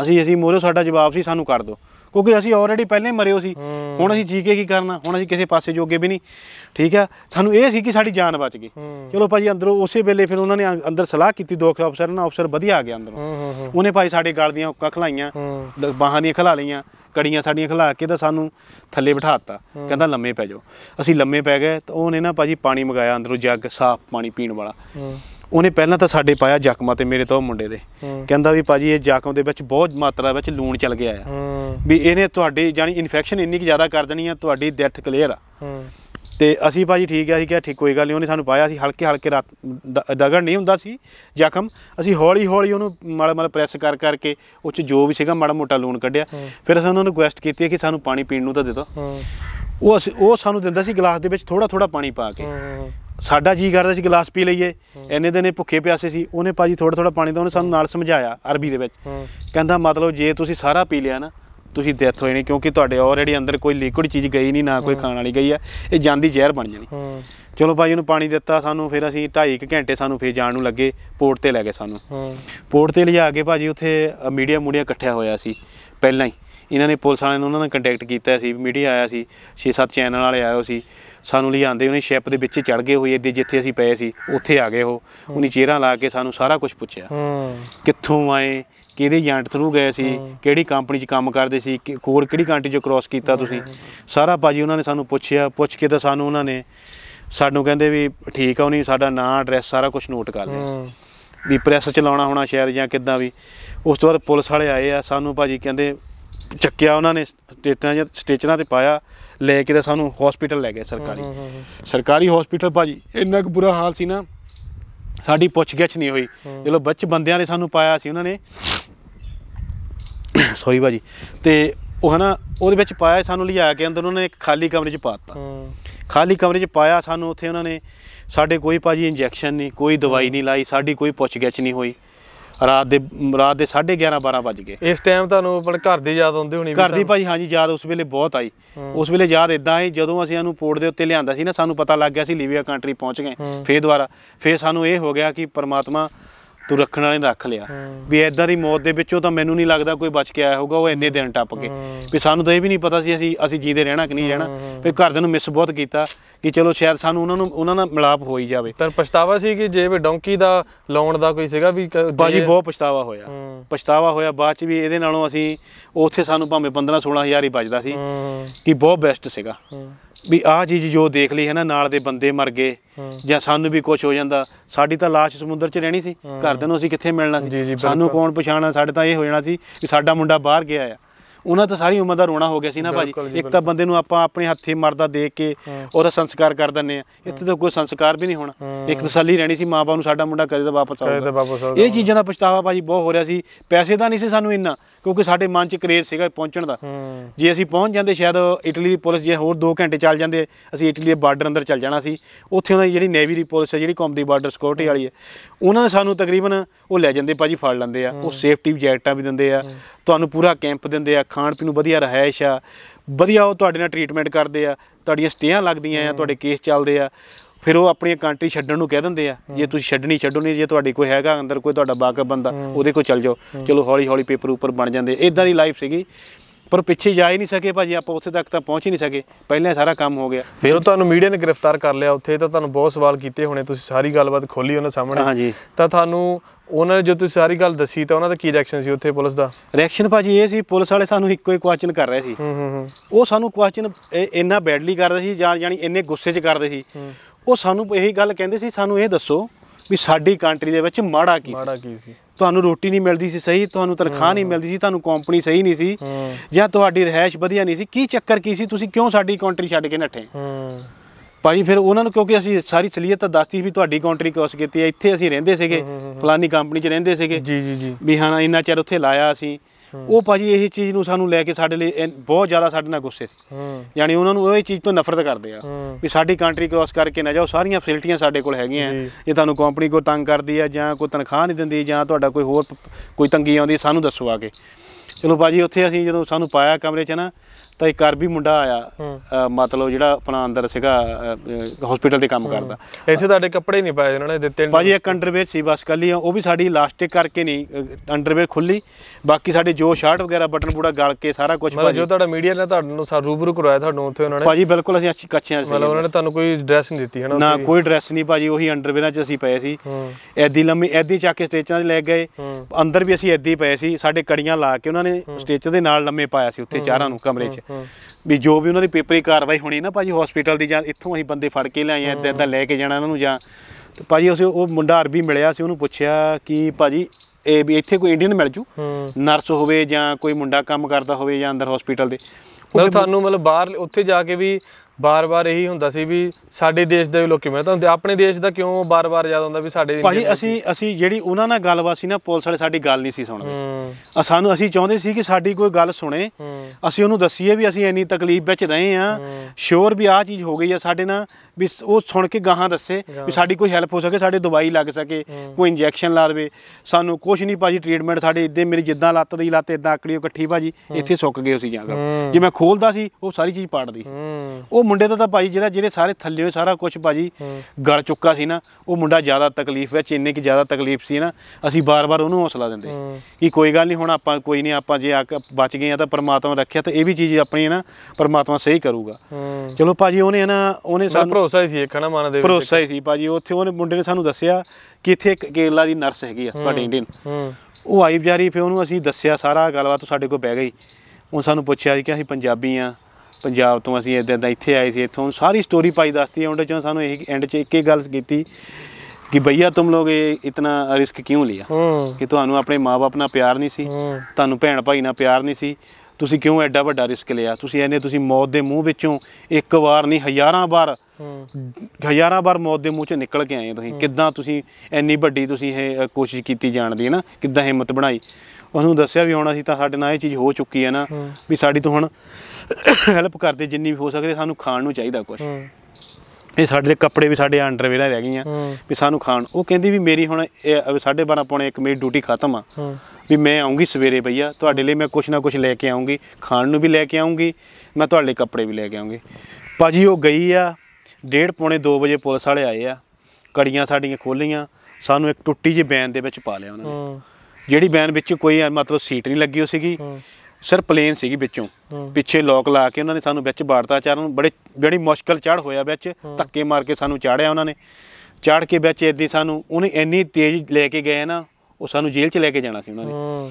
ਅਸੀਂ ਅਸੀਂ ਮੋਰੋ ਸਾਡਾ ਜਵਾਬ ਸੀ ਸਾਨੂੰ ਕਰ ਦੋ ਕਿਉਂਕਿ ਅਸੀਂ ਆਲਰੇਡੀ ਪਹਿਲਾਂ ਹੀ ਮਰਿਓ ਸੀ ਹੁਣ ਅਸੀਂ ਜੀ ਕੇ ਕੀ ਕਰਨਾ ਹੁਣ ਅਸੀਂ ਕਿਸੇ ਪਾਸੇ ਜੋਗੇ ਵੀ ਨਹੀਂ ਠੀਕ ਆ ਸਾਨੂੰ ਇਹ ਸੀ ਕਿ ਸਾਡੀ ਜਾਨ ਬਚ ਗਈ ਚਲੋ ਭਾਜੀ ਅੰਦਰੋਂ ਉਸੇ ਵੇਲੇ ਫਿਰ ਉਹਨਾਂ ਨੇ ਅੰਦਰ ਸਲਾਹ ਕੀਤੀ ਦੋ ਅਫਸਰ ਨਾਲ ਅਫਸਰ ਵਧੀਆ ਆ ਗਿਆ ਅੰਦਰੋਂ ਉਹਨੇ ਭਾਈ ਸਾਡੇ ਗਾਲ ਦੀਆਂ ਹੁੱਕਾਂ ਖਲਾਈਆਂ ਬਾਹਾਂ ਦੀਆਂ ਖਲਾ ਲਈਆਂ ਕੜੀਆਂ ਸਾਡੀਆਂ ਖਲਾ ਕੇ ਤਾਂ ਸਾਨੂੰ ਥੱਲੇ ਬਿਠਾਤਾ ਕਹਿੰਦਾ ਲੰਮੇ ਪੈ ਜਾਓ ਅਸੀਂ ਲੰਮੇ ਪੈ ਗਏ ਤਾਂ ਉਹਨੇ ਨਾ ਭਾਜੀ ਪਾਣੀ ਮੰਗਾਇਆ ਅੰਦਰੋਂ ਜੱਗ ਸਾਫ਼ ਪਾਣੀ ਪੀਣ ਵਾਲਾ ਉਹਨੇ ਪਹਿਲਾਂ ਤਾਂ ਸਾਡੇ ਪਾਇਆ ਜ਼ਖਮਾਂ ਤੇ ਮੇਰੇ ਤੋਂ ਮੁੰਡੇ ਦੇ ਕਹਿੰਦਾ ਵੀ ਪਾਜੀ ਇਹ ਜ਼ਖਮ ਦੇ ਵਿੱਚ ਬਹੁਤ ਮਾਤਰਾ ਵਿੱਚ ਲੂਣ ਚਲ ਗਿਆ ਆ ਵੀ ਇਹਨੇ ਤੁਹਾਡੇ ਜਾਨੀ ਇਨਫੈਕਸ਼ਨ ਇੰਨੀ ਕਿ ਜ਼ਿਆਦਾ ਕਰ ਦੇਣੀ ਆ ਤੁਹਾਡੀ ਡੈਥ ਕਲੀਅਰ ਆ ਤੇ ਅਸੀਂ ਪਾਜੀ ਠੀਕ ਆ ਅਸੀਂ ਕਿਹਾ ਠੀਕ ਕੋਈ ਗੱਲ ਨਹੀਂ ਉਹਨੇ ਸਾਨੂੰ ਪਾਇਆ ਸੀ ਹਲਕੇ ਹਲਕੇ ਰਾਤ ਦਗੜ ਨਹੀਂ ਹੁੰਦਾ ਸੀ ਜ਼ਖਮ ਅਸੀਂ ਹੌਲੀ ਹੌਲੀ ਉਹਨੂੰ ਮਾੜਾ ਮਾੜਾ ਪ੍ਰੈਸ ਕਰ ਕਰਕੇ ਉਹ ਚ ਜੋ ਵੀ ਸੀਗਾ ਮਾੜਾ ਮੋਟਾ ਲੂਣ ਕੱਢਿਆ ਫਿਰ ਅਸੀਂ ਉਹਨਾਂ ਨੂੰ ਰਿਕੁਐਸਟ ਕੀਤੀ ਕਿ ਸਾਨੂੰ ਪਾਣੀ ਪੀਣ ਨੂੰ ਤਾਂ ਦੇ ਦਿਓ ਉਹ ਉਹ ਸਾਨੂੰ ਦਿੰਦਾ ਸੀ ਗਲਾਸ ਦੇ ਵਿੱਚ ਥੋੜਾ ਥੋੜਾ ਪਾਣੀ ਪਾ ਕੇ ਸਾਡਾ ਜੀ ਕਰਦਾ ਸੀ ਗਲਾਸ ਪੀ ਲਈਏ ਇੰਨੇ ਦਿਨੇ ਭੁੱਖੇ ਪਿਆਸੇ ਸੀ ਉਹਨੇ ਪਾਜੀ ਥੋੜਾ ਥੋੜਾ ਪਾਣੀ ਦਾ ਉਹਨੇ ਸਾਨੂੰ ਨਾਲ ਸਮਝਾਇਆ ਅਰਬੀ ਦੇ ਵਿੱਚ ਕਹਿੰਦਾ ਮਤਲਬ ਜੇ ਤੁਸੀਂ ਸਾਰਾ ਪੀ ਲਿਆ ਨਾ ਤੁਸੀਂ ਡੈਥ ਹੋ ਨਹੀਂ ਕਿਉਂਕਿ ਤੁਹਾਡੇ ਆਲਰੇਡੀ ਅੰਦਰ ਕੋਈ ਲਿਕੁਇਡ ਚੀਜ਼ ਗਈ ਨਹੀਂ ਨਾ ਕੋਈ ਖਾਣ ਵਾਲੀ ਗਈ ਆ ਇਹ ਜਾਂਦੀ ਜ਼ਹਿਰ ਬਣ ਜਾਣੀ ਚਲੋ ਭਾਜੀ ਉਹਨੂੰ ਪਾਣੀ ਦਿੱਤਾ ਸਾਨੂੰ ਫਿਰ ਅਸੀਂ 2.5 ਘੰਟੇ ਸਾਨੂੰ ਫੇਰ ਜਾਣ ਨੂੰ ਲੱਗੇ ਪੋਰਟ ਤੇ ਲੈ ਗਏ ਸਾਨੂੰ ਪੋਰਟ ਤੇ ਲਿਜਾ ਕੇ ਭਾਜੀ ਉੱਥੇ ਮੀਡੀਆ ਮੂਡੀਆ ਇਕੱਠਿਆ ਹੋਇਆ ਸੀ ਪਹਿਲਾਂ ਹੀ ਇਹਨਾਂ ਨੇ ਪੁਲਿਸ ਵਾਲਿਆਂ ਨੂੰ ਉਹਨਾਂ ਨਾਲ ਕੰਟੈਕਟ ਕੀਤਾ ਸੀ ਮੀਡੀਆ ਆਇਆ ਸੀ 6-7 ਚੈਨਲ ਵਾਲੇ ਆਇਓ ਸੀ ਸਾਨੂੰ ਲਿਆਂਦੇ ਉਹਨੇ ਸ਼ਿਪ ਦੇ ਵਿੱਚ ਚੜ ਗਏ ਹੋਏ ਇੱਦੇ ਜਿੱਥੇ ਅਸੀਂ ਪਏ ਸੀ ਉੱਥੇ ਆ ਗਏ ਉਹ ਉਹਨੇ ਚਿਹਰਾ ਲਾ ਕੇ ਸਾਨੂੰ ਸਾਰਾ ਕੁਝ ਪੁੱਛਿਆ ਕਿੱਥੋਂ ਆਏ ਕਿਹਦੇ ਏਜੰਟ ਥਰੂ ਗਏ ਸੀ ਕਿਹੜੀ ਕੰਪਨੀ 'ਚ ਕੰਮ ਕਰਦੇ ਸੀ ਕੋਰ ਕਿਹੜੀ ਕੰਟਰੀ 'ਚ ਕ੍ਰਾਸ ਕੀਤਾ ਤੁਸੀਂ ਸਾਰਾ ਭਾਜੀ ਉਹਨਾਂ ਨੇ ਸਾਨੂੰ ਪੁੱਛਿਆ ਪੁੱਛ ਕੇ ਤਾਂ ਸਾਨੂੰ ਉਹਨਾਂ ਨੇ ਸਾਨੂੰ ਕਹਿੰਦੇ ਵੀ ਠੀਕ ਆ ਉਹਨੇ ਸਾਡਾ ਨਾਂ ਐਡਰੈਸ ਸਾਰਾ ਕੁਝ ਨੋਟ ਕਰ ਲਿਆ ਵੀ ਪ੍ਰੈਸ ਚਲਾਉਣਾ ਹੋਣਾ ਸ਼ਾਇਦ ਜਾਂ ਕਿੱਦਾਂ ਵੀ ਉਸ ਤੋਂ ਬਾਅਦ ਪੁਲਿਸ ਵਾਲੇ ਆਏ ਆ ਸਾਨੂੰ ਭਾਜੀ ਕਹਿੰਦੇ ਚੱਕਿਆ ਉਹਨਾਂ ਨੇ ਸਟੇਟਾਂ ਜਾਂ ਸਟੇਚਰਾਂ ਤੇ ਪਾਇਆ ਲੈ ਕੇ ਤਾਂ ਸਾਨੂੰ ਹਸਪੀਟਲ ਲੈ ਗਏ ਸਰਕਾਰੀ ਸਰਕਾਰੀ ਹਸਪੀਟਲ ਭਾਜੀ ਇੰਨਾ ਕੁ ਬੁਰਾ ਹਾਲ ਸੀ ਨਾ ਸਾਡੀ ਪੁੱਛਗਿੱਛ ਨਹੀਂ ਹੋਈ ਚਲੋ ਬੱਚ ਬੰਦਿਆਂ ਨੇ ਸਾਨੂੰ ਪਾਇਆ ਸੀ ਉਹਨਾਂ ਨੇ ਸੌਰੀ ਭਾਜੀ ਤੇ ਉਹ ਹਨਾ ਉਹਦੇ ਵਿੱਚ ਪਾਇਆ ਸਾਨੂੰ ਲਿਆ ਕੇ ਅੰਦਰ ਉਹਨਾਂ ਨੇ ਇੱਕ ਖਾਲੀ ਕਮਰੇ 'ਚ ਪਾਤਾ ਖਾਲੀ ਕਮਰੇ 'ਚ ਪਾਇਆ ਸਾਨੂੰ ਉੱਥੇ ਉਹਨਾਂ ਨੇ ਸਾਡੇ ਕੋਈ ਭਾਜੀ ਇੰਜੈਕਸ਼ਨ ਨਹੀਂ ਕੋਈ ਦਵਾਈ ਨਹੀਂ ਲਾਈ ਸਾਡੀ ਕੋਈ ਪੁੱਛਗਿੱਛ ਨਹੀਂ ਹੋਈ ਰਾਤ ਦੇ ਰਾਤ ਦੇ 11:30 12 ਵਜ ਗਏ ਇਸ ਟਾਈਮ ਤੁਹਾਨੂੰ ਆਪਣੇ ਘਰ ਦੀ ਯਾਦ ਆਉਂਦੀ ਹੋਣੀ ਘਰ ਦੀ ਭਾਈ ਹਾਂਜੀ ਯਾਦ ਉਸ ਵੇਲੇ ਬਹੁਤ ਆਈ ਉਸ ਵੇਲੇ ਯਾਦ ਇਦਾਂ ਆਈ ਜਦੋਂ ਅਸੀਂ ਇਹਨੂੰ ਪੋਰਟ ਦੇ ਉੱਤੇ ਲਿਆਂਦਾ ਸੀ ਨਾ ਸਾਨੂੰ ਪਤਾ ਲੱਗ ਗਿਆ ਸੀ ਲੀਵੀਆ ਕੰਟਰੀ ਪਹੁੰਚ ਗਏ ਫੇਰ ਦੁਬਾਰਾ ਫੇਰ ਸਾਨੂੰ ਇਹ ਹੋ ਗਿਆ ਕਿ ਪਰਮਾਤਮਾ ਤੂੰ ਰੱਖਣ ਵਾਲੇ ਰੱਖ ਲਿਆ ਵੀ ਐਦਾਂ ਦੀ ਮੌਤ ਦੇ ਵਿੱਚੋਂ ਤਾਂ ਮੈਨੂੰ ਨਹੀਂ ਲੱਗਦਾ ਕੋਈ ਬਚ ਕੇ ਆਇਆ ਹੋਊਗਾ ਉਹ ਇੰਨੇ ਦਿਨ ਟੱਪ ਕੇ ਵੀ ਸਾਨੂੰ ਤਾਂ ਇਹ ਵੀ ਨਹੀਂ ਪਤਾ ਸੀ ਅਸੀਂ ਅਸੀਂ ਜੀਦੇ ਰਹਿਣਾ ਕਿ ਨਹੀਂ ਰਹਿਣਾ ਫਿਰ ਘਰਦਿਆਂ ਨੂੰ ਮਿਸ ਬਹੁਤ ਕੀਤਾ ਕਿ ਚਲੋ ਸ਼ਾਇਦ ਸਾਨੂੰ ਉਹਨਾਂ ਨੂੰ ਉਹਨਾਂ ਨਾਲ ਮਿਲਾਪ ਹੋਈ ਜਾਵੇ ਤਾਂ ਪਛਤਾਵਾ ਸੀ ਕਿ ਜੇ ਵੀ ਡੌਂਕੀ ਦਾ ਲਾਉਣ ਦਾ ਕੋਈ ਸੀਗਾ ਵੀ ਬਾਜੀ ਬਹੁਤ ਪਛਤਾਵਾ ਹੋਇਆ ਪਛਤਾਵਾ ਹੋਇਆ ਬਾਅਦ ਚ ਵੀ ਇਹਦੇ ਨਾਲੋਂ ਅਸੀਂ ਉੱਥੇ ਸਾਨੂੰ ਭਾਵੇਂ 15 16000 ਹੀ ਬਚਦਾ ਸੀ ਕਿ ਬਹੁਤ ਬੈਸਟ ਸੀਗਾ ਵੀ ਆਹ ਚੀਜ਼ ਜੋ ਦੇਖ ਲਈ ਹੈ ਨਾ ਨਾਲ ਦੇ ਬੰਦੇ ਮਰ ਗਏ ਜਾਂ ਸਾਨੂੰ ਵੀ ਕੁਝ ਹੋ ਜਾਂਦਾ ਸਾਡੀ ਤਾਂ লাশ ਸਮੁੰਦਰ 'ਚ ਰਹਿਣੀ ਸੀ ਦੇ ਨੂੰ ਅਸੀਂ ਕਿੱਥੇ ਮਿਲਣਾ ਸੀ ਸਾਨੂੰ ਕੌਣ ਪਛਾਣਾ ਸਾਡੇ ਤਾਂ ਇਹ ਹੋ ਜਾਣਾ ਸੀ ਕਿ ਸਾਡਾ ਮੁੰਡਾ ਬਾਹਰ ਗਿਆ ਆ ਉਹਨਾਂ ਤਾਂ ਸਾਰੀ ਉਮਰ ਦਾ ਰੋਣਾ ਹੋ ਗਿਆ ਸੀ ਨਾ ਭਾਜੀ ਇੱਕ ਤਾਂ ਬੰਦੇ ਨੂੰ ਆਪਾਂ ਆਪਣੇ ਹੱਥੇ ਮਰਦਾ ਦੇ ਕੇ ਉਹਦਾ ਸੰਸਕਾਰ ਕਰ ਦਿੰਨੇ ਆ ਇੱਥੇ ਤਾਂ ਕੋਈ ਸੰਸਕਾਰ ਵੀ ਨਹੀਂ ਹੋਣਾ ਇੱਕ ਤਸੱਲੀ ਰਹਿਣੀ ਸੀ ਮਾਪਿਆਂ ਨੂੰ ਸਾਡਾ ਮੁੰਡਾ ਕਦੇ ਤਾਂ ਵਾਪਸ ਆਉਂਦਾ ਇਹ ਚੀਜ਼ਾਂ ਦਾ ਪਛਤਾਵਾ ਭਾਜੀ ਬਹੁਤ ਹੋ ਰਿਹਾ ਸੀ ਪੈਸੇ ਦਾ ਨਹੀਂ ਸੀ ਸਾਨੂੰ ਇੰਨਾ ਕਿਉਂਕਿ ਸਾਡੇ ਮਨ 'ਚ ਕਰੇਜ਼ ਸੀਗਾ ਪਹੁੰਚਣ ਦਾ ਜੇ ਅਸੀਂ ਪਹੁੰਚ ਜਾਂਦੇ ਸ਼ਾਇਦ ਇਟਲੀ ਦੀ ਪੁਲਿਸ ਜੇ ਹੋਰ 2 ਘੰਟੇ ਚੱਲ ਜਾਂਦੇ ਅਸੀਂ ਇਟਲੀ ਦੇ ਬਾਰਡਰ ਅੰਦਰ ਚੱਲ ਜਾਣਾ ਸੀ ਉੱਥੇ ਉਹਨਾਂ ਦੀ ਜਿਹੜੀ ਨੇਵੀ ਦੀ ਪੁਲਿਸ ਹੈ ਜਿਹੜੀ ਦੀ ਬਾਰਡਰ ਸਕਿਉਰਟੀ ਵਾਲੀ ਹੈ ਉਹਨਾਂ ਨੇ ਸਾਨੂੰ ਤਕਰੀਬਨ ਉਹ ਲੈ ਜਾਂਦੇ ਭਾਜੀ ਫੜ ਲੈਂਦੇ ਆ ਉਹ ਸੇਫਟੀ ਜੈਕਟਾਂ ਵੀ ਦਿੰਦੇ ਆ ਤੁਹਾਨੂੰ ਪੂਰਾ ਕੈਂਪ ਦਿੰਦੇ ਆ ਖਾਣ ਪੀਣ ਨੂੰ ਵਧੀਆ ਰਹਿائش ਆ ਵਧੀਆ ਉਹ ਤੁਹਾਡੇ ਨਾਲ ਟ੍ਰੀਟਮੈਂਟ ਕਰਦੇ ਆ ਤੁਹਾਡੀਆਂ ਸਟੇਆਂ ਲੱਗਦੀਆਂ ਆ ਤੁਹਾਡੇ ਕੇਸ ਚੱਲਦੇ ਆ ਫਿਰ ਉਹ ਆਪਣੀ ਕੰਟਰੀ ਛੱਡਣ ਨੂੰ ਕਹਿ ਦਿੰਦੇ ਆ ਜੇ ਤੁਸੀਂ ਛੱਡਣੀ ਛੱਡੋ ਨਹੀਂ ਜੇ ਤੁਹਾਡੀ ਕੋਈ ਹੈਗਾ ਅੰਦਰ ਕੋਈ ਤੁਹਾਡਾ ਬਾਕਬ ਬੰਦਾ ਉਹਦੇ ਕੋਲ ਚੱਲ ਜਾਓ ਚਲੋ ਹੌਲੀ ਹੌਲੀ ਪੇਪਰ ਉੱਪਰ ਬਣ ਜਾਂਦੇ ਇਦਾਂ ਦੀ ਲਾਈਫ ਸੀਗੀ ਪਰ ਪਿੱਛੇ ਜਾ ਹੀ ਨਹੀਂ ਸਕੇ ਭਾਜੀ ਆਪਾਂ ਉੱਥੇ ਤੱਕ ਤਾਂ ਪਹੁੰਚ ਹੀ ਨਹੀਂ ਸਕੇ ਪਹਿਲਾਂ ਸਾਰਾ ਕੰਮ ਹੋ ਗਿਆ ਫਿਰ ਤੁਹਾਨੂੰ ਮੀਡੀਆ ਨੇ ਗ੍ਰਿਫਤਾਰ ਕਰ ਲਿਆ ਉੱਥੇ ਤਾਂ ਤੁਹਾਨੂੰ ਬਹੁਤ ਸਵਾਲ ਕੀਤੇ ਹੋਣੇ ਤੁਸੀਂ ਸਾਰੀ ਗੱਲਬਾਤ ਖੋਲੀ ਉਹਨਾਂ ਸਾਹਮਣੇ ਹਾਂਜੀ ਤਾਂ ਤੁਹਾਨੂੰ ਉਹਨਾਂ ਨੇ ਜੋ ਤੁਸੀਂ ਸਾਰੀ ਗੱਲ ਦੱਸੀ ਤਾਂ ਉਹਨਾਂ ਦਾ ਕੀ ਰਿਐਕਸ਼ਨ ਸੀ ਉੱਥੇ ਪੁਲਿਸ ਦਾ ਰਿਐਕਸ਼ਨ ਭਾਜੀ ਇਹ ਸੀ ਪੁਲਿਸ ਵਾਲੇ ਸਾਨੂੰ ਇੱਕੋ ਹੀ ਕੁਐਸਚਨ ਕਰ ਰਹੇ ਸੀ ਉਹ ਸਾਨੂੰ ਕੁਐਸਚਨ ਇੰਨਾ ਬੈਡਲੀ ਕਰਦੇ ਸੀ ਜਾਂ ਯਾਨੀ ਇੰਨੇ ਗੁੱਸੇ 'ਚ ਕਰਦੇ ਸੀ ਉਹ ਸਾਨੂੰ ਇਹੀ ਗੱਲ ਕਹਿੰਦੇ ਸੀ ਸਾਨੂੰ ਇਹ ਦੱਸੋ ਵੀ ਸਾਡੀ ਕੰਟਰੀ ਦੇ ਵਿੱਚ ਮਾੜਾ ਕੀ ਸੀ ਮਾੜਾ ਕੀ ਸੀ ਤੁਹਾਨੂੰ ਰੋਟੀ ਨਹੀਂ ਮਿਲਦੀ ਸੀ ਸਹੀ ਤੁਹਾਨੂੰ ਤਨਖਾਹ ਨਹੀਂ ਮਿਲਦੀ ਸੀ ਤੁਹਾਨੂੰ ਕੰਪਨੀ ਸਹੀ ਨਹੀਂ ਸੀ ਜਾਂ ਤੁਹਾਡੀ ਰਹਿائش ਵਧੀਆ ਨਹੀਂ ਸੀ ਕੀ ਚੱਕਰ ਕੀ ਸੀ ਤੁਸੀਂ ਕਿਉਂ ਸਾਡੀ ਕੰਟਰੀ ਛੱਡ ਕੇ ਨੱਠੇ ਭਾਜੀ ਫਿਰ ਉਹਨਾਂ ਨੂੰ ਕਿਉਂਕਿ ਅਸੀਂ ਸਾਰੀ ਚਲੀਏ ਤਾਂ ਦੱਸਤੀ ਵੀ ਤੁਹਾਡੀ ਕੰਟਰੀ ਕ੍ਰੋਸ ਕੀਤੀ ਹੈ ਇੱਥੇ ਅਸੀਂ ਰਹਿੰਦੇ ਸੀਗੇ ਫਲਾਨੀ ਕੰਪਨੀ 'ਚ ਰਹਿੰਦੇ ਸੀਗੇ ਜੀ ਜੀ ਜੀ ਵੀ ਹਾਂ ਇੰਨਾ ਚਿਰ ਉੱਥੇ ਲਾਇਆ ਅਸੀਂ ਉਹ ਭਾਜੀ ਇਹ ਚੀਜ਼ ਨੂੰ ਸਾਨੂੰ ਲੈ ਕੇ ਸਾਡੇ ਲਈ ਬਹੁਤ ਜ਼ਿਆਦਾ ਸਾਡੇ ਨਾਲ ਗੁੱਸੇ ਸੀ ਯਾਨੀ ਉਹਨਾਂ ਨੂੰ ਇਹ ਚੀਜ਼ ਤੋਂ ਨਫ਼ਰਤ ਕਰਦੇ ਆ ਵੀ ਸਾਡੀ ਕੰਟਰੀ ਕ੍ਰਾਸ ਕਰਕੇ ਨਾ ਜਾਓ ਸਾਰੀਆਂ ਫੈਸਿਲਿਟੀਆਂ ਸਾਡੇ ਕੋਲ ਹੈਗੀਆਂ ਜੇ ਤੁਹਾਨੂੰ ਕੰਪਨੀ ਕੋ ਤੰਗ ਕਰਦੀ ਆ ਜਾਂ ਕੋਈ ਤਨਖਾਹ ਨਹੀਂ ਦਿੰਦੀ ਜਾਂ ਤੁਹਾਡਾ ਕੋਈ ਹੋਰ ਕੋਈ ਤੰਗੀ ਆਉਂਦੀ ਸਾਨੂੰ ਦੱਸੋ ਆ ਕੇ ਚਲੋ ਭਾਜੀ ਉੱਥੇ ਅਸੀਂ ਜਦੋਂ ਸਾਨੂੰ ਪਾਇਆ ਕਮਰੇ 'ਚ ਨਾ ਤਾਂ ਇੱਕ ਅਰਬੀ ਮੁੰਡਾ ਆਇਆ ਮਤਲਬ ਜਿਹੜਾ ਆਪਣਾ ਅੰਦਰ ਸੀਗਾ ਹਸਪੀਟਲ ਦੇ ਕੰਮ ਕਰਦਾ ਇੱਥੇ ਤੁਹਾਡੇ ਕੱਪੜੇ ਨਹੀਂ ਪਾਏ ਇਹਨਾਂ ਨੇ ਦਿੱਤੇ ਭਾਜੀ ਇੱਕ ਅੰਡਰਵੇਅਰ ਸੀ ਬਸ ਕੱਲੀ ਉਹ ਵੀ ਸਾਡੀ ਇਲਾਸਟਿਕ ਕਰਕੇ ਨਹੀਂ ਅੰਡਰਵੇਅਰ ਖੁੱਲੀ ਬਾਕੀ ਸਾਡੇ ਜੋ ਸ਼ਰਟ ਵਗੈਰਾ ਬਟਨ ਪੂੜਾ ਗਲ ਕੇ ਸਾਰਾ ਕੁਝ ਭਾਜੀ ਜੋ ਤੁਹਾਡਾ ਮੀਡੀਆ ਨੇ ਤੁਹਾਨੂੰ ਸਾ ਰੂਬਰੂ ਕਰਾਇਆ ਤੁਹਾਨੂੰ ਉੱਥੇ ਉਹਨਾਂ ਨੇ ਭਾਜੀ ਬਿਲਕੁਲ ਅਸੀਂ ਅੱਛੀ ਕੱਚੀਆਂ ਸੀ ਮਤਲਬ ਉਹਨਾਂ ਨੇ ਤੁਹਾਨੂੰ ਕੋਈ ਡਰੈਸ ਨਹੀਂ ਦਿੱਤੀ ਹਨਾ ਨਾ ਕੋਈ ਡਰੈਸ ਨਹੀਂ ਭਾਜੀ ਉਹੀ ਅੰਡਰਵੇਅਰਾਂ 'ਚ ਅਸੀਂ ਪਏ ਸੀ ਐਦੀ ਲੰਮੀ ਐਦੀ ਚੱਕ ਕੇ ਸਟੇਜਾਂ 'ਤੇ ਲੈ ਗਏ ਅੰਦਰ ਵੀ ਅਸੀਂ ਐਦੀ ਪਏ ਸੀ ਸਾਡੇ ਕੜੀਆਂ ਲਾ ਕੇ ਉਹਨਾਂ ਨੇ ਸਟੇਜ ਦੇ ਨਾਲ ਲੰਮੇ ਪਾਇਆ ਸੀ ਉੱਥੇ ਚਾਰਾਂ ਨੂੰ ਕਮਰੇ 'ਚ ਵੀ ਜੋ ਵੀ ਉਹਨਾਂ ਦੀ ਪੇਪਰੀ ਕਾਰਵਾਈ ਹੋਣੀ ਨਾ ਭਾਜੀ ਹਸਪੀਟਲ ਦੀ ਜਾਂ ਇੱਥੋਂ ਅਸੀਂ ਬੰਦੇ ਫੜ ਕੇ ਲਿਆਏ ਆ ਇਦਾਂ ਇਦਾਂ ਲੈ ਕੇ ਜਾਣਾ ਉਹਨਾਂ ਨੂੰ ਜਾਂ ਤੇ ਭਾਜੀ ਉਸ ਉਹ ਮੁੰਡਾ ਅਰਬੀ ਮਿਲਿਆ ਸੀ ਉਹਨੂੰ ਪੁੱਛਿਆ ਕਿ ਭਾਜੀ ਇਹ ਵੀ ਇੱਥੇ ਕੋਈ ਇੰਡੀਅਨ ਮਿਲ ਜੂ ਨਰਸ ਹੋਵੇ ਜਾਂ ਕੋਈ ਮੁੰਡਾ ਕੰਮ ਕਰਦਾ ਹੋਵੇ ਜਾਂ ਅੰਦਰ ਹਸਪੀਟਲ ਦੇ ਮਤਲਬ ਤੁਹਾਨੂੰ ਮਤਲਬ ਬਾਹਰ ਉੱਥੇ ਜਾ ਕੇ ਵੀ ਬਾਰ-ਬਾਰ ਇਹੀ ਹੁੰਦਾ ਸੀ ਵੀ ਸਾਡੇ ਦੇਸ਼ ਦੇ ਲੋਕ ਕਿਵੇਂ ਤਾਂ ਆਪਣੇ ਦੇਸ਼ ਦਾ ਕਿਉਂ ਬਾਰ-ਬਾਰ ਯਾਦ ਆਉਂਦਾ ਵੀ ਸਾਡੇ ਭਾਜੀ ਅਸੀਂ ਅਸੀਂ ਜਿਹੜੀ ਉਹਨਾਂ ਨਾਲ ਗੱਲਬਾਤ ਸੀ ਨਾ ਪੁਲਿਸ ਵਾਲੇ ਸਾਡੀ ਗੱਲ ਨਹੀਂ ਸੀ ਸੁਣਦੇ ਸਾਨੂੰ ਅਸੀਂ ਚਾਹੁੰਦੇ ਸੀ ਕਿ ਸਾਡੀ ਕੋਈ ਗੱਲ ਸੁਣੇ ਅਸੀਂ ਉਹਨੂੰ ਦੱਸੀਏ ਵੀ ਅਸੀਂ ਇੰਨੀ ਤਕਲੀਫ ਵਿੱਚ ਰਹੇ ਆ ਸ਼ੋਰ ਵੀ ਆ ਚੀਜ਼ ਹੋ ਗਈ ਆ ਸਾਡੇ ਨਾਲ ਵੀ ਉਹ ਸੁਣ ਕੇ ਗਾਹਾਂ ਦੱਸੇ ਵੀ ਸਾਡੀ ਕੋਈ ਹੈਲਪ ਹੋ ਸਕੇ ਸਾਡੇ ਦਵਾਈ ਲੱਗ ਸਕੇ ਕੋਈ ਇੰਜੈਕਸ਼ਨ ਲਾ ਦੇਵੇ ਸਾਨੂੰ ਕੁਝ ਨਹੀਂ ਭਾਜੀ ਟ੍ਰੀਟਮੈਂਟ ਸਾਡੇ ਇੱਦੇ ਮੇਰੀ ਜਿੱਦਾਂ ਲੱਤ ਦੀ ਲੱਤ ਇਦਾਂ ਆਕੜੀ ਇਕੱਠੀ ਭਾਜੀ ਇੱਥੇ ਸੁੱਕ ਗਏ ਸੀ ਜਾਂ ਜੇ ਮੈਂ ਖੋਲਦਾ ਸੀ ਉਹ ਸਾਰੀ ਚੀਜ਼ ਪਾੜਦੀ ਉਹ ਮੁੰਡੇ ਦਾ ਤਾਂ ਭਾਜੀ ਜਿਹੜਾ ਜਿਹੜੇ ਸਾਰੇ ਥੱਲੇ ਹੋਏ ਸਾਰਾ ਕੁਝ ਭਾਜੀ ਗਲ ਚੁੱਕਾ ਸੀ ਨਾ ਉਹ ਮੁੰਡਾ ਜ਼ਿਆਦਾ ਤਕਲੀਫ ਵਿੱਚ ਇੰਨੇ ਕਿ ਜ਼ਿਆਦਾ ਤਕਲੀਫ ਸੀ ਨਾ ਅਸੀਂ ਬਾਰ-ਬਾਰ ਉਹਨੂੰ ਹੌਸਲਾ ਦਿੰਦੇ ਕਿ ਕੋਈ ਗੱਲ ਨਹੀਂ ਹੁਣ ਆਪਾਂ ਕੋਈ ਨਹੀਂ ਆਪਾਂ ਜੇ ਆ ਬਚ ਗਏ ਆ ਤਾਂ ਪਰਮਾਤਮਾ ਰੱਖਿਆ ਤਾਂ ਇਹ ਵੀ ਚੀਜ਼ ਆਪਣੀ ਹੈ ਨਾ ਪਰਮਾਤਮਾ ਸਹੀ ਕਰੂਗਾ ਚਲੋ ਭਾਜੀ ਉਹਨੇ ਨਾ ਉਹਨੇ ਸਾਨੂੰ ਭਰੋਸਾ ਹੀ ਸੀ ਇੱਕ ਨਾ ਮਨ ਦੇ ਵਿੱਚ ਭਰੋਸਾ ਹੀ ਸੀ ਭਾਜੀ ਉੱਥੇ ਉਹਨੇ ਮੁੰਡੇ ਨੇ ਸਾਨੂੰ ਦੱਸਿਆ ਕਿ ਇੱਥੇ ਇੱਕ ਕੇਰਲਾ ਦੀ ਨਰਸ ਹੈਗੀ ਆ ਤੁਹਾਡੀ ਇੰਡੀਅਨ ਉਹ ਆਈ ਵਿਚਾਰੀ ਫੇ ਉਹਨੂੰ ਅਸੀਂ ਦੱਸਿਆ ਸਾਰਾ ਗੱਲਬਾਤ ਸਾਡੇ ਕੋਲ ਬਹਿ ਗਈ ਉਹ ਸਾਨੂੰ ਪੁੱਛਿਆ ਕਿ ਅਸੀਂ ਪੰਜਾਬੀ ਆ ਪੰਜਾਬ ਤੋਂ ਅਸੀਂ ਇਦਾਂ ਇਦਾਂ ਇੱਥੇ ਆਏ ਸੀ ਇੱਥੋਂ ਸਾਰੀ ਸਟੋਰੀ ਪਾਈ ਦੱਸਤੀ ਹੈ ਉਹਦੇ ਚੋਂ ਸਾਨੂੰ ਇਹ ਐਂਡ 'ਚ ਇੱਕ ਹੀ ਗੱਲ ਕੀਤੀ ਕਿ ਭਈਆ ਤੁਮ ਲੋਗ ਇਹ ਇਤਨਾ ਰਿਸਕ ਕਿਉਂ ਲਿਆ ਕਿ ਤੁਹਾਨੂੰ ਆਪਣੇ ਮਾਪੇ ਨਾਲ ਪਿਆਰ ਨਹੀਂ ਸੀ ਤੁਹਾਨੂੰ ਭੈਣ ਭਾਈ ਨਾਲ ਪਿਆਰ ਨਹੀਂ ਸੀ ਤੁਸੀਂ ਕਿਉਂ ਐਡਾ ਵੱਡਾ ਰਿਸਕ ਲਿਆ ਤੁਸੀਂ ਇਹਨੇ ਤੁਸੀਂ ਮੌਤ ਦੇ ਮੂੰਹ ਵਿੱਚੋਂ ਇੱਕ ਵਾਰ ਨਹੀਂ ਹਜ਼ਾਰਾਂ ਵਾਰ ਹਜ਼ਾਰਾਂ ਵਾਰ ਮੌਤ ਦੇ ਮੂੰਹ ਚੋਂ ਨਿਕਲ ਕੇ ਆਏ ਤੁਸੀਂ ਕਿੱਦਾਂ ਤੁਸੀਂ ਇੰਨੀ ਵੱਡੀ ਤੁਸੀਂ ਇਹ ਕੋਸ਼ਿਸ਼ ਕੀਤੀ ਜਾਣ ਦੀ ਹੈ ਨਾ ਕਿੱਦਾਂ ਹਿੰਮਤ ਬਣਾਈ ਉਹਨੂੰ ਦੱਸਿਆ ਵੀ ਹੁਣ ਅਸੀਂ ਤਾਂ ਸਾਡੇ ਨਾਲ ਇਹ ਚੀਜ਼ ਹੋ ਚੁੱਕੀ ਹੈ ਨਾ ਵੀ ਸਾਡੀ ਤੋਂ ਹੁਣ ਹੈਲਪ ਕਰਦੇ ਜਿੰਨੀ ਵੀ ਹੋ ਸਕਦੇ ਸਾਨੂੰ ਖਾਣ ਨੂੰ ਚਾਹੀਦਾ ਕੁਝ ਇਹ ਸਾਡੇ ਕੱਪੜੇ ਵੀ ਸਾਡੇ ਅੰਡਰਵੇਅਰਾਂ ਰਹਿ ਗਈਆਂ ਵੀ ਸਾਨੂੰ ਖਾਣ ਉਹ ਕਹਿੰਦੀ ਵੀ ਮੇਰੀ ਹੁਣ 12:30 ਪੌਣੇ 1 ਮੇਰੀ ਡਿਊਟੀ ਖਤਮ ਆ ਵੀ ਮੈਂ ਆਉਂਗੀ ਸਵੇਰੇ ਭਈਆ ਤੁਹਾਡੇ ਲਈ ਮੈਂ ਕੁਛ ਨਾ ਕੁਛ ਲੈ ਕੇ ਆਉਂਗੀ ਖਾਣ ਨੂੰ ਵੀ ਲੈ ਕੇ ਆਉਂਗੀ ਮੈਂ ਤੁਹਾਡੇ ਲਈ ਕੱਪੜੇ ਵੀ ਲੈ ਕੇ ਆਉਂਗੀ ਭਾਜੀ ਉਹ ਗਈ ਆ ਡੇਢ ਪੌਣੇ 2 ਵਜੇ ਪੁਲਿਸ ਵਾਲੇ ਆਏ ਆ ਕੜੀਆਂ ਸਾਡੀਆਂ ਖੋਲੀਆਂ ਸਾਨੂੰ ਇੱਕ ਟੁੱਟੀ ਜਿਹੀ ਬੈਨ ਦੇ ਵਿੱਚ ਪਾ ਲਿਆ ਉਹਨਾਂ ਨੇ ਜਿਹੜੀ ਬੈਨ ਵਿੱਚ ਕੋਈ ਮਤਲਬ ਸੀਟ ਨਹੀਂ ਲੱਗੀ ਹੋ ਸੀਗੀ ਸਿਰ ਪਲੇਨ ਸੀਗੀ ਵਿੱਚੋਂ ਪਿੱਛੇ ਲੋਕ ਲਾ ਕੇ ਉਹਨਾਂ ਨੇ ਸਾਨੂੰ ਵਿੱਚ ਬਾੜਤਾ ਚਾਰਨ ਬੜੇ ਬੜੀ ਮੁਸ਼ਕਲ ਚੜ ਹੋਇਆ ਵਿੱਚ ਧੱਕੇ ਮਾਰ ਕੇ ਸਾਨੂੰ ਚਾੜਿਆ ਉਹਨਾਂ ਨੇ ਚਾੜ ਕੇ ਵਿੱਚ ਇੱਦੀ ਸਾਨੂੰ ਉਹਨੇ ਇੰਨੀ ਤੇਜ਼ ਲੈ ਕੇ ਗਏ ਨਾ ਉਹ ਸਾਨੂੰ ਜੇਲ੍ਹ 'ਚ ਲੈ ਕੇ ਜਾਣਾ ਸੀ ਉਹਨਾਂ ਨੇ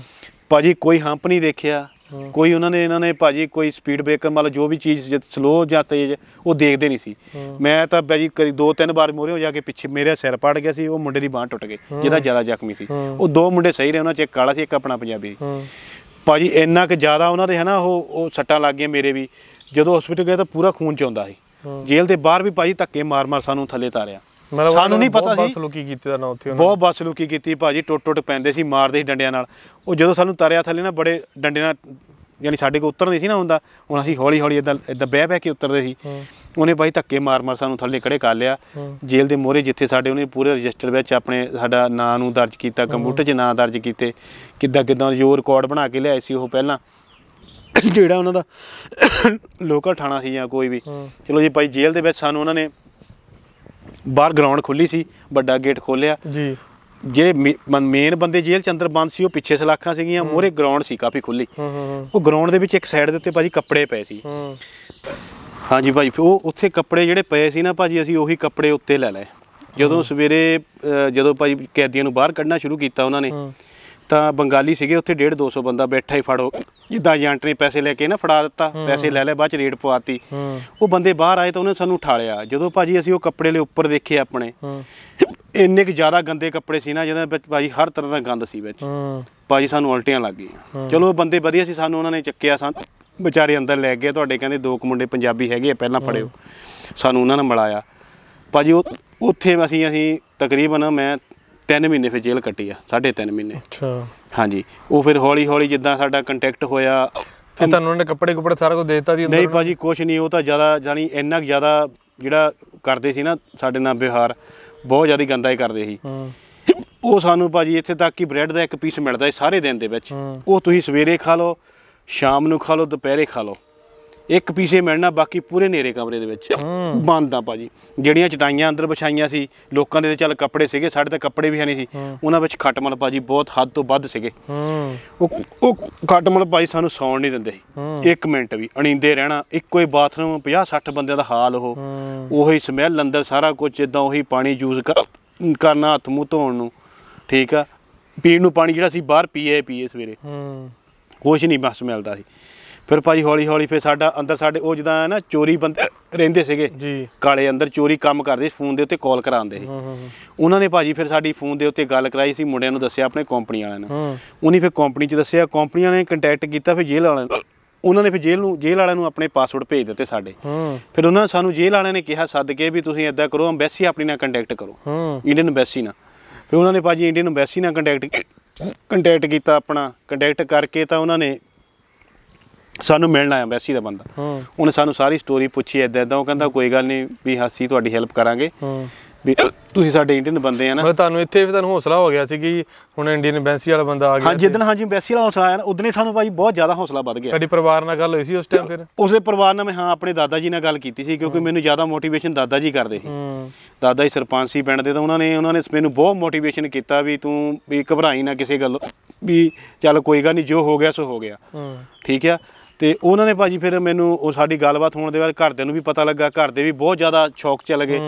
ਭਾਜੀ ਕੋਈ ਹੰਪ ਨਹੀਂ ਦੇਖਿਆ ਕੋਈ ਉਹਨਾਂ ਨੇ ਇਹਨਾਂ ਨੇ ਭਾਜੀ ਕੋਈ ਸਪੀਡ ਬ੍ਰੇਕਰ ਮਤਲਬ ਜੋ ਵੀ ਚੀਜ਼ ਜੇ ਸਲੋ ਜਾਂ ਤੇਜ਼ ਉਹ ਦੇਖਦੇ ਨਹੀਂ ਸੀ ਮੈਂ ਤਾਂ ਭਾਜੀ ਕਦੀ ਦੋ ਤਿੰਨ ਵਾਰ ਮੋਰੇ ਹੋ ਜਾ ਕੇ ਪਿੱਛੇ ਮੇਰੇ ਸਿਰ ਪੜ ਗਿਆ ਸੀ ਉਹ ਮੁੰਡੇ ਦੀ ਬਾਹ ਟੁੱਟ ਗਈ ਜਿਹਦਾ ਜ਼ਿਆਦਾ ਜ਼ਖਮੀ ਸੀ ਉਹ ਦੋ ਮੁੰਡੇ ਸਹੀ ਰਹੇ ਉਹਨਾਂ ਚ ਇੱਕ ਕਾਲਾ ਸੀ ਇੱਕ ਆਪਣਾ ਪੰਜਾਬੀ ਭਾਜੀ ਇੰਨਾ ਕਿ ਜ਼ਿਆਦਾ ਉਹਨਾਂ ਦੇ ਹਨਾ ਉਹ ਉਹ ਸੱਟਾਂ ਲੱਗ ਗਈਆਂ ਮੇਰੇ ਵੀ ਜਦੋਂ ਹਸਪੀਟਲ ਗਿਆ ਤਾਂ ਪੂਰਾ ਖੂਨ ਚੋਂਦਾ ਸੀ ਜੇਲ੍ਹ ਦੇ ਬਾਹਰ ਵੀ ਭਾਜੀ ਧੱਕੇ ਮਾਰ-ਮਾਰ ਸਾਨੂੰ ਥੱਲੇ ਤਾਰਿਆ ਸਾਨੂੰ ਨਹੀਂ ਪਤਾ ਸੀ ਬਹੁਤ ਬਸਲੂਕੀ ਕੀਤੀ ਦਾ ਨਾ ਉੱਥੇ ਉਹਨਾਂ ਬਹੁਤ ਬਸਲੂਕੀ ਕੀਤੀ ਭਾਜੀ ਟੁੱਟ ਟੁੱਟ ਪੈਂਦੇ ਸੀ ਮਾਰਦੇ ਸੀ ਡੰਡਿਆਂ ਨਾਲ ਉਹ ਜਦੋਂ ਸਾਨੂੰ ਤਾਰਿਆ ਥੱਲੇ ਨਾ ਬੜੇ ਡੰਡੇ ਨਾਲ ਯਾਨੀ ਸਾਡੇ ਕੋ ਨਹੀਂ ਸੀ ਨਾ ਹੁੰਦਾ ਹੁਣ ਅਸੀਂ ਹੌਲੀ ਹੌਲੀ ਇਦਾਂ ਇਦਾਂ ਬਹਿ ਬਹਿ ਕੇ ਉਤਰਦੇ ਸੀ ਉਹਨੇ ਬਾਈ ਧੱਕੇ ਮਾਰ ਮਾਰ ਸਾਨੂੰ ਥੱਲੇ ਕੜੇ ਕਰ ਲਿਆ ਜੇਲ੍ਹ ਦੇ ਮੋਰੇ ਜਿੱਥੇ ਸਾਡੇ ਉਹਨੇ ਪੂਰੇ ਰਜਿਸਟਰ ਵਿੱਚ ਆਪਣੇ ਸਾਡਾ ਨਾਂ ਨੂੰ ਦਰਜ ਕੀਤਾ ਕੰਪਿਊਟਰ 'ਚ ਨਾਂ ਦਰਜ ਕੀਤੇ ਕਿੱਦਾਂ ਕਿੱਦਾਂ ਜੋ ਰਿਕਾਰਡ ਬਣਾ ਕੇ ਲਿਆਏ ਸੀ ਉਹ ਪਹਿਲਾਂ ਜਿਹੜਾ ਉਹਨਾਂ ਦਾ ਲੋਕਲ ਥਾਣਾ ਸੀ ਜਾਂ ਕੋਈ ਵੀ ਚਲੋ ਜੀ ਭਾਈ ਜੇਲ੍ਹ ਦੇ ਵਿੱਚ ਸਾਨੂੰ ਉਹਨਾਂ ਨੇ ਬਾਹਰ ਗਰਾਊਂਡ ਖੁੱਲੀ ਸੀ ਵੱਡਾ ਗੇਟ ਖੋਲਿਆ ਜੀ ਜਿਹੜੇ ਮੇਨ ਬੰਦੇ ਜੇਲ੍ਹ ਚੰਦਰ ਬੰਦ ਸੀ ਉਹ ਪਿੱਛੇ ਸਲਾਖਾਂ ਸੀਗੀਆਂ ਮੋਰੇ ਗਰਾਊਂਡ ਸੀ ਕਾਫੀ ਖੁੱਲੀ ਉਹ ਗਰਾਊਂਡ ਦੇ ਵਿੱਚ ਇੱਕ ਸਾਈਡ ਦੇ ਉੱਤੇ ਭਾਜੀ ਕੱਪੜੇ ਪਏ ਸੀ ਹਾਂਜੀ ਭਾਈ ਉਹ ਉੱਥੇ ਕੱਪੜੇ ਜਿਹੜੇ ਪਏ ਸੀ ਨਾ ਭਾਜੀ ਅਸੀਂ ਉਹੀ ਕੱਪੜੇ ਉੱਤੇ ਲੈ ਲਏ ਜਦੋਂ ਸਵੇਰੇ ਜਦੋਂ ਭਾਜੀ ਕੈਦੀਆਂ ਨੂੰ ਬਾਹਰ ਕੱਢਣਾ ਸ਼ੁਰੂ ਕੀਤਾ ਉਹਨਾਂ ਨੇ ਤਾਂ ਬੰਗਾਲੀ ਸੀਗੇ ਉੱਥੇ 1.5 200 ਬੰਦਾ ਬੈਠਾ ਹੀ ਫੜੋ ਜਿੱਦਾਂ ਏਜੰਟ ਨੇ ਪੈਸੇ ਲੈ ਕੇ ਨਾ ਫੜਾ ਦਿੱਤਾ ਪੈਸੇ ਲੈ ਲੈ ਬਾਅਦ ਚ ਰੇਡ ਪਵਾਤੀ ਉਹ ਬੰਦੇ ਬਾਹਰ ਆਏ ਤਾਂ ਉਹਨੇ ਸਾਨੂੰ ਉਠਾਲਿਆ ਜਦੋਂ ਭਾਜੀ ਅਸੀਂ ਉਹ ਕੱਪੜੇ ਲੈ ਉੱਪਰ ਦੇਖੇ ਆਪਣੇ ਇੰਨੇ ਕਿ ਜ਼ਿਆਦਾ ਗੰਦੇ ਕੱਪੜੇ ਸੀ ਨਾ ਜਿਹਦੇ ਵਿੱਚ ਭਾਜੀ ਹਰ ਤਰ੍ਹਾਂ ਦਾ ਗੰਦ ਸੀ ਵਿੱਚ ਭਾਜੀ ਸਾਨੂੰ ਉਲਟੀਆਂ ਲੱਗ ਗਈਆਂ ਚਲੋ ਉਹ ਬੰਦੇ ਵਧੀਆ ਸੀ ਸਾਨੂੰ ਉਹਨਾਂ ਨੇ ਚੱਕਿਆ ਸਾਂ ਵਿਚਾਰੇ ਅੰਦਰ ਲੈ ਗਏ ਤੁਹਾਡੇ ਕਹਿੰਦੇ ਦੋ ਕੁ ਮੁੰਡੇ ਪੰਜਾਬੀ ਹੈਗੇ ਪਹਿਲਾਂ ਫੜਿਓ ਸਾਨੂੰ ਉਹਨਾਂ ਨੇ ਮਿਲਾਇਆ ਭਾਜੀ ਉੱਥੇ ਅਸੀਂ ਅਸੀਂ ਤਕਰੀਬਨ ਮੈਂ ਤਿੰਨ ਮਹੀਨੇ ਫਿਰ ਜੇਲ੍ਹ ਕੱਟੀ ਆ 3.5 ਮਹੀਨੇ ਅੱਛਾ ਹਾਂਜੀ ਉਹ ਫਿਰ ਹੌਲੀ ਹੌਲੀ ਜਿੱਦਾਂ ਸਾਡਾ ਕੰਟੈਕਟ ਹੋਇਆ ਤੇ ਤੁਹਾਨੂੰ ਉਹਨਾਂ ਨੇ ਕੱਪੜੇ ਕੁਪੜੇ ਸਾਰਾ ਕੁਝ ਦੇ ਦਿੱਤਾ ਦੀ ਨਹੀਂ ਭਾਜੀ ਕੁਝ ਨਹੀਂ ਉਹ ਤਾਂ ਜ਼ਿਆਦਾ ਜਾਨੀ ਇੰਨਾ ਜ਼ਿਆਦਾ ਜਿਹੜਾ ਕਰਦੇ ਸੀ ਨਾ ਸਾਡੇ ਨਾਲ ਵਿਹਾਰ ਬਹੁਤ ਜ਼ਿਆਦਾ ਗੰਦਾ ਹੀ ਕਰਦੇ ਸੀ ਉਹ ਸਾਨੂੰ ਭਾਜੀ ਇੱਥੇ ਤੱਕ ਕਿ ਬ੍ਰੈਡ ਦਾ ਇੱਕ ਪੀਸ ਮਿਲਦਾ ਸੀ ਸਾਰੇ ਦਿਨ ਦੇ ਵਿੱਚ ਉਹ ਤੁਸੀਂ ਸਵੇਰੇ ਖਾ ਲਓ ਸ਼ਾਮ ਨੂੰ ਖਾ ਲਓ ਦੁਪਹਿਰੇ ਖਾ ਲਓ ਇੱਕ ਪੀਸੇ ਮਿਲਣਾ ਬਾਕੀ ਪੂਰੇ ਨੇਰੇ ਕਮਰੇ ਦੇ ਵਿੱਚ ਬੰਦ ਆ ਭਾਜੀ ਜਿਹੜੀਆਂ ਚਟਾਈਆਂ ਅੰਦਰ ਵਿਛਾਈਆਂ ਸੀ ਲੋਕਾਂ ਦੇ ਚੱਲ ਕੱਪੜੇ ਸੀਗੇ ਸਾਡੇ ਤਾਂ ਕੱਪੜੇ ਵੀ ਹੈ ਨਹੀਂ ਸੀ ਉਹਨਾਂ ਵਿੱਚ ਖਟਮਲ ਭਾਜੀ ਬਹੁਤ ਹੱਦ ਤੋਂ ਵੱਧ ਸੀਗੇ ਉਹ ਉਹ ਖਟਮਲ ਭਾਜੀ ਸਾਨੂੰ ਸੌਣ ਨਹੀਂ ਦਿੰਦੇ ਸੀ ਇੱਕ ਮਿੰਟ ਵੀ ਅਣੀਂਦੇ ਰਹਿਣਾ ਇੱਕੋ ਹੀ ਬਾਥਰੂਮ 50 60 ਬੰਦਿਆਂ ਦਾ ਹਾਲ ਉਹ ਉਹੀ ਸਮੈਲ ਅੰਦਰ ਸਾਰਾ ਕੁਝ ਇਦਾਂ ਉਹੀ ਪਾਣੀ ਯੂਜ਼ ਕਰਨਾ ਹੱਥ ਮੂੰਹ ਧੋਣ ਨੂੰ ਠੀਕ ਆ ਪੀਣ ਨੂੰ ਪਾਣੀ ਜਿਹੜਾ ਸੀ ਬਾਹਰ ਪੀਏ ਪੀਏ ਸਵੇਰੇ ਹੂੰ ਕੁਝ ਨਹੀਂ ਬਸ ਮਿਲਦਾ ਸੀ ਫਿਰ ਭਾਜੀ ਹੌਲੀ ਹੌਲੀ ਫਿਰ ਸਾਡਾ ਅੰਦਰ ਸਾਡੇ ਉਹ ਜਦਾਂ ਨਾ ਚੋਰੀ ਬੰਦੇ ਰਹਿੰਦੇ ਸੀਗੇ ਜੀ ਕਾਲੇ ਅੰਦਰ ਚੋਰੀ ਕੰਮ ਕਰਦੇ ਸੀ ਫੋਨ ਦੇ ਉੱਤੇ ਕਾਲ ਕਰਾਉਂਦੇ ਸੀ ਉਹਨਾਂ ਨੇ ਭਾਜੀ ਫਿਰ ਸਾਡੀ ਫੋਨ ਦੇ ਉੱਤੇ ਗੱਲ ਕਰਾਈ ਸੀ ਮੁੰਡਿਆਂ ਨੂੰ ਦੱਸਿਆ ਆਪਣੇ ਕੰਪਨੀ ਵਾਲਿਆਂ ਨੂੰ ਉਹਨੇ ਫਿਰ ਕੰਪਨੀ 'ਚ ਦੱਸਿਆ ਕੰਪਨੀਆਂ ਨੇ ਕੰਟੈਕਟ ਕੀਤਾ ਫਿਰ ਜੇਲ੍ਹ ਵਾਲਿਆਂ ਨੂੰ ਉਹਨਾਂ ਨੇ ਫਿਰ ਜੇਲ੍ਹ ਨੂੰ ਜੇਲ੍ਹ ਵਾਲਿਆਂ ਨੂੰ ਆਪਣੇ ਪਾਸਵਰਡ ਭੇਜ ਦਿੱਤੇ ਸਾਡੇ ਫਿਰ ਉਹਨਾਂ ਸਾਨੂੰ ਜੇਲ੍ਹ ਵਾਲਿਆਂ ਨੇ ਕਿਹਾ ਸੱਦ ਕੇ ਵੀ ਤੁਸੀਂ ਇਦਾਂ ਕਰੋ ਅੰਬੈਸੀ ਆਪਣੀ ਨਾਲ ਕੰਟੈਕਟ ਕਰੋ ਇੰਡੀਅਨ ਅੰਬੈਸੀ ਨਾਲ ਫਿਰ ਉਹਨਾਂ ਨੇ ਭਾਜੀ ਇੰਡੀਅਨ ਅੰਬੈਸੀ ਨਾਲ ਕੰਟੈਕਟ ਕੰਟੈਕਟ ਕੀਤਾ ਆਪਣਾ ਕੰਟੈਕਟ ਕਰਕੇ ਤਾਂ ਉਹਨਾਂ ਨੇ ਸਾਨੂੰ ਮਿਲਣ ਆਇਆ ਐਮਬੈਸੀ ਦਾ ਬੰਦਾ ਉਹਨੇ ਸਾਨੂੰ ਸਾਰੀ ਸਟੋਰੀ ਪੁੱਛੀ ਐਦਾਂ ਐਦਾਂ ਉਹ ਕਹਿੰਦਾ ਕੋਈ ਗੱਲ ਨਹੀਂ ਵੀ ਹਾਸੀ ਤੁਹਾਡੀ ਹੈਲਪ ਕਰਾਂਗੇ ਵੀ ਤੁਸੀਂ ਸਾਡੇ ਇੰਡੀਅਨ ਬੰਦੇ ਆ ਨਾ ਮੈਂ ਤੁਹਾਨੂੰ ਇੱਥੇ ਵੀ ਤੁਹਾਨੂੰ ਹੌਸਲਾ ਹੋ ਗਿਆ ਸੀ ਕਿ ਹੁਣ ਇੰਡੀਅਨ ਐਮਬੈਸੀ ਵਾਲਾ ਬੰਦਾ ਆ ਗਿਆ ਹਾਂ ਜਿੱਦਣ ਹਾਂਜੀ ਐਮਬੈਸੀ ਵਾਲਾ ਹੌਸਲਾ ਆਇਆ ਨਾ ਉਦੋਂ ਹੀ ਸਾਨੂੰ ਭਾਈ ਬਹੁਤ ਜ਼ਿਆਦਾ ਹੌਸਲਾ ਵੱਧ ਗਿਆ ਸਾਡੀ ਪਰਿਵਾਰ ਨਾਲ ਗੱਲ ਹੋਈ ਸੀ ਉਸ ਟਾਈਮ ਫਿਰ ਉਸੇ ਪਰਿਵਾਰ ਨਾਲ ਮੈਂ ਹਾਂ ਆਪਣੇ ਦਾਦਾ ਜੀ ਨਾਲ ਗੱਲ ਕੀਤੀ ਸੀ ਕਿਉਂਕਿ ਮੈਨੂੰ ਜ਼ਿਆਦਾ ਮੋਟੀਵੇਸ਼ਨ ਦਾਦਾ ਜੀ ਕਰਦੇ ਸੀ ਦਾਦਾ ਜੀ ਸਰਪੰਚ ਸੀ ਪਿੰਡ ਦੇ ਤਾਂ ਉਹਨਾਂ ਨੇ ਉਹਨਾਂ ਨੇ ਮੈਨੂੰ ਬਹੁਤ ਮੋਟੀਵੇਸ਼ਨ ਕੀਤਾ ਵੀ ਤੂੰ ਵੀ ਘਬਰਾਈ ਨਾ ਕਿਸੇ ਗੱਲ ਵੀ ਚੱਲ ਕੋਈ ਗੱਲ ਨਹੀਂ ਜੋ ਹੋ ਗਿਆ ਸੋ ਹੋ ਗਿਆ ਠੀਕ ਆ ਤੇ ਉਹਨਾਂ ਨੇ ਭਾਜੀ ਫਿਰ ਮੈਨੂੰ ਉਹ ਸਾਡੀ ਗੱਲਬਾਤ ਹੋਣ ਦੇ ਬਾਅਦ ਘਰਦਿਆਂ ਨੂੰ ਵੀ ਪਤਾ ਲੱਗਾ ਘਰਦੇ ਵੀ ਬਹੁਤ ਜ਼ਿਆਦਾ ਸ਼ੌਕ ਚੱਲ ਗਏ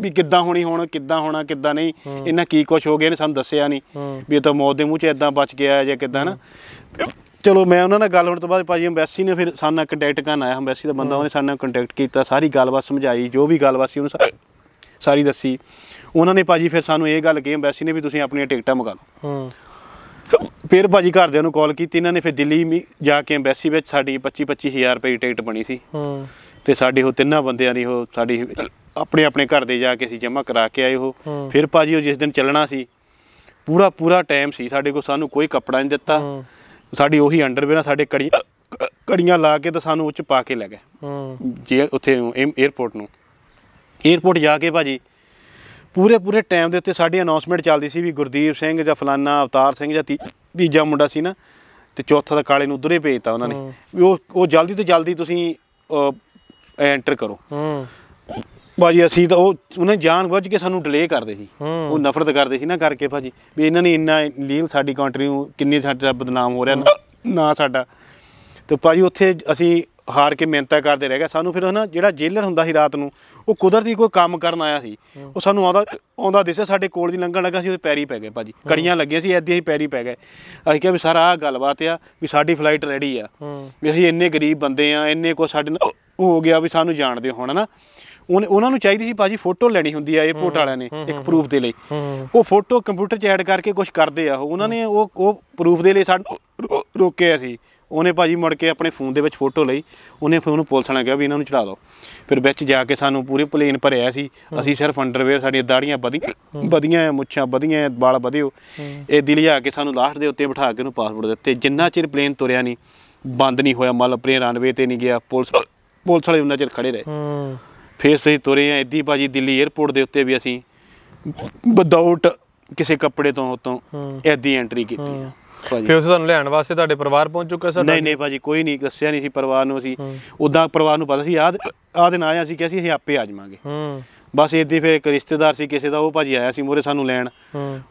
ਵੀ ਕਿੱਦਾਂ ਹੋਣੀ ਹੁਣ ਕਿੱਦਾਂ ਹੋਣਾ ਕਿੱਦਾਂ ਨਹੀਂ ਇਹਨਾਂ ਕੀ ਕੁਝ ਹੋ ਗਿਆ ਨੇ ਸਾਨੂੰ ਦੱਸਿਆ ਨਹੀਂ ਵੀ ਇਹ ਤਾਂ ਮੌਤ ਦੇ ਮੂੰਹ ਚ ਇਦਾਂ ਬਚ ਗਿਆ ਜਾਂ ਕਿੱਦਾਂ ਨਾ ਚਲੋ ਮੈਂ ਉਹਨਾਂ ਨਾਲ ਗੱਲ ਹੋਣ ਤੋਂ ਬਾਅਦ ਭਾਜੀ ਅੰਬੈਸੀ ਨੇ ਫਿਰ ਸਾਨੂੰ ਕੰਟੈਕਟ ਕਰਨ ਆਇਆ ਅੰਬੈਸੀ ਦਾ ਬੰਦਾ ਉਹਨੇ ਸਾਨੂੰ ਕੰਟੈਕਟ ਕੀਤਾ ਸਾਰੀ ਗੱਲਬਾਤ ਸਮਝਾਈ ਜੋ ਵੀ ਗੱਲਬਾਤ ਸੀ ਉਹਨੂੰ ਸਾਰੀ ਦੱਸੀ ਉਹਨਾਂ ਨੇ ਭਾਜੀ ਫਿਰ ਸਾਨੂੰ ਇਹ ਗੱਲ ਕਹੀ ਅੰਬੈਸੀ ਨੇ ਵੀ ਤੁਸੀਂ ਆਪਣੀਆਂ ਟਿਕਟਾਂ ਮੰਗਾ ਲਓ ਫਿਰ ਭਾਜੀ ਘਰਦਿਆਂ ਨੂੰ ਕਾਲ ਕੀਤੀ ਇਹਨਾਂ ਨੇ ਫਿਰ ਦਿੱਲੀ ਜਾ ਕੇ ਐਮਬੈਸੀ ਵਿੱਚ ਸਾਡੀ 25 25000 ਰੁਪਏ ਦੀ ਟਿਕਟ ਬਣੀ ਸੀ ਹੂੰ ਤੇ ਸਾਡੀ ਉਹ ਤਿੰਨਾਂ ਬੰਦਿਆਂ ਦੀ ਉਹ ਸਾਡੀ ਆਪਣੇ ਆਪਣੇ ਘਰ ਦੇ ਜਾ ਕੇ ਅਸੀਂ ਜਮ੍ਹਾਂ ਕਰਾ ਕੇ ਆਏ ਉਹ ਫਿਰ ਭਾਜੀ ਉਹ ਜਿਸ ਦਿਨ ਚੱਲਣਾ ਸੀ ਪੂਰਾ ਪੂਰਾ ਟਾਈਮ ਸੀ ਸਾਡੇ ਕੋਲ ਸਾਨੂੰ ਕੋਈ ਕੱਪੜਾ ਨਹੀਂ ਦਿੱਤਾ ਸਾਡੀ ਉਹੀ ਅੰਡਰਵੇਅਰ ਸਾਡੇ ਕੜੀ ਕੜੀਆਂ ਲਾ ਕੇ ਤਾਂ ਸਾਨੂੰ ਉੱਚ ਪਾ ਕੇ ਲੈ ਗਏ ਜੇ ਉੱਥੇ ਨੂੰ 에어ਪੋਰਟ ਨੂੰ 에어ਪੋਰਟ ਜਾ ਕੇ ਭਾਜੀ ਪੂਰੇ ਪੂਰੇ ਟਾਈਮ ਦੇ ਉੱਤੇ ਸਾਡੀ ਅਨਾਉਂਸਮੈਂਟ ਚੱਲਦੀ ਸੀ ਵੀ ਗੁਰਦੀਪ ਸਿੰਘ ਜਾਂ ਫਲਾਨਾ ਅਵਤਾਰ ਸਿੰਘ ਜਾਂ ਤੀਜਾ ਮੁੰਡਾ ਸੀ ਨਾ ਤੇ ਚੌਥਾ ਦਾ ਕਾਲੇ ਨੂੰ ਉਧਰੇ ਭੇਜਤਾ ਉਹਨਾਂ ਨੇ ਵੀ ਉਹ ਉਹ ਜਲਦੀ ਤੋਂ ਜਲਦੀ ਤੁਸੀਂ ਐਂਟਰ ਕਰੋ ਹੂੰ ਬਾਜੀ ਅਸੀਂ ਤਾਂ ਉਹ ਉਹਨੇ ਜਾਣ ਬੁੱਝ ਕੇ ਸਾਨੂੰ ਡਿਲੇ ਕਰਦੇ ਸੀ ਉਹ ਨਫ਼ਰਤ ਕਰਦੇ ਸੀ ਨਾ ਕਰਕੇ ਭਾਜੀ ਵੀ ਇਹਨਾਂ ਨੇ ਇੰਨਾ ਲੀਲ ਸਾਡੀ ਕੰਟਰੀ ਨੂੰ ਕਿੰਨੀ ਸਾਡਾ ਬਦਨਾਮ ਹੋ ਰਿਹਾ ਨਾ ਸਾਡਾ ਤੇ ਭਾਜੀ ਉੱਥੇ ਅਸੀਂ ਹਾਰ ਕੇ ਮਿਹਨਤਾਂ ਕਰਦੇ ਰਹਿ ਗਿਆ ਸਾਨੂੰ ਫਿਰ ਹਨਾ ਜਿਹੜਾ ਜੇਲਰ ਹੁੰਦਾ ਸੀ ਰਾਤ ਨੂੰ ਉਹ ਕੁਦਰਤੀ ਕੋਈ ਕੰਮ ਕਰਨ ਆਇਆ ਸੀ ਉਹ ਸਾਨੂੰ ਆਉਂਦਾ ਆਉਂਦਾ ਦਿਸਿਆ ਸਾਡੇ ਕੋਲ ਦੀ ਲੰਘਣ ਲੱਗਾ ਸੀ ਉਹਦੇ ਪੈਰੀ ਪੈ ਗਏ ਭਾਜੀ ਕੜੀਆਂ ਲੱਗੀਆਂ ਸੀ ਐਦਾਂ ਹੀ ਪੈਰੀ ਪੈ ਗਏ ਅਸੀਂ ਕਿਹਾ ਵੀ ਸਰ ਆਹ ਗੱਲਬਾਤ ਆ ਵੀ ਸਾਡੀ ਫਲਾਈਟ ਰੈਡੀ ਆ ਵੀ ਅਸੀਂ ਇੰਨੇ ਗਰੀਬ ਬੰਦੇ ਆ ਇੰਨੇ ਕੋ ਸਾਡੇ ਨਾਲ ਹੋ ਗਿਆ ਵੀ ਸਾਨੂੰ ਜਾਣਦੇ ਨਾ ਹਨਾ ਉਹਨਾਂ ਨੂੰ ਚਾਹੀਦੀ ਸੀ ਭਾਜੀ ਫੋਟੋ ਲੈਣੀ ਹੁੰਦੀ ਆ ਏਅਰਪੋਰਟ ਵਾਲਿਆਂ ਨੇ ਇੱਕ ਪ੍ਰੂਫ ਦੇ ਲਈ ਉਹ ਫੋਟੋ ਕੰਪਿਊਟਰ 'ਚ ਐਡ ਕਰਕੇ ਕੁਝ ਕਰਦੇ ਆ ਉਹਨਾਂ ਨੇ ਉਹ ਉਹ ਪ੍ਰੂਫ ਦੇ ਲਈ ਸਾਨੂੰ ਰੋਕਿਆ ਸੀ ਉਹਨੇ ਭਾਜੀ ਮੁੜ ਕੇ ਆਪਣੇ ਫੋਨ ਦੇ ਵਿੱਚ ਫੋਟੋ ਲਈ ਉਹਨੇ ਫਿਰ ਉਹਨੂੰ ਪੁਲਿਸ ਨਾਲ ਕਿਹਾ ਵੀ ਇਹਨਾਂ ਨੂੰ ਚੜਾ ਦਿਓ ਫਿਰ ਵਿੱਚ ਜਾ ਕੇ ਸਾਨੂੰ ਪੂਰੇ ਪਲੇਨ ਭਰਿਆ ਸੀ ਅਸੀਂ ਸਿਰਫ ਅੰਡਰਵੇਅਰ ਸਾਡੀਆਂ ਦਾੜੀਆਂ ਵਧੀਆਂ ਵਧੀਆਂ ਮੁੱਛਾਂ ਵਧੀਆਂ ਵਾਲ ਵਧਿਓ ਇਹ ਦਿਲ ਜਾ ਕੇ ਸਾਨੂੰ ਲਾਸਟ ਦੇ ਉੱਤੇ ਬਿਠਾ ਕੇ ਉਹਨੂੰ ਪਾਸਪੋਰਟ ਦਿੱਤੇ ਜਿੰਨਾ ਚਿਰ ਪਲੇਨ ਤੁਰਿਆ ਨਹੀਂ ਬੰਦ ਨਹੀਂ ਹੋਇਆ ਮਤਲਬ ਪਲੇਨ ਰਨਵੇ ਤੇ ਨਹੀਂ ਗਿਆ ਪੁਲਿਸ ਪੁਲਿਸ ਵਾਲੇ ਉਹਨਾਂ ਚਿਰ ਖੜੇ ਰਹੇ ਫਿਰ ਸਹੀ ਤੁਰੇ ਆ ਇੱਦੀ ਭਾਜੀ ਦਿੱਲੀ 에ਅਰਪੋਰਟ ਦੇ ਉੱਤੇ ਵੀ ਅਸੀਂ ਵਿਦਆਊਟ ਕਿਸੇ ਕੱਪੜੇ ਤੋਂ ਉਤੋਂ ਐਦੀ ਐਂਟਰੀ ਕੀਤੀ ਆ ਫਿਰ ਉਸ ਤੁਹਾਨੂੰ ਲੈਣ ਵਾਸਤੇ ਤੁਹਾਡੇ ਪਰਿਵਾਰ ਪਹੁੰਚ ਚੁੱਕਾ ਸਰ ਨਹੀਂ ਨਹੀਂ ਭਾਜੀ ਕੋਈ ਨਹੀਂ ਦੱਸਿਆ ਨਹੀਂ ਸੀ ਪਰਿਵਾਰ ਨੂੰ ਅਸੀਂ ਉਦਾਂ ਪਰਿਵਾਰ ਨੂੰ ਪਤਾ ਸੀ ਯਾਦ ਆ ਦਿਨ ਆਇਆ ਸੀ ਕਿ ਅਸੀਂ ਆਪੇ ਆ ਜਾਵਾਂਗੇ ਹੂੰ ਬਸ ਇੱਦੀ ਫਿਰ ਇੱਕ ਰਿਸ਼ਤੇਦਾਰ ਸੀ ਕਿਸੇ ਦਾ ਉਹ ਭਾਜੀ ਆਇਆ ਸੀ ਮੋਰੇ ਸਾਨੂੰ ਲੈਣ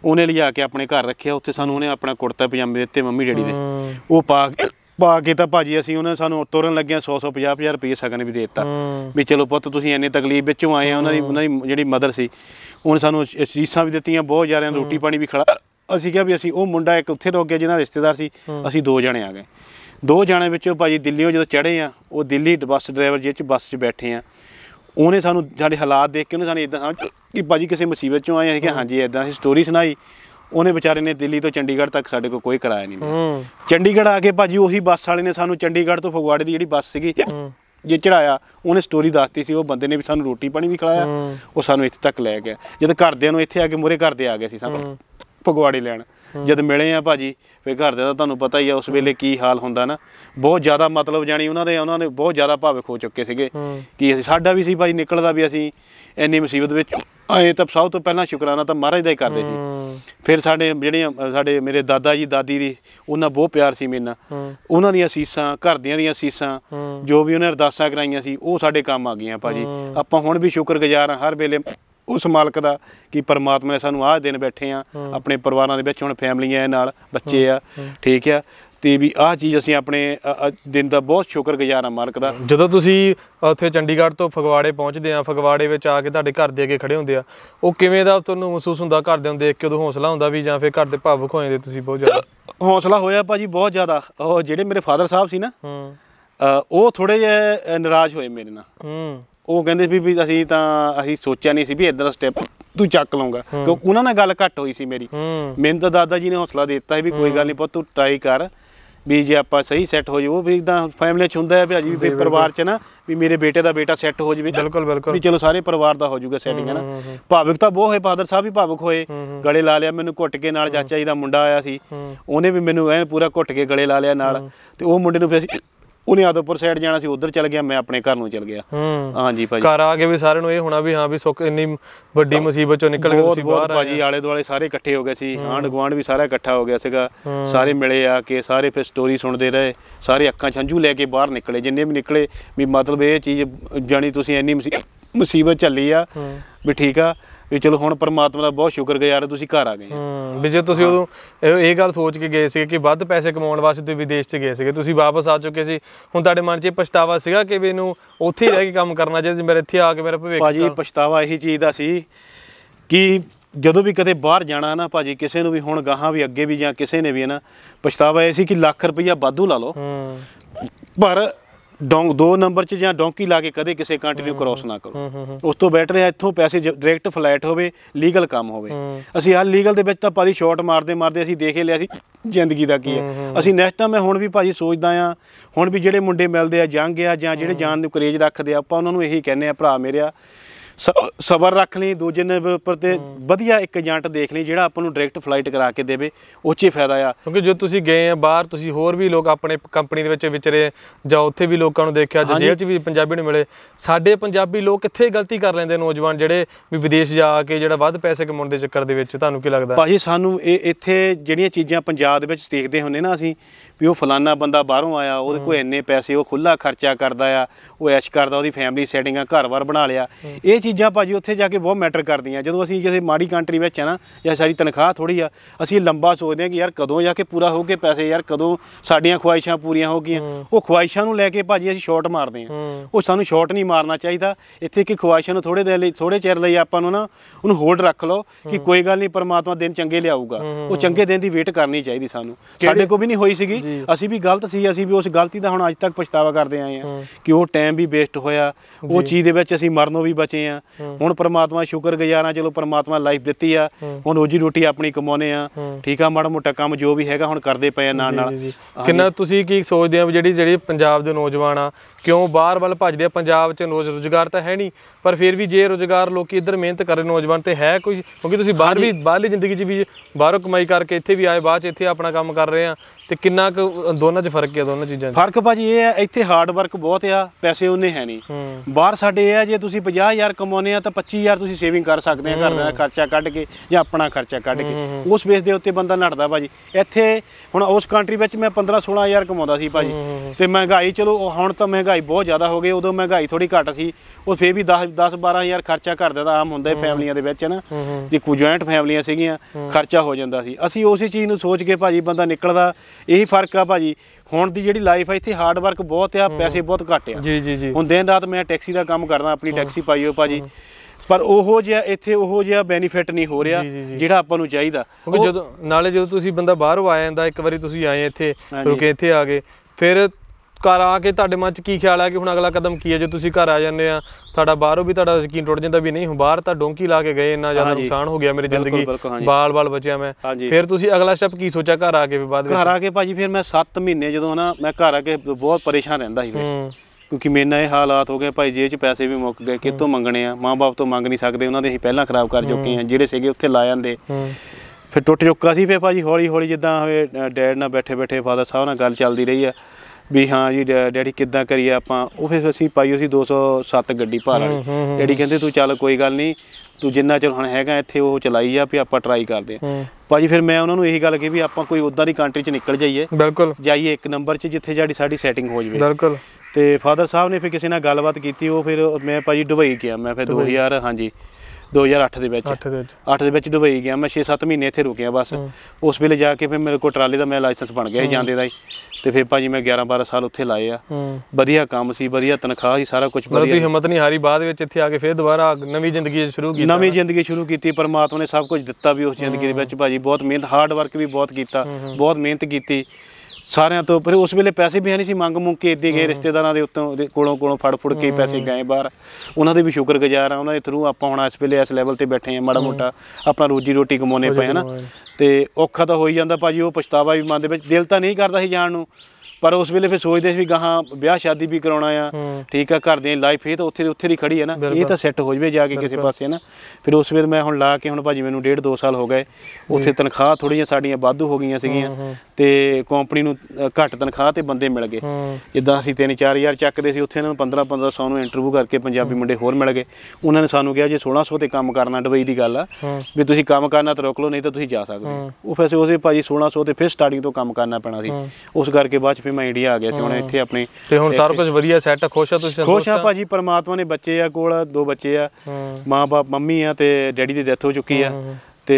ਉਹਨੇ ਲਿਜਾ ਕੇ ਆਪਣੇ ਘਰ ਰੱਖਿਆ ਉੱਥੇ ਸਾਨੂੰ ਉਹਨੇ ਆਪਣਾ ਕੁੜਤਾ ਪਜਾਮੇ ਦਿੱਤੇ ਮੰਮੀ ਡੈਡੀ ਦੇ ਉਹ ਪਾ ਕੇ ਪਾ ਕੇ ਤਾਂ ਭਾਜੀ ਅਸੀਂ ਉਹਨਾਂ ਸਾਨੂੰ ਤੁਰਨ ਲੱਗਿਆ 100 150 ਰੁਪਏ ਸਗਨ ਵੀ ਦਿੱਤਾ ਵੀ ਚਲੋ ਪੁੱਤ ਤੁਸੀਂ ਇੰਨੇ ਤਕਲੀਫ ਵਿੱਚੋਂ ਆਏ ਆ ਉਹਨਾਂ ਦੀ ਉਹਨਾਂ ਦੀ ਜਿਹੜੀ ਮਦਰ ਸੀ ਉਹਨੇ ਸਾਨੂੰ ਅਸੀਸਾਂ ਵੀ ਦਿੱਤੀਆਂ ਬਹੁਤ ਜ਼ਿਆਦਾ ਰੋਟੀ ਪਾਣੀ ਵੀ ਖੜਾ ਅਸੀਂ ਕਿਹਾ ਵੀ ਅਸੀਂ ਉਹ ਮੁੰਡਾ ਇੱਕ ਉੱਥੇ ਰੁਕ ਗਿਆ ਜਿਹਨਾਂ ਰਿਸ਼ਤੇਦਾਰ ਸੀ ਅਸੀਂ ਦੋ ਜਣੇ ਆ ਗਏ ਦੋ ਜਣੇ ਵਿੱਚੋਂ ਭਾਜੀ ਦਿੱਲੀੋਂ ਜਦੋਂ ਚੜ੍ਹੇ ਆ ਉਹ ਦਿੱਲੀ ਬੱਸ ਡਰਾਈਵਰ ਜਿਹੇ ਚ ਬੱਸ 'ਚ ਬੈਠੇ ਆ ਉਹਨੇ ਸਾਨੂੰ ਸਾਡੇ ਹਾਲਾਤ ਦੇਖ ਕੇ ਉਹਨੇ ਸਾਨੂੰ ਇਦਾਂ ਕਿ ਭਾਜੀ ਕਿਸੇ ਮੁਸੀਬਤ 'ਚੋਂ ਆਏ ਆ ਕਿ ਹਾਂਜੀ ਇਦਾਂ ਅਸੀਂ ਸਟੋਰੀ ਸੁਣਾਈ ਉਹਨੇ ਵਿਚਾਰੇ ਨੇ ਦਿੱਲੀ ਤੋਂ ਚੰਡੀਗੜ੍ਹ ਤੱਕ ਸਾਡੇ ਕੋਲ ਕੋਈ ਕਿਰਾਇਆ ਨਹੀਂ ਚੰਡੀਗੜ੍ਹ ਆ ਕੇ ਭਾਜੀ ਉਹੀ ਬੱਸ ਵਾਲੇ ਨੇ ਸਾਨੂੰ ਚੰਡੀਗੜ੍ਹ ਤੋਂ ਫਗਵਾੜੇ ਦੀ ਜਿਹੜੀ ਬੱਸ ਸੀਗੀ ਜੇ ਚੜਾਇਆ ਉਹਨੇ ਸਟੋਰੀ ਦੱਸਤੀ ਸੀ ਉਹ ਬੰਦੇ ਨੇ ਵੀ ਸਾਨੂੰ ਰੋਟੀ ਪਾਣੀ ਵੀ ਖਿਲਾਇਆ ਉਹ ਸਾਨੂੰ ਇੱਥੇ ਤੱਕ ਲੈ ਗਿਆ ਜਦ ਘਰਦਿਆਂ ਨੂੰ ਇੱਥੇ ਆ ਕੇ ਮੋਰੇ ਘਰਦੇ ਆ ਗਏ ਸੀ ਸਭ ਪਗਵਾੜੀ ਲੈਣ ਜਦ ਮਿਲੇ ਆ ਭਾਜੀ ਫੇ ਘਰ ਦੇ ਦਾ ਤੁਹਾਨੂੰ ਪਤਾ ਹੀ ਆ ਉਸ ਵੇਲੇ ਕੀ ਹਾਲ ਹੁੰਦਾ ਨਾ ਬਹੁਤ ਜ਼ਿਆਦਾ ਮਤਲਬ ਜਾਣੀ ਉਹਨਾਂ ਦੇ ਉਹਨਾਂ ਨੇ ਬਹੁਤ ਜ਼ਿਆਦਾ ਭਾਵੇਂ ਖੋ ਚੁੱਕੇ ਸੀਗੇ ਕਿ ਅਸੀਂ ਸਾਡਾ ਵੀ ਸੀ ਭਾਜੀ ਨਿਕਲਦਾ ਵੀ ਅਸੀਂ ਇੰਨੀ ਮੁਸੀਬਤ ਵਿੱਚ ਆਏ ਤਾਂ ਸਭ ਤੋਂ ਪਹਿਲਾਂ ਸ਼ੁਕਰਾਨਾ ਤਾਂ ਮਹਾਰਾਜ ਦਾ ਹੀ ਕਰਦੇ ਸੀ ਫਿਰ ਸਾਡੇ ਜਿਹੜੀਆਂ ਸਾਡੇ ਮੇਰੇ ਦਾਦਾ ਜੀ ਦਾਦੀ ਦੀ ਉਹਨਾਂ ਬਹੁਤ ਪਿਆਰ ਸੀ ਮੇਨਾ ਉਹਨਾਂ ਦੀਆਂ ਅਸੀਸਾਂ ਘਰਦਿਆਂ ਦੀਆਂ ਅਸੀਸਾਂ ਜੋ ਵੀ ਉਹਨੇ ਅਰਦਾਸਾਂ ਕਰਾਈਆਂ ਸੀ ਉਹ ਸਾਡੇ ਕੰਮ ਆ ਗਈਆਂ ਭਾਜੀ ਆਪਾਂ ਹੁਣ ਵੀ ਸ਼ੁਕਰਗੁਜ਼ਾਰ ਹਾਂ ਹਰ ਵੇਲੇ ਉਸ ਮਾਲਕ ਦਾ ਕਿ ਪਰਮਾਤਮਾ ਨੇ ਸਾਨੂੰ ਆਹ ਦਿਨ ਬੈਠੇ ਆ ਆਪਣੇ ਪਰਿਵਾਰਾਂ ਦੇ ਵਿੱਚ ਹੁਣ ਫੈਮਲੀਆਂ ਨਾਲ ਬੱਚੇ ਆ ਠੀਕ ਆ ਤੇ ਵੀ ਆਹ ਚੀਜ਼ ਅਸੀਂ ਆਪਣੇ ਦਿਨ ਦਾ ਬਹੁਤ ਸ਼ੁਕਰਗੁਜ਼ਾਰ ਆ ਮਾਲਕ ਦਾ ਜਦੋਂ ਤੁਸੀਂ ਉੱਥੇ ਚੰਡੀਗੜ੍ਹ ਤੋਂ ਫਗਵਾੜੇ ਪਹੁੰਚਦੇ ਆ ਫਗਵਾੜੇ ਵਿੱਚ ਆ ਕੇ ਤੁਹਾਡੇ ਘਰ ਦੇ ਅੱਗੇ ਖੜੇ ਹੁੰਦੇ ਆ ਉਹ ਕਿਵੇਂ ਦਾ ਤੁਹਾਨੂੰ ਮਹਿਸੂਸ ਹੁੰਦਾ ਘਰ ਦੇ ਨੂੰ ਦੇਖ ਕੇ ਉਦੋਂ ਹੌਸਲਾ ਹੁੰਦਾ ਵੀ ਜਾਂ ਫਿਰ ਘਰ ਦੇ ਭਾਵੁਕ ਹੋ ਜਾਂਦੇ ਤੁਸੀਂ ਬਹੁਤ ਜ਼ਿਆਦਾ ਹੌਸਲਾ ਹੋਇਆ ਭਾਜੀ ਬਹੁਤ ਜ਼ਿਆਦਾ ਉਹ ਜਿਹੜੇ ਮੇਰੇ ਫਾਦਰ ਸਾਹਿਬ ਸੀ ਨਾ ਹੂੰ ਉਹ ਥੋੜੇ ਜਿਹਾ ਨਾਰਾਜ਼ ਹੋਏ ਮੇਰੇ ਨਾਲ ਹੂੰ ਉਹ ਕਹਿੰਦੇ ਵੀ ਵੀ ਅਸੀਂ ਤਾਂ ਅਸੀਂ ਸੋਚਿਆ ਨਹੀਂ ਸੀ ਵੀ ਇਦਾਂ ਦਾ ਸਟੈਪ ਤੂੰ ਚੱਕ ਲਊਗਾ ਕਿਉਂਕਿ ਉਹਨਾਂ ਨਾਲ ਗੱਲ ਘੱਟ ਹੋਈ ਸੀ ਮੇਰੀ ਮੈਨੂੰ ਤਾਂ ਦਾਦਾ ਜੀ ਨੇ ਹੌਸਲਾ ਦਿੱਤਾ ਵੀ ਕੋਈ ਗੱਲ ਨਹੀਂ ਪੁੱਤ ਤੂੰ ਟਰਾਈ ਕਰ ਵੀ ਜੇ ਆਪਾਂ ਸਹੀ ਸੈੱਟ ਹੋ ਉਹ ਵੀ ਇਦਾਂ ਫੈਮਿਲੀ ਚ ਹੁੰਦਾ ਹੈ ਵੀ ਅਜੀ ਵੀ ਪਰਿਵਾਰ ਚ ਨਾ ਵੀ ਮੇਰੇ ਬੇਟੇ ਦਾ ਬੇਟਾ ਸੈੱਟ ਹੋ ਜਵੇ ਬਿਲਕੁਲ ਬਿਲਕੁਲ ਵੀ ਚਲੋ ਸਾਰੇ ਪਰਿਵਾਰ ਦਾ ਹੋ ਜਾਊਗਾ ਸੈਟਿੰਗ ਹੈ ਨਾ ਭਾਵਕ ਤਾਂ ਬਹੁਤ ਹੋਏ ਪਾਦਰ ਸਾਹਿਬ ਵੀ ਭਾਵਕ ਹੋਏ ਗਲੇ ਲਾ ਲਿਆ ਮੈਨੂੰ ਘੁੱਟ ਕੇ ਨਾਲ ਚਾਚਾ ਜੀ ਦਾ ਮੁੰਡਾ ਆਇਆ ਸੀ ਉਹਨੇ ਵੀ ਮੈਨੂੰ ਐ ਪੂਰਾ ਘੁੱਟ ਕੇ ਗਲੇ ਲਾ ਲਿਆ ਨਾਲ ਤੇ ਉਹ ਮੁੰਡੇ ਨੂੰ ਫਿਰ ਉਹਨੇ ਆਦੋਪੁਰ ਸਾਈਡ ਜਾਣਾ ਸੀ ਉਧਰ ਚਲ ਗਿਆ ਮੈਂ ਆਪਣੇ ਘਰ ਨੂੰ ਚਲ ਗਿਆ ਹਾਂਜੀ ਭਾਜੀ ਘਰ ਆ ਕੇ ਵੀ ਸਾਰਿਆਂ ਨੂੰ ਇਹ ਹੋਣਾ ਵੀ ਹਾਂ ਵੀ ਸੁੱਕ ਇੰਨੀ ਵੱਡੀ ਮੁਸੀਬਤ ਚੋਂ ਨਿਕਲ ਕੇ ਤੁਸੀਂ ਬਾਹਰ ਆਏ ਭਾਜੀ ਆਲੇ ਦੁਆਲੇ ਸਾਰੇ ਇਕੱਠੇ ਹੋ ਗਏ ਸੀ ਆਂਡ ਗਵਾਂਡ ਵੀ ਸਾਰਾ ਇਕੱਠਾ ਹੋ ਗਿਆ ਸੀਗਾ ਸਾਰੇ ਮਿਲੇ ਆ ਕੇ ਸਾਰੇ ਫਿਰ ਸਟੋਰੀ ਸੁਣਦੇ ਰਹੇ ਸਾਰੇ ਅੱਖਾਂ ਛੰਝੂ ਲੈ ਕੇ ਬਾਹਰ ਨਿਕਲੇ ਜਿੰਨੇ ਵੀ ਨਿਕਲੇ ਵੀ ਮਤਲਬ ਇਹ ਚੀਜ਼ ਜਾਨੀ ਤੁਸੀਂ ਇੰਨੀ ਮੁਸੀਬਤ ਚੱਲੀ ਆ ਵੀ ਠੀਕ ਆ ਵੀ ਚਲੋ ਹੁਣ ਪਰਮਾਤਮਾ ਦਾ ਬਹੁਤ ਸ਼ੁਕਰਗੁਜ਼ਾਰ ਤੁਸੀਂ ਘਰ ਆ ਗਏ ਹਾਂ ਵੀ ਜੇ ਤੁਸੀਂ ਉਦੋਂ ਇਹ ਗੱਲ ਸੋਚ ਕੇ ਗਏ ਸੀ ਕਿ ਵੱਧ ਪੈਸੇ ਕਮਾਉਣ ਵਾਸਤੇ ਤੁਸੀਂ ਵਿਦੇਸ਼ 'ਚ ਗਏ ਸੀਗੇ ਤੁਸੀਂ ਵਾਪਸ ਆ ਚੁੱਕੇ ਸੀ ਹੁਣ ਤੁਹਾਡੇ ਮਨ 'ਚ ਇਹ ਪਛਤਾਵਾ ਸੀਗਾ ਕਿ ਵੀ ਇਹਨੂੰ ਉੱਥੇ ਹੀ ਰਹਿ ਕੇ ਕੰਮ ਕਰਨਾ ਚਾਹੀਦਾ ਮੇਰੇ ਇੱਥੇ ਆ ਕੇ ਮੇਰਾ ਭਵਿੱਖ ਭਾਜੀ ਪਛਤਾਵਾ ਇਹੀ ਚੀਜ਼ ਦਾ ਸੀ ਕਿ ਜਦੋਂ ਵੀ ਕਦੇ ਬਾਹਰ ਜਾਣਾ ਨਾ ਭਾਜੀ ਕਿਸੇ ਨੂੰ ਵੀ ਹੁਣ ਗਾਹਾਂ ਵੀ ਅੱਗੇ ਵੀ ਜਾਂ ਕਿਸੇ ਨੇ ਵੀ ਨਾ ਪਛਤਾਵਾ ਇਹ ਸੀ ਕਿ ਲੱਖ ਰੁਪਈਆ ਵਾਧੂ ਲਾ ਲਓ ਪਰ ਡੌਂਗ ਦੋ ਨੰਬਰ 'ਚ ਜਾਂ ਡੋਂਕੀ ਲਾ ਕੇ ਕਦੇ ਕਿਸੇ ਕੰਟਰੀ ਨੂੰ ਨਾ ਕਰੋ ਉਸ ਤੋਂ ਬੈਟਰ ਹੈ ਇੱਥੋਂ ਪੈਸੇ ਡਾਇਰੈਕਟ ਫਲੈਟ ਹੋਵੇ ਲੀਗਲ ਕੰਮ ਹੋਵੇ ਅਸੀਂ ਆ ਲੀਗਲ ਦੇ ਵਿੱਚ ਤਾਂ ਭਾਜੀ ਸ਼ਾਟ ਮਾਰਦੇ ਮਾਰਦੇ ਅਸੀਂ ਦੇਖ ਲਿਆ ਸੀ ਜ਼ਿੰਦਗੀ ਦਾ ਕੀ ਹੈ ਅਸੀਂ ਨੈਕਸਟ ਟਾਈਮ ਮੈਂ ਹੁਣ ਵੀ ਭਾਜੀ ਸੋਚਦਾ ਆ ਹੁਣ ਵੀ ਜਿਹੜੇ ਮੁੰਡੇ ਮਿਲਦੇ ਆ ਜੰਗ ਆ ਜਾਂ ਜਿਹੜੇ ਜਾਣ ਨੂੰ ਕਰੇਜ ਰੱਖਦੇ ਆ ਆਪਾਂ ਉਹਨਾਂ ਨੂੰ ਇਹੀ ਕਹਿੰਨੇ ਆ ਭਰਾ ਮੇਰਿਆ ਸਬਰ ਰੱਖ ਲਈ ਦੂਜੇ ਨੇ ਉੱਪਰ ਤੇ ਵਧੀਆ ਇੱਕ ਏਜੰਟ ਦੇਖ ਲਈ ਜਿਹੜਾ ਆਪਾਂ ਨੂੰ ਡਾਇਰੈਕਟ ਫਲਾਈਟ ਕਰਾ ਕੇ ਦੇਵੇ ਉਹ ਫਾਇਦਾ ਆ ਕਿਉਂਕਿ ਜੇ ਤੁਸੀਂ ਗਏ ਆ ਬਾਹਰ ਤੁਸੀਂ ਹੋਰ ਵੀ ਲੋਕ ਆਪਣੇ ਕੰਪਨੀ ਦੇ ਵਿੱਚ ਵਿਚਰੇ ਜਾਂ ਉੱਥੇ ਵੀ ਲੋਕਾਂ ਨੂੰ ਦੇਖਿਆ ਜੇ ਜੇਲ੍ਹ 'ਚ ਵੀ ਪੰਜਾਬੀ ਨੂੰ ਮਿਲੇ ਸਾਡੇ ਪੰਜਾਬੀ ਲੋਕ ਕਿੱਥੇ ਗਲਤੀ ਕਰ ਲੈਂਦੇ ਨੌਜਵਾਨ ਜਿਹੜੇ ਵੀ ਵਿਦੇਸ਼ ਜਾ ਕੇ ਜਿਹੜਾ ਵੱਧ ਪੈਸੇ ਕਮਾਉਣ ਦੇ ਚੱਕਰ ਦੇ ਵਿੱਚ ਤੁਹਾਨੂੰ ਕੀ ਲੱਗਦਾ ਭਾਜੀ ਸਾਨੂੰ ਇਹ ਇੱਥੇ ਜਿਹੜੀਆਂ ਚੀਜ਼ਾਂ ਪੰਜਾਬ ਦੇ ਵਿੱਚ ਦੇਖਦੇ ਹੁੰਦੇ ਨਾ ਅਸੀਂ ਵੀ ਉਹ ਫਲਾਨਾ ਬੰਦਾ ਬਾਹਰੋਂ ਆਇਆ ਉਹਦੇ ਕੋਲ ਇੰਨੇ ਪੈਸੇ ਉਹ ਖੁੱਲਾ ਖਰਚਾ ਕਰਦਾ ਆ ਉਹ ਐਸ਼ ਕਰਦਾ ਉਹਦੀ ਫੈਮਿਲੀ ਸੈਟਿੰਗਾਂ ਘਰ ਵਾਰ ਬਣਾ ਲਿਆ ਇਹ ਚੀਜ਼ਾਂ ਭਾਜੀ ਉੱਥੇ ਜਾ ਕੇ ਬਹੁਤ ਮੈਟਰ ਕਰਦੀਆਂ ਜਦੋਂ ਅਸੀਂ ਕਿਸੇ ਮਾੜੀ ਕੰਟਰੀ ਵਿੱਚ ਆ ਨਾ ਜਾਂ ਸਾਡੀ ਤਨਖਾਹ ਥੋੜੀ ਆ ਅਸੀਂ ਲੰਬਾ ਸੋਚਦੇ ਆ ਕਿ ਯਾਰ ਕਦੋਂ ਜਾ ਕੇ ਪੂਰਾ ਹੋਊਗੇ ਪੈਸੇ ਯਾਰ ਕਦੋਂ ਸਾਡੀਆਂ ਖੁਆਇਸ਼ਾਂ ਪੂਰੀਆਂ ਹੋਗੀਆਂ ਉਹ ਖੁਆਇਸ਼ਾਂ ਨੂੰ ਲੈ ਕੇ ਭਾਜੀ ਅਸੀਂ ਸ਼ਾਰਟ ਮਾਰਦੇ ਆ ਉਹ ਸਾਨੂੰ ਸ਼ਾਰਟ ਨਹੀਂ ਮਾਰਨਾ ਚਾਹੀਦਾ ਇੱਥੇ ਕਿ ਖੁਆਇਸ਼ਾਂ ਨੂੰ ਥੋੜੇ ਦੇ ਲਈ ਥੋੜੇ ਚਿਰ ਲਈ ਆਪਾਂ ਨੂੰ ਨਾ ਉਹਨੂੰ ਹੋਲਡ ਰੱਖ ਲਓ ਕਿ ਕੋਈ ਗੱਲ ਨਹੀਂ ਪਰਮਾਤਮਾ ਦਿਨ ਚੰਗੇ ਲਿਆਊਗਾ ਉਹ ਚੰਗੇ ਦਿਨ ਦੀ ਵੇਟ ਕਰਨੀ ਚਾਹੀਦੀ ਸਾਨੂੰ ਸਾਡੇ ਕੋ ਵੀ ਨਹੀਂ ਹੋਈ ਸੀਗੀ ਅਸੀਂ ਵੀ ਗਲਤ ਸੀ ਅਸੀਂ ਵੀ ਉਸ ਗਲਤੀ ਦਾ ਹੁਣ ਅੱਜ ਤੱਕ ਪਛਤਾਵਾ ਕਰਦੇ ਆਏ ਆ ਕਿ ਉਹ ਟਾਈਮ ਵੀ ਵੇਸਟ ਹੋਇਆ ਉਹ ਚੀਜ਼ ਦੇ ਵਿੱਚ ਅਸੀਂ ਮਰਨੋਂ ਵੀ ਬਚੇ ਆ ਆ ਹੁਣ ਪਰਮਾਤਮਾ ਸ਼ੁਕਰ ਆ ਚਲੋ ਪਰਮਾਤਮਾ ਲਾਈਫ ਦਿੱਤੀ ਆ ਹੁਣ ਰੋਜੀ ਰੋਟੀ ਆਪਣੀ ਕਮਾਉਨੇ ਆ ਠੀਕ ਆ ਮਾੜਾ ਮੋਟਾ ਕੰਮ ਜੋ ਵੀ ਹੈਗਾ ਹੁਣ ਕਰਦੇ ਪਏ ਆ ਨਾਲ ਨਾਲ ਕਿੰਨਾ ਤੁਸੀਂ ਕੀ ਸੋਚਦੇ ਆ ਜਿਹੜੀ ਜਿਹੜੀ ਪੰਜਾਬ ਦੇ ਨੌਜਵਾਨ ਆ ਕਿਉਂ ਬਾਹਰ ਵੱਲ ਭੱਜਦੇ ਆ ਪੰਜਾਬ 'ਚ ਨੋਜ ਰੋਜ਼ਗਾਰ ਤਾਂ ਹੈ ਨਹੀਂ ਪਰ ਫਿਰ ਵੀ ਜੇ ਰੋਜ਼ਗਾਰ ਲੋਕੀ ਇੱਧਰ ਮਿਹਨਤ ਕਰ ਰਹੇ ਨੌਜਵਾਨ ਤੇ ਹੈ ਕੋਈ ਕਿਉਂਕਿ ਤੁਸੀਂ ਬਾਹਰ ਵੀ ਬਾਹਰਲੀ ਜ਼ਿੰਦਗੀ 'ਚ ਵੀ ਬਾਹਰੋਂ ਕਮਾਈ ਕਰਕੇ ਇੱਥੇ ਵੀ ਆਏ ਬਾਅਦ 'ਚ ਇੱਥੇ ਆਪਣਾ ਕੰਮ ਕਰ ਰਹੇ ਆ ਤੇ ਕਿੰਨਾ ਕੁ ਦੋਨਾਂ 'ਚ ਫਰਕ ਹੈ ਦੋਨਾਂ ਚੀਜ਼ਾਂ 'ਚ ਫਰਕ ਭਾਜੀ ਇਹ ਹੈ ਇੱਥੇ ਹਾਰਡ ਵਰਕ ਬਹੁਤ ਆ ਪੈਸੇ ਉਹਨੇ ਹੈ ਨਹੀਂ ਬਾਹਰ ਸਾਡੇ ਇਹ ਆ ਜੇ ਤੁਸੀਂ 50000 ਕਮਾਉਨੇ ਆ ਤਾਂ 25000 ਤੁਸੀਂ ਸੇਵਿੰਗ ਕਰ ਸਕਦੇ ਆ ਘਰ ਦਾ ਖਰਚਾ ਕੱਢ ਕੇ ਜਾਂ ਆਪਣਾ ਖਰਚਾ ਕੱਢ ਕੇ ਉਸ ਬੇਸ ਦੇ ਉੱਤੇ ਬੰਦਾ ਨੜਦਾ ਭਾਜੀ ਇੱਥੇ ਹੁਣ ਉਸ ਕੰਟਰੀ ਵਿੱਚ ਮੈਂ 15 16000 ਕਮਾਉਂਦਾ ਸੀ ਭਾਜੀ ਤੇ ਮਹਿੰਗਾਈ ਚਲੋ ਹੁਣ ਤਾਂ ਮਹਿੰਗਾਈ ਬਹੁਤ ਜ਼ਿਆਦਾ ਹੋ ਗਈ ਉਦੋਂ ਮਹਿੰਗਾਈ ਥੋੜੀ ਘੱਟ ਸੀ ਉਹ ਫੇਰ ਵੀ 10 10 12000 ਖਰਚਾ ਘਰ ਦਾ ਆਮ ਹੁੰਦਾ ਹੈ ਫੈਮਲੀਆਂ ਦੇ ਵਿੱਚ ਨਾ ਜੇ ਕੋ ਜੁਆਇੰਟ ਫੈਮਲੀਆਂ ਸੀਗੀਆਂ ਖਰਚਾ ਹੋ ਜਾਂਦਾ ਸੀ ਅਸੀਂ ਉਸੇ ਚੀਜ਼ ਨੂੰ ਸੋਚ ਕੇ ਭਾਜੀ ਬੰਦਾ ਨਿਕਲਦਾ ਇਹੀ ਫਰਕ ਆ ਭਾਜੀ ਹੁਣ ਦੀ ਜਿਹੜੀ ਲਾਈਫ ਆ ਇੱਥੇ ਹਾਰਡ ਵਰਕ ਬਹੁਤ ਆ ਪੈਸੇ ਬਹੁਤ ਘੱਟ ਆ ਜੀ ਜੀ ਜੀ ਹੁਣ ਦਿਨ ਰਾਤ ਮੈਂ ਟੈਕਸੀ ਦਾ ਕੰਮ ਕਰਦਾ ਆਪਣੀ ਟੈਕਸੀ ਪਾਈ ਹੋ ਭਾਜੀ ਪਰ ਉਹੋ ਜਿਹਾ ਇੱਥੇ ਉਹੋ ਜਿਹਾ ਬੈਨੀਫਿਟ ਨਹੀਂ ਹੋ ਰਿਹਾ ਜਿਹੜਾ ਆਪਾਂ ਨੂੰ ਚਾਹੀਦਾ ਕਿਉਂਕਿ ਜਦੋਂ ਨਾਲੇ ਜਦੋਂ ਤੁਸੀਂ ਬੰਦਾ ਬਾਹਰੋਂ ਆ ਜਾਂਦਾ ਇੱਕ ਵਾਰੀ ਤੁਸੀਂ ਆਏ ਇੱਥੇ ਰੁਕੇ ਇੱਥੇ ਆ ਗਏ ਫਿਰ ਘਰ ਆ ਕੇ ਤੁਹਾਡੇ ਮਨ 'ਚ ਕੀ ਖਿਆਲ ਆ ਕਿ ਹੁਣ ਅਗਲਾ ਕਦਮ ਕੀ ਹੈ ਜੇ ਤੁਸੀਂ ਘਰ ਆ ਜਾਂਦੇ ਆ ਤੁਹਾਡਾ ਬਾਹਰੋਂ ਵੀ ਤੁਹਾਡਾ ਯਕੀਨ ਟੁੱਟ ਜਾਂਦਾ ਵੀ ਨਹੀਂ ਬਾਹਰ ਤਾਂ ਡੋਂਕੀ ਲਾ ਕੇ ਗਏ ਇੰਨਾ ਜ਼ਿਆਦਾ ਨੁਕਸਾਨ ਹੋ ਗਿਆ ਮੇਰੀ ਜ਼ਿੰਦਗੀ ਬਾਲ-ਬਾਲ ਬਚਿਆ ਮੈਂ ਫਿਰ ਤੁਸੀਂ ਅਗਲਾ ਸਟੈਪ ਕੀ ਸੋਚਿਆ ਘਰ ਆ ਕੇ ਵੀ ਬਾਅਦ ਵਿੱਚ ਘਰ ਆ ਕੇ ਭਾਜੀ ਫਿਰ ਮੈਂ 7 ਮਹੀਨੇ ਜਦੋਂ ਨਾ ਮੈਂ ਘਰ ਆ ਕੇ ਬਹੁਤ ਪਰੇਸ਼ਾਨ ਰਹਿੰਦਾ ਸੀ ਕਿਉਂਕਿ ਮੇਰੇ ਨਾਲ ਇਹ ਹਾਲਾਤ ਹੋ ਗਏ ਭਾਈ ਜੇ 'ਚ ਪੈਸੇ ਵੀ ਮੁੱਕ ਗਏ ਕਿੱਥੋਂ ਮੰਗਣੇ ਆ ਮਾਪੇ ਤੋਂ ਮੰਗ ਨਹੀਂ ਸਕਦੇ ਉਹਨਾਂ ਦੇ ਅਸੀਂ ਪਹਿਲਾਂ ਖਰਾਬ ਕਰ ਚੁੱਕੇ ਆ ਜਿਹੜੇ ਸੀਗੇ ਉੱਥੇ ਲਾ ਜਾਂਦੇ ਫਿਰ ਟੁੱਟ ਚੁੱਕਾ ਸੀ ਫਿਰ ਭਾਜੀ ਹੌਲੀ ਹੌਲੀ ਜਿੱਦਾਂ ਹੋਵੇ ਡੈਡ ਨਾਲ ਬੈਠੇ ਬੈਠੇ ਫਾਦਰ ਸਾਹਿਬ ਨਾਲ ਗੱਲ ਚੱਲਦੀ ਰਹੀ ਆ ਵੀ ਹਾਂ ਜੀ ਡੈਡੀ ਕਿੱਦਾਂ ਕਰੀਏ ਆਪਾਂ ਉਹ ਫਿਰ ਅਸੀਂ ਪਾਈ ਸੀ 207 ਗੱਡੀ ਭਾਰ ਵਾਲੀ ਡੈਡੀ ਕਹਿੰਦੇ ਤੂੰ ਚੱਲ ਕੋਈ ਗੱਲ ਨਹੀਂ ਤੂੰ ਜਿੰਨਾ ਚਿਰ ਹੁਣ ਹੈਗਾ ਇੱਥੇ ਉਹ ਚਲਾਈ ਆ ਵੀ ਆਪਾਂ ਟਰਾਈ ਕਰਦੇ ਆ ਭਾਜੀ ਫਿਰ ਮੈਂ ਉਹਨਾਂ ਨੂੰ ਇਹੀ ਗੱਲ ਕਹੀ ਵੀ ਆਪਾਂ ਕੋਈ ਉਦਾਂ ਦੀ ਕੰਟਰੀ 'ਚ ਨਿਕਲ ਜਾਈਏ ਬਿਲਕੁਲ ਜਾਈਏ ਇੱਕ ਨੰਬਰ 'ਚ ਜਿੱਥੇ ਜਿਹੜੀ ਸਾਡੀ ਸੈਟਿੰਗ ਹੋ ਜਵੇ ਬਿਲਕੁਲ ਤੇ ਫਾਦਰ ਸਾਹਿਬ ਨੇ ਫਿਰ ਕਿਸੇ ਨਾਲ ਗੱਲਬਾਤ ਕੀਤੀ ਉਹ ਫਿਰ ਮੈਂ ਭਾਜੀ ਦੁਬਈ ਗਿਆ ਮੈਂ ਫਿਰ 2000 ਹਾਂਜੀ 2008 ਦੇ ਵਿੱਚ 8 ਦੇ ਵਿੱਚ 8 ਦੇ ਵਿੱਚ ਦੁਬਈ ਗਿਆ ਮੈਂ 6-7 ਮਹੀਨੇ ਇੱਥੇ ਰੁਕਿਆ ਬਸ ਉਸ ਵੇਲੇ ਜਾ ਕੇ ਫਿਰ ਮੇਰੇ ਕੋਲ ਟਰਾਲੇ ਦਾ ਮੈਂ ਲਾਇਸੈਂਸ ਬਣ ਗਿਆ ਜਾਂਦੇ ਦਾ ਹੀ ਤੇ ਫਿਰ ਭਾਜੀ ਮੈਂ 11 12 ਸਾਲ ਉੱਥੇ ਲਾਏ ਆ ਵਧੀਆ ਕੰਮ ਸੀ ਵਧੀਆ ਤਨਖਾਹ ਸੀ ਸਾਰਾ ਕੁਝ ਵਧੀਆ ਤੁਸੀਂ ਹਿੰਮਤ ਨਹੀਂ ਹਾਰੀ ਬਾਅਦ ਵਿੱਚ ਇੱਥੇ ਆ ਕੇ ਫਿਰ ਦੁਬਾਰਾ ਨਵੀਂ ਜ਼ਿੰਦਗੀ ਸ਼ੁਰੂ ਕੀਤੀ ਨਵੀਂ ਜ਼ਿੰਦਗੀ ਸ਼ੁਰੂ ਕੀਤੀ ਪਰਮਾਤਮਾ ਨੇ ਸਭ ਕੁਝ ਦਿੱਤਾ ਵੀ ਉਸ ਜ਼ਿੰਦਗੀ ਦੇ ਵਿੱਚ ਭਾਜੀ ਬਹੁਤ ਮਿਹਨਤ ਹਾਰਡ ਵਰਕ ਵੀ ਬਹੁਤ ਕੀਤਾ ਬਹੁਤ ਮਿਹਨਤ ਕੀਤੀ ਸਾਰਿਆਂ ਤੋਂ ਪਰ ਉਸ ਵੇਲੇ ਪੈਸੇ ਵੀ ਹੈ ਨਹੀਂ ਸੀ ਮੰਗ ਮੁੰਗ ਕੇ ਇੱਦੇ ਗਏ ਰਿਸ਼ਤੇਦਾਰਾਂ ਦੇ ਉੱਤੋਂ ਦੇ ਕੋਲੋਂ ਕੋਲੋਂ ਫੜ ਫੜ ਕੇ ਪੈਸੇ ਗਏ ਬਾਹਰ ਉਹਨਾਂ ਦੇ ਵੀ ਸ਼ੁਕਰਗੁਜ਼ਾਰ ਆ ਉਹਨਾਂ ਦੇ ਥਰੂ ਆਪਾਂ ਹੁਣ ਇਸ ਵੇਲੇ ਇਸ ਲੈਵਲ ਤੇ ਬੈਠੇ ਆ ਮਾੜਾ ਮੋਟਾ ਆਪਣਾ ਰੋਜੀ ਰੋਟੀ ਕਮਾਉਣੇ ਪਏ ਹਨਾ ਤੇ ਔਖਾ ਤਾਂ ਹੋ ਹੀ ਜਾਂਦਾ ਭਾਜੀ ਉਹ ਪਛਤਾਵਾ ਵੀ ਮਨ ਦੇ ਵਿੱਚ ਦਿਲ ਤਾਂ ਨਹੀਂ ਕਰਦਾ ਸੀ ਜਾਣ ਨੂੰ ਪਰ ਉਸ ਵੇਲੇ ਫਿਰ ਸੋਚਦੇ ਸੀ ਵੀ ਗਾਹਾਂ ਵਿਆਹ ਸ਼ਾਦੀ ਵੀ ਕਰਾਉਣਾ ਆ ਠੀਕ ਆ ਘਰ ਦੇ ਲਾਈਫ ਇਹ ਤਾਂ ਉੱਥੇ ਉੱਥੇ ਦੀ ਖੜੀ ਹੈ ਨਾ ਇਹ ਤਾਂ ਸੈੱਟ ਹੋ ਜਵੇ ਜਾ ਕੇ ਕਿਸੇ ਪਾਸੇ ਨਾ ਫਿਰ ਉਸ ਵੇਲੇ ਮੈਂ ਹੁਣ ਲਾ ਕੇ ਹੁਣ ਭਾਜੀ ਮੈਨੂੰ ਡੇਢ 2 ਸਾਲ ਹੋ ਗਏ ਉੱਥੇ ਤਨਖਾਹ ਥੋੜੀਆਂ ਸਾਡੀਆਂ ਵਾਧੂ ਹੋ ਗਈਆਂ ਸੀਗੀਆਂ ਤੇ ਕੰਪਨੀ ਨੂੰ ਘੱਟ ਤਨਖਾਹ ਤੇ ਬੰਦੇ ਮਿਲ ਗਏ ਜਿੱਦਾਂ ਅਸੀਂ 3-4000 ਚੱਕਦੇ ਸੀ ਉੱਥੇ ਇਹਨਾਂ ਨੂੰ 15-1500 ਨੂੰ ਇੰਟਰਵਿਊ ਕਰਕੇ ਪੰਜਾਬੀ ਮੁੰਡੇ ਹੋਰ ਮਿਲ ਗਏ ਉਹਨਾਂ ਨੇ ਸਾਨੂੰ ਕਿਹਾ ਜੇ 1600 ਤੇ ਕੰਮ ਕਰਨਾ ਡਬਈ ਦੀ ਗੱਲ ਆ ਵੀ ਤੁਸੀਂ ਕੰਮ ਕਰਨਾ ਤਾਂ ਰੋਕ ਲਓ ਨਹੀਂ ਤਾਂ ਤੁਸੀਂ ਜਾ ਸਕਦੇ ਉਹ ਫਿਰ ਉਸੇ ਭਾਜੀ 1600 ਤੇ ਫਿਰ ਸਟਾਰਟਿੰਗ ਤੋਂ ਕੰਮ ਕਰਨਾ ਪੈਣਾ ਸੀ ਉਸ ਕਰਕੇ ਬਾਅਦ ਵੀ ਮੈਂ ਇੰਡੀਆ ਆ ਗਿਆ ਸੀ ਹੁਣ ਇੱਥੇ ਆਪਣੇ ਤੇ ਹੁਣ ਸਾਰਾ ਕੁਝ ਵਧੀਆ ਸੈੱਟ ਖੁਸ਼ ਆ ਤੁਸੀਂ ਖੁਸ਼ ਆ ਭਾਜੀ ਪਰਮਾਤਮਾ ਨੇ ਬੱਚੇ ਆ ਕੋਲ ਦੋ ਬੱਚੇ ਆ ਮਾਂ-ਬਾਪ ਮੰਮੀ ਆ ਤੇ ਡੈਡੀ ਦੀ ਡੈਥ ਹੋ ਚੁੱਕੀ ਆ ਤੇ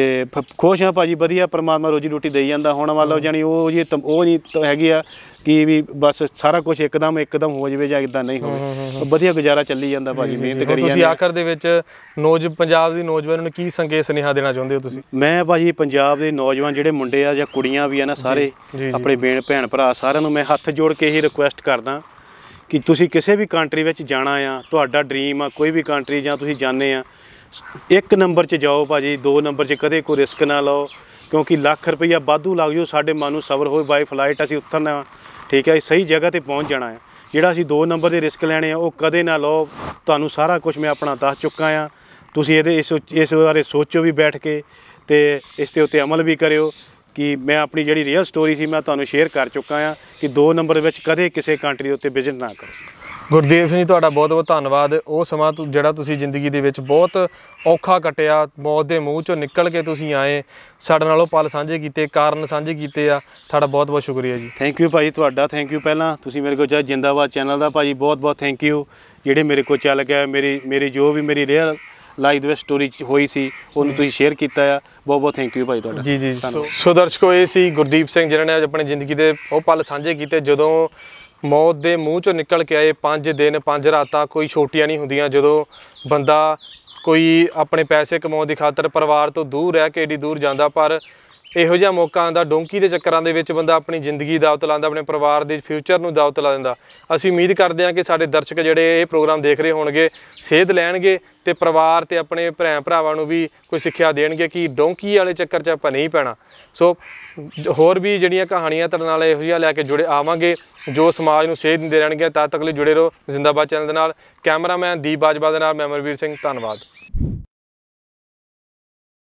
ਖੁਸ਼ ਆ ਭਾਜੀ ਵਧੀਆ ਪਰਮਾਤਮਾ ਰੋਜੀ ਰੋਟੀ ਦੇਈ ਜਾਂਦਾ ਹੁਣ ਮੰਨ ਲਓ ਜਾਨੀ ਉਹ ਜੀ ਉਹ ਨਹੀਂ ਹੈਗੀ ਆ ਕਿ ਵੀ ਬਸ ਸਾਰਾ ਕੁਝ ਇੱਕਦਮ ਇੱਕਦਮ ਹੋ ਜਾਵੇ ਜਾਂ ਇਦਾਂ ਨਹੀਂ ਹੋਵੇ ਵਧੀਆ ਗੁਜ਼ਾਰਾ ਚੱਲੀ ਜਾਂਦਾ ਭਾਜੀ ਮਿਹਨਤ ਕਰੀ ਜਾਂਦੇ ਤੁਸੀਂ ਆਖਰ ਦੇ ਵਿੱਚ ਨੌਜ ਪੰਜਾਬ ਦੀ ਨੌਜਵਾਨਾਂ ਨੂੰ ਕੀ ਸੰਕੇਤ ਸੁਨੇਹਾ ਦੇਣਾ ਚਾਹੁੰਦੇ ਹੋ ਤੁਸੀਂ ਮੈਂ ਭਾਜੀ ਪੰਜਾਬ ਦੇ ਨੌਜਵਾਨ ਜਿਹੜੇ ਮੁੰਡੇ ਆ ਜਾਂ ਕੁੜੀਆਂ ਵੀ ਆ ਨਾ ਸਾਰੇ ਆਪਣੇ ਭੈਣ ਭਰਾ ਸਾਰਿਆਂ ਨੂੰ ਮੈਂ ਹੱਥ ਜੋੜ ਕੇ ਹੀ ਰਿਕੁਐਸਟ ਕਰਦਾ ਕਿ ਤੁਸੀਂ ਕਿਸੇ ਵੀ ਕੰਟਰੀ ਵਿੱਚ ਜਾਣਾ ਆ ਤੁਹਾਡਾ ਡ੍ਰੀਮ ਆ ਕੋਈ ਵੀ ਕੰਟਰੀ ਜਾਂ ਤੁਸੀਂ ਜਾਣੇ ਆ ਇੱਕ ਨੰਬਰ 'ਚ ਜਾਓ ਭਾਜੀ ਦੋ ਨੰਬਰ 'ਚ ਕਦੇ ਕੋਈ ਰਿਸਕ ਨਾ ਲਓ ਕਿਉਂਕਿ ਲੱਖ ਰੁਪਈਆ ਬਾਧੂ ਲੱਗ ਜੂ ਸਾਡੇ ਮਨ ਨੂੰ ਸਬਰ ਹੋਏ ਬਾਈ ਫਲਾਈਟ ਅਸੀਂ ਉੱਤਰਨਾ ਠੀਕ ਹੈ ਸਹੀ ਜਗ੍ਹਾ ਤੇ ਪਹੁੰਚ ਜਾਣਾ ਹੈ ਜਿਹੜਾ ਅਸੀਂ 2 ਨੰਬਰ ਦੇ ਰਿਸਕ ਲੈਣੇ ਆ ਉਹ ਕਦੇ ਨਾ ਲਓ ਤੁਹਾਨੂੰ ਸਾਰਾ ਕੁਝ ਮੈਂ ਆਪਣਾ ਦੱਸ ਚੁੱਕਾ ਆ ਤੁਸੀਂ ਇਹਦੇ ਇਸ ਇਸ ਬਾਰੇ ਸੋਚੋ ਵੀ ਬੈਠ ਕੇ ਤੇ ਇਸ ਤੇ ਉੱਤੇ ਅਮਲ ਵੀ ਕਰਿਓ ਕਿ ਮੈਂ ਆਪਣੀ ਜਿਹੜੀ ਰੀਅਲ ਸਟੋਰੀ ਸੀ ਮੈਂ ਤੁਹਾਨੂੰ ਸ਼ੇਅਰ ਕਰ ਚੁੱਕਾ ਆ ਕਿ 2 ਨੰਬਰ ਵਿੱਚ ਕਦੇ ਕਿਸੇ ਕੰਟਰੀ ਉੱਤੇ ਵਿਜ਼ਿਟ ਨਾ ਕਰੋ ਗੁਰਦੀਪ ਸਿੰਘ ਜੀ ਤੁਹਾਡਾ ਬਹੁਤ-ਬਹੁਤ ਧੰਨਵਾਦ ਉਹ ਸਮਾਂ ਜਿਹੜਾ ਤੁਸੀਂ ਜ਼ਿੰਦਗੀ ਦੇ ਵਿੱਚ ਬਹੁਤ ਔਖਾ ਕਟਿਆ ਮੌਤ ਦੇ ਮੂੰਹ ਚੋਂ ਨਿਕਲ ਕੇ ਤੁਸੀਂ ਆਏ ਸਾਡੇ ਨਾਲੋਂ ਪਲ ਸਾਂਝੇ ਕੀਤੇ ਕਾਰਨ ਸਾਂਝੇ ਕੀਤੇ ਆ ਤੁਹਾਡਾ ਬਹੁਤ-ਬਹੁਤ ਸ਼ੁਕਰੀਆ ਜੀ ਥੈਂਕ ਯੂ ਭਾਈ ਤੁਹਾਡਾ ਥੈਂਕ ਯੂ ਪਹਿਲਾਂ ਤੁਸੀਂ ਮੇਰੇ ਕੋਲ ਜਿੰਦਾਬਾਦ ਚੈਨਲ ਦਾ ਭਾਜੀ ਬਹੁਤ-ਬਹੁਤ ਥੈਂਕ ਯੂ ਜਿਹੜੇ ਮੇਰੇ ਕੋਲ ਚੱਲ ਗਿਆ ਮੇਰੀ ਮੇਰੀ ਜੋ ਵੀ ਮੇਰੀ ਰੀਅਲ ਲਾਈਵ ਦੇ ਸਟੋਰੀ ਹੋਈ ਸੀ ਉਹਨੂੰ ਤੁਸੀਂ ਸ਼ੇਅਰ ਕੀਤਾ ਆ ਬਹੁਤ ਬਹੁਤ ਥੈਂਕ ਯੂ ਭਾਈ ਤੁਹਾਡਾ ਜੀ ਜੀ ਸੋ ਦਰਸ਼ਕੋ ਇਹ ਸੀ ਗੁਰਦੀਪ ਸਿੰਘ ਜਿਨ੍ਹਾਂ ਨੇ ਅੱਜ ਆਪਣੀ ਜ਼ਿੰਦਗੀ ਦੇ ਉਹ ਪਲ ਸਾਂਝੇ ਕੀਤੇ ਜਦੋਂ ਮੌਤ ਦੇ ਮੂੰਹ ਚੋਂ ਨਿਕਲ ਕੇ ਆਏ ਪੰਜ ਦਿਨ ਪੰਜ ਰਾਤਾਂ ਕੋਈ ਛੋਟੀਆਂ ਨਹੀਂ ਹੁੰਦੀਆਂ ਜਦੋਂ ਬੰਦਾ ਕੋਈ ਆਪਣੇ ਪੈਸੇ ਕਮਾਉਣ ਦੀ ਖਾਤਰ ਪਰਿਵਾਰ ਤੋਂ ਦੂਰ ਰਹਿ ਕੇ ਏਡੀ ਦੂਰ ਜਾਂਦਾ ਪਰ ਇਹੋ ਜਿਹਾ ਮੌਕਾ ਆਂਦਾ ਡੋਂਕੀ ਦੇ ਚੱਕਰਾਂ ਦੇ ਵਿੱਚ ਬੰਦਾ ਆਪਣੀ ਜ਼ਿੰਦਗੀ ਉਤਲਾ ਲਾਉਂਦਾ ਆਪਣੇ ਪਰਿਵਾਰ ਦੇ ਫਿਊਚਰ ਨੂੰ ਦਾਵਤ ਲਾ ਦਿੰਦਾ ਅਸੀਂ ਉਮੀਦ ਕਰਦੇ ਹਾਂ ਕਿ ਸਾਡੇ ਦਰਸ਼ਕ ਜਿਹੜੇ ਇਹ ਪ੍ਰੋਗਰਾਮ ਦੇਖ ਰਹੇ ਹੋਣਗੇ ਸੇਧ ਲੈਣਗੇ ਤੇ ਪਰਿਵਾਰ ਤੇ ਆਪਣੇ ਭੈਣ ਭਰਾਵਾਂ ਨੂੰ ਵੀ ਕੋਈ ਸਿੱਖਿਆ ਦੇਣਗੇ ਕਿ ਡੋਂਕੀ ਵਾਲੇ ਚੱਕਰ 'ਚ ਆਪਾਂ ਨਹੀਂ ਪੈਣਾ ਸੋ ਹੋਰ ਵੀ ਜਿਹੜੀਆਂ ਕਹਾਣੀਆਂ ਤੁਹਾਡੇ ਨਾਲ ਇਹੋ ਜਿਹਾ ਲੈ ਕੇ ਜੁੜੇ ਆਵਾਂਗੇ ਜੋ ਸਮਾਜ ਨੂੰ ਸੇਧ ਦਿੰਦੇ ਰਹਿਣਗੇ ਤਦ ਤੱਕ ਲਈ ਜੁੜੇ ਰਹੋ ਜ਼ਿੰਦਾਬਾਦ ਚੈਨਲ ਦੇ ਨਾਲ ਕੈਮਰਾਮੈਨ ਦੀਪ ਬਾਜਵਾ ਦੇ ਨਾਲ ਮੈਂ ਅਮਰਵੀਰ ਸਿੰਘ ਧੰਨਵਾਦ